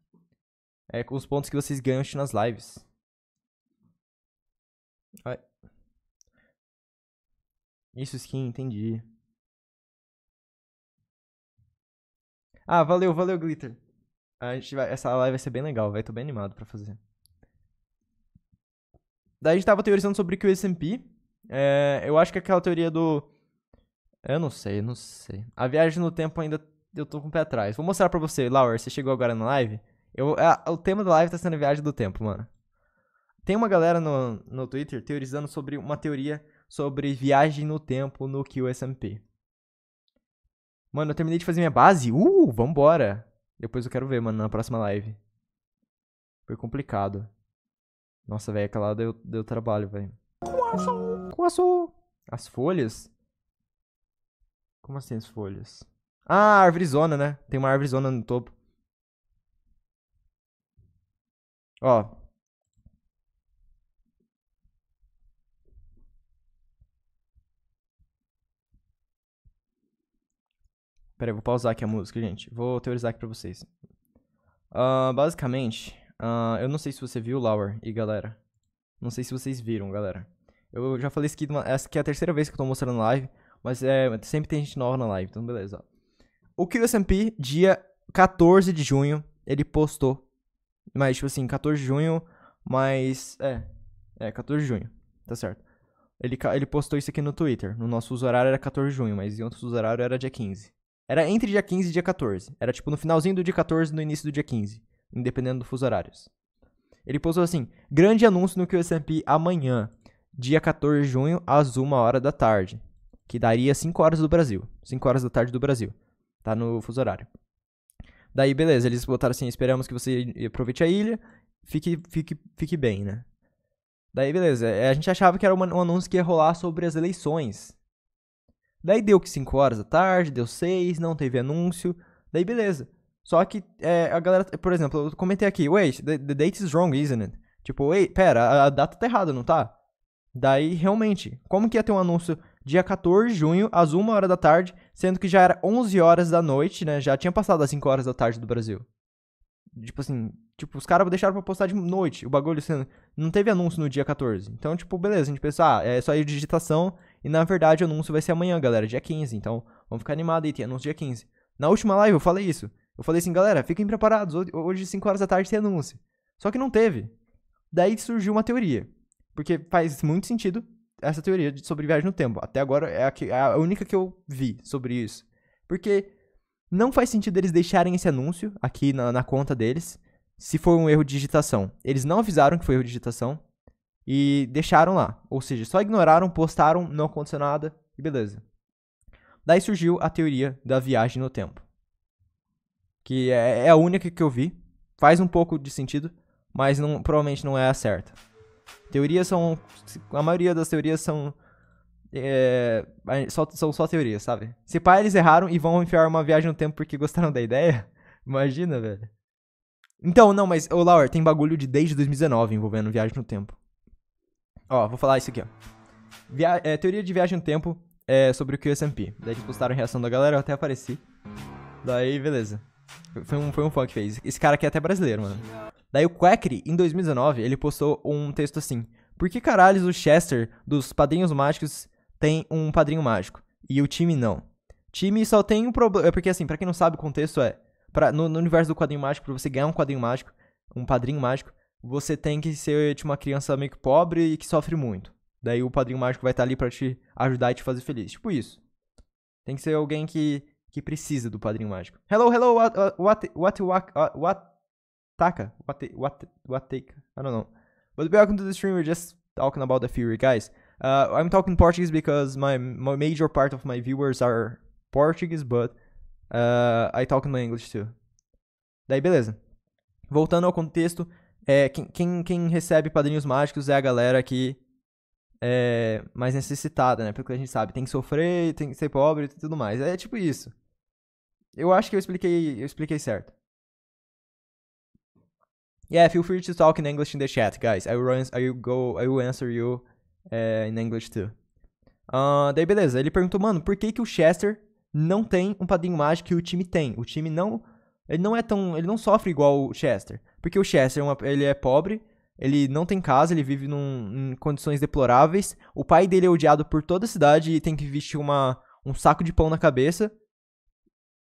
É com os pontos que vocês ganham nas lives. Isso, skin, entendi. Ah, valeu, valeu, Glitter. A gente vai, essa live vai ser bem legal, vai. Tô bem animado pra fazer. Daí a gente tava teorizando sobre o S&P... É, eu acho que aquela teoria do... Eu não sei, eu não sei. A viagem no tempo ainda eu tô com o pé atrás. Vou mostrar pra você, Laura, você chegou agora na live. Eu, a, o tema da live tá sendo a viagem do tempo, mano. Tem uma galera no, no Twitter teorizando sobre uma teoria sobre viagem no tempo no QSMP. Mano, eu terminei de fazer minha base. Uh, vambora. Depois eu quero ver, mano, na próxima live. Foi complicado. Nossa, velho, aquela lá deu, deu trabalho, velho. Coaçou! As folhas? Como assim as folhas? Ah, a árvorezona, né? Tem uma árvorezona no topo. Ó, aí, vou pausar aqui a música, gente. Vou teorizar aqui pra vocês. Uh, basicamente, uh, eu não sei se você viu, Lauer e galera. Não sei se vocês viram, galera. Eu já falei isso aqui, essa aqui é a terceira vez que eu tô mostrando na live, mas é, sempre tem gente nova na live, então beleza. O que dia 14 de junho, ele postou. Mas, tipo assim, 14 de junho, mas... É, é, 14 de junho, tá certo. Ele, ele postou isso aqui no Twitter. No nosso usuário era 14 de junho, mas em outro usuário era dia 15. Era entre dia 15 e dia 14. Era tipo no finalzinho do dia 14 no início do dia 15, independendo do fuso horários. Ele postou assim: grande anúncio no QSMP amanhã, dia 14 de junho, às 1 hora da tarde. Que daria 5 horas do Brasil. 5 horas da tarde do Brasil. Tá no fuso horário. Daí, beleza, eles botaram assim: esperamos que você aproveite a ilha, fique, fique, fique bem, né? Daí, beleza, eh, a gente achava que era um anúncio que ia rolar sobre as eleições Daí deu que 5 horas da tarde, deu 6, não teve anúncio. Daí beleza. Só que é, a galera, por exemplo, eu comentei aqui, wait, the, the date is wrong, isn't it? Tipo, wait, pera, a, a, data tá errada, não tá? Daí, realmente, como que ia ter um anúncio dia 14 de junho, às 1 hora da tarde, sendo que já era 11 horas da noite, né? Já tinha passado as 5 horas da tarde do Brasil. Tipo assim, tipo, os caras deixaram pra postar de noite o bagulho sendo. Não teve anúncio no dia 14. Então, tipo, beleza, a gente pensa, ah, é só ir digitação e na verdade o anúncio vai ser amanhã, galera, dia 15. Então vamos ficar animados aí, tem anúncio dia 15. Na última live eu falei isso. Eu falei assim, galera, fiquem preparados, hoje 5 horas da tarde tem anúncio. Só que não teve. Daí surgiu uma teoria. Porque faz muito sentido essa teoria sobre viagem no tempo. Até agora é a, que, é a única que eu vi sobre isso. Porque não faz sentido eles deixarem esse anúncio aqui na, na conta deles se for um erro de digitação. Eles não avisaram que foi erro de digitação e deixaram lá. Ou seja, só ignoraram, postaram, não aconteceu nada e beleza. Daí surgiu a teoria da viagem no tempo. Que é, é a única que eu vi. Faz um pouco de sentido, mas não, provavelmente não é a certa. Teorias são. A maioria das teorias são. É, só, são só teorias, sabe? Se pá, eles erraram e vão enfiar uma viagem no tempo porque gostaram da ideia. Imagina, velho. Então, não, mas, ô Laura, tem bagulho de desde 2019 envolvendo viagem no tempo. Ó, vou falar isso aqui, ó. Via é, teoria de viagem no tempo é sobre o QSMP. Daí eles tipo, postaram a reação da galera, eu até apareci. Daí, beleza. Foi um, foi um fã que fez. Esse cara aqui é até brasileiro, mano. Daí o Quackery, em 2019, ele postou um texto assim. Por que caralhos o Chester dos Padrinhos Mágicos tem um padrinho mágico? E o time não. Time só tem um problema. É porque assim, para quem não sabe, o contexto é. Pra, no, no universo do quadrinho mágico, pra você ganhar um quadrinho mágico, um padrinho mágico, você tem que ser tipo, uma criança meio que pobre e que sofre muito. Daí o padrinho mágico vai estar tá ali para te ajudar e te fazer feliz. Tipo isso. Tem que ser alguém que, que precisa do padrinho mágico. Hello, hello, what, what, what, what, what, what Taka? What, what, what take? I don't know. But welcome to the stream, we're just talking about the theory, guys. Uh, I'm talking Portuguese because my, my major part of my viewers are Portuguese, but uh, I talk in English too. Daí, beleza. Voltando ao contexto, é, quem, quem, quem, recebe padrinhos mágicos é a galera que é mais necessitada, né? Porque a gente sabe, tem que sofrer, tem que ser pobre e tudo mais. É tipo isso. Eu acho que eu expliquei, eu expliquei certo. Yeah, feel free to talk in English in the chat, guys. I will, I will go, I will answer you uh, in English too. Uh, daí, beleza. Ele perguntou, mano, por que que o Chester não tem um padrinho mágico que o time tem? O time não, ele não é tão, ele não sofre igual o Chester. Porque o Chester, é ele é pobre, ele não tem casa, ele vive num, em condições deploráveis. O pai dele é odiado por toda a cidade e tem que vestir uma, um saco de pão na cabeça.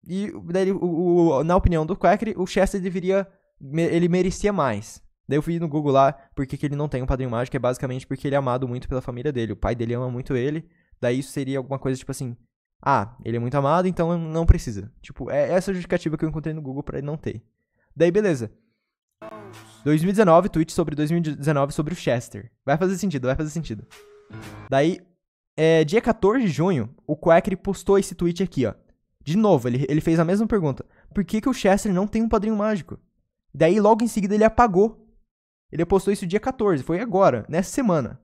E daí, o, o, na opinião do Quacker, o Chester deveria. Ele merecia mais. Daí eu vi no Google lá porque que ele não tem um padrinho mágico. É basicamente porque ele é amado muito pela família dele. O pai dele ama muito ele. Daí isso seria alguma coisa tipo assim. Ah, ele é muito amado, então não precisa. Tipo, é essa é a justificativa que eu encontrei no Google para ele não ter. Daí beleza. 2019, tweet sobre 2019 sobre o Chester. Vai fazer sentido, vai fazer sentido. Daí, é, dia 14 de junho, o Quackery postou esse tweet aqui, ó. De novo, ele, ele fez a mesma pergunta. Por que, que o Chester não tem um padrinho mágico? Daí, logo em seguida, ele apagou. Ele postou isso dia 14, foi agora, nessa semana.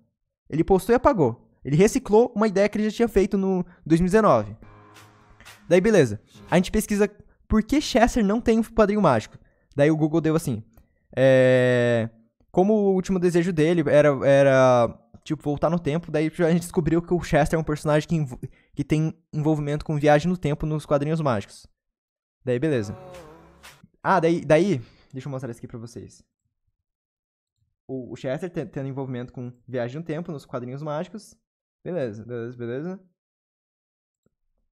Ele postou e apagou. Ele reciclou uma ideia que ele já tinha feito no 2019. Daí, beleza. A gente pesquisa por que Chester não tem um padrinho mágico. Daí o Google deu assim: é... Como o último desejo dele era, era tipo, voltar no tempo, daí a gente descobriu que o Chester é um personagem que, que tem envolvimento com viagem no tempo nos quadrinhos mágicos. Daí, beleza. Ah, daí, daí deixa eu mostrar isso aqui pra vocês. O, o Chester tendo envolvimento com viagem no tempo nos quadrinhos mágicos. Beleza, beleza, beleza.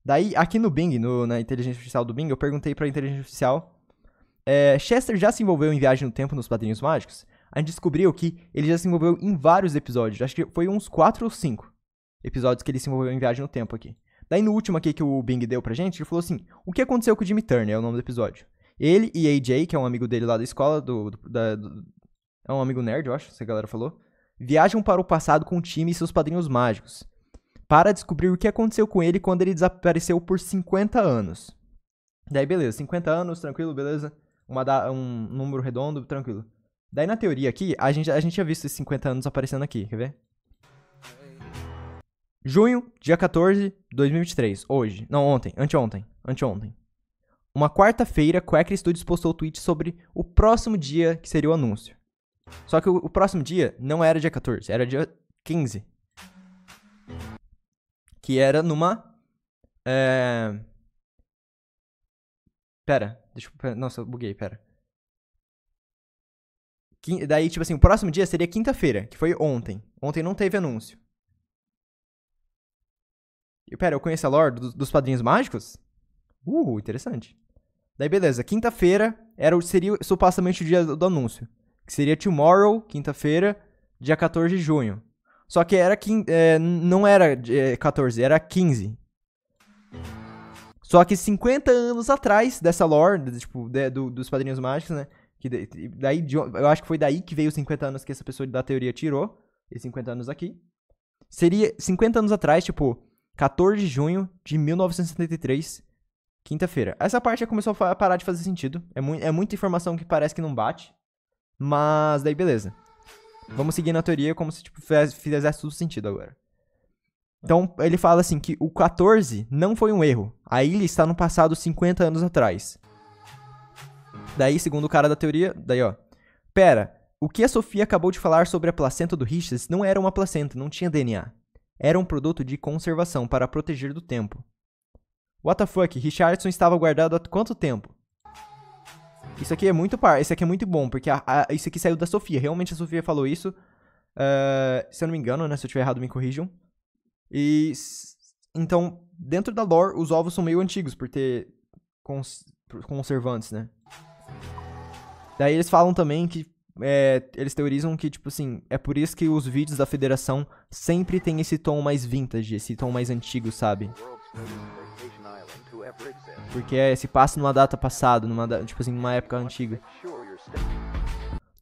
Daí, aqui no Bing, no, na inteligência artificial do Bing, eu perguntei pra inteligência artificial é, Chester já se envolveu em Viagem no Tempo nos Padrinhos Mágicos? A gente descobriu que ele já se envolveu em vários episódios. Acho que foi uns 4 ou 5 episódios que ele se envolveu em Viagem no Tempo aqui. Daí no último aqui que o Bing deu pra gente, ele falou assim: O que aconteceu com o Jimmy Turner? É o nome do episódio. Ele e AJ, que é um amigo dele lá da escola, do, do, da, do é um amigo nerd, eu acho, a galera falou, viajam para o passado com o time e seus padrinhos mágicos para descobrir o que aconteceu com ele quando ele desapareceu por 50 anos. Daí, beleza, 50 anos, tranquilo, beleza? uma da, um número redondo, tranquilo. Daí na teoria aqui, a gente, a gente tinha visto esses 50 anos aparecendo aqui, quer ver? Junho, dia 14 2023, hoje. Não, ontem, anteontem, anteontem. Uma quarta-feira, Quaker Studios postou o tweet sobre o próximo dia que seria o anúncio. Só que o, o próximo dia não era dia 14, era dia 15. Que era numa. É... Pera. Deixa eu. nossa, eu buguei, pera. daí, tipo assim, o próximo dia seria quinta-feira, que foi ontem. Ontem não teve anúncio. pera, eu conheço a lore do, dos padrinhos mágicos? Uh, interessante. Daí, beleza. Quinta-feira era seria supostamente o dia do, do anúncio. Que seria tomorrow, quinta-feira, dia 14 de junho. Só que era quim, é, não era é, 14, era 15. Só que 50 anos atrás dessa lore, tipo, de, do, dos Padrinhos Mágicos, né? Que daí, eu acho que foi daí que veio os 50 anos que essa pessoa da teoria tirou. E 50 anos aqui. Seria 50 anos atrás, tipo, 14 de junho de 1973, quinta-feira. Essa parte já começou a parar de fazer sentido. É, mu é muita informação que parece que não bate. Mas daí, beleza. Vamos seguir na teoria como se tipo, fizesse, fizesse tudo sentido agora. Então, ele fala assim que o 14 não foi um erro. A ilha está no passado 50 anos atrás. Daí, segundo o cara da teoria, daí ó. Pera, o que a Sofia acabou de falar sobre a placenta do Richards não era uma placenta, não tinha DNA. Era um produto de conservação para proteger do tempo. What the fuck, Richardson estava guardado há quanto tempo? Isso aqui é muito par, isso aqui é muito bom, porque a, a, isso aqui saiu da Sofia. Realmente a Sofia falou isso. Uh, se eu não me engano, né? Se eu tiver errado, me corrijam. E então, dentro da lore, os ovos são meio antigos por ter cons conservantes, né? Daí eles falam também que é, eles teorizam que, tipo assim, é por isso que os vídeos da federação sempre tem esse tom mais vintage, esse tom mais antigo, sabe? Porque é, se passa numa data passada, numa da, tipo assim, numa época antiga.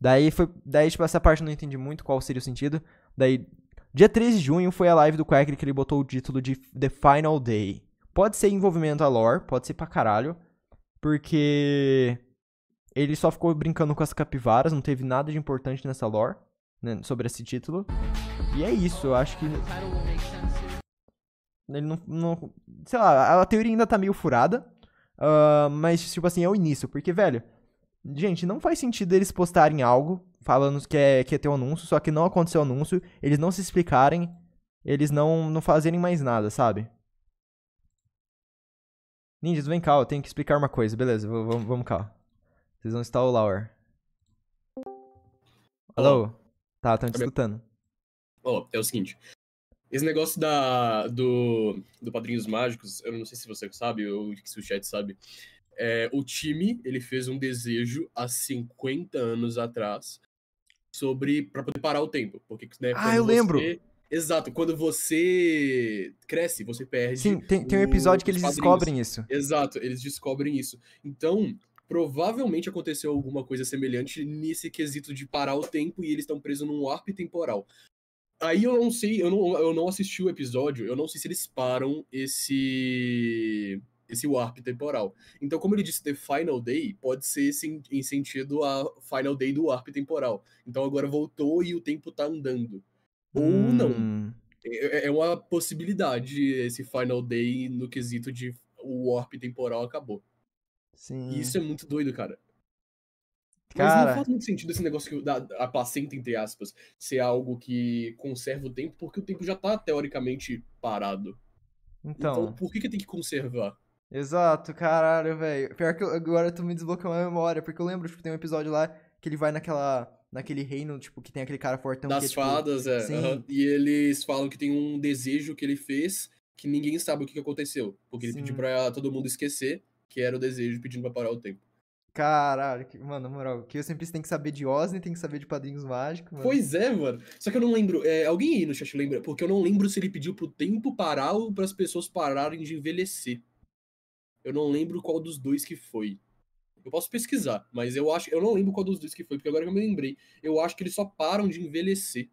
Daí foi. Daí, tipo, essa parte eu não entendi muito qual seria o sentido. Daí Dia 13 de junho foi a live do Quack que ele botou o título de The Final Day. Pode ser envolvimento a lore, pode ser pra caralho, porque ele só ficou brincando com as capivaras, não teve nada de importante nessa lore, né, sobre esse título. E é isso, eu acho que... Ele não, não... Sei lá, a teoria ainda tá meio furada, uh, mas, tipo assim, é o início, porque, velho, gente, não faz sentido eles postarem algo falando que é, que ia é ter um anúncio, só que não aconteceu o anúncio, eles não se explicarem, eles não, não fazerem mais nada, sabe? Ninjas, vem cá, eu tenho que explicar uma coisa, beleza, vamos, cá. Vocês vão estar o Laura. Alô? Oh. Tá, estão te escutando. Ó, oh, é o seguinte. Esse negócio da, do, do Padrinhos Mágicos, eu não sei se você sabe ou se o chat sabe. É, o time, ele fez um desejo há 50 anos atrás sobre para poder parar o tempo, porque né, Ah, eu você... lembro. Exato, quando você cresce, você perde. Sim, tem, tem um episódio que eles padrinhos. descobrem isso. Exato, eles descobrem isso. Então, provavelmente aconteceu alguma coisa semelhante nesse quesito de parar o tempo e eles estão presos num warp temporal. Aí eu não sei, eu não, eu não assisti o episódio, eu não sei se eles param esse esse warp temporal. Então, como ele disse, The Final Day pode ser sim, em sentido a Final Day do warp temporal. Então agora voltou e o tempo tá andando. Ou hum. não. É, é, é, uma possibilidade esse Final Day no quesito de o warp temporal acabou. Sim. E isso é muito doido, cara. Cara... Mas não faz muito sentido esse negócio que da, a placenta, entre aspas, ser algo que conserva o tempo, porque o tempo já tá teoricamente parado. Então, então por que, que tem que conservar? Exato, caralho, velho. Pior que eu, agora tu me desbloqueou a memória, porque eu lembro, tipo, tem um episódio lá que ele vai naquela naquele reino, tipo, que tem aquele cara fortão. Das que, é, tipo, fadas, tipo, é. Sim. Uhum. E eles falam que tem um desejo que ele fez que ninguém sabe o que aconteceu. Porque ele pediu pra todo mundo esquecer que era o desejo pedindo pra parar o tempo. Caralho, que, mano, na moral, que eu sempre tem que saber de Osni, tem que saber de Padrinhos Mágicos. Mano. Pois é, mano. Só que eu não lembro. É, alguém aí no chat lembra? Porque eu não lembro se ele pediu pro tempo parar ou pras pessoas pararem de envelhecer. Eu não lembro qual dos dois que foi. Eu posso pesquisar, mas eu acho. Eu não lembro qual dos dois que foi, porque agora que eu me lembrei, eu acho que eles só param de envelhecer.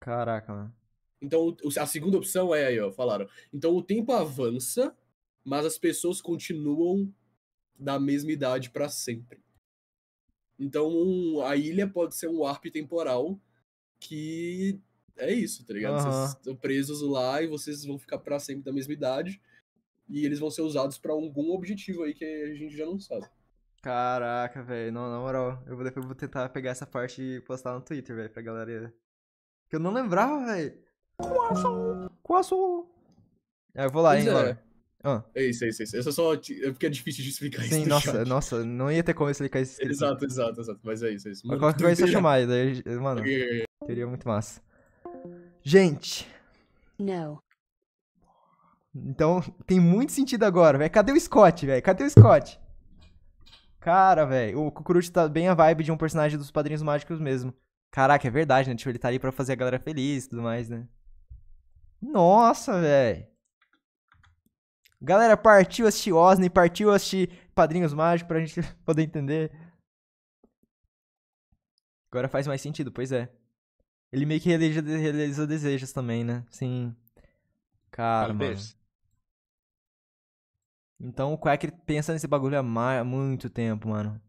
Caraca, mano. Então, a segunda opção é aí, ó, falaram. Então o tempo avança, mas as pessoas continuam da mesma idade para sempre. Então um, a ilha pode ser um warp temporal que é isso, tá ligado? Uhum. Vocês estão presos lá e vocês vão ficar para sempre da mesma idade e eles vão ser usados para algum objetivo aí que a gente já não sabe. Caraca, velho. Não, na moral, eu vou, depois vou tentar pegar essa parte e postar no Twitter, velho, pra galera. Que eu não lembrava, velho. Quasso! Quasso! É, eu vou lá, pois hein, é. Ah. É isso, é isso, é isso. Essa é só é porque é difícil de explicar Sim, isso. nossa, chat. nossa, não ia ter como explicar isso. Exato, exato, exato. Mas é isso, é isso. Mano, qualquer coisa é só chamar, daí, mano. teria Seria muito massa. Gente. Não. Então tem muito sentido agora, velho. Cadê o Scott, velho? Cadê o Scott? Cara, velho, o Kukuruchi tá bem a vibe de um personagem dos Padrinhos Mágicos mesmo. Caraca, é verdade, né? Tipo, ele tá ali pra fazer a galera feliz e tudo mais, né? Nossa, velho. Galera, partiu assistir Osni, partiu assistir Padrinhos Mágicos pra gente poder entender. Agora faz mais sentido, pois é. Ele meio que realiza, realiza desejos também, né? Sim. Cara, mano. Então o Quack pensa nesse bagulho há muito tempo, mano.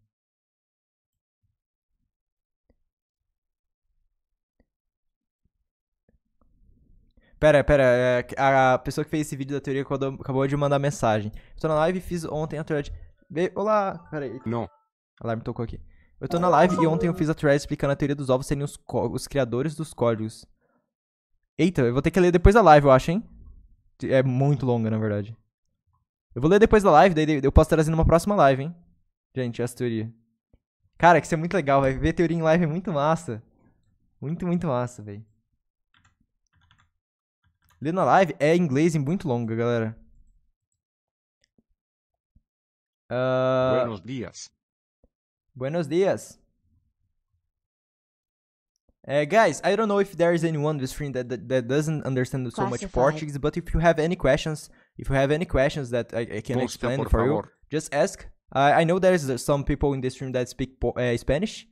Pera, pera, é, a pessoa que fez esse vídeo da teoria acabou de mandar mensagem. Eu tô na live e fiz ontem a thread. Olá! Peraí. Não. Alarme tocou aqui. Eu tô na live e ontem eu fiz a thread explicando a teoria dos ovos serem os, os criadores dos códigos. Eita, eu vou ter que ler depois da live, eu acho, hein? É muito longa, na verdade. Eu vou ler depois da live, daí eu posso trazer numa próxima live, hein? Gente, essa teoria. Cara, que isso é muito legal, vai ver teoria em live é muito massa. Muito, muito massa, velho. Ler na live é inglês e muito longa, galera. Uh... Buenos dias. Buenos dias. Uh, guys, I don't know if there's anyone on the stream that, that, that doesn't understand so much Portuguese, but if you have any questions, If you have any questions that I, I can Busca, explain for favor. you, just ask. I, I know there's uh, some people in this room that speak uh, Spanish.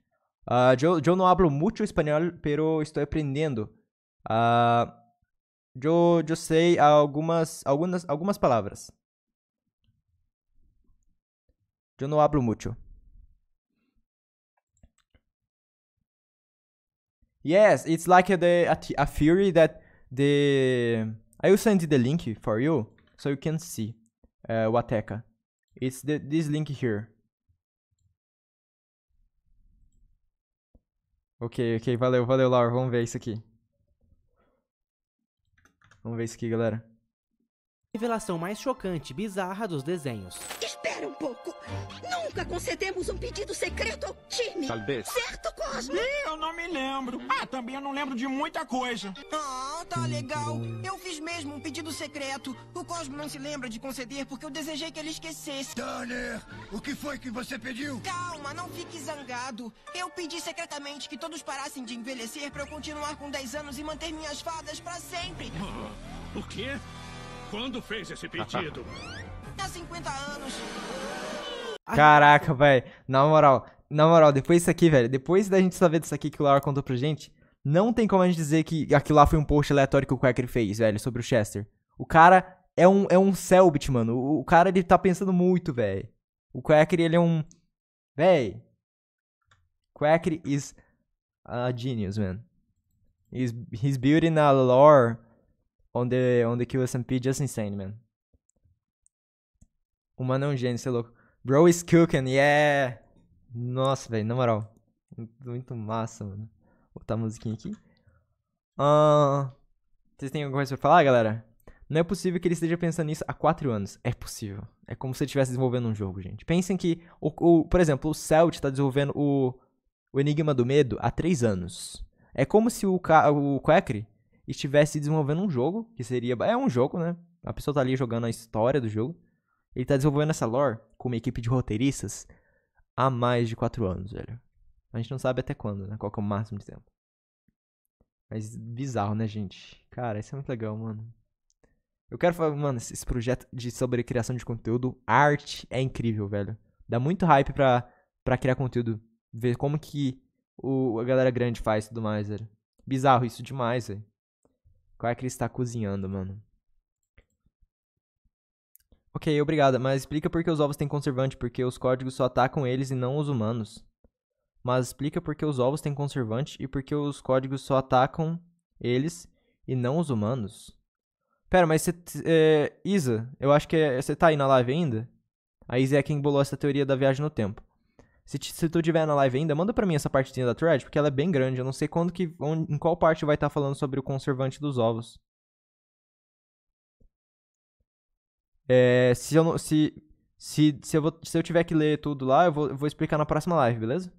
Uh, yo, yo não hablo muito espanhol, pero estou aprendendo. Uh, yo, yo sei algumas, algumas, algumas palavras. Yo não hablo muito. Yes, it's like a, a, a theory that the I will send the link for you. so you can see uh, Wateka. It's the, this link here. Ok, ok, valeu, valeu, Laura. Vamos ver isso aqui. Vamos ver isso aqui, galera. Revelação mais chocante, bizarra dos desenhos concedemos um pedido secreto ao time. Talvez. Certo, Cosmo? Ih, eu não me lembro. Ah, também eu não lembro de muita coisa. Ah, tá legal. Eu fiz mesmo um pedido secreto. O Cosmo não se lembra de conceder porque eu desejei que ele esquecesse. Tanner, o que foi que você pediu? Calma, não fique zangado. Eu pedi secretamente que todos parassem de envelhecer para eu continuar com 10 anos e manter minhas fadas para sempre. O quê? Quando fez esse pedido? Há 50 anos. Caraca, velho. Na moral, na moral, depois disso aqui, velho, depois da gente saber disso aqui que o Laura contou pra gente, não tem como a gente dizer que aquilo lá foi um post aleatório que o Quacker fez, velho, sobre o Chester. O cara é um, é um Selbit, mano. O, o, cara, ele tá pensando muito, velho. O Quacker, ele é um... Véi. Quacker is a genius, man. He's, he's building a lore on the, on the QSMP just insane, man. O mano é um gênio, você é louco. Bro is cooking, yeah! Nossa, velho, na moral. Muito massa, mano. Vou botar a musiquinha aqui. Uh, vocês têm alguma coisa pra falar, galera? Não é possível que ele esteja pensando nisso há 4 anos. É possível. É como se ele estivesse desenvolvendo um jogo, gente. Pensem que, o, o por exemplo, o Celt está desenvolvendo o, o, Enigma do Medo há 3 anos. É como se o, o Quackery estivesse desenvolvendo um jogo, que seria... É um jogo, né? A pessoa tá ali jogando a história do jogo. Ele tá desenvolvendo essa lore com uma equipe de roteiristas há mais de 4 anos, velho. A gente não sabe até quando, né? Qual é o máximo de tempo. Mas bizarro, né, gente? Cara, isso é muito legal, mano. Eu quero falar, mano, esse projeto de sobre criação de conteúdo, arte é incrível, velho. Dá muito hype pra, pra criar conteúdo. Ver como que o, a galera grande faz e tudo mais, velho. Bizarro isso demais, velho. Qual é que ele está cozinhando, mano? Ok, obrigada, mas explica por que os ovos têm conservante, porque os códigos só atacam eles e não os humanos. Mas explica por que os ovos têm conservante e por que os códigos só atacam eles e não os humanos. Pera, mas você. É, Isa, eu acho que você é, tá aí na live ainda? A Isa é quem bolou essa teoria da viagem no tempo. Se, se tu tiver na live ainda, manda pra mim essa partezinha da thread, porque ela é bem grande. Eu não sei quando que. Onde, em qual parte vai estar tá falando sobre o conservante dos ovos. É, se, eu não, se, se, se, eu vou, se eu tiver que ler tudo lá, eu vou, eu vou explicar na próxima live, beleza?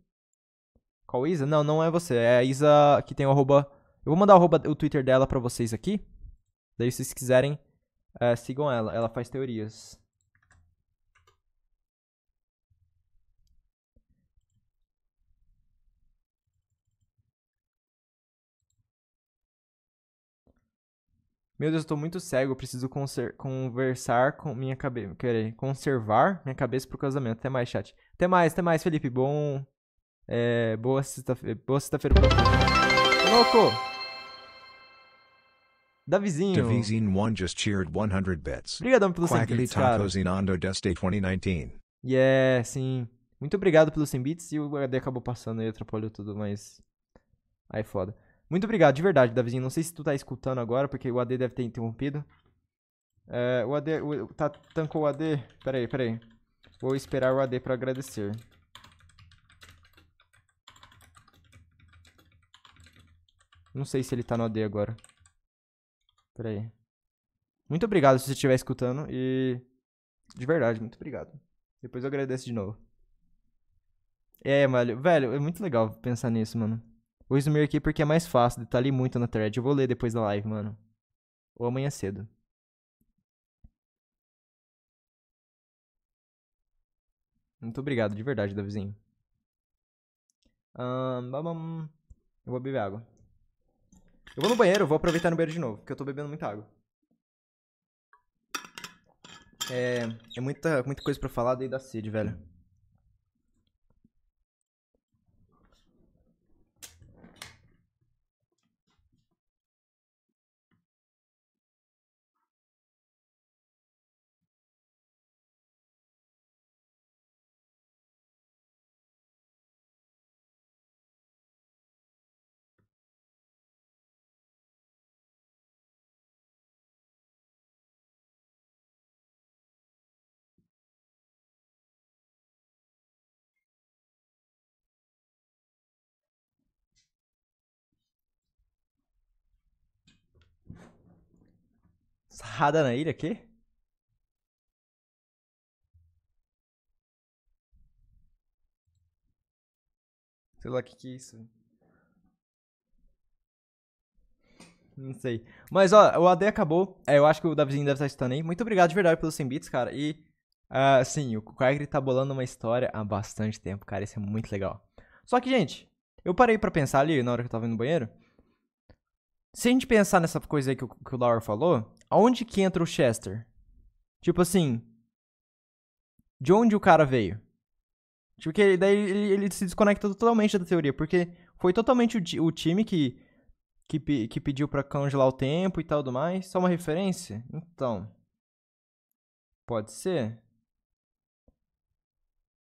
Qual Isa? Não, não é você. É a Isa que tem o arroba. Eu vou mandar o, arroba, o Twitter dela pra vocês aqui. Daí, se vocês quiserem, é, sigam ela. Ela faz teorias. Meu Deus, eu tô muito cego, eu preciso conversar com minha cabeça. Querer conservar minha cabeça pro casamento. Até mais, chat. Até mais, até mais, Felipe. Bom. É, boa sexta-feira. Boa sexta-feira pra você. Louco! Davizinho. Davizinho 1 just cheered 100 bits. Obrigadão pelo Quackly Tacos in ando Deste 2019. Yeah, sim. Muito obrigado pelos 100 bits e o HD acabou passando e atrapalhou tudo, mas. Aí foda. Muito obrigado, de verdade, Davizinho. Não sei se tu tá escutando agora, porque o AD deve ter interrompido. É, o AD. O, tá, tancou o AD? Peraí, peraí. Vou esperar o AD pra agradecer. Não sei se ele tá no AD agora. Peraí. Muito obrigado se você estiver escutando e. De verdade, muito obrigado. Depois eu agradeço de novo. É, velho, velho, é muito legal pensar nisso, mano. Vou resumir aqui porque é mais fácil, detalhe tá muito na thread. Eu vou ler depois da live, mano. Ou amanhã cedo. Muito obrigado, de verdade, Davizinho. Um, eu vou beber água. Eu vou no banheiro, vou aproveitar no banheiro de novo, porque eu tô bebendo muita água. É, é muita, muita coisa pra falar, daí da sede, velho. Sarrada na ilha, aqui? Sei lá o que, que é isso. Não sei. Mas, ó, o AD acabou. É, eu acho que o Davizinho deve estar estando aí. Muito obrigado de verdade pelos 100 bits, cara. E, uh, sim, o Kyrie tá bolando uma história há bastante tempo, cara. Isso é muito legal. Só que, gente, eu parei para pensar ali na hora que eu tava indo no banheiro. Se a gente pensar nessa coisa aí que o, que o Laura falou, aonde que entra o Chester? Tipo assim, de onde o cara veio? Tipo, que daí ele, ele se desconecta totalmente da teoria, porque foi totalmente o, o time que, que, que pediu para congelar o tempo e tal do mais. Só uma referência? Então. Pode ser?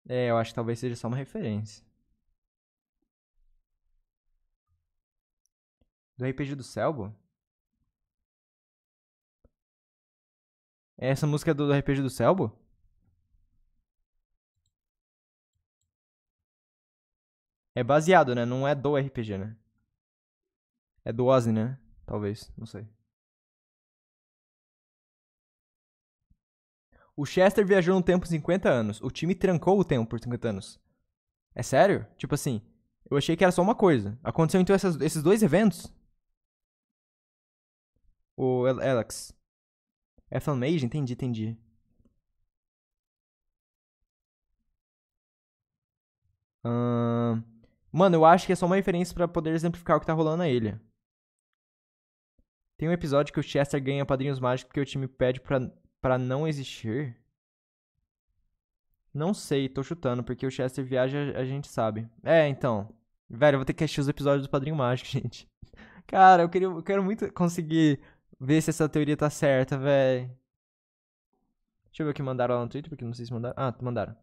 É, eu acho que talvez seja só uma referência. Do RPG do Selbo? É essa música é do, do RPG do Selbo? É baseado, né? Não é do RPG, né? É do Ozzy, né? Talvez, não sei. O Chester viajou no tempo 50 anos. O time trancou o tempo por 50 anos. É sério? Tipo assim, eu achei que era só uma coisa. Aconteceu então essas, esses dois eventos? O Alex. É fanmage? Entendi, entendi. Mano, eu acho que é só uma referência para poder exemplificar o que tá rolando aí. Tem um episódio que o Chester ganha padrinhos mágicos porque o time pede pra, pra não existir? Não sei, tô chutando, porque o Chester viaja, a gente sabe. É, então. Velho, eu vou ter que assistir os episódios do Padrinho Mágico, gente. Cara, eu, queria, eu quero muito conseguir Ver se essa teoria tá certa, véi. Deixa eu ver o que mandaram lá no Twitter, porque não sei se mandaram. Ah, mandaram.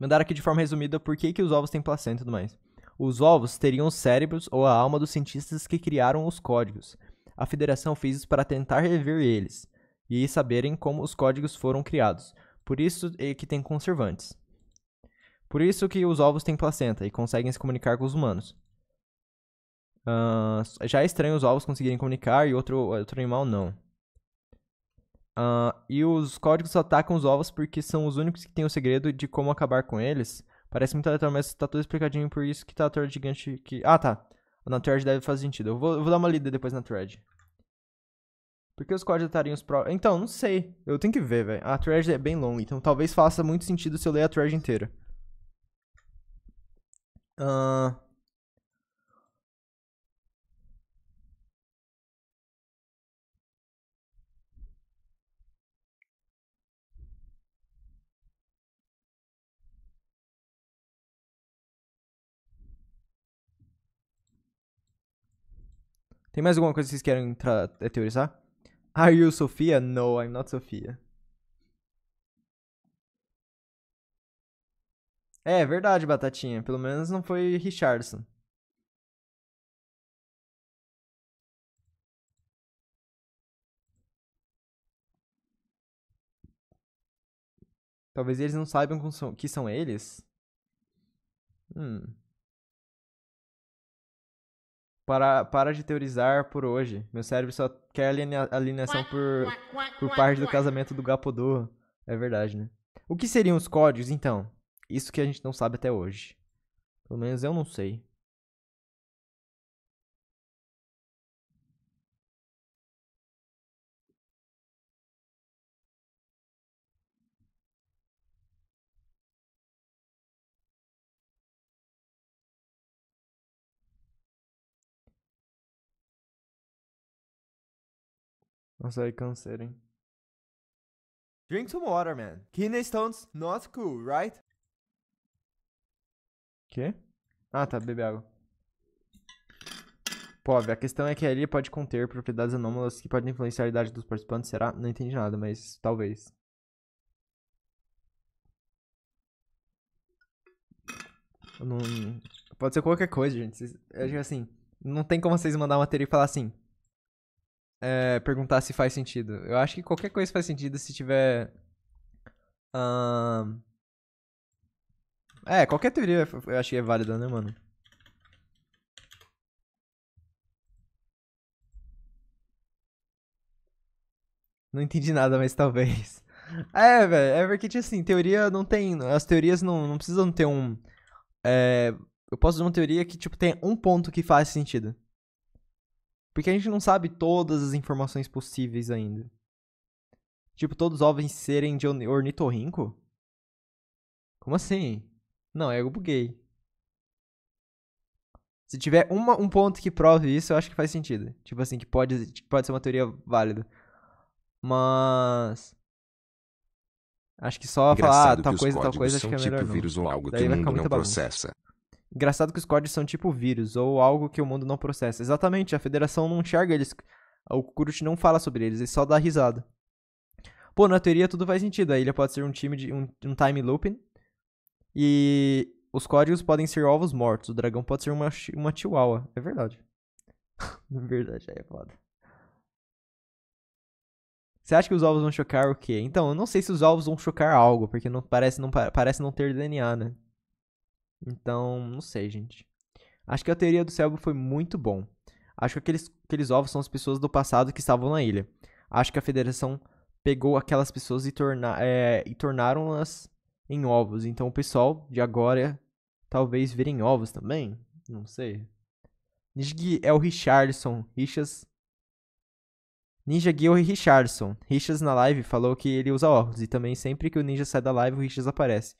Mandaram aqui de forma resumida por que, que os ovos têm placenta e tudo mais. Os ovos teriam os cérebros ou a alma dos cientistas que criaram os códigos. A federação fez isso para tentar rever eles e saberem como os códigos foram criados. Por isso é que tem conservantes. Por isso que os ovos têm placenta e conseguem se comunicar com os humanos. Uh, já é estranho os ovos conseguirem comunicar e outro, outro animal não. Uh, e os códigos atacam os ovos porque são os únicos que têm o segredo de como acabar com eles. Parece muito aleatório, mas tá tudo explicadinho por isso que tá a thread gigante que... Ah, tá. Na thread deve fazer sentido. Eu vou, eu vou dar uma lida depois na thread. Por que os códigos atariam os próprios... Então, não sei. Eu tenho que ver, velho. A thread é bem longa, então talvez faça muito sentido se eu ler a thread inteira. Ahn... Uh... Tem mais alguma coisa que vocês querem eh, teorizar? Are you Sophia? No, I'm not Sophia. É, é, verdade, Batatinha. Pelo menos não foi Richardson. Talvez eles não saibam que são eles. Hum. Para, para de teorizar por hoje. Meu cérebro só quer alineação por, por parte do casamento do Gapodô. É verdade, né? O que seriam os códigos, então? Isso que a gente não sabe até hoje. Pelo menos eu não sei. Nossa, aí é canseira, hein? Drink some water, man. Kidney stones, not cool, right? Quê? Ah, tá, bebe água. Pô, a questão é que ali pode conter propriedades anômalas que podem influenciar a idade dos participantes, será? Não entendi nada, mas talvez. Não... Pode ser qualquer coisa, gente. Vocês... assim, não tem como vocês mandar uma teoria e falar assim, é, perguntar se faz sentido. Eu acho que qualquer coisa faz sentido se tiver. Um... É, qualquer teoria eu acho que é válida, né, mano? Não entendi nada, mas talvez. É, velho, é porque, tipo assim, teoria não tem. As teorias não, não precisam ter um. É, eu posso usar uma teoria que, tipo, tem um ponto que faz sentido. Porque a gente não sabe todas as informações possíveis ainda. Tipo, todos os ovos serem de ornitorrinco? Como assim? Não, é eu buguei. Se tiver uma, um ponto que prove isso, eu acho que faz sentido. Tipo assim, que pode, pode ser uma teoria válida. Mas. Acho que só ah, Engraçado falar tal coisa, tal coisa, acho que é tipo melhor. Tipo não. vírus ou algo Daí que o não processa. Engraçado que os códigos são tipo vírus ou algo que o mundo não processa. Exatamente, a federação não enxerga eles. O Kurut não fala sobre eles, ele só dá risada. Pô, na teoria tudo faz sentido. A ilha pode ser um time de um, um time looping. E os códigos podem ser ovos mortos. O dragão pode ser uma, uma chihuahua. É verdade. na verdade, aí é foda. Você acha que os ovos vão chocar o quê? Então, eu não sei se os ovos vão chocar algo, porque não parece não, parece não ter DNA, né? Então, não sei, gente. Acho que a teoria do Selby foi muito bom. Acho que aqueles, aqueles ovos são as pessoas do passado que estavam na ilha. Acho que a federação pegou aquelas pessoas e, torna, é, e tornaram-as em ovos. Então o pessoal de agora talvez virem ovos também. Não sei. Ninja é o Richardson. Richas. Ninja Gui é Richardson. Richas na live falou que ele usa ovos. E também sempre que o Ninja sai da live, o Richas aparece.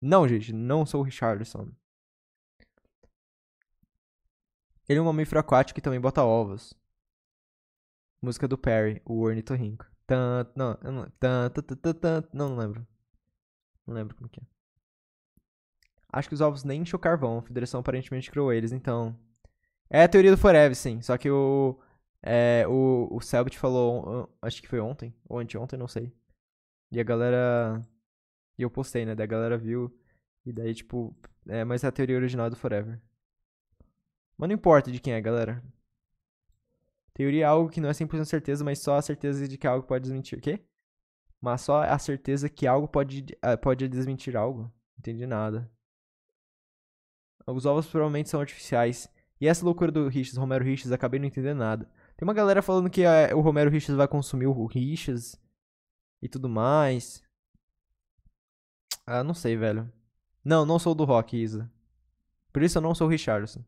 Não, gente, não sou o Richardson. Ele é um mamífero aquático que também bota ovos. Música do Perry, o ornitorrinco. Tanto, não, tanto, tanto, tanto, não, não lembro. Não lembro como que é. Acho que os ovos nem encheu carvão, a federação aparentemente criou eles, então... É a teoria do Forever, sim, só que o... É, o, o Selbit falou, acho que foi ontem, ou anteontem, não sei. E a galera e eu postei, né? da galera viu. E daí, tipo. É, mas é a teoria original do Forever. Mas não importa de quem é, galera. Teoria é algo que não é 100% certeza, mas só a certeza de que algo pode desmentir. O quê? Mas só a certeza que algo pode, eh, pode desmentir algo. Não entendi nada. Os ovos provavelmente são artificiais. E essa loucura do Riches, Romero Riches, acabei não entendendo nada. Tem uma galera falando que eh, o Romero Riches vai consumir o Riches e tudo mais. Ah, não sei, velho. Não, não sou do rock, Isa. Por isso eu não sou o Richardson.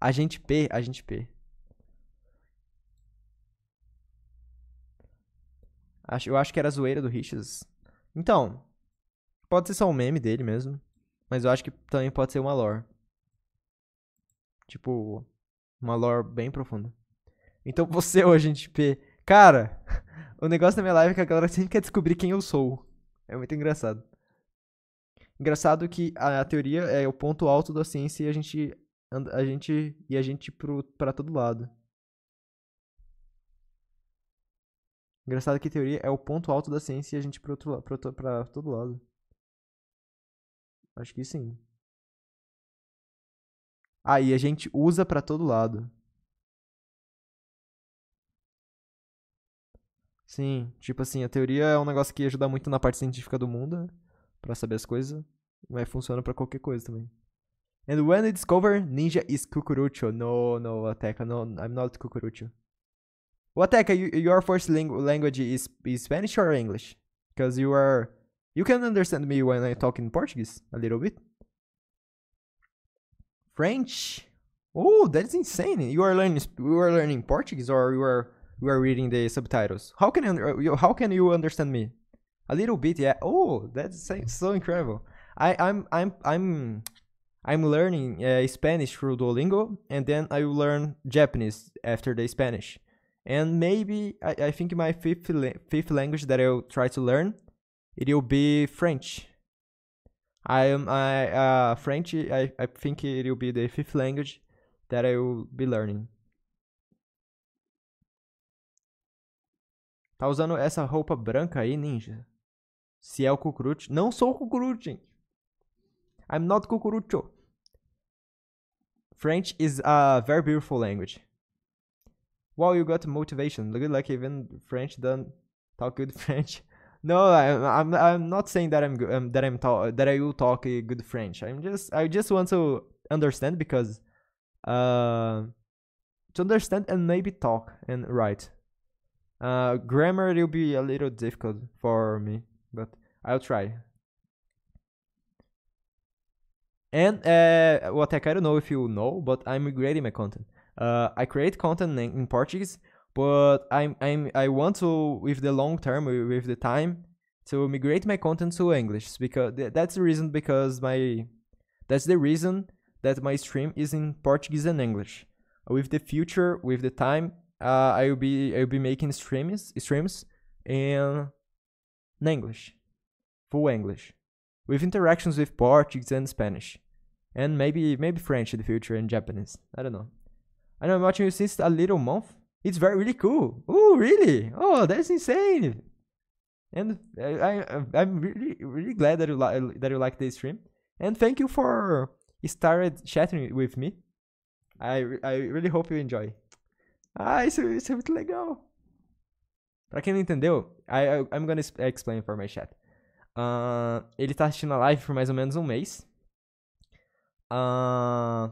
Agente P, agente P. Acho, eu acho que era a zoeira do Richards. Então, pode ser só um meme dele mesmo. Mas eu acho que também pode ser uma lore. Tipo, uma lore bem profunda. Então você, o agente P. Cara, o negócio da minha live é que a galera sempre quer descobrir quem eu sou. É muito engraçado. Engraçado que a, a, teoria é o ponto alto da ciência e a gente a gente e a gente pro para todo lado. Engraçado que a teoria é o ponto alto da ciência e a gente para outro pro, pra todo lado. Acho que sim. Aí ah, a gente usa para todo lado. Sim, tipo assim, a teoria é um negócio que ajuda muito na parte científica do mundo. Né? para saber as coisas, mas funciona para qualquer coisa também. And when I discover ninja is cucurucho. No, no, Ateca, no, I'm not cucurucho. Ateca, you, your first language is, is Spanish or English? Because you are... You can understand me when I talk in Portuguese, a little bit. French? Oh, that's insane. You are learning you are learning Portuguese or you are you are reading the subtitles. How can you, how can you understand me? A little bit, yeah. Oh, that's so incredible. I, I'm I'm I'm I'm learning uh, Spanish through Duolingo, and then I will learn Japanese after the Spanish. And maybe I, I think my fifth la fifth language that I'll try to learn, it will be French. I am I uh French. I I think it will be the fifth language that I will be learning. Tá usando essa roupa branca aí, ninja? Se é o Cucurucho, não sou o Cucurucho, gente. I'm not Cucurucho. French is a very beautiful language. Well, you got motivation. Look like even French doesn't talk good French. No, I'm I'm I'm not saying that I'm um, that I'm talk that I will talk a uh, good French. I'm just I just want to understand because uh to understand and maybe talk and write. Uh, grammar will be a little difficult for me but I'll try. And uh, what I don't know if you know, but I'm migrating my content. Uh, I create content in, in Portuguese, but I'm I'm I want to with the long term with the time to migrate my content to English because th that's the reason because my that's the reason that my stream is in Portuguese and English. With the future, with the time, uh, I will be I will be making streams streams and in English, full English, with interactions with Portuguese and Spanish, and maybe maybe French in the future and Japanese. I don't know. I know I'm watching you since a little month. It's very really cool. Oh, really? Oh, that's insane. And I, I am really really glad that you like that you like this stream. And thank you for started chatting with me. I I really hope you enjoy. Ah, isso, isso a muito legal. Pra quem não entendeu, I, I'm gonna explain for my chat. Uh, ele tá assistindo a live por mais ou menos um mês. Uh,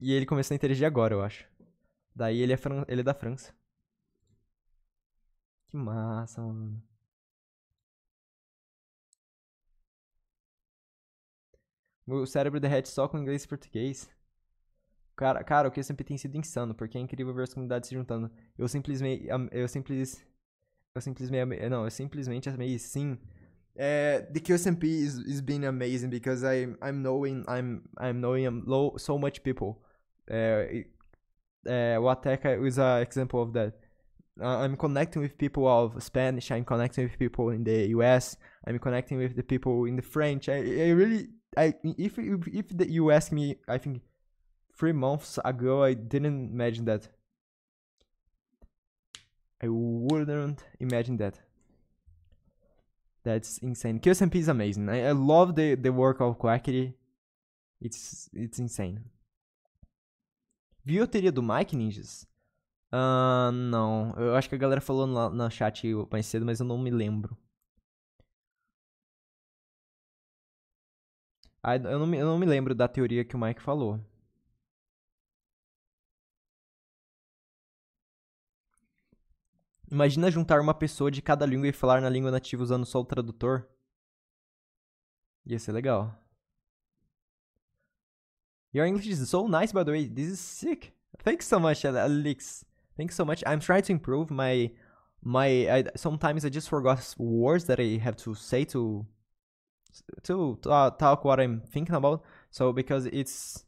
e ele começou a interagir agora, eu acho. Daí ele é, Fran ele é da França. Que massa, mano. Meu cérebro derrete só com inglês e português. Cara, cara, o que sempre tem sido insano, porque é incrível ver as comunidades se juntando. Eu simplesmente. Eu simplesmente Eu simplesmente, não, eu simplesmente amazing. Uh, the QSMP is, is being amazing because I I'm knowing I'm I'm knowing low, so much people. Uh, uh, Wateka is an example of that. Uh, I'm connecting with people of Spanish. I'm connecting with people in the US. I'm connecting with the people in the French. I, I really I if if the, you ask me, I think three months ago I didn't imagine that I wouldn't imagine that. That's insane. QSMP is amazing. I, I love the, the work of Quackity. It's, it's insane. Viu a teoria do Mike, ninjas? Uh, não. Eu acho que a galera falou na, chat mais cedo, mas eu não me lembro. Ah, eu, não me, eu não me lembro da teoria que o Mike falou. Imagina juntar uma pessoa de cada língua e falar na língua nativa usando só o tradutor. Ia ser legal. Your English is so nice, by the way. This is sick. Thanks so much, Alex. Thanks so much. I'm trying to improve my my. I, sometimes I just forgot words that I have to say to to uh, talk what I'm thinking about. So because it's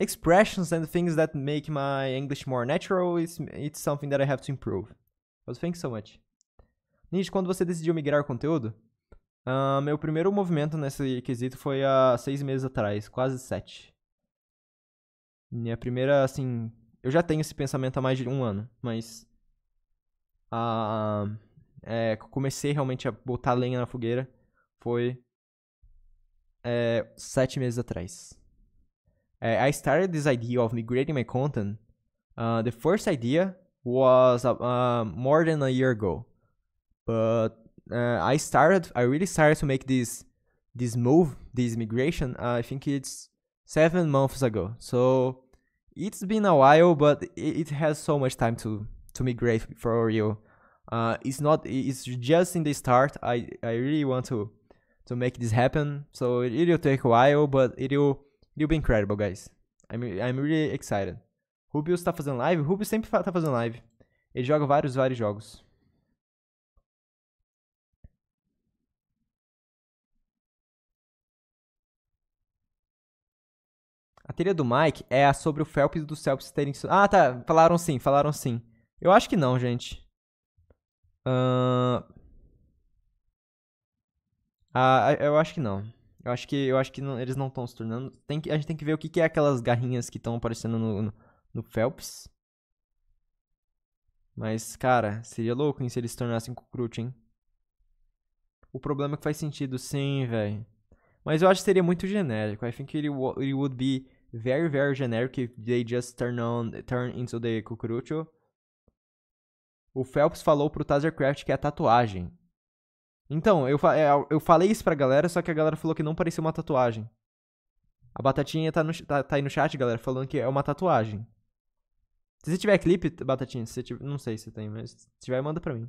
expressions and things that make my English more natural, it's it's something that I have to improve. But thanks so much. Nish, quando você decidiu migrar conteúdo? Uh, meu primeiro movimento nesse quesito foi há seis meses atrás, quase sete. Minha primeira, assim. Eu já tenho esse pensamento há mais de um ano, mas. Uh, é, comecei realmente a botar lenha na fogueira foi é, sete meses atrás. É, I started this idea of migrating my content. Uh, the first idea was uh, um, more than a year ago, but uh, I started. I really started to make this this move, this migration. Uh, I think it's seven months ago. So it's been a while, but it, has so much time to to migrate for you. Uh, it's not. It's just in the start. I I really want to to make this happen. So it, will take a while, but it will it'll be incredible, guys. I'm I'm really excited. Rubius tá fazendo live? Rubius sempre tá fazendo live. Ele joga vários, vários jogos. A teoria do Mike é a sobre o Phelps do Celps terem... Ah, tá. Falaram sim, falaram sim. Eu acho que não, gente. Uh... eu acho que não. Eu acho que, eu acho que não, eles não estão se tornando. Tem que, a gente tem que ver o que, que é aquelas garrinhas que estão aparecendo no, no no Phelps. Mas, cara, seria louco, hein, se eles se tornassem Kukrut, hein? O problema é que faz sentido, sim, velho. Mas eu acho que seria muito genérico. I think it, it would be very, very generic if they just turn on, turn into the Kukurucho. O Phelps falou pro Tazercraft que é tatuagem. Então, eu, fa é, eu falei isso pra galera, só que a galera falou que não parecia uma tatuagem. A batatinha tá, no, tá, tá aí no chat, galera, falando que é uma tatuagem. Se você tiver clipe, Batatinha, se tiver, não sei se tem, mas se tiver, manda pra mim.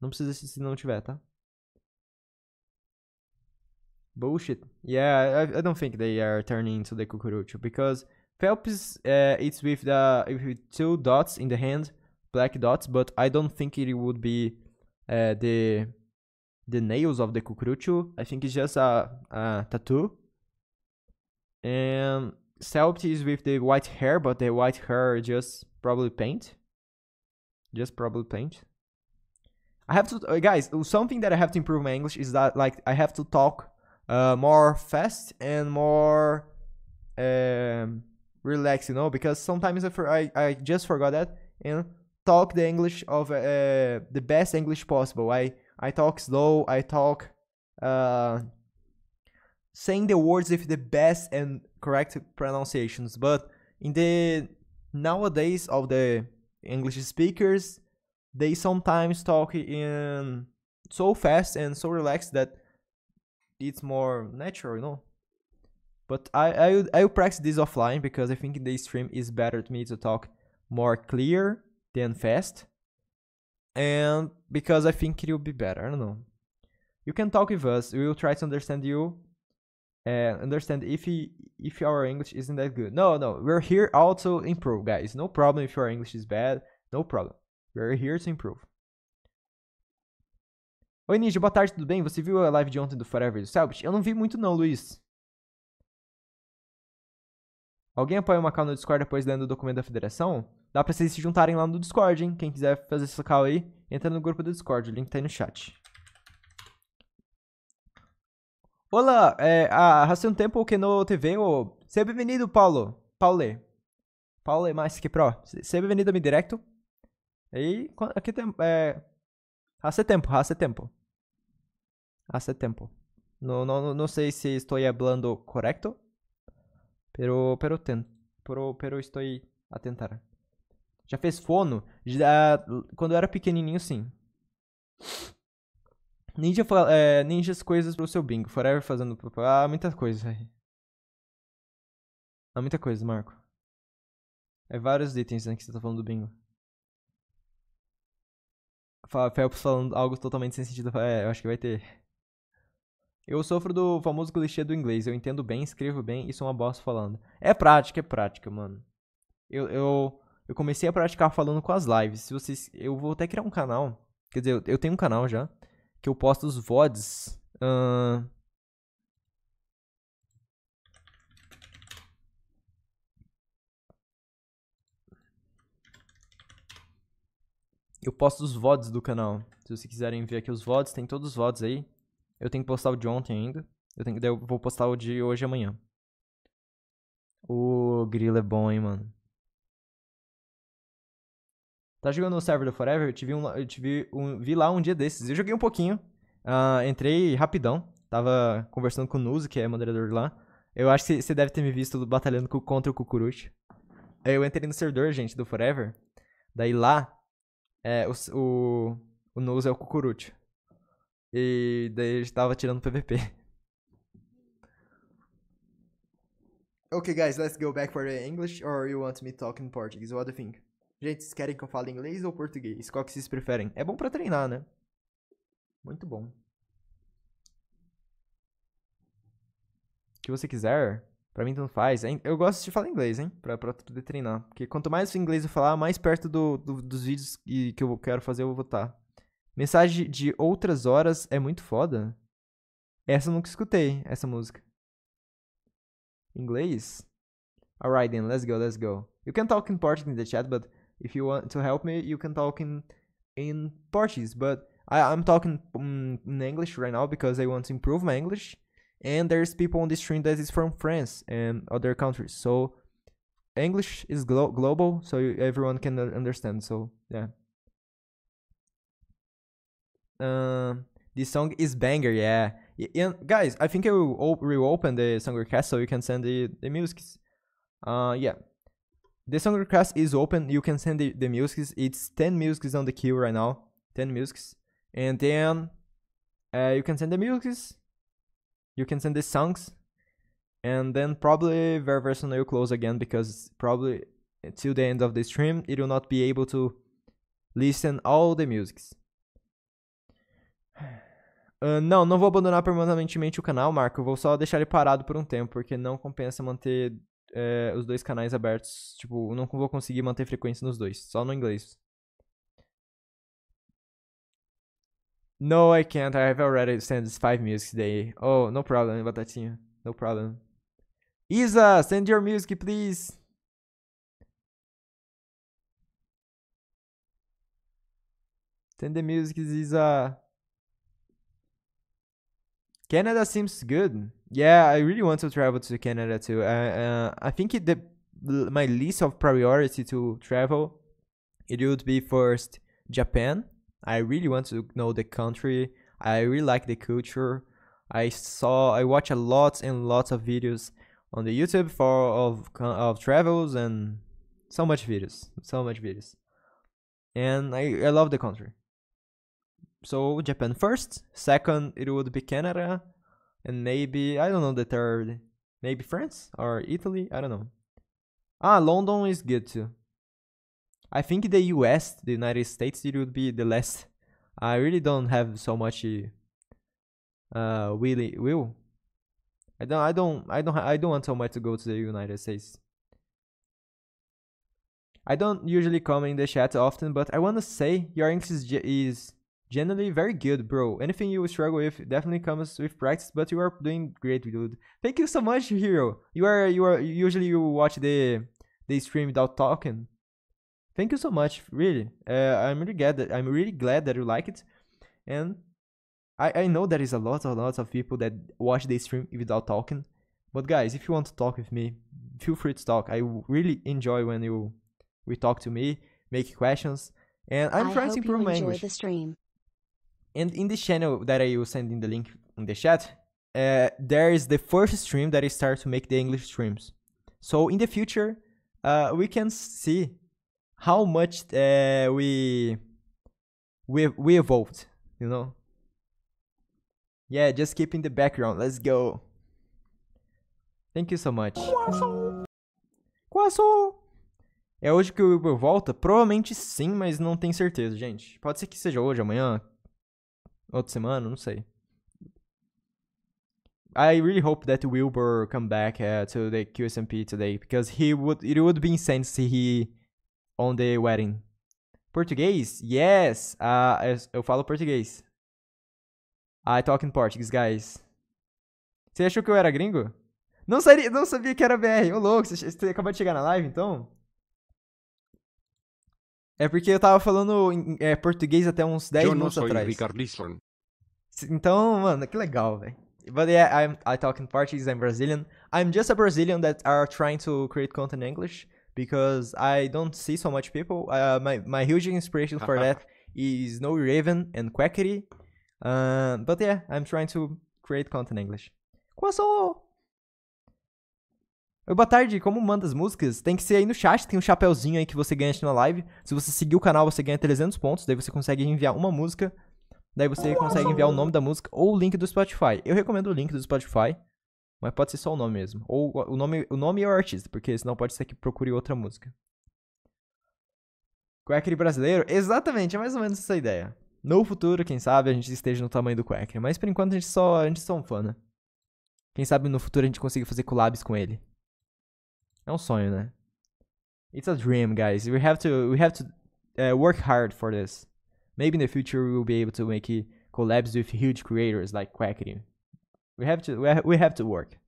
Não precisa se não tiver, tá? Bullshit. Yeah, I, I don't think they are turning into the cucurucho because Phelps uh, it's with the with two dots in the hand, black dots, but I don't think it would be uh, the the nails of the cucurucho. I think it's just a, a tattoo. And Selfies with the white hair, but the white hair just probably paint. Just probably paint. I have to, uh, guys, something that I have to improve my English is that, like, I have to talk uh, more fast and more um, relaxed, you know, because sometimes I, I, I just forgot that and talk the English of uh, the best English possible. I, I talk slow, I talk. Uh, saying the words with the best and correct pronunciations, but in the nowadays of the English speakers, they sometimes talk in so fast and so relaxed that it's more natural, you know. But I I I'll practice this offline because I think in the stream is better to me to talk more clear than fast, and because I think it will be better. I don't know. You can talk with us. We will try to understand you uh, understand if he, if our English isn't that good. No, no, we're here also improve, guys. No problem if your English is bad. No problem. We're here to improve. Oi, Ninja, boa tarde, tudo bem? Você viu a live de ontem do Forever do Selbit? Eu não vi muito não, Luiz. Alguém apoia uma call no Discord depois lendo o documento da federação? Dá pra vocês se juntarem lá no Discord, hein? Quem quiser fazer essa call aí, entra no grupo do Discord, o link tá aí no chat. Olá, é, há ah, um tempo que no te veo. Seja bem-vindo, Paulo. Paulo Paule mais que pro. Seja bem-vindo a mim directo. E aqui tem. Eh, é, hace tempo, há tempo. Há tempo. Não, não, não sei se estou falando correto. Pero, pero, ten, pero, pero estou a tentar. Já fez fono? Já, quando eu era pequenininho, sim. Ninja, é, ninjas coisas pro seu bingo. Forever fazendo. Ah, muita coisa Ah, muita coisa, Marco. É vários itens né, que você tá falando do bingo. Felps falando algo totalmente sem sentido. É, eu acho que vai ter. Eu sofro do famoso clichê do inglês. Eu entendo bem, escrevo bem e sou uma bosta falando. É prática, é prática, mano. Eu, eu, eu comecei a praticar falando com as lives. Se vocês, eu vou até criar um canal. Quer dizer, eu, eu tenho um canal já que eu posto os VODs. Uh... Eu posto os VODs do canal. Se vocês quiserem ver aqui os VODs, tem todos os VODs aí. Eu tenho que postar o de ontem ainda. Eu, tenho, eu vou postar o de hoje e amanhã. O grilo é bom, hein, mano. Tá jogando no server do Forever? Eu tive vi, um, eu tive um, vi lá um dia desses. Eu joguei um pouquinho. Uh, entrei rapidão. Tava conversando com o Nuzi, que é moderador lá. Eu acho que você deve ter me visto batalhando contra o Cucurucho. Eu entrei no servidor, gente, do Forever. Daí lá, é, o, o, o Nose é o Cucurucho. E daí ele tava tirando PVP. Okay, guys, let's go back for the English, or you want me talking Portuguese? What do you think? Gente, vocês querem que eu fale inglês ou português? Qual que vocês preferem? É bom para treinar, né? Muito bom. O que você quiser, para mim tanto faz. Eu gosto de falar inglês, hein? Pra, pra poder treinar. Porque quanto mais inglês eu falar, mais perto do, do dos vídeos que, que eu quero fazer eu vou estar. Mensagem de outras horas é muito foda. Essa eu nunca escutei, essa música. Inglês? Alright then, let's go, let's go. You can talk in Portuguese in the chat, but if you want to help me, you can talk in in Portuguese. But I, am talking um, in English right now because I want to improve my English. And there's people on this stream that is from France and other countries. So English is glo global, so you, everyone can understand. So yeah. Uh, this song is banger, yeah. And guys, I think I will reopen the song request, so you can send the the music. Uh, yeah. The song request is open. You can send the, the musics. It's 10 musics on the queue right now. 10 musics. And then uh, you can send the musics. You can send the songs. And then probably Ver version will close again because probably till the end of the stream it will not be able to listen all the musics. Uh, não, não vou abandonar permanentemente o canal, Marco. vou só deixar ele parado por um tempo, porque não compensa manter é, os dois canais abertos. Tipo, não vou conseguir manter frequência nos dois, só no inglês. No, I can't. I've already sent five music today. Oh, no problem, Batatinha. No problem. Isa, send your music, please. Send the music, Isa. Canada seems good. yeah, I really want to travel to Canada too. Uh, I think it, the my list of priority to travel it would be first Japan. I really want to know the country. I really like the culture. I saw I watch a lot and lots of videos on the YouTube for of of travels and so much videos, so much videos. And I I love the country. So Japan first, second it would be Canada, and maybe I don't know the third, maybe France or Italy. I don't know. Ah, London is good too. I think the U.S., the United States, it would be the last. I really don't have so much. Uh, really will. I don't. I don't. I don't. I don't want so much to go to the United States. I don't usually come in the chat often, but I want to say your English is Generally, very good, bro. Anything you struggle with definitely comes with practice, but you are doing great, dude. Thank you so much, Hero. You are you are usually you watch the the stream without talking. Thank you so much, really. Uh, I'm really glad that I'm really glad that you like it, and I I know there is a lot of lots of people that watch the stream without talking, but guys, if you want to talk with me, feel free to talk. I really enjoy when you we talk to me, make questions, and I'm I trying to improve my English. The stream. And in the channel that I will send in the link in the chat, uh, there is the first stream that I start to make the English streams. So in the future, uh, we can see how much uh, we we we evolved. You know. Yeah, just keep in the background. Let's go. Thank you so much. Quaso! É hoje que o Uber volta? Provavelmente sim, mas não tenho certeza, gente. Pode ser que seja hoje, amanhã, outra semana, não sei. I really hope that Wilbur come back uh, to the QSMP today because he would it would be insane to see he on the wedding. Português? Yes. Uh, eu falo português. I talk in Portuguese, guys. Você achou que eu era gringo? Não, seria, não sabia que era BR. Ô, louco, você, você acabou de chegar na live, então? É porque eu tava falando em, é, português até uns 10 eu minutos atrás. Então, mano, que legal, velho. But yeah, I'm, I talk in Portuguese, I'm Brazilian. I'm just a Brazilian that are trying to create content in English because I don't see so much people. Uh, my, my huge inspiration for that is Snowy Raven and Quackery. Uh, but yeah, I'm trying to create content in English. Quais é são Oi, boa tarde. Como manda as músicas? Tem que ser aí no chat, tem um chapéuzinho aí que você ganha aqui na live. Se você seguir o canal, você ganha 300 pontos, daí você consegue enviar uma música, daí você consegue enviar o nome da música ou o link do Spotify. Eu recomendo o link do Spotify, mas pode ser só o nome mesmo. Ou o nome, o nome e é o artista, porque senão pode ser que procure outra música. Quacker brasileiro? Exatamente, é mais ou menos essa ideia. No futuro, quem sabe, a gente esteja no tamanho do Quacker, mas por enquanto a gente só, a gente só é um fã, né? Quem sabe no futuro a gente consiga fazer collabs com ele. É um sonho, né? It's a dream, guys. We have to we have to uh, work hard for this. Maybe in the future we will be able to make collabs with huge creators like Quackity. We have to we, ha we have to work.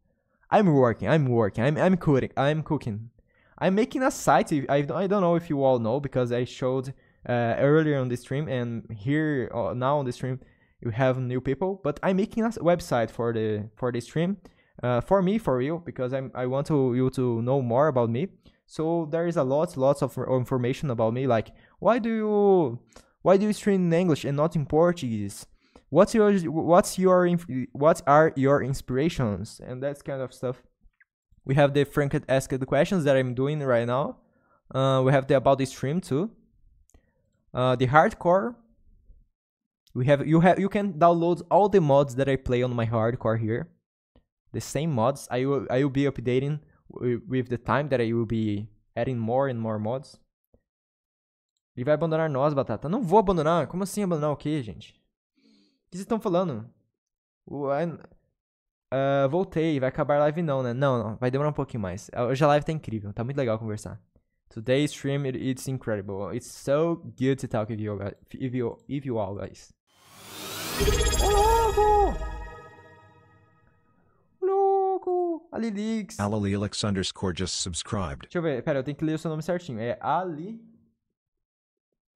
I'm working. I'm working. I'm I'm cooking. I'm cooking. I'm making a site. I I don't know if you all know because I showed uh, earlier on the stream and here uh, now on the stream you have new people. But I'm making a website for the for the stream uh, for me for you, because I'm, i want to, you to know more about me so there is a lot lots of information about me like why do you why do you stream in english and not in portuguese what's your what's your what are your inspirations and that kind of stuff we have the frank ask the questions that i'm doing right now uh, we have the about the stream too uh, the hardcore we have you have you can download all the mods that i play on my hardcore here the same mods. I will, I will be updating with the time that I will be adding more and more mods. Ele vai abandonar nós, Batata. Não vou abandonar. Como assim abandonar o quê, gente? O que vocês estão falando? Uh, voltei. Vai acabar a live não, né? Não, não. Vai demorar um pouquinho mais. Hoje a live tá incrível. Tá muito legal conversar. Today's stream, it's incredible. It's so good to talk with you, guys, if you, all guys. oh. Ali Lix. Ali Lix underscore just subscribed. Deixa eu ver, pera, eu tenho que ler o seu nome certinho. É Ali.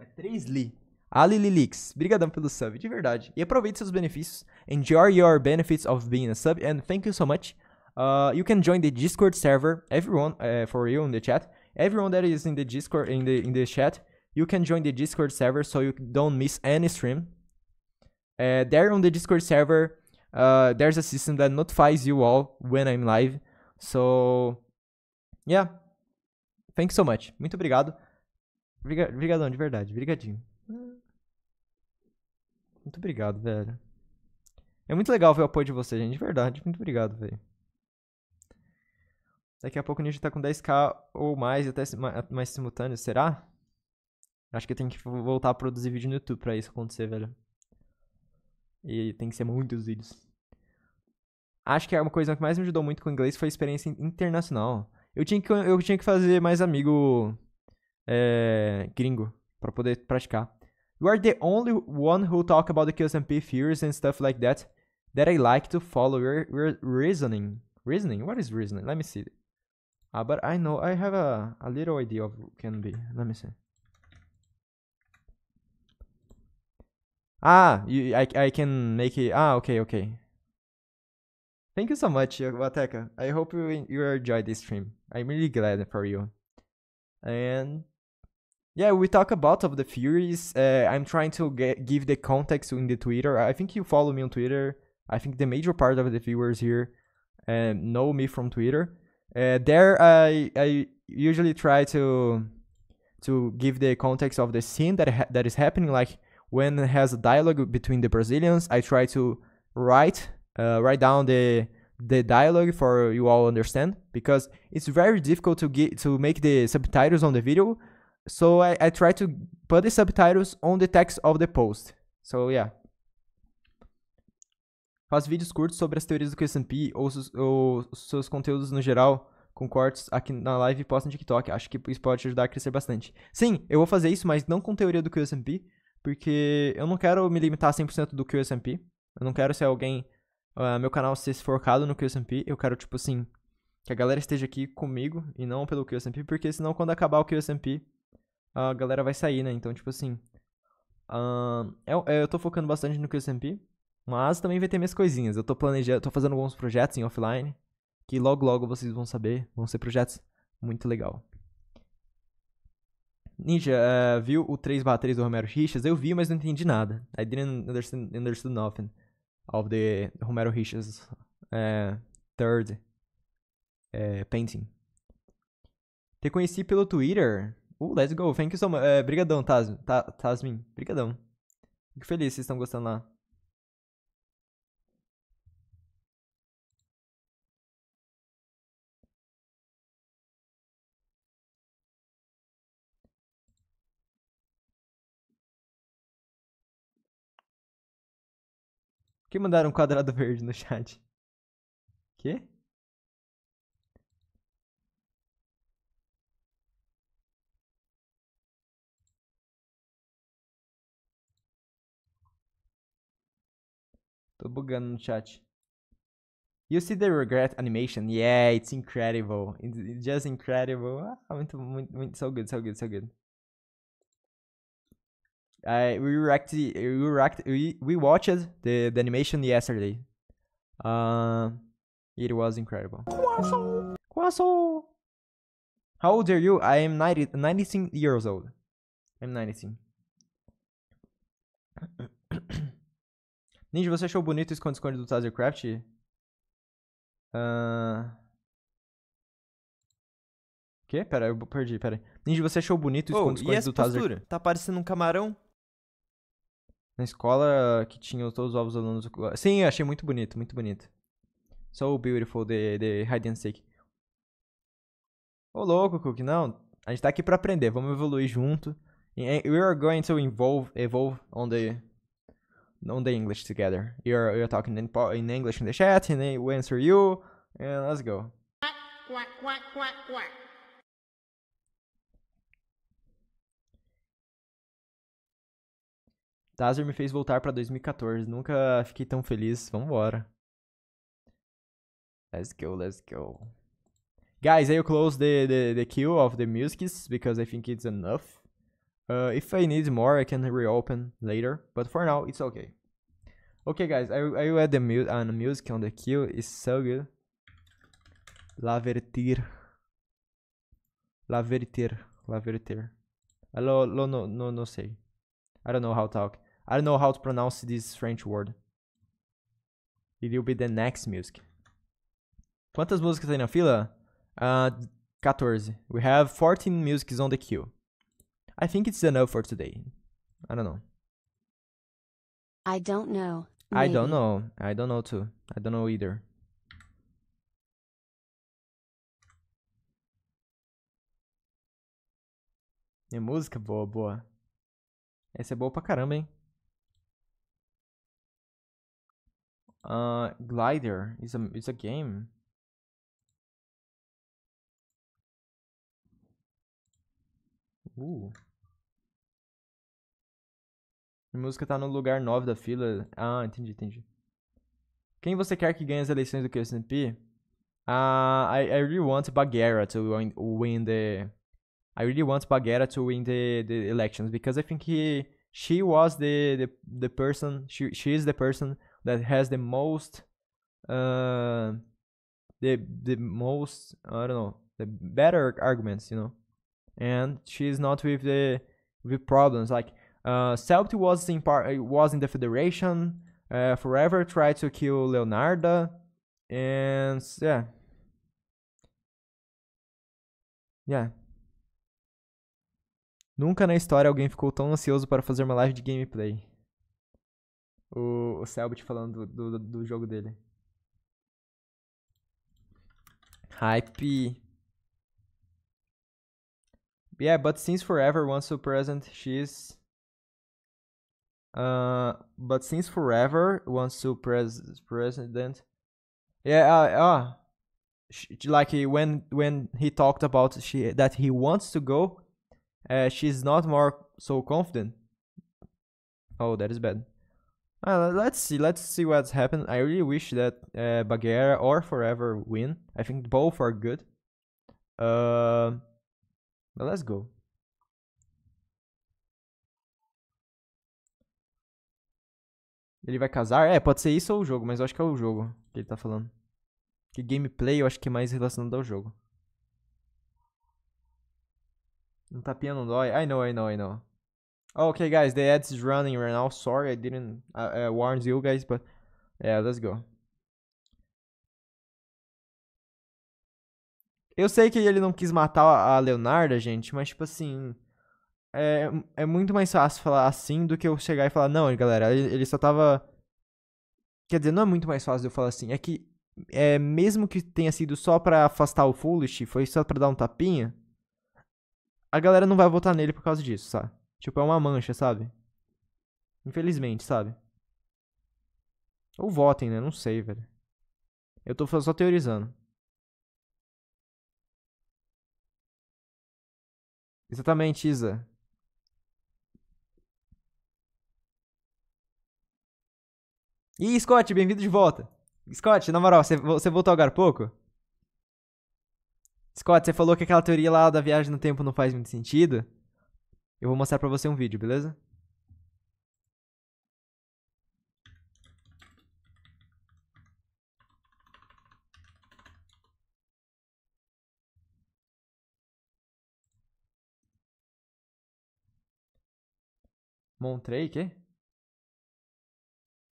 É 3 Li. Alililix. Brigadão pelo sub, de verdade. E aproveite seus benefícios. Enjoy your benefits of being a sub and thank you so much. Uh, you can join the Discord server. Everyone, uh, for you in the chat. Everyone that is in the Discord, in the, in the chat, you can join the Discord server so you don't miss any stream. Uh, there on the Discord server, uh, there's a system that notifies you all when I'm live. So, yeah. Thanks so much. Muito obrigado. Obrigadão, de verdade. Obrigadinho. Muito obrigado, velho. É muito legal ver o apoio de vocês, gente. De verdade. Muito obrigado, velho. Daqui a pouco o Ninja tá com 10k ou mais, até mais simultâneo. Será? Acho que eu tenho que voltar a produzir vídeo no YouTube pra isso acontecer, velho. E tem que ser muitos vídeos. Acho que é uma coisa que mais me ajudou muito com o inglês foi a experiência internacional. Eu tinha que, eu tinha que fazer mais amigo é, gringo para poder praticar. You are the only one who talk about the QSMP fears and stuff like that that I like to follow your, your reasoning. Reasoning? What is reasoning? Let me see. Ah, but I know I have a, a little idea of can be. Let me see. Ah, you, I, I can make it. Ah, okay, okay. Thank you so much, Wateka. I hope you, you enjoyed this stream. I'm really glad for you. And yeah, we talk about of the Furies. Uh, I'm trying to get, give the context in the Twitter. I think you follow me on Twitter. I think the major part of the viewers here uh, know me from Twitter. Uh, there, I I usually try to to give the context of the scene that that is happening. Like when it has a dialogue between the Brazilians, I try to write uh, write down the the dialogue for you all understand because it's very difficult to get to make the subtitles on the video. So I, I try to put the subtitles on the text of the post. So yeah. Faz vídeos curtos sobre as teorias do QSMP ou, ou seus conteúdos no geral com cortes aqui na live e posta no TikTok. Acho que isso pode ajudar a crescer bastante. Sim, eu vou fazer isso, mas não com teoria do QSMP porque eu não quero me limitar a 100% do que o S&P. Eu não quero ser alguém, uh, meu canal ser forcado no que o S&P. Eu quero, tipo assim, que a galera esteja aqui comigo e não pelo que o S&P, porque senão quando acabar o que o S&P, a galera vai sair, né? Então, tipo assim, uh, eu, é é, eu tô focando bastante no que o S&P, mas também vai ter minhas coisinhas. Eu tô planejando, tô fazendo alguns projetos em offline, que logo logo vocês vão saber, vão ser projetos muito legal. Ninja, uh, viu o 3x3 do Romero Richards? Eu vi, mas não entendi nada. I didn't understand, nothing of the Romero Richards uh, third uh, painting. Te conheci pelo Twitter. Uh, let's go. Thank you so much. Uh, brigadão, Tasmin. Tasmin. Brigadão. Fico feliz, vocês estão gostando lá. Quem mandaram um quadrado verde no chat? Quê? Tô bugando no chat. You see the regret animation? Yeah, it's incredible. It's just incredible. Ah, muito, muito, muito. So good, so good, so good. I we react we react we, we watched the, the animation yesterday. Uh, it was incredible. Quassel. Quassel. How old are you? I am 90, 19 years old. I'm 19. Ninja, você achou bonito o esconde-esconde do Tazercraft? Uh... Ah. Quê? Pera, eu perdi, pera. Ninja, você achou bonito o esconde-esconde oh, do Tazer? Tá parecendo um camarão? na escola que tinha todos os ovos alunos. Sim, achei muito bonito, muito bonito. So beautiful the, the hide and seek. Ô louco, Cook, não. A gente tá aqui pra aprender, vamos evoluir junto. We are going to evolve, evolve on the on the English together. You're, you're talking in, in English in the chat, and I answer you, and let's go. Quack, quack, quack, quack, quack. Taser me fez voltar pra 2014. Nunca fiquei tão feliz. Vambora. Let's go, let's go. Guys, I'll close the, the, the queue of the musics because I think it's enough. Uh, if I need more, I can reopen later. But for now, it's okay. Okay, guys, I, I will add the, mu uh, music on the queue. It's so good. Lavertir. Lavertir. Lavertir. Hello, lo, no, no, no sei. I don't know how to talk. I don't know how to pronounce this French word. It will be the next music. Quantas músicas tem na fila? Uh, ah, 14. We have 14 musics on the queue. I think it's enough for today. I don't know. I don't know. Maybe. I don't know. I don't know too. I don't know either. É música boa, boa. Essa é boa pra caramba, hein? Uh, Glider is a it's a game. Ooh. A música tá no lugar 9 da fila. Ah, entendi, entendi. Quem você quer que ganhe as eleições do QSNP? Uh, ah, I, I really want Bagheera to win, win the... I really want Bagheera to win the, the elections because I think he, she was the, the, the person, she, she is the person that has the most uh, the the most I don't know the better arguments, you know, and she's not with the with problems like uh, Celtic was in part was in the Federation uh, forever, tried to kill Leonardo, and yeah, yeah. Nunca na história alguém ficou tão ansioso para fazer uma live de gameplay o, o Selbit falando do, do, do jogo dele. Hype. Yeah, but since forever once so present, she's. Uh, but since forever once so pres- president. Yeah, uh, uh she, like when when he talked about she that he wants to go, uh, she's not more so confident. Oh, that is bad. Uh, let's see, let's see what's happened. I really wish that uh, Bagheera or Forever win. I think both are good. Uh, but let's go. Ele vai casar? É, pode ser isso ou o jogo, mas eu acho que é o jogo que ele tá falando. Que gameplay eu acho que é mais relacionado ao jogo. Um tapinha não tá dói? I know, I know, I know. Oh, okay, guys, the ads is running right now. Sorry, I didn't uh, uh, warn you guys, but yeah, let's go. Eu sei que ele não quis matar a Leonarda, gente, mas tipo assim. É, é muito mais fácil falar assim do que eu chegar e falar, não, galera, ele, ele só tava. Quer dizer, não é muito mais fácil eu falar assim. É que, é, mesmo que tenha sido só pra afastar o Foolish, foi só pra dar um tapinha. A galera não vai votar nele por causa disso, sabe? Tipo, é uma mancha, sabe? Infelizmente, sabe? Ou votem, né? Não sei, velho. Eu tô só teorizando. Exatamente, Isa. E Scott, bem-vindo de volta. Scott, na moral, você, voltou agora há pouco? Scott, você falou que aquela teoria lá da viagem no tempo não faz muito sentido. Eu vou mostrar pra você um vídeo, beleza? Montrei, quê?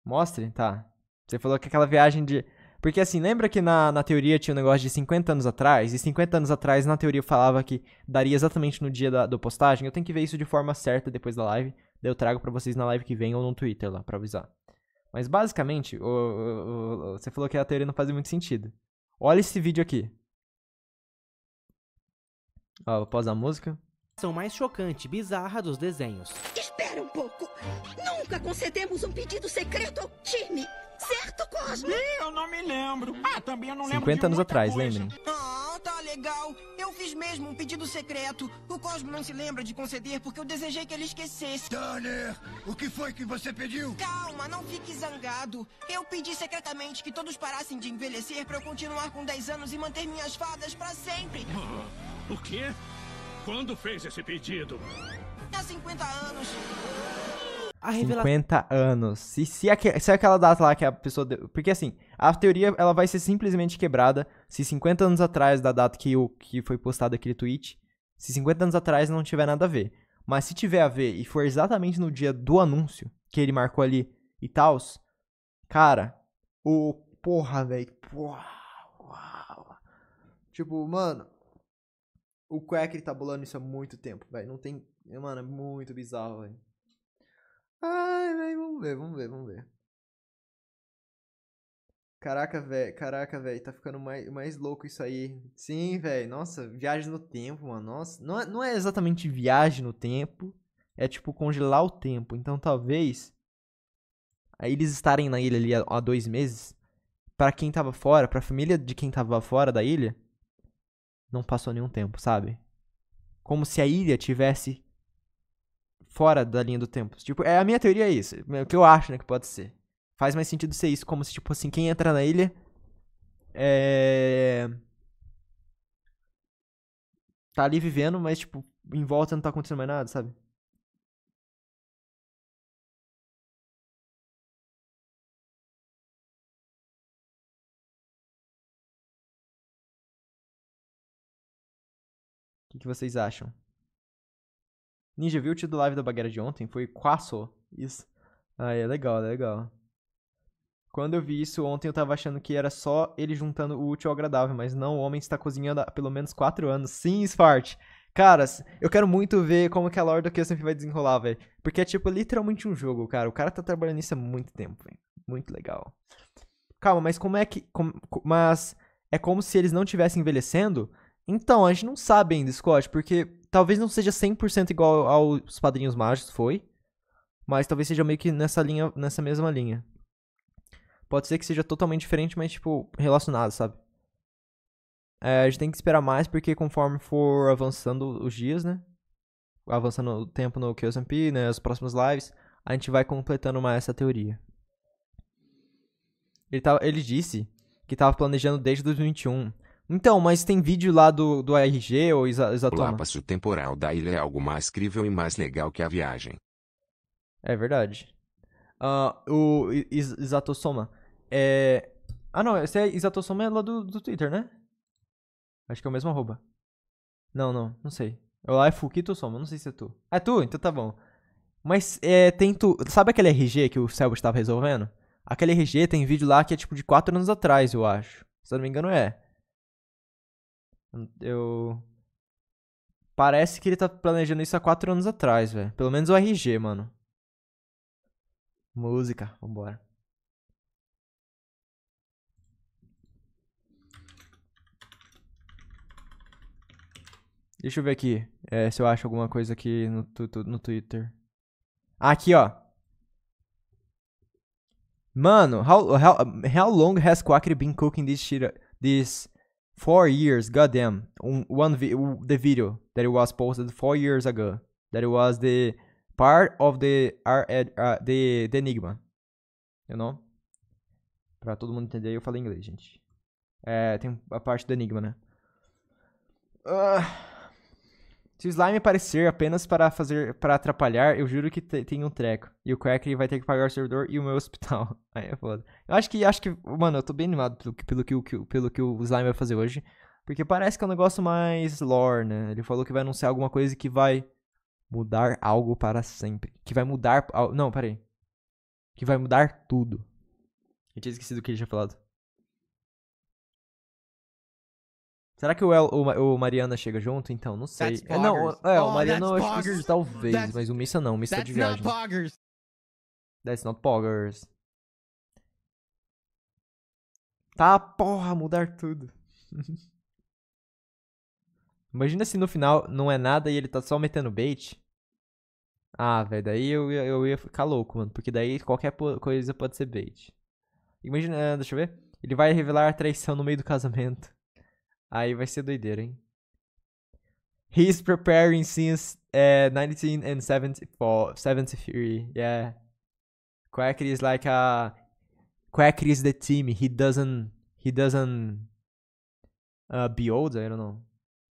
Mostre? Tá. Você falou que aquela viagem de porque assim, lembra que na, na teoria tinha um negócio de 50 anos atrás? E 50 anos atrás, na teoria, eu falava que daria exatamente no dia da, postagem. Eu tenho que ver isso de forma certa depois da live. Daí eu trago para vocês na live que vem ou no Twitter lá, pra avisar. Mas basicamente, o, o, o, você falou que a teoria não faz muito sentido. Olha esse vídeo aqui. Ó, vou a música. São mais chocante, bizarra dos desenhos. Despe concedemos um pedido secreto ao time. Certo, Cosmo? Eu não me lembro. Ah, também eu não 50 lembro. 50 anos atrás, lembra? Ah, tá legal. Eu fiz mesmo um pedido secreto. O Cosmo não se lembra de conceder porque eu desejei que ele esquecesse. Tanner, o que foi que você pediu? Calma, não fique zangado. Eu pedi secretamente que todos parassem de envelhecer para eu continuar com 10 anos e manter minhas fadas para sempre. Oh, o quê? Quando fez esse pedido? Há 50 anos. A 50 anos. Se, se, se aquela data lá que a pessoa. Deu, porque assim, a teoria ela vai ser simplesmente quebrada se 50 anos atrás da data que, o que foi postado aquele tweet. Se 50 anos atrás não tiver nada a ver. Mas se tiver a ver e for exatamente no dia do anúncio que ele marcou ali e tal, cara, o porra, velho, porra, Tipo, mano, o Quack ele tá bolando isso há muito tempo, velho, não tem, mano, é muito bizarro, velho. Ai, velho, vamos ver, vamos ver, vamos ver. Caraca, velho, caraca, velho, tá ficando mais, mais louco isso aí. Sim, velho, nossa, viagem no tempo, mano, nossa. Não é, não é exatamente viagem no tempo, é tipo congelar o tempo. Então talvez aí eles estarem na ilha ali há dois meses, para quem tava fora, pra família de quem tava fora da ilha, não passou nenhum tempo, sabe? Como se a ilha tivesse fora da linha do tempo. Tipo, é a minha teoria é isso. É o que eu acho, né, que pode ser. Faz mais sentido ser isso, como se, tipo assim, quem entra na ilha. É. Tá ali vivendo, mas, tipo, em volta não tá acontecendo mais nada, sabe? O que, que vocês acham? Ninja viu Vilt do live da Bagueira de ontem foi Quasso. Isso. Ah, é legal, é legal. Quando eu vi isso ontem, eu tava achando que era só ele juntando o útil ao agradável, mas não, o homem está cozinhando há pelo menos 4 anos. Sim, Spart. Caras, eu quero muito ver como que a lore do sempre vai desenrolar, velho. Porque é, tipo, literalmente um jogo, cara. O cara tá trabalhando nisso há muito tempo, velho. Muito legal. Calma, mas como é que... Com, mas é como se eles não tivessem envelhecendo? Então, a gente não sabe ainda, Scott, porque talvez não seja 100% igual aos Padrinhos Mágicos, foi. Mas talvez seja meio que nessa linha, nessa mesma linha. Pode ser que seja totalmente diferente, mas, tipo, relacionado, sabe? É, a gente tem que esperar mais, porque conforme for avançando os dias, né? Avançando o tempo no QSMP, né? As próximas lives, a gente vai completando mais essa teoria. Ele, tava, ele disse que estava planejando desde 2021 então, mas tem vídeo lá do, do ARG ou Isatossoma? O lapso temporal da ilha é algo mais crível e mais legal que a viagem. É verdade. Uh, o Isatossoma é... Ah, não, esse é Isatossoma é lá do, do Twitter, né? Acho que é o mesmo arroba. Não, não, não sei. É lá é Fukito Soma, não sei se é tu. É tu? Então tá bom. Mas é, tem tu. Sabe aquele RG que o Selbo estava resolvendo? Aquele RG tem vídeo lá que é tipo de 4 anos atrás, eu acho. Se eu não me engano, é. Eu. Parece que ele tá planejando isso há quatro anos atrás, velho. Pelo menos o RG, mano. Música, vambora. Deixa eu ver aqui é, se eu acho alguma coisa aqui no, tu, tu, no Twitter. aqui, ó. Mano, how, how, how long has Quackry been cooking this, shit, this Four years, goddamn. One vi the video that it was posted four years ago. That it was the part of the uh, the, the enigma. You know? Pra todo mundo entender, eu falei inglês, gente. É, tem a parte do enigma, né? Uh, se o slime aparecer apenas para fazer para atrapalhar, eu juro que tem um treco. E o Cracker vai ter que pagar o servidor e o meu hospital. Aí é foda. Eu acho que acho que, mano, eu tô bem animado pelo que pelo que, pelo que o slime vai fazer hoje, porque parece que é um negócio mais lore, né? Ele falou que vai anunciar alguma coisa que vai mudar algo para sempre, que vai mudar, não, peraí. Que vai mudar tudo. Eu tinha esquecido o que ele tinha falado. Será que o, El, o, o, Mariana chega junto? Então, não sei. É, não, é, oh, o Mariana eu acho que talvez, that's, mas o Missa não, o Missa tá de viagem. That's Not poggers. That's not poggers. Tá, porra, mudar tudo. Imagina se no final não é nada e ele tá só metendo bait. Ah, velho, daí eu, eu ia ficar louco, mano, porque daí qualquer coisa pode ser bait. Imagina, ah, deixa eu ver. Ele vai revelar a traição no meio do casamento. Aí vai ser doideira, hein? He is preparing since uh, eh, 1974, 73, yeah. Quackery is like a... Quackery is the team, he doesn't... He doesn't... Uh, be old, I don't know.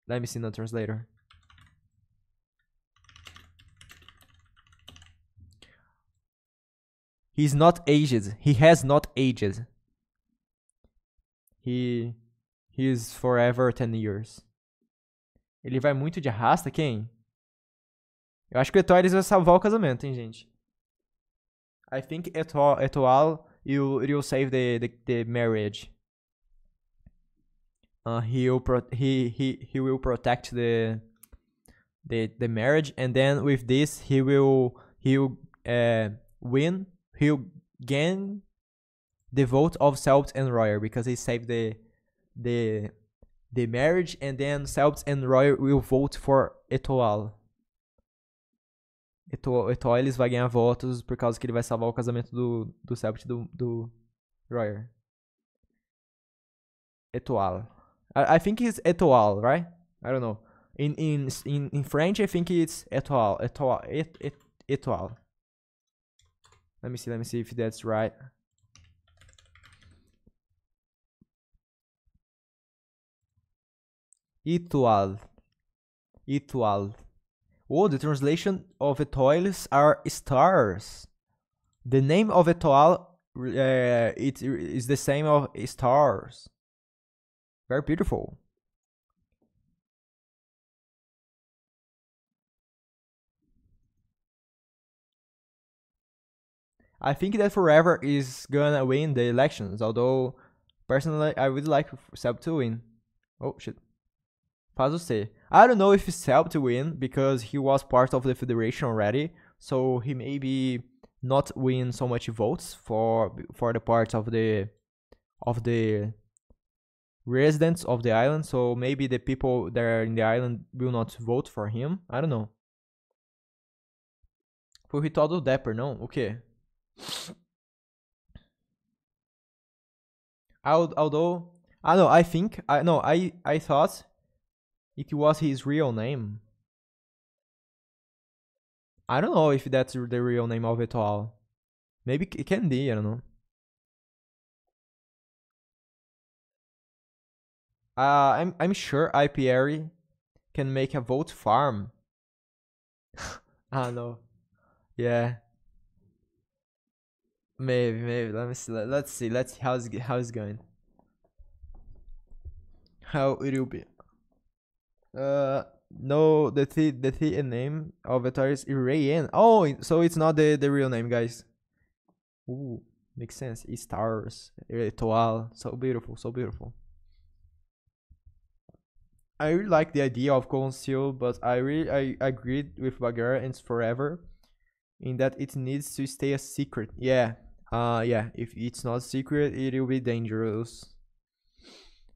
Let me see the translator. He's not aged. He has not aged. He his Forever 10 Years. Ele vai muito de arrasta, quem? Eu acho que o vai salvar o casamento, hein, gente? I think Eto'o, Eto'o will, save the, the, the marriage. Uh, he, will pro he, he, he will protect the, the, the marriage and then with this he will, he will uh, win, he'll gain the vote of Selps and Royer because he saved the the the marriage and then Selbst and Roy will vote for Etoal. Etoal, Etoal eles vai ganhar votos por causa que ele vai salvar o casamento do, do Selbst do, do Royer. Etoal. I, I think it's Etoal, right? I don't know. In, in, in, in French, I think it's Etoal. Etoal. Et, et, etoal. Let me see, let me see if that's right. Etoile. Etoile. Oh, the translation of etoiles are stars. The name of etoile uh, it is the same of stars. Very beautiful. I think that Forever is gonna win the elections, although personally I would like Seb to win. Oh shit. Faz você. I don't know if it's helped to win because he was part of the federation already, so he maybe not win so much votes for for the parts of the of the residents of the island. So maybe the people that are in the island will not vote for him. I don't know. Foi o ritual do Dapper, não? O quê? Although, I ah, know, I think, I no, I I thought it was his real name. I don't know if that's the real name of it all. Maybe it can be, I don't know. Uh, I'm I'm sure Ipieri can make a vote farm. I don't know. Yeah. Maybe, maybe. Let me see. Let, us see. Let's see how's how's going. How it will be. Uh, no, the th the th name of Avatar is Iranian Oh, so it's not the the real name, guys. Ooh, makes sense. It's stars, Toal, so beautiful, so beautiful. I really like the idea of conceal but I really I agreed with Bagheera and Forever, in that it needs to stay a secret. Yeah, uh, yeah. If it's not secret, it will be dangerous.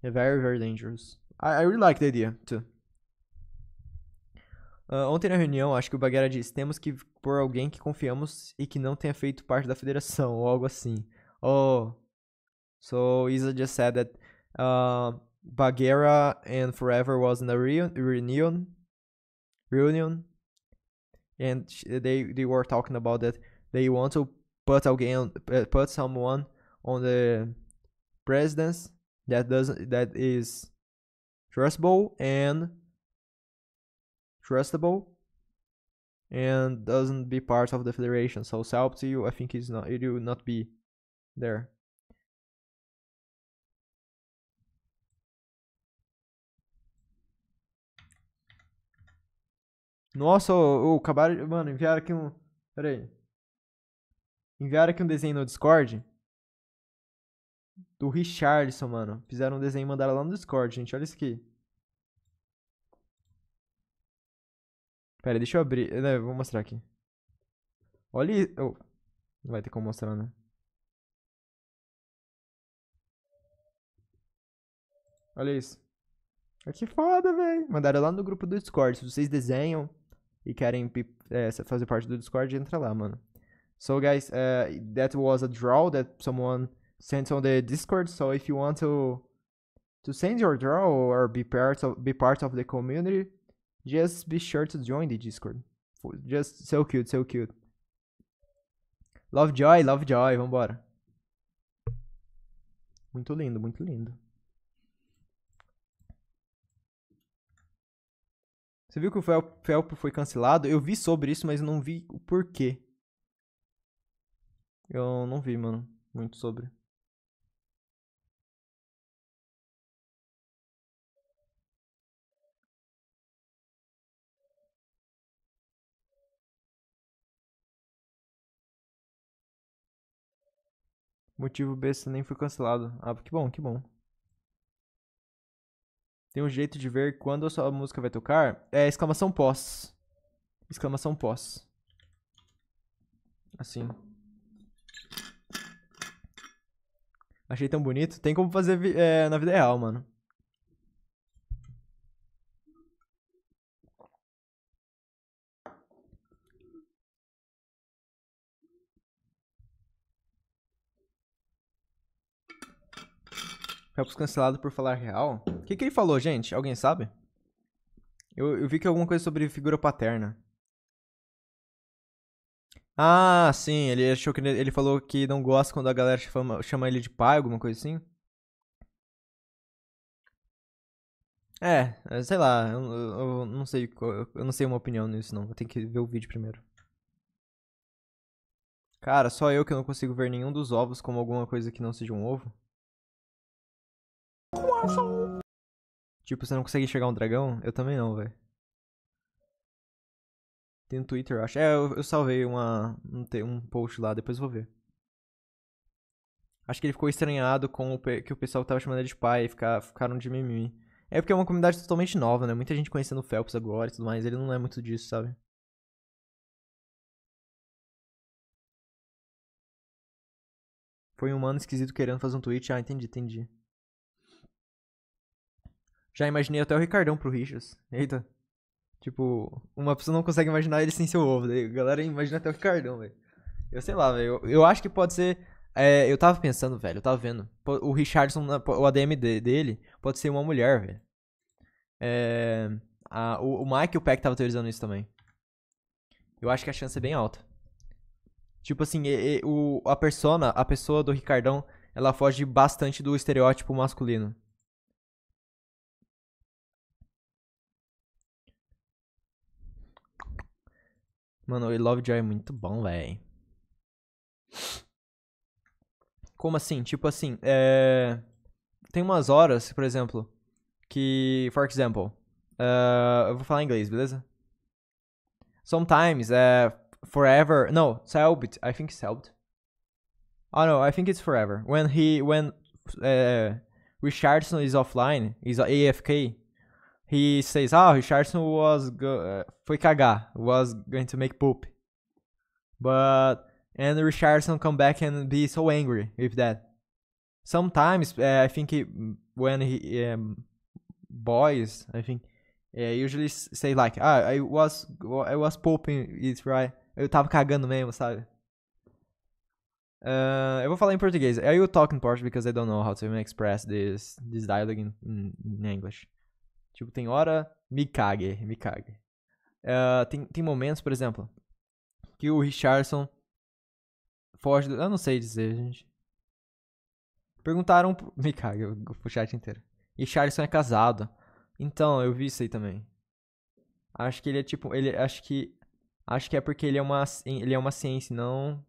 Yeah, very very dangerous. I I really like the idea too. Uh, ontem na reunião, acho que o Baguera disse: temos que pôr alguém que confiamos e que não tenha feito parte da federação, ou algo assim. Oh, so Isa just said that uh, ah, Baguera and Forever was in a reunião reunion, reunion, and they they were talking about that they want to put again eh, put someone on the presidency that doesn't that is trustable and trustable and doesn't be part of the federation. So Salpti, I think is not it will not be there. Nossa, oh, oh, acabaram de. Mano, enviaram aqui um. Pera aí. Enviaram aqui um desenho no Discord. Do Richardson, mano. Fizeram um desenho e mandaram lá no Discord, gente. Olha isso aqui. Pera, deixa eu abrir. É, vou mostrar aqui. Olha isso. Oh. Não vai ter como mostrar, né? Olha isso. Ah, que foda, velho. Mandaram lá no grupo do Discord. Se vocês desenham e querem é, fazer parte do Discord, entra lá, mano. So, guys, uh, that was a draw that someone sent on the Discord. So, if you want to to send your draw or be part of be part of the community, Just be sure to join the Discord. Just so cute, so cute. Lovejoy, Lovejoy, vambora. Muito lindo, muito lindo. Você viu que o Felpo foi cancelado? Eu vi sobre isso, mas não vi o porquê. Eu não vi, mano, muito sobre. Motivo besta nem foi cancelado. Ah, que bom, que bom. Tem um jeito de ver quando a sua música vai tocar? É exclamação pós. Exclamação pós. Assim. Achei tão bonito. Tem como fazer é, na vida real, mano. Felps cancelado por falar real? O que, que ele falou, gente? Alguém sabe? Eu, eu vi que alguma coisa sobre figura paterna. Ah, sim, ele achou que ele falou que não gosta quando a galera chama, chama ele de pai, alguma coisa assim. É, é sei lá, eu, eu, eu não sei, eu não sei uma opinião nisso não, eu tenho que ver o vídeo primeiro. Cara, só eu que não consigo ver nenhum dos ovos como alguma coisa que não seja um ovo. Tipo, você não consegue enxergar um dragão? Eu também não, velho. Tem no Twitter, eu acho. É, eu, eu salvei uma, um, um post lá, depois vou ver. Acho que ele ficou estranhado com o que o pessoal tava chamando ele de pai e ficar, ficaram de mimimi. É porque é uma comunidade totalmente nova, né? Muita gente conhecendo o Phelps agora e tudo mais. Ele não é muito disso, sabe? Foi um humano esquisito querendo fazer um tweet. Ah, entendi, entendi. Já imaginei até o Ricardão pro Richards. Eita. Tipo, uma pessoa não consegue imaginar ele sem seu ovo. Daí a galera imagina até o Ricardão, velho. Eu sei lá, velho. Eu, eu acho que pode ser. É, eu tava pensando, velho. Eu tava vendo. O Richardson, o ADM dele, pode ser uma mulher, velho. É, a, o, o Mike e o Peck tava teorizando isso também. Eu acho que a chance é bem alta. Tipo assim, e, e, o, a persona, a pessoa do Ricardão, ela foge bastante do estereótipo masculino. Mano, o Lovejoy é muito bom, véi. Como assim? Tipo assim, é... Tem umas horas, por exemplo, que... For example, uh, eu vou falar em inglês, beleza? Sometimes, é... Uh, forever... No, Selbit. I think Selbit. Oh, ah, no, I think it's forever. When he... When uh, Richardson is offline, is AFK, he says, oh, Richardson was go- eh, foi cagar, was going to make poop," but and Richardson come back and be so angry with that. Sometimes uh, I think he, when he um, boys, I think usually say like, ah, I was I was pooping it right. Eu tava cagando mesmo, sabe? Uh, eu vou falar em português. I will talk in Portuguese because I don't know how to even express this this dialogue in, in, in English. Tipo, tem hora, me Mikage. me Uh, tem, tem momentos, por exemplo, que o Richardson foge. Do... Eu não sei dizer, gente. Perguntaram. Me Mikage, eu o chat inteiro. Richardson é casado. Então, eu vi isso aí também. Acho que ele é tipo. Ele, acho que. Acho que é porque ele é uma. Ele é uma ciência, não.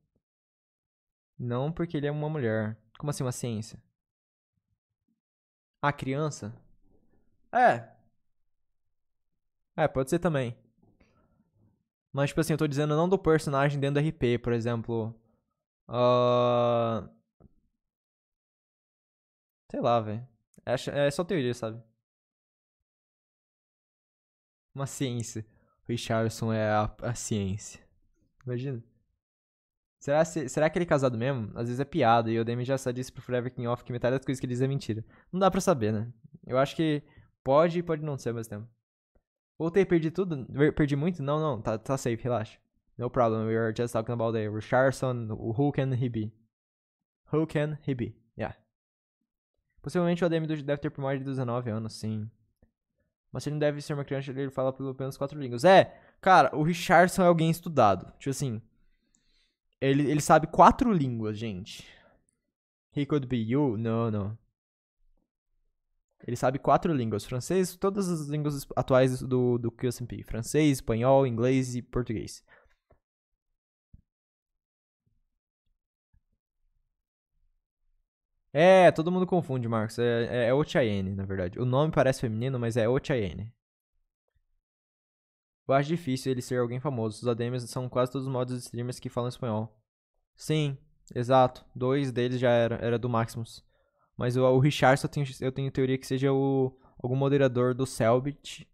Não porque ele é uma mulher. Como assim uma ciência? A criança? É. É, pode ser também. Mas, tipo assim, eu tô dizendo não do personagem dentro do RP, por exemplo. Uh... Sei lá, velho. É, é só teoria, sabe? Uma ciência. Richardson é a, a ciência. Imagina. Será, se, será que ele é casado mesmo? Às vezes é piada, e o Demi já disse pro Forever King Off que metade das coisas que ele diz é mentira. Não dá pra saber, né? Eu acho que pode e pode não ser ao mesmo tempo. Voltei, perdi tudo? Perdi muito? Não, não, tá, tá safe, relaxa. No problem, we were just talking about the Richardson, who can he be? Who can he be? Yeah. Possivelmente o ADM deve ter por mais de 19 anos, sim. Mas ele não deve ser uma criança, ele fala pelo menos quatro línguas. É, cara, o Richardson é alguém estudado. Tipo assim, ele, ele sabe quatro línguas, gente. He could be you? No, no. Ele sabe quatro línguas: francês, todas as línguas atuais do, do QSMP: francês, espanhol, inglês e português. É, todo mundo confunde, Marcos. É, é, é na verdade. O nome parece feminino, mas é Ochayene. Eu acho difícil ele ser alguém famoso. Os ADMs são quase todos os modos de streamers que falam espanhol. Sim, exato. Dois deles já eram era do Maximus. Mas o, o Richard eu tenho, eu tenho teoria que seja o, algum moderador do Selbit.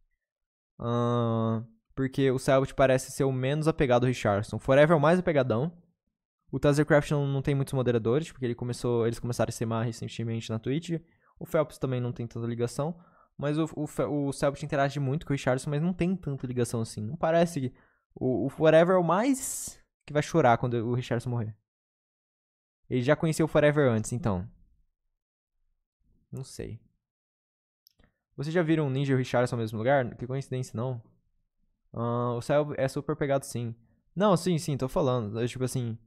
Uh, porque o Selbit parece ser o menos apegado ao Richardson. Forever é o mais apegadão. O Tazercraft não, não tem muitos moderadores, porque ele começou, eles começaram a mais recentemente na Twitch. O Phelps também não tem tanta ligação. Mas o, o, o Selbit interage muito com o Richardson, mas não tem tanta ligação assim. Não parece que. O, o Forever é o mais que vai chorar quando o Richardson morrer. Ele já conheceu o Forever antes, então. Não sei. Vocês já viram Ninja e o Richardson no mesmo lugar? Que coincidência, não? Uh, o Cell é super pegado, sim. Não, sim, sim, tô falando. Eu, é, tipo assim,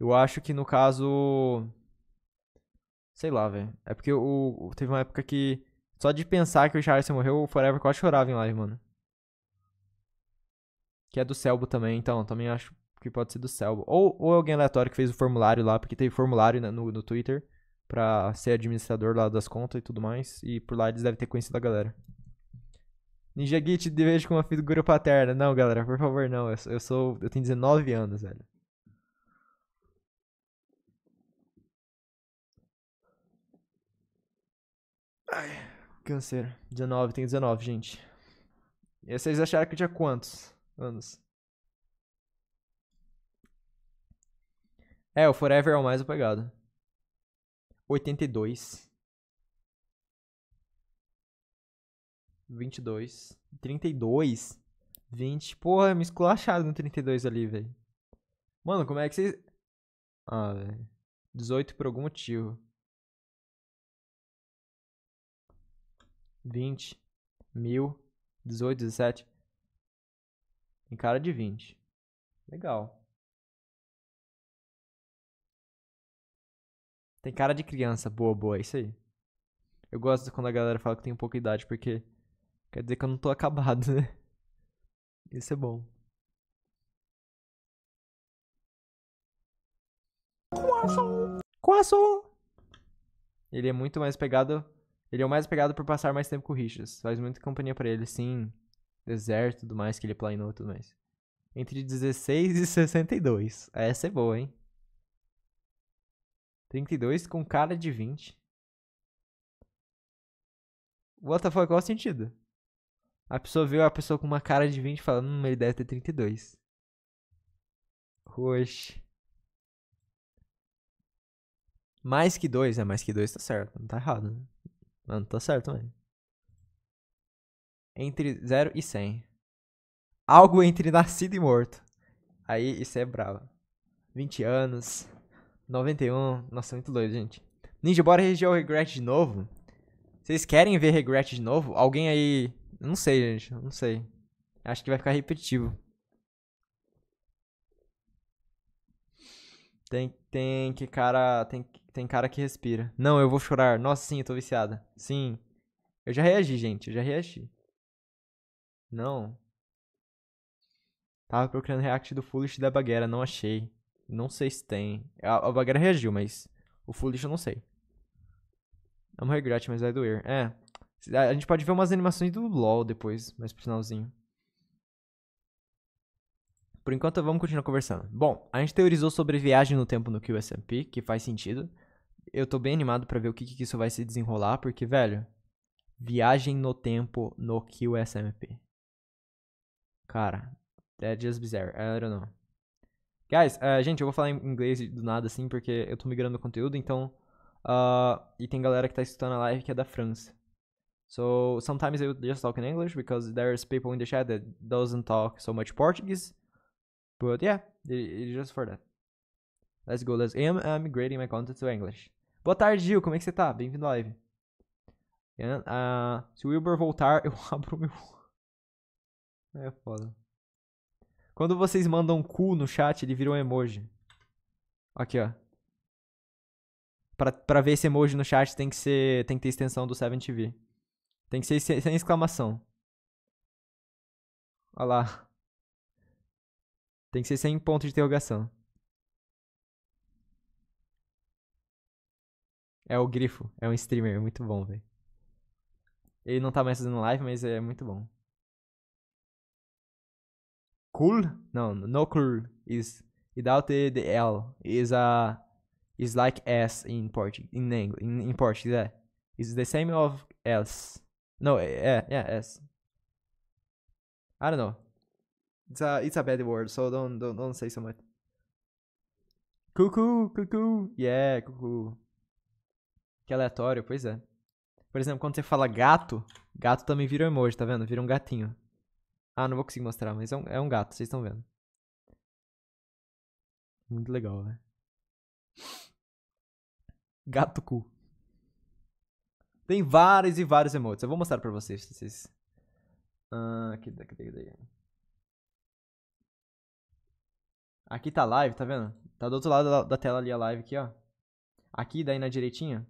eu acho que no caso. Sei lá, velho. É porque o, teve uma época que. Só de pensar que o Richardson morreu, o Forever quase chorava em live, mano. Que é do Selbo também, então. Também acho que pode ser do Selbo. Ou, ou alguém aleatório que fez o formulário lá, porque teve formulário né, no, no Twitter para ser administrador lá das contas e tudo mais. E por lá eles devem ter conhecido a galera. Ninja Git, te vejo com uma figura paterna. Não, galera, por favor, não. Eu sou, eu, sou, eu tenho 19 anos, velho. Ai, canseiro. 19, tenho 19, gente. E vocês acharam que eu tinha quantos anos? É, o Forever é o mais apegado 82, 22, 32, 20. Porra, me esculachado no 32 ali, velho. Mano, como é que vocês... Ah, velho. 18 por algum motivo. 20, 1000, 18, 17. Em cara de 20. Legal. Tem cara de criança boa, boa, é isso aí. Eu gosto quando a galera fala que tem um pouco de idade, porque quer dizer que eu não tô acabado, né? Isso é bom. Quasso! Quasso! Ele é muito mais pegado. Ele é o mais pegado por passar mais tempo com o Richas. Faz muita companhia para ele, sim. Deserto, tudo mais, que ele planeou e tudo mais. Entre 16 e 62. Essa é boa, hein? 32 com cara de 20. What the fuck, qual o sentido? A pessoa viu a pessoa com uma cara de 20 falando, hum, ele deve ter 32. Oxi. Mais que 2, é né? mais que 2, tá certo. Não tá errado, né? Mano, tá certo, mano. Entre 0 e 100. Algo entre nascido e morto. Aí, isso é bravo. 20 anos. 91. Nossa, é muito doido, gente. Ninja, bora reger o Regret de novo? Vocês querem ver Regret de novo? Alguém aí... Não sei, gente. Não sei. Acho que vai ficar repetitivo. Tem, tem que cara... Tem, tem cara que respira. Não, eu vou chorar. Nossa, sim, eu tô viciada. Sim. Eu já reagi, gente. Eu já reagi. Não. Tava procurando react do Foolish da Baguera. Não achei. Não sei se tem. A, a Bagheera reagiu, mas o Foolish eu não sei. É um regret, mas vai doer. É. A gente pode ver umas animações do LoL depois, mais pro finalzinho. Por enquanto, vamos continuar conversando. Bom, a gente teorizou sobre viagem no tempo no QSMP, que faz sentido. Eu tô bem animado para ver o que, que isso vai se desenrolar, porque, velho, viagem no tempo no QSMP. Cara, that é just bizarre. I don't know. Guys, uh, gente, eu vou falar em inglês do nada, assim, porque eu tô migrando o conteúdo, então... Uh, e tem galera que tá escutando a live que é da França. So, sometimes I would just talk in English, because there's people in the chat that doesn't talk so much Portuguese. But yeah, it's just for that. Let's go, let's... I'm, I'm migrating my content to English. Boa tarde, Gil, como é que você tá? Bem-vindo à live. Uh, se o Wilber voltar, eu abro meu... É foda. Quando vocês mandam cu no chat, ele vira um emoji. Aqui, ó. Pra, pra ver esse emoji no chat, tem que ser. Tem que ter extensão do 7TV. Tem que ser sem exclamação. Olha lá. Tem que ser sem ponto de interrogação. É o Grifo, é um streamer, é muito bom, velho. Ele não tá mais fazendo live, mas é muito bom cool no no cool is without the, the l is a is like s in Portuguese in English in, in Portuguese yeah. É. is the same of s no yeah é, é, yeah s I don't know it's a it's a bad word so don't don't don't say so much cuckoo cuckoo yeah cuckoo que aleatório pois é por exemplo quando você fala gato gato também vira emoji tá vendo vira um gatinho ah, não vou conseguir mostrar, mas é um, é um gato, vocês estão vendo. Muito legal, né? Gato cu. Tem vários e vários emotes. Eu vou mostrar pra vocês. vocês... Ah, aqui, aqui, aqui, aqui. Aqui tá live, tá vendo? Tá do outro lado da, da tela ali a live aqui, ó. Aqui, daí na direitinha.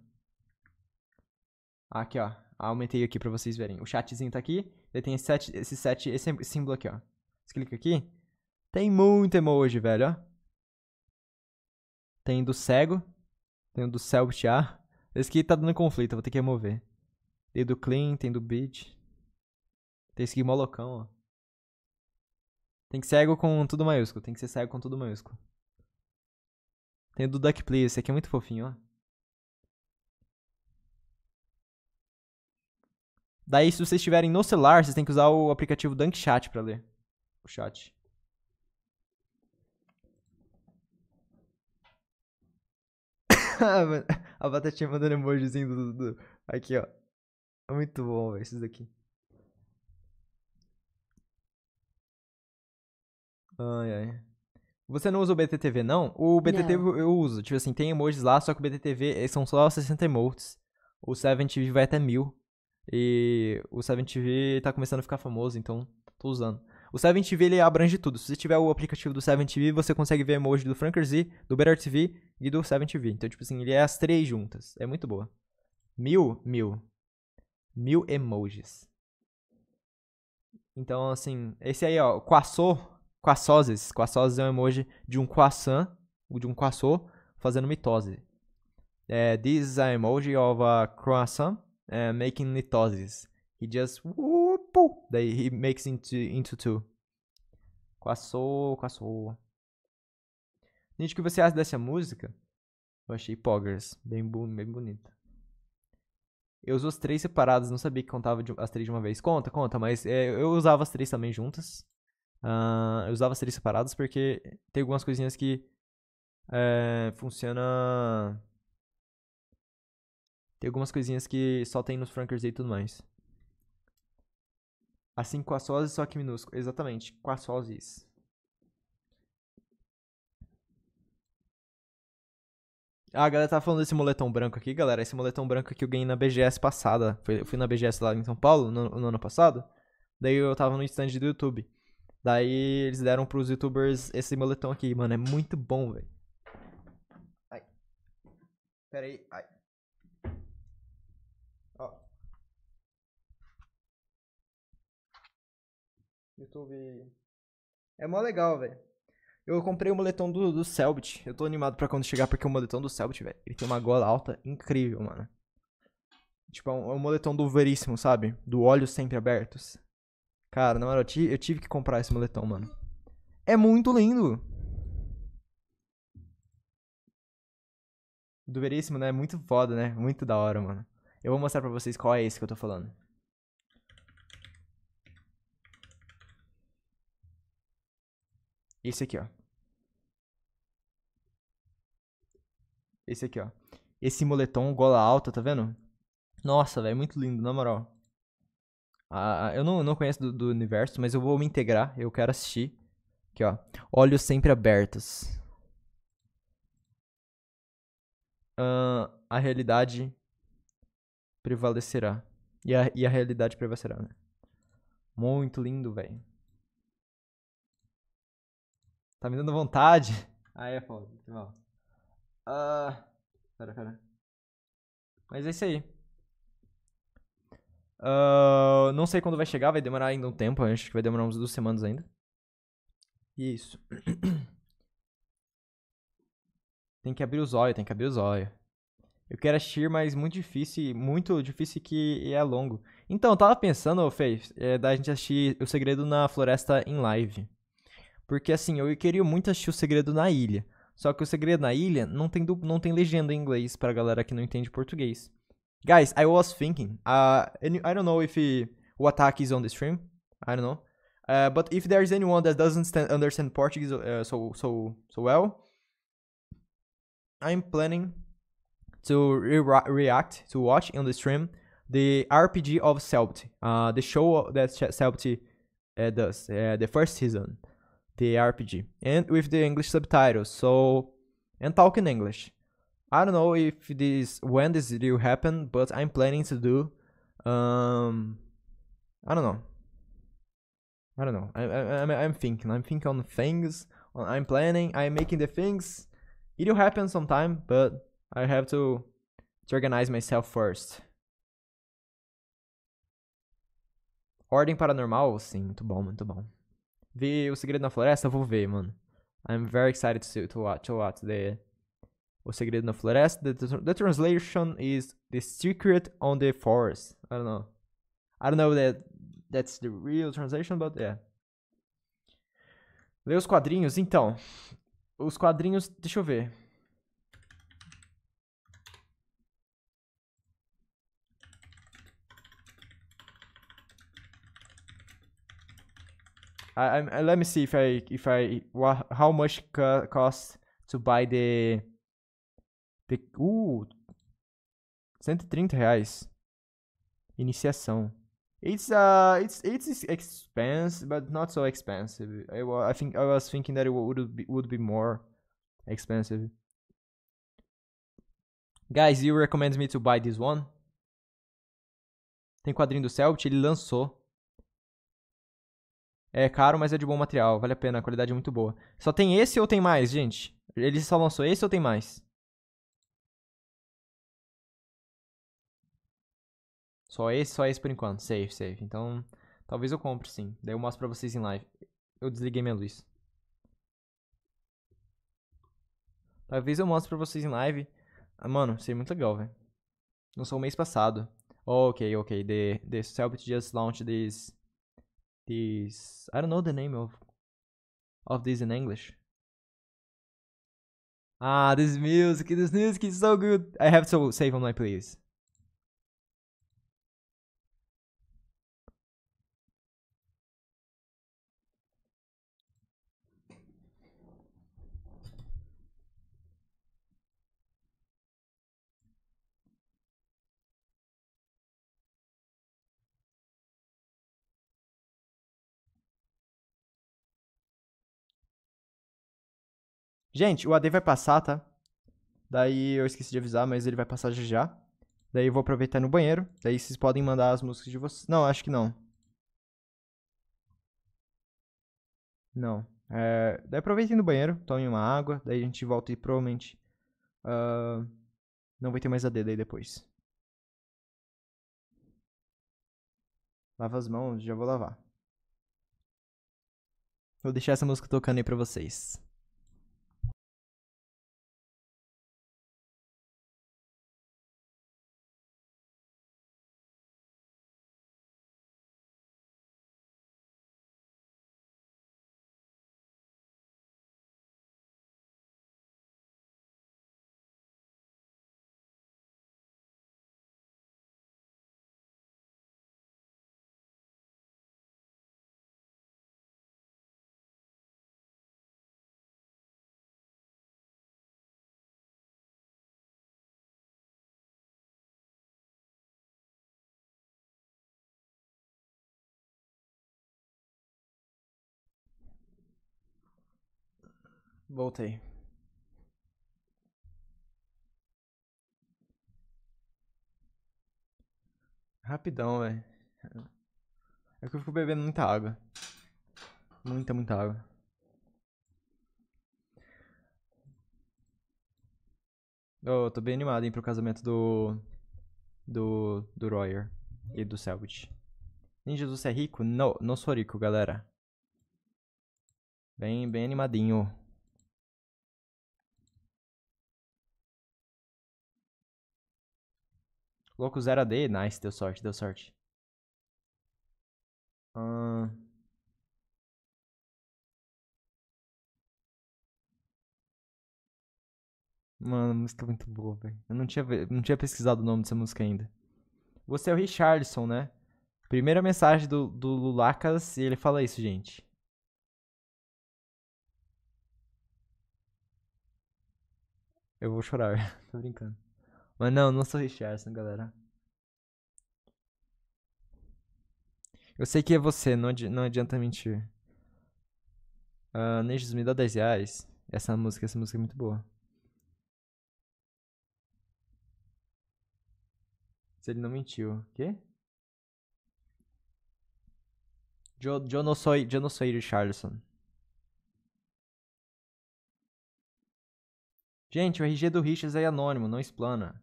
Aqui, ó. Ah, aumentei aqui pra vocês verem. O chatzinho tá aqui. Ele tem esse set, esse, set, esse símbolo aqui, ó. Você clica aqui. Tem muito emoji, velho, ó. Tem do cego. Tem do selfie Esse aqui tá dando conflito, vou ter que remover. Tem do clean, tem do beat. Tem esse aqui molocão, ó. Tem que ser cego com tudo maiúsculo. Tem que ser cego com tudo maiúsculo. Tem do duck please. esse aqui é muito fofinho, ó. Daí, se vocês estiverem no celular, vocês têm que usar o aplicativo Dunk Chat para ler o chat. A batatinha mandando emojizinho do, do, do. Aqui, ó. É muito bom, esses daqui. Ai, ai. Você não usa o BTTV, não? O BTTV não. eu uso. Tipo assim, tem emojis lá, só que o BTTV eh, são só 60 emotes. O 7TV vai até mil. E o 7TV tá começando a ficar famoso, então tô usando. O 7TV ele abrange tudo. Se você tiver o aplicativo do 7TV, você consegue ver emoji do Franker Z, do Better TV e do 7TV. Então, tipo assim, ele é as três juntas. É muito boa. Mil, mil. Mil emojis. Então, assim, esse aí, ó, Quassô, Quassoses. Quassoses é um emoji de um Quassan, de um Quassô, fazendo mitose. É, this is an emoji of a croissant uh, making mitosis. He just whoop, they he makes into into two. Quassou, quassou. Gente, o que você acha dessa música? Eu achei Poggers, bem, bem bonita. Eu uso as três separadas, não sabia que contava de, as três de uma vez. Conta, conta, mas é, eu usava as três também juntas. Uh, eu usava as três separadas porque tem algumas coisinhas que é, funciona tem algumas coisinhas que só tem nos Frankers e tudo mais. Assim, com a sozes, só que minúsculo. Exatamente, com a sozes. Ah, a galera tá falando desse moletom branco aqui, galera. Esse moletom branco que eu ganhei na BGS passada. Eu fui na BGS lá em São Paulo, no, no ano passado. Daí eu tava no stand do YouTube. Daí eles deram pros youtubers esse moletom aqui, mano. É muito bom, velho. Ai. Pera aí. Ai. YouTube. É mó legal, velho. Eu comprei o moletom do, do Selbit. Eu tô animado pra quando chegar, porque o moletom do Selbit, velho, ele tem uma gola alta incrível, mano. Tipo, é um, é um moletom do Veríssimo, sabe? Do Olhos Sempre Abertos. Cara, na moral, eu tive que comprar esse moletom, mano. É muito lindo. Do Veríssimo, né? Muito foda, né? Muito da hora, mano. Eu vou mostrar pra vocês qual é esse que eu tô falando. Esse aqui, ó. Esse aqui, ó. Esse moletom gola alta, tá vendo? Nossa, velho, é muito lindo, na moral. Ah, ah, eu não, não conheço do, do universo, mas eu vou me integrar, eu quero assistir. Aqui, ó. Olhos sempre abertos. Uh, a realidade prevalecerá. E a, e a realidade prevalecerá, né? Muito lindo, velho. Tá me dando vontade. Aí é foda, que mal. Ah, pera, pera. Mas é isso aí. Uh, não sei quando vai chegar, vai demorar ainda um tempo, acho que vai demorar uns duas semanas ainda. E isso. tem que abrir os olhos, tem que abrir os olhos. Eu quero assistir, mas muito difícil, muito difícil que é longo. Então, eu tava pensando, Fê, é, da gente assistir O Segredo na Floresta em live. Porque assim, eu queria muito assistir O Segredo na Ilha. Só que O Segredo na Ilha não tem, du... não tem legenda em inglês pra galera que não entende português. Guys, I was thinking. Uh, I don't know if he, attack is on the stream. I don't know. Uh, but if there's anyone that doesn't stand, understand Portuguese uh, so so so well, I'm planning to re react to watch on the stream the RPG of Celtic, uh, the show that Celtic uh, does, uh, the first season. the RPG, and with the English subtitles, so and talk in English. I don't know if this when this will happen, but I'm planning to do. Um, I don't know. I don't know. I, I, am I'm thinking. I'm thinking on things. I'm planning. I'm making the things. It will happen sometime, but I have to, to organize myself first. Ordem Paranormal, sim, muito bom, muito bom. Ver O Segredo na Floresta? Vou ver, mano. I'm very excited to, see, to, watch, to watch the O Segredo na Floresta. The, the translation is The Secret on the Forest. I don't know. I don't know that that's the real translation, but yeah. Lê os quadrinhos? Então, os quadrinhos, deixa eu ver. I, I, uh, let me see if I if I how much co- to buy the the ooh 130 reais iniciação. It's uh it's it's expensive but not so expensive. I, I think I was thinking that it would be, would be more expensive. Guys, you recommend me to buy this one? Tem quadrinho do Celt, ele lançou É caro, mas é de bom material. Vale a pena, a qualidade é muito boa. Só tem esse ou tem mais, gente? Ele só lançou esse ou tem mais? Só esse, só esse por enquanto. Safe, safe. Então, talvez eu compre, sim. Daí eu mostro pra vocês em live. Eu desliguei minha luz. Talvez eu mostre pra vocês em live. Ah, mano, seria muito legal, velho. sou o mês passado. ok, ok. The, the Selbit just launched this these I don't know the name of of this in English. Ah, this music, this music is so good. I have to save on my playlist. Gente, o AD vai passar, tá? Daí eu esqueci de avisar, mas ele vai passar já já. Daí eu vou aproveitar no banheiro. Daí vocês podem mandar as músicas de vocês. Não, acho que não. Não. É... Daí aproveitem no banheiro, tomem uma água. Daí a gente volta e provavelmente. Uh... Não vai ter mais AD daí depois. Lava as mãos, já vou lavar. Vou deixar essa música tocando aí pra vocês. Voltei. Rapidão, velho. É que eu fico bebendo muita água. Muita, muita água. Eu oh, tô bem animado, hein, pro casamento do. Do. Do Royer e do Selbit. Ninja do é Rico? Não, não sou rico, galera. Bem, bem animadinho. o 0 AD. Nice, deu sorte, deu sorte. Ahn... Hum... Mano, música é muito boa, velho. Eu não tinha, não tinha pesquisado o nome dessa música ainda. Você é o Richardson, né? Primeira mensagem do, do Lulacas e ele fala isso, gente. Eu vou chorar, tô brincando. Mas não, não sou Richardson, galera. Eu sei que é você, não, adi não adianta mentir. Uh, ah, Nejus, me dá 10 reais. Essa música, essa música é muito boa. Se ele não mentiu. O quê? Eu, não sou, eu não sou Richardson. Gente, o RG do Richards é anônimo, não explana.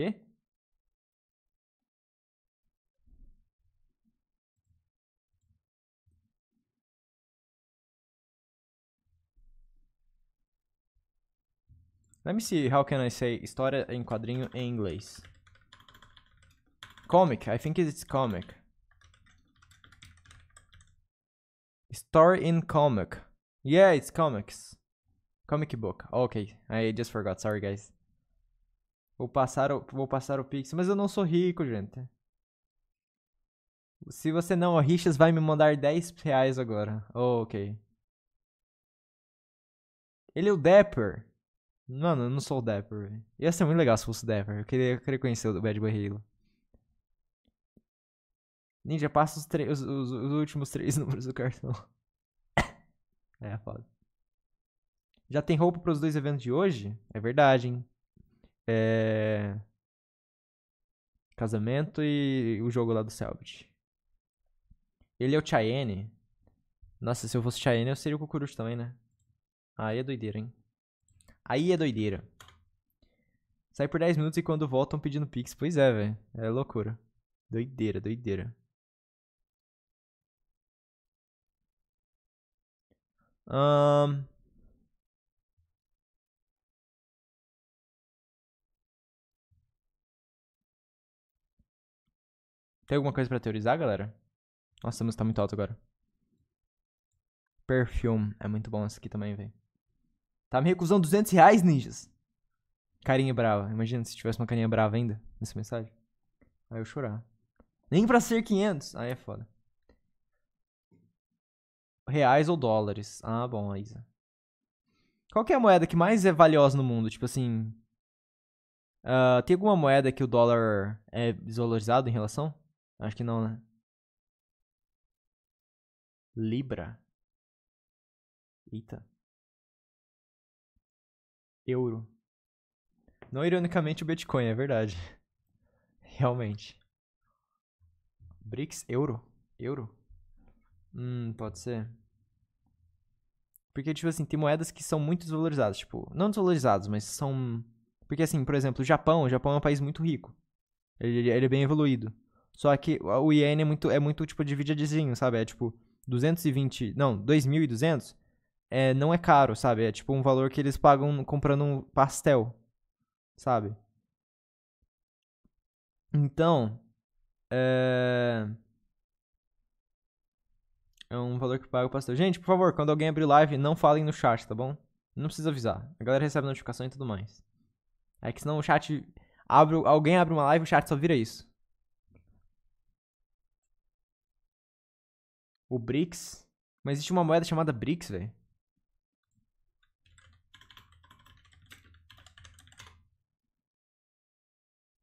Okay. Let me see, how can I say história em quadrinho em inglês? Comic, I think it's comic. Story in comic. Yeah, it's comics. Comic book. Okay, I just forgot. Sorry, guys. Vou passar, o, vou passar o Pix, mas eu não sou rico, gente. Se você não, o Richas vai me mandar 10 reais agora. Oh, ok. Ele é o Dapper. Mano, eu não sou o Dapper, Ia ser muito legal se fosse o Dapper. Eu queria, eu queria conhecer o Bad Boy Halo. Ninja, passa os, os, os, os últimos três números do cartão. é, foda. Já tem roupa para os dois eventos de hoje? É verdade, hein? É... Casamento e o jogo lá do Selbit. Ele é o Chayenne. Nossa, se eu fosse Chayenne, eu seria o Kukuruchi também, né? Aí é doideira, hein? Aí é doideira. Sai por 10 minutos e quando voltam pedindo pix. Pois é, velho. É loucura. Doideira, doideira. Um... Tem alguma coisa pra teorizar, galera? Nossa, a música tá muito alta agora. Perfume. É muito bom esse aqui também, velho. Tá me recusando 200 reais, ninjas. Carinha brava. Imagina se tivesse uma carinha brava ainda nessa mensagem. Aí eu chorar. Nem pra ser 500. Aí é foda. Reais ou dólares? Ah, bom, Isa. Qual é a moeda que mais é valiosa no mundo? Tipo assim. Uh, tem alguma moeda que o dólar é desvalorizado em relação? Acho que não, né? Libra. Eita. Euro. Não ironicamente o Bitcoin, é verdade. Realmente. BRICS, euro? Euro? Hum, pode ser. Porque, tipo assim, tem moedas que são muito desvalorizadas. Tipo, não desvalorizadas, mas são. Porque, assim, por exemplo, o Japão. O Japão é um país muito rico. Ele, ele é bem evoluído. Só que o iene é muito, é muito tipo, divide sabe? É tipo 220, não, 2.200 é, não é caro, sabe? É tipo um valor que eles pagam comprando um pastel, sabe? Então, é... É um valor que paga o pastel. Gente, por favor, quando alguém abrir live, não falem no chat, tá bom? Não precisa avisar. A galera recebe notificação e tudo mais. É que senão o chat... Abre, alguém abre uma live e o chat só vira isso. O BRICS. Mas existe uma moeda chamada BRICS, velho.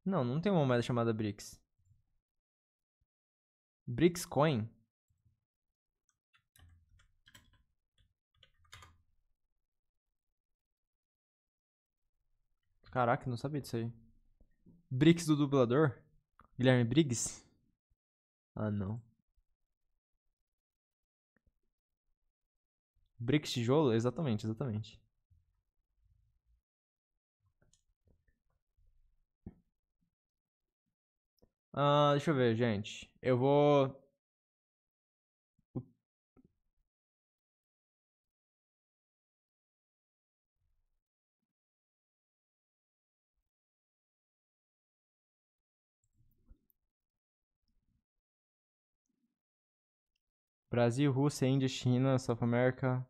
Não, não tem uma moeda chamada BRICS. BRICS Coin? Caraca, não sabia disso aí. BRICS do dublador? Guilherme Briggs? Ah, não. Bricks tijolo? Exatamente, exatamente. Uh, deixa eu ver, gente. Eu vou Brasil, Rússia, Índia, China, South America.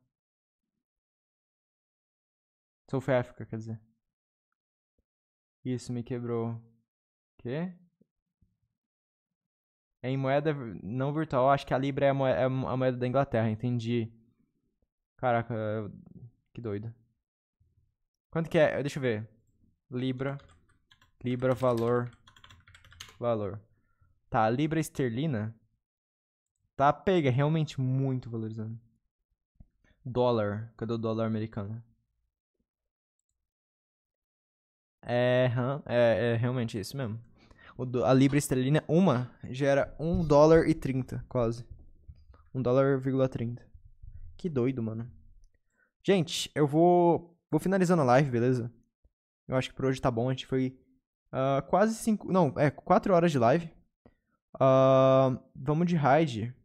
South Africa, quer dizer. Isso me quebrou. O Quê? É em moeda não virtual, acho que a Libra é a moeda, é a moeda da Inglaterra, entendi. Caraca, que doido. Quanto que é? Deixa eu ver. Libra. Libra, valor. Valor. Tá, Libra esterlina. Tá pega, é realmente muito valorizando. Dólar. Cadê o dólar americano? É, é, é realmente isso mesmo. O, a libra esterlina, uma, gera 1 dólar e 30, quase. 1 dólar vírgula 30. Que doido, mano. Gente, eu vou, vou finalizando a live, beleza? Eu acho que por hoje tá bom. A gente foi uh, quase 5. Não, é 4 horas de live. Uh, vamos de raid.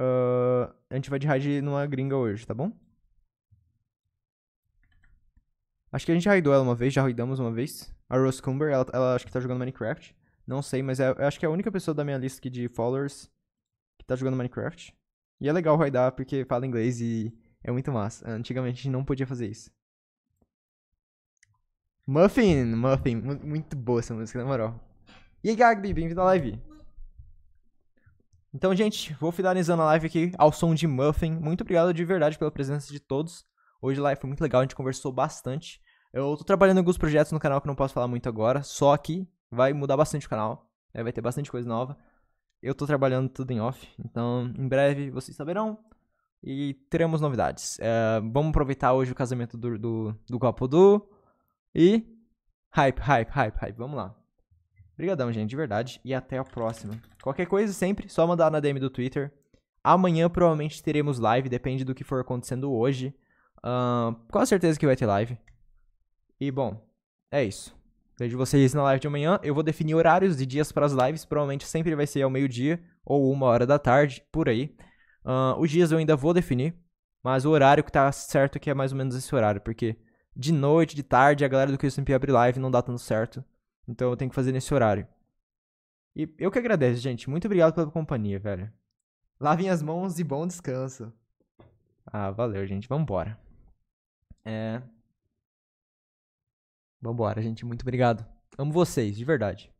Uh, a gente vai de raid numa gringa hoje, tá bom? Acho que a gente raidou ela uma vez, já raidamos uma vez. A Rose Cumber, ela, ela acho que tá jogando Minecraft. Não sei, mas é, acho que é a única pessoa da minha lista aqui de followers que tá jogando Minecraft. E é legal raidar porque fala inglês e é muito massa. Antigamente a gente não podia fazer isso. Muffin, Muffin, muito boa essa música, na moral. E aí, Gagby, bem-vindo à live. Então, gente, vou finalizando a live aqui ao som de Muffin. Muito obrigado de verdade pela presença de todos. Hoje a live foi muito legal, a gente conversou bastante. Eu tô trabalhando em alguns projetos no canal que não posso falar muito agora, só que vai mudar bastante o canal. Né? Vai ter bastante coisa nova. Eu tô trabalhando tudo em off, então em breve vocês saberão e teremos novidades. É, vamos aproveitar hoje o casamento do, do, do e. Hype, hype, hype, hype. Vamos lá. Obrigadão, gente, de verdade. E até a próxima. Qualquer coisa, sempre, só mandar na DM do Twitter. Amanhã provavelmente teremos live, depende do que for acontecendo hoje. Uh, com certeza que vai ter live. E bom, é isso. Vejo vocês na live de amanhã. Eu vou definir horários e dias para as lives. Provavelmente sempre vai ser ao meio-dia ou uma hora da tarde, por aí. Uh, os dias eu ainda vou definir, mas o horário que tá certo aqui é, é mais ou menos esse horário, porque de noite, de tarde, a galera do QSMP sempre abre live não dá tanto certo. Então eu tenho que fazer nesse horário. E eu que agradeço, gente. Muito obrigado pela companhia, velho. Lavem as mãos e bom descanso. Ah, valeu, gente. Vambora. É. Vambora, gente. Muito obrigado. Amo vocês, de verdade.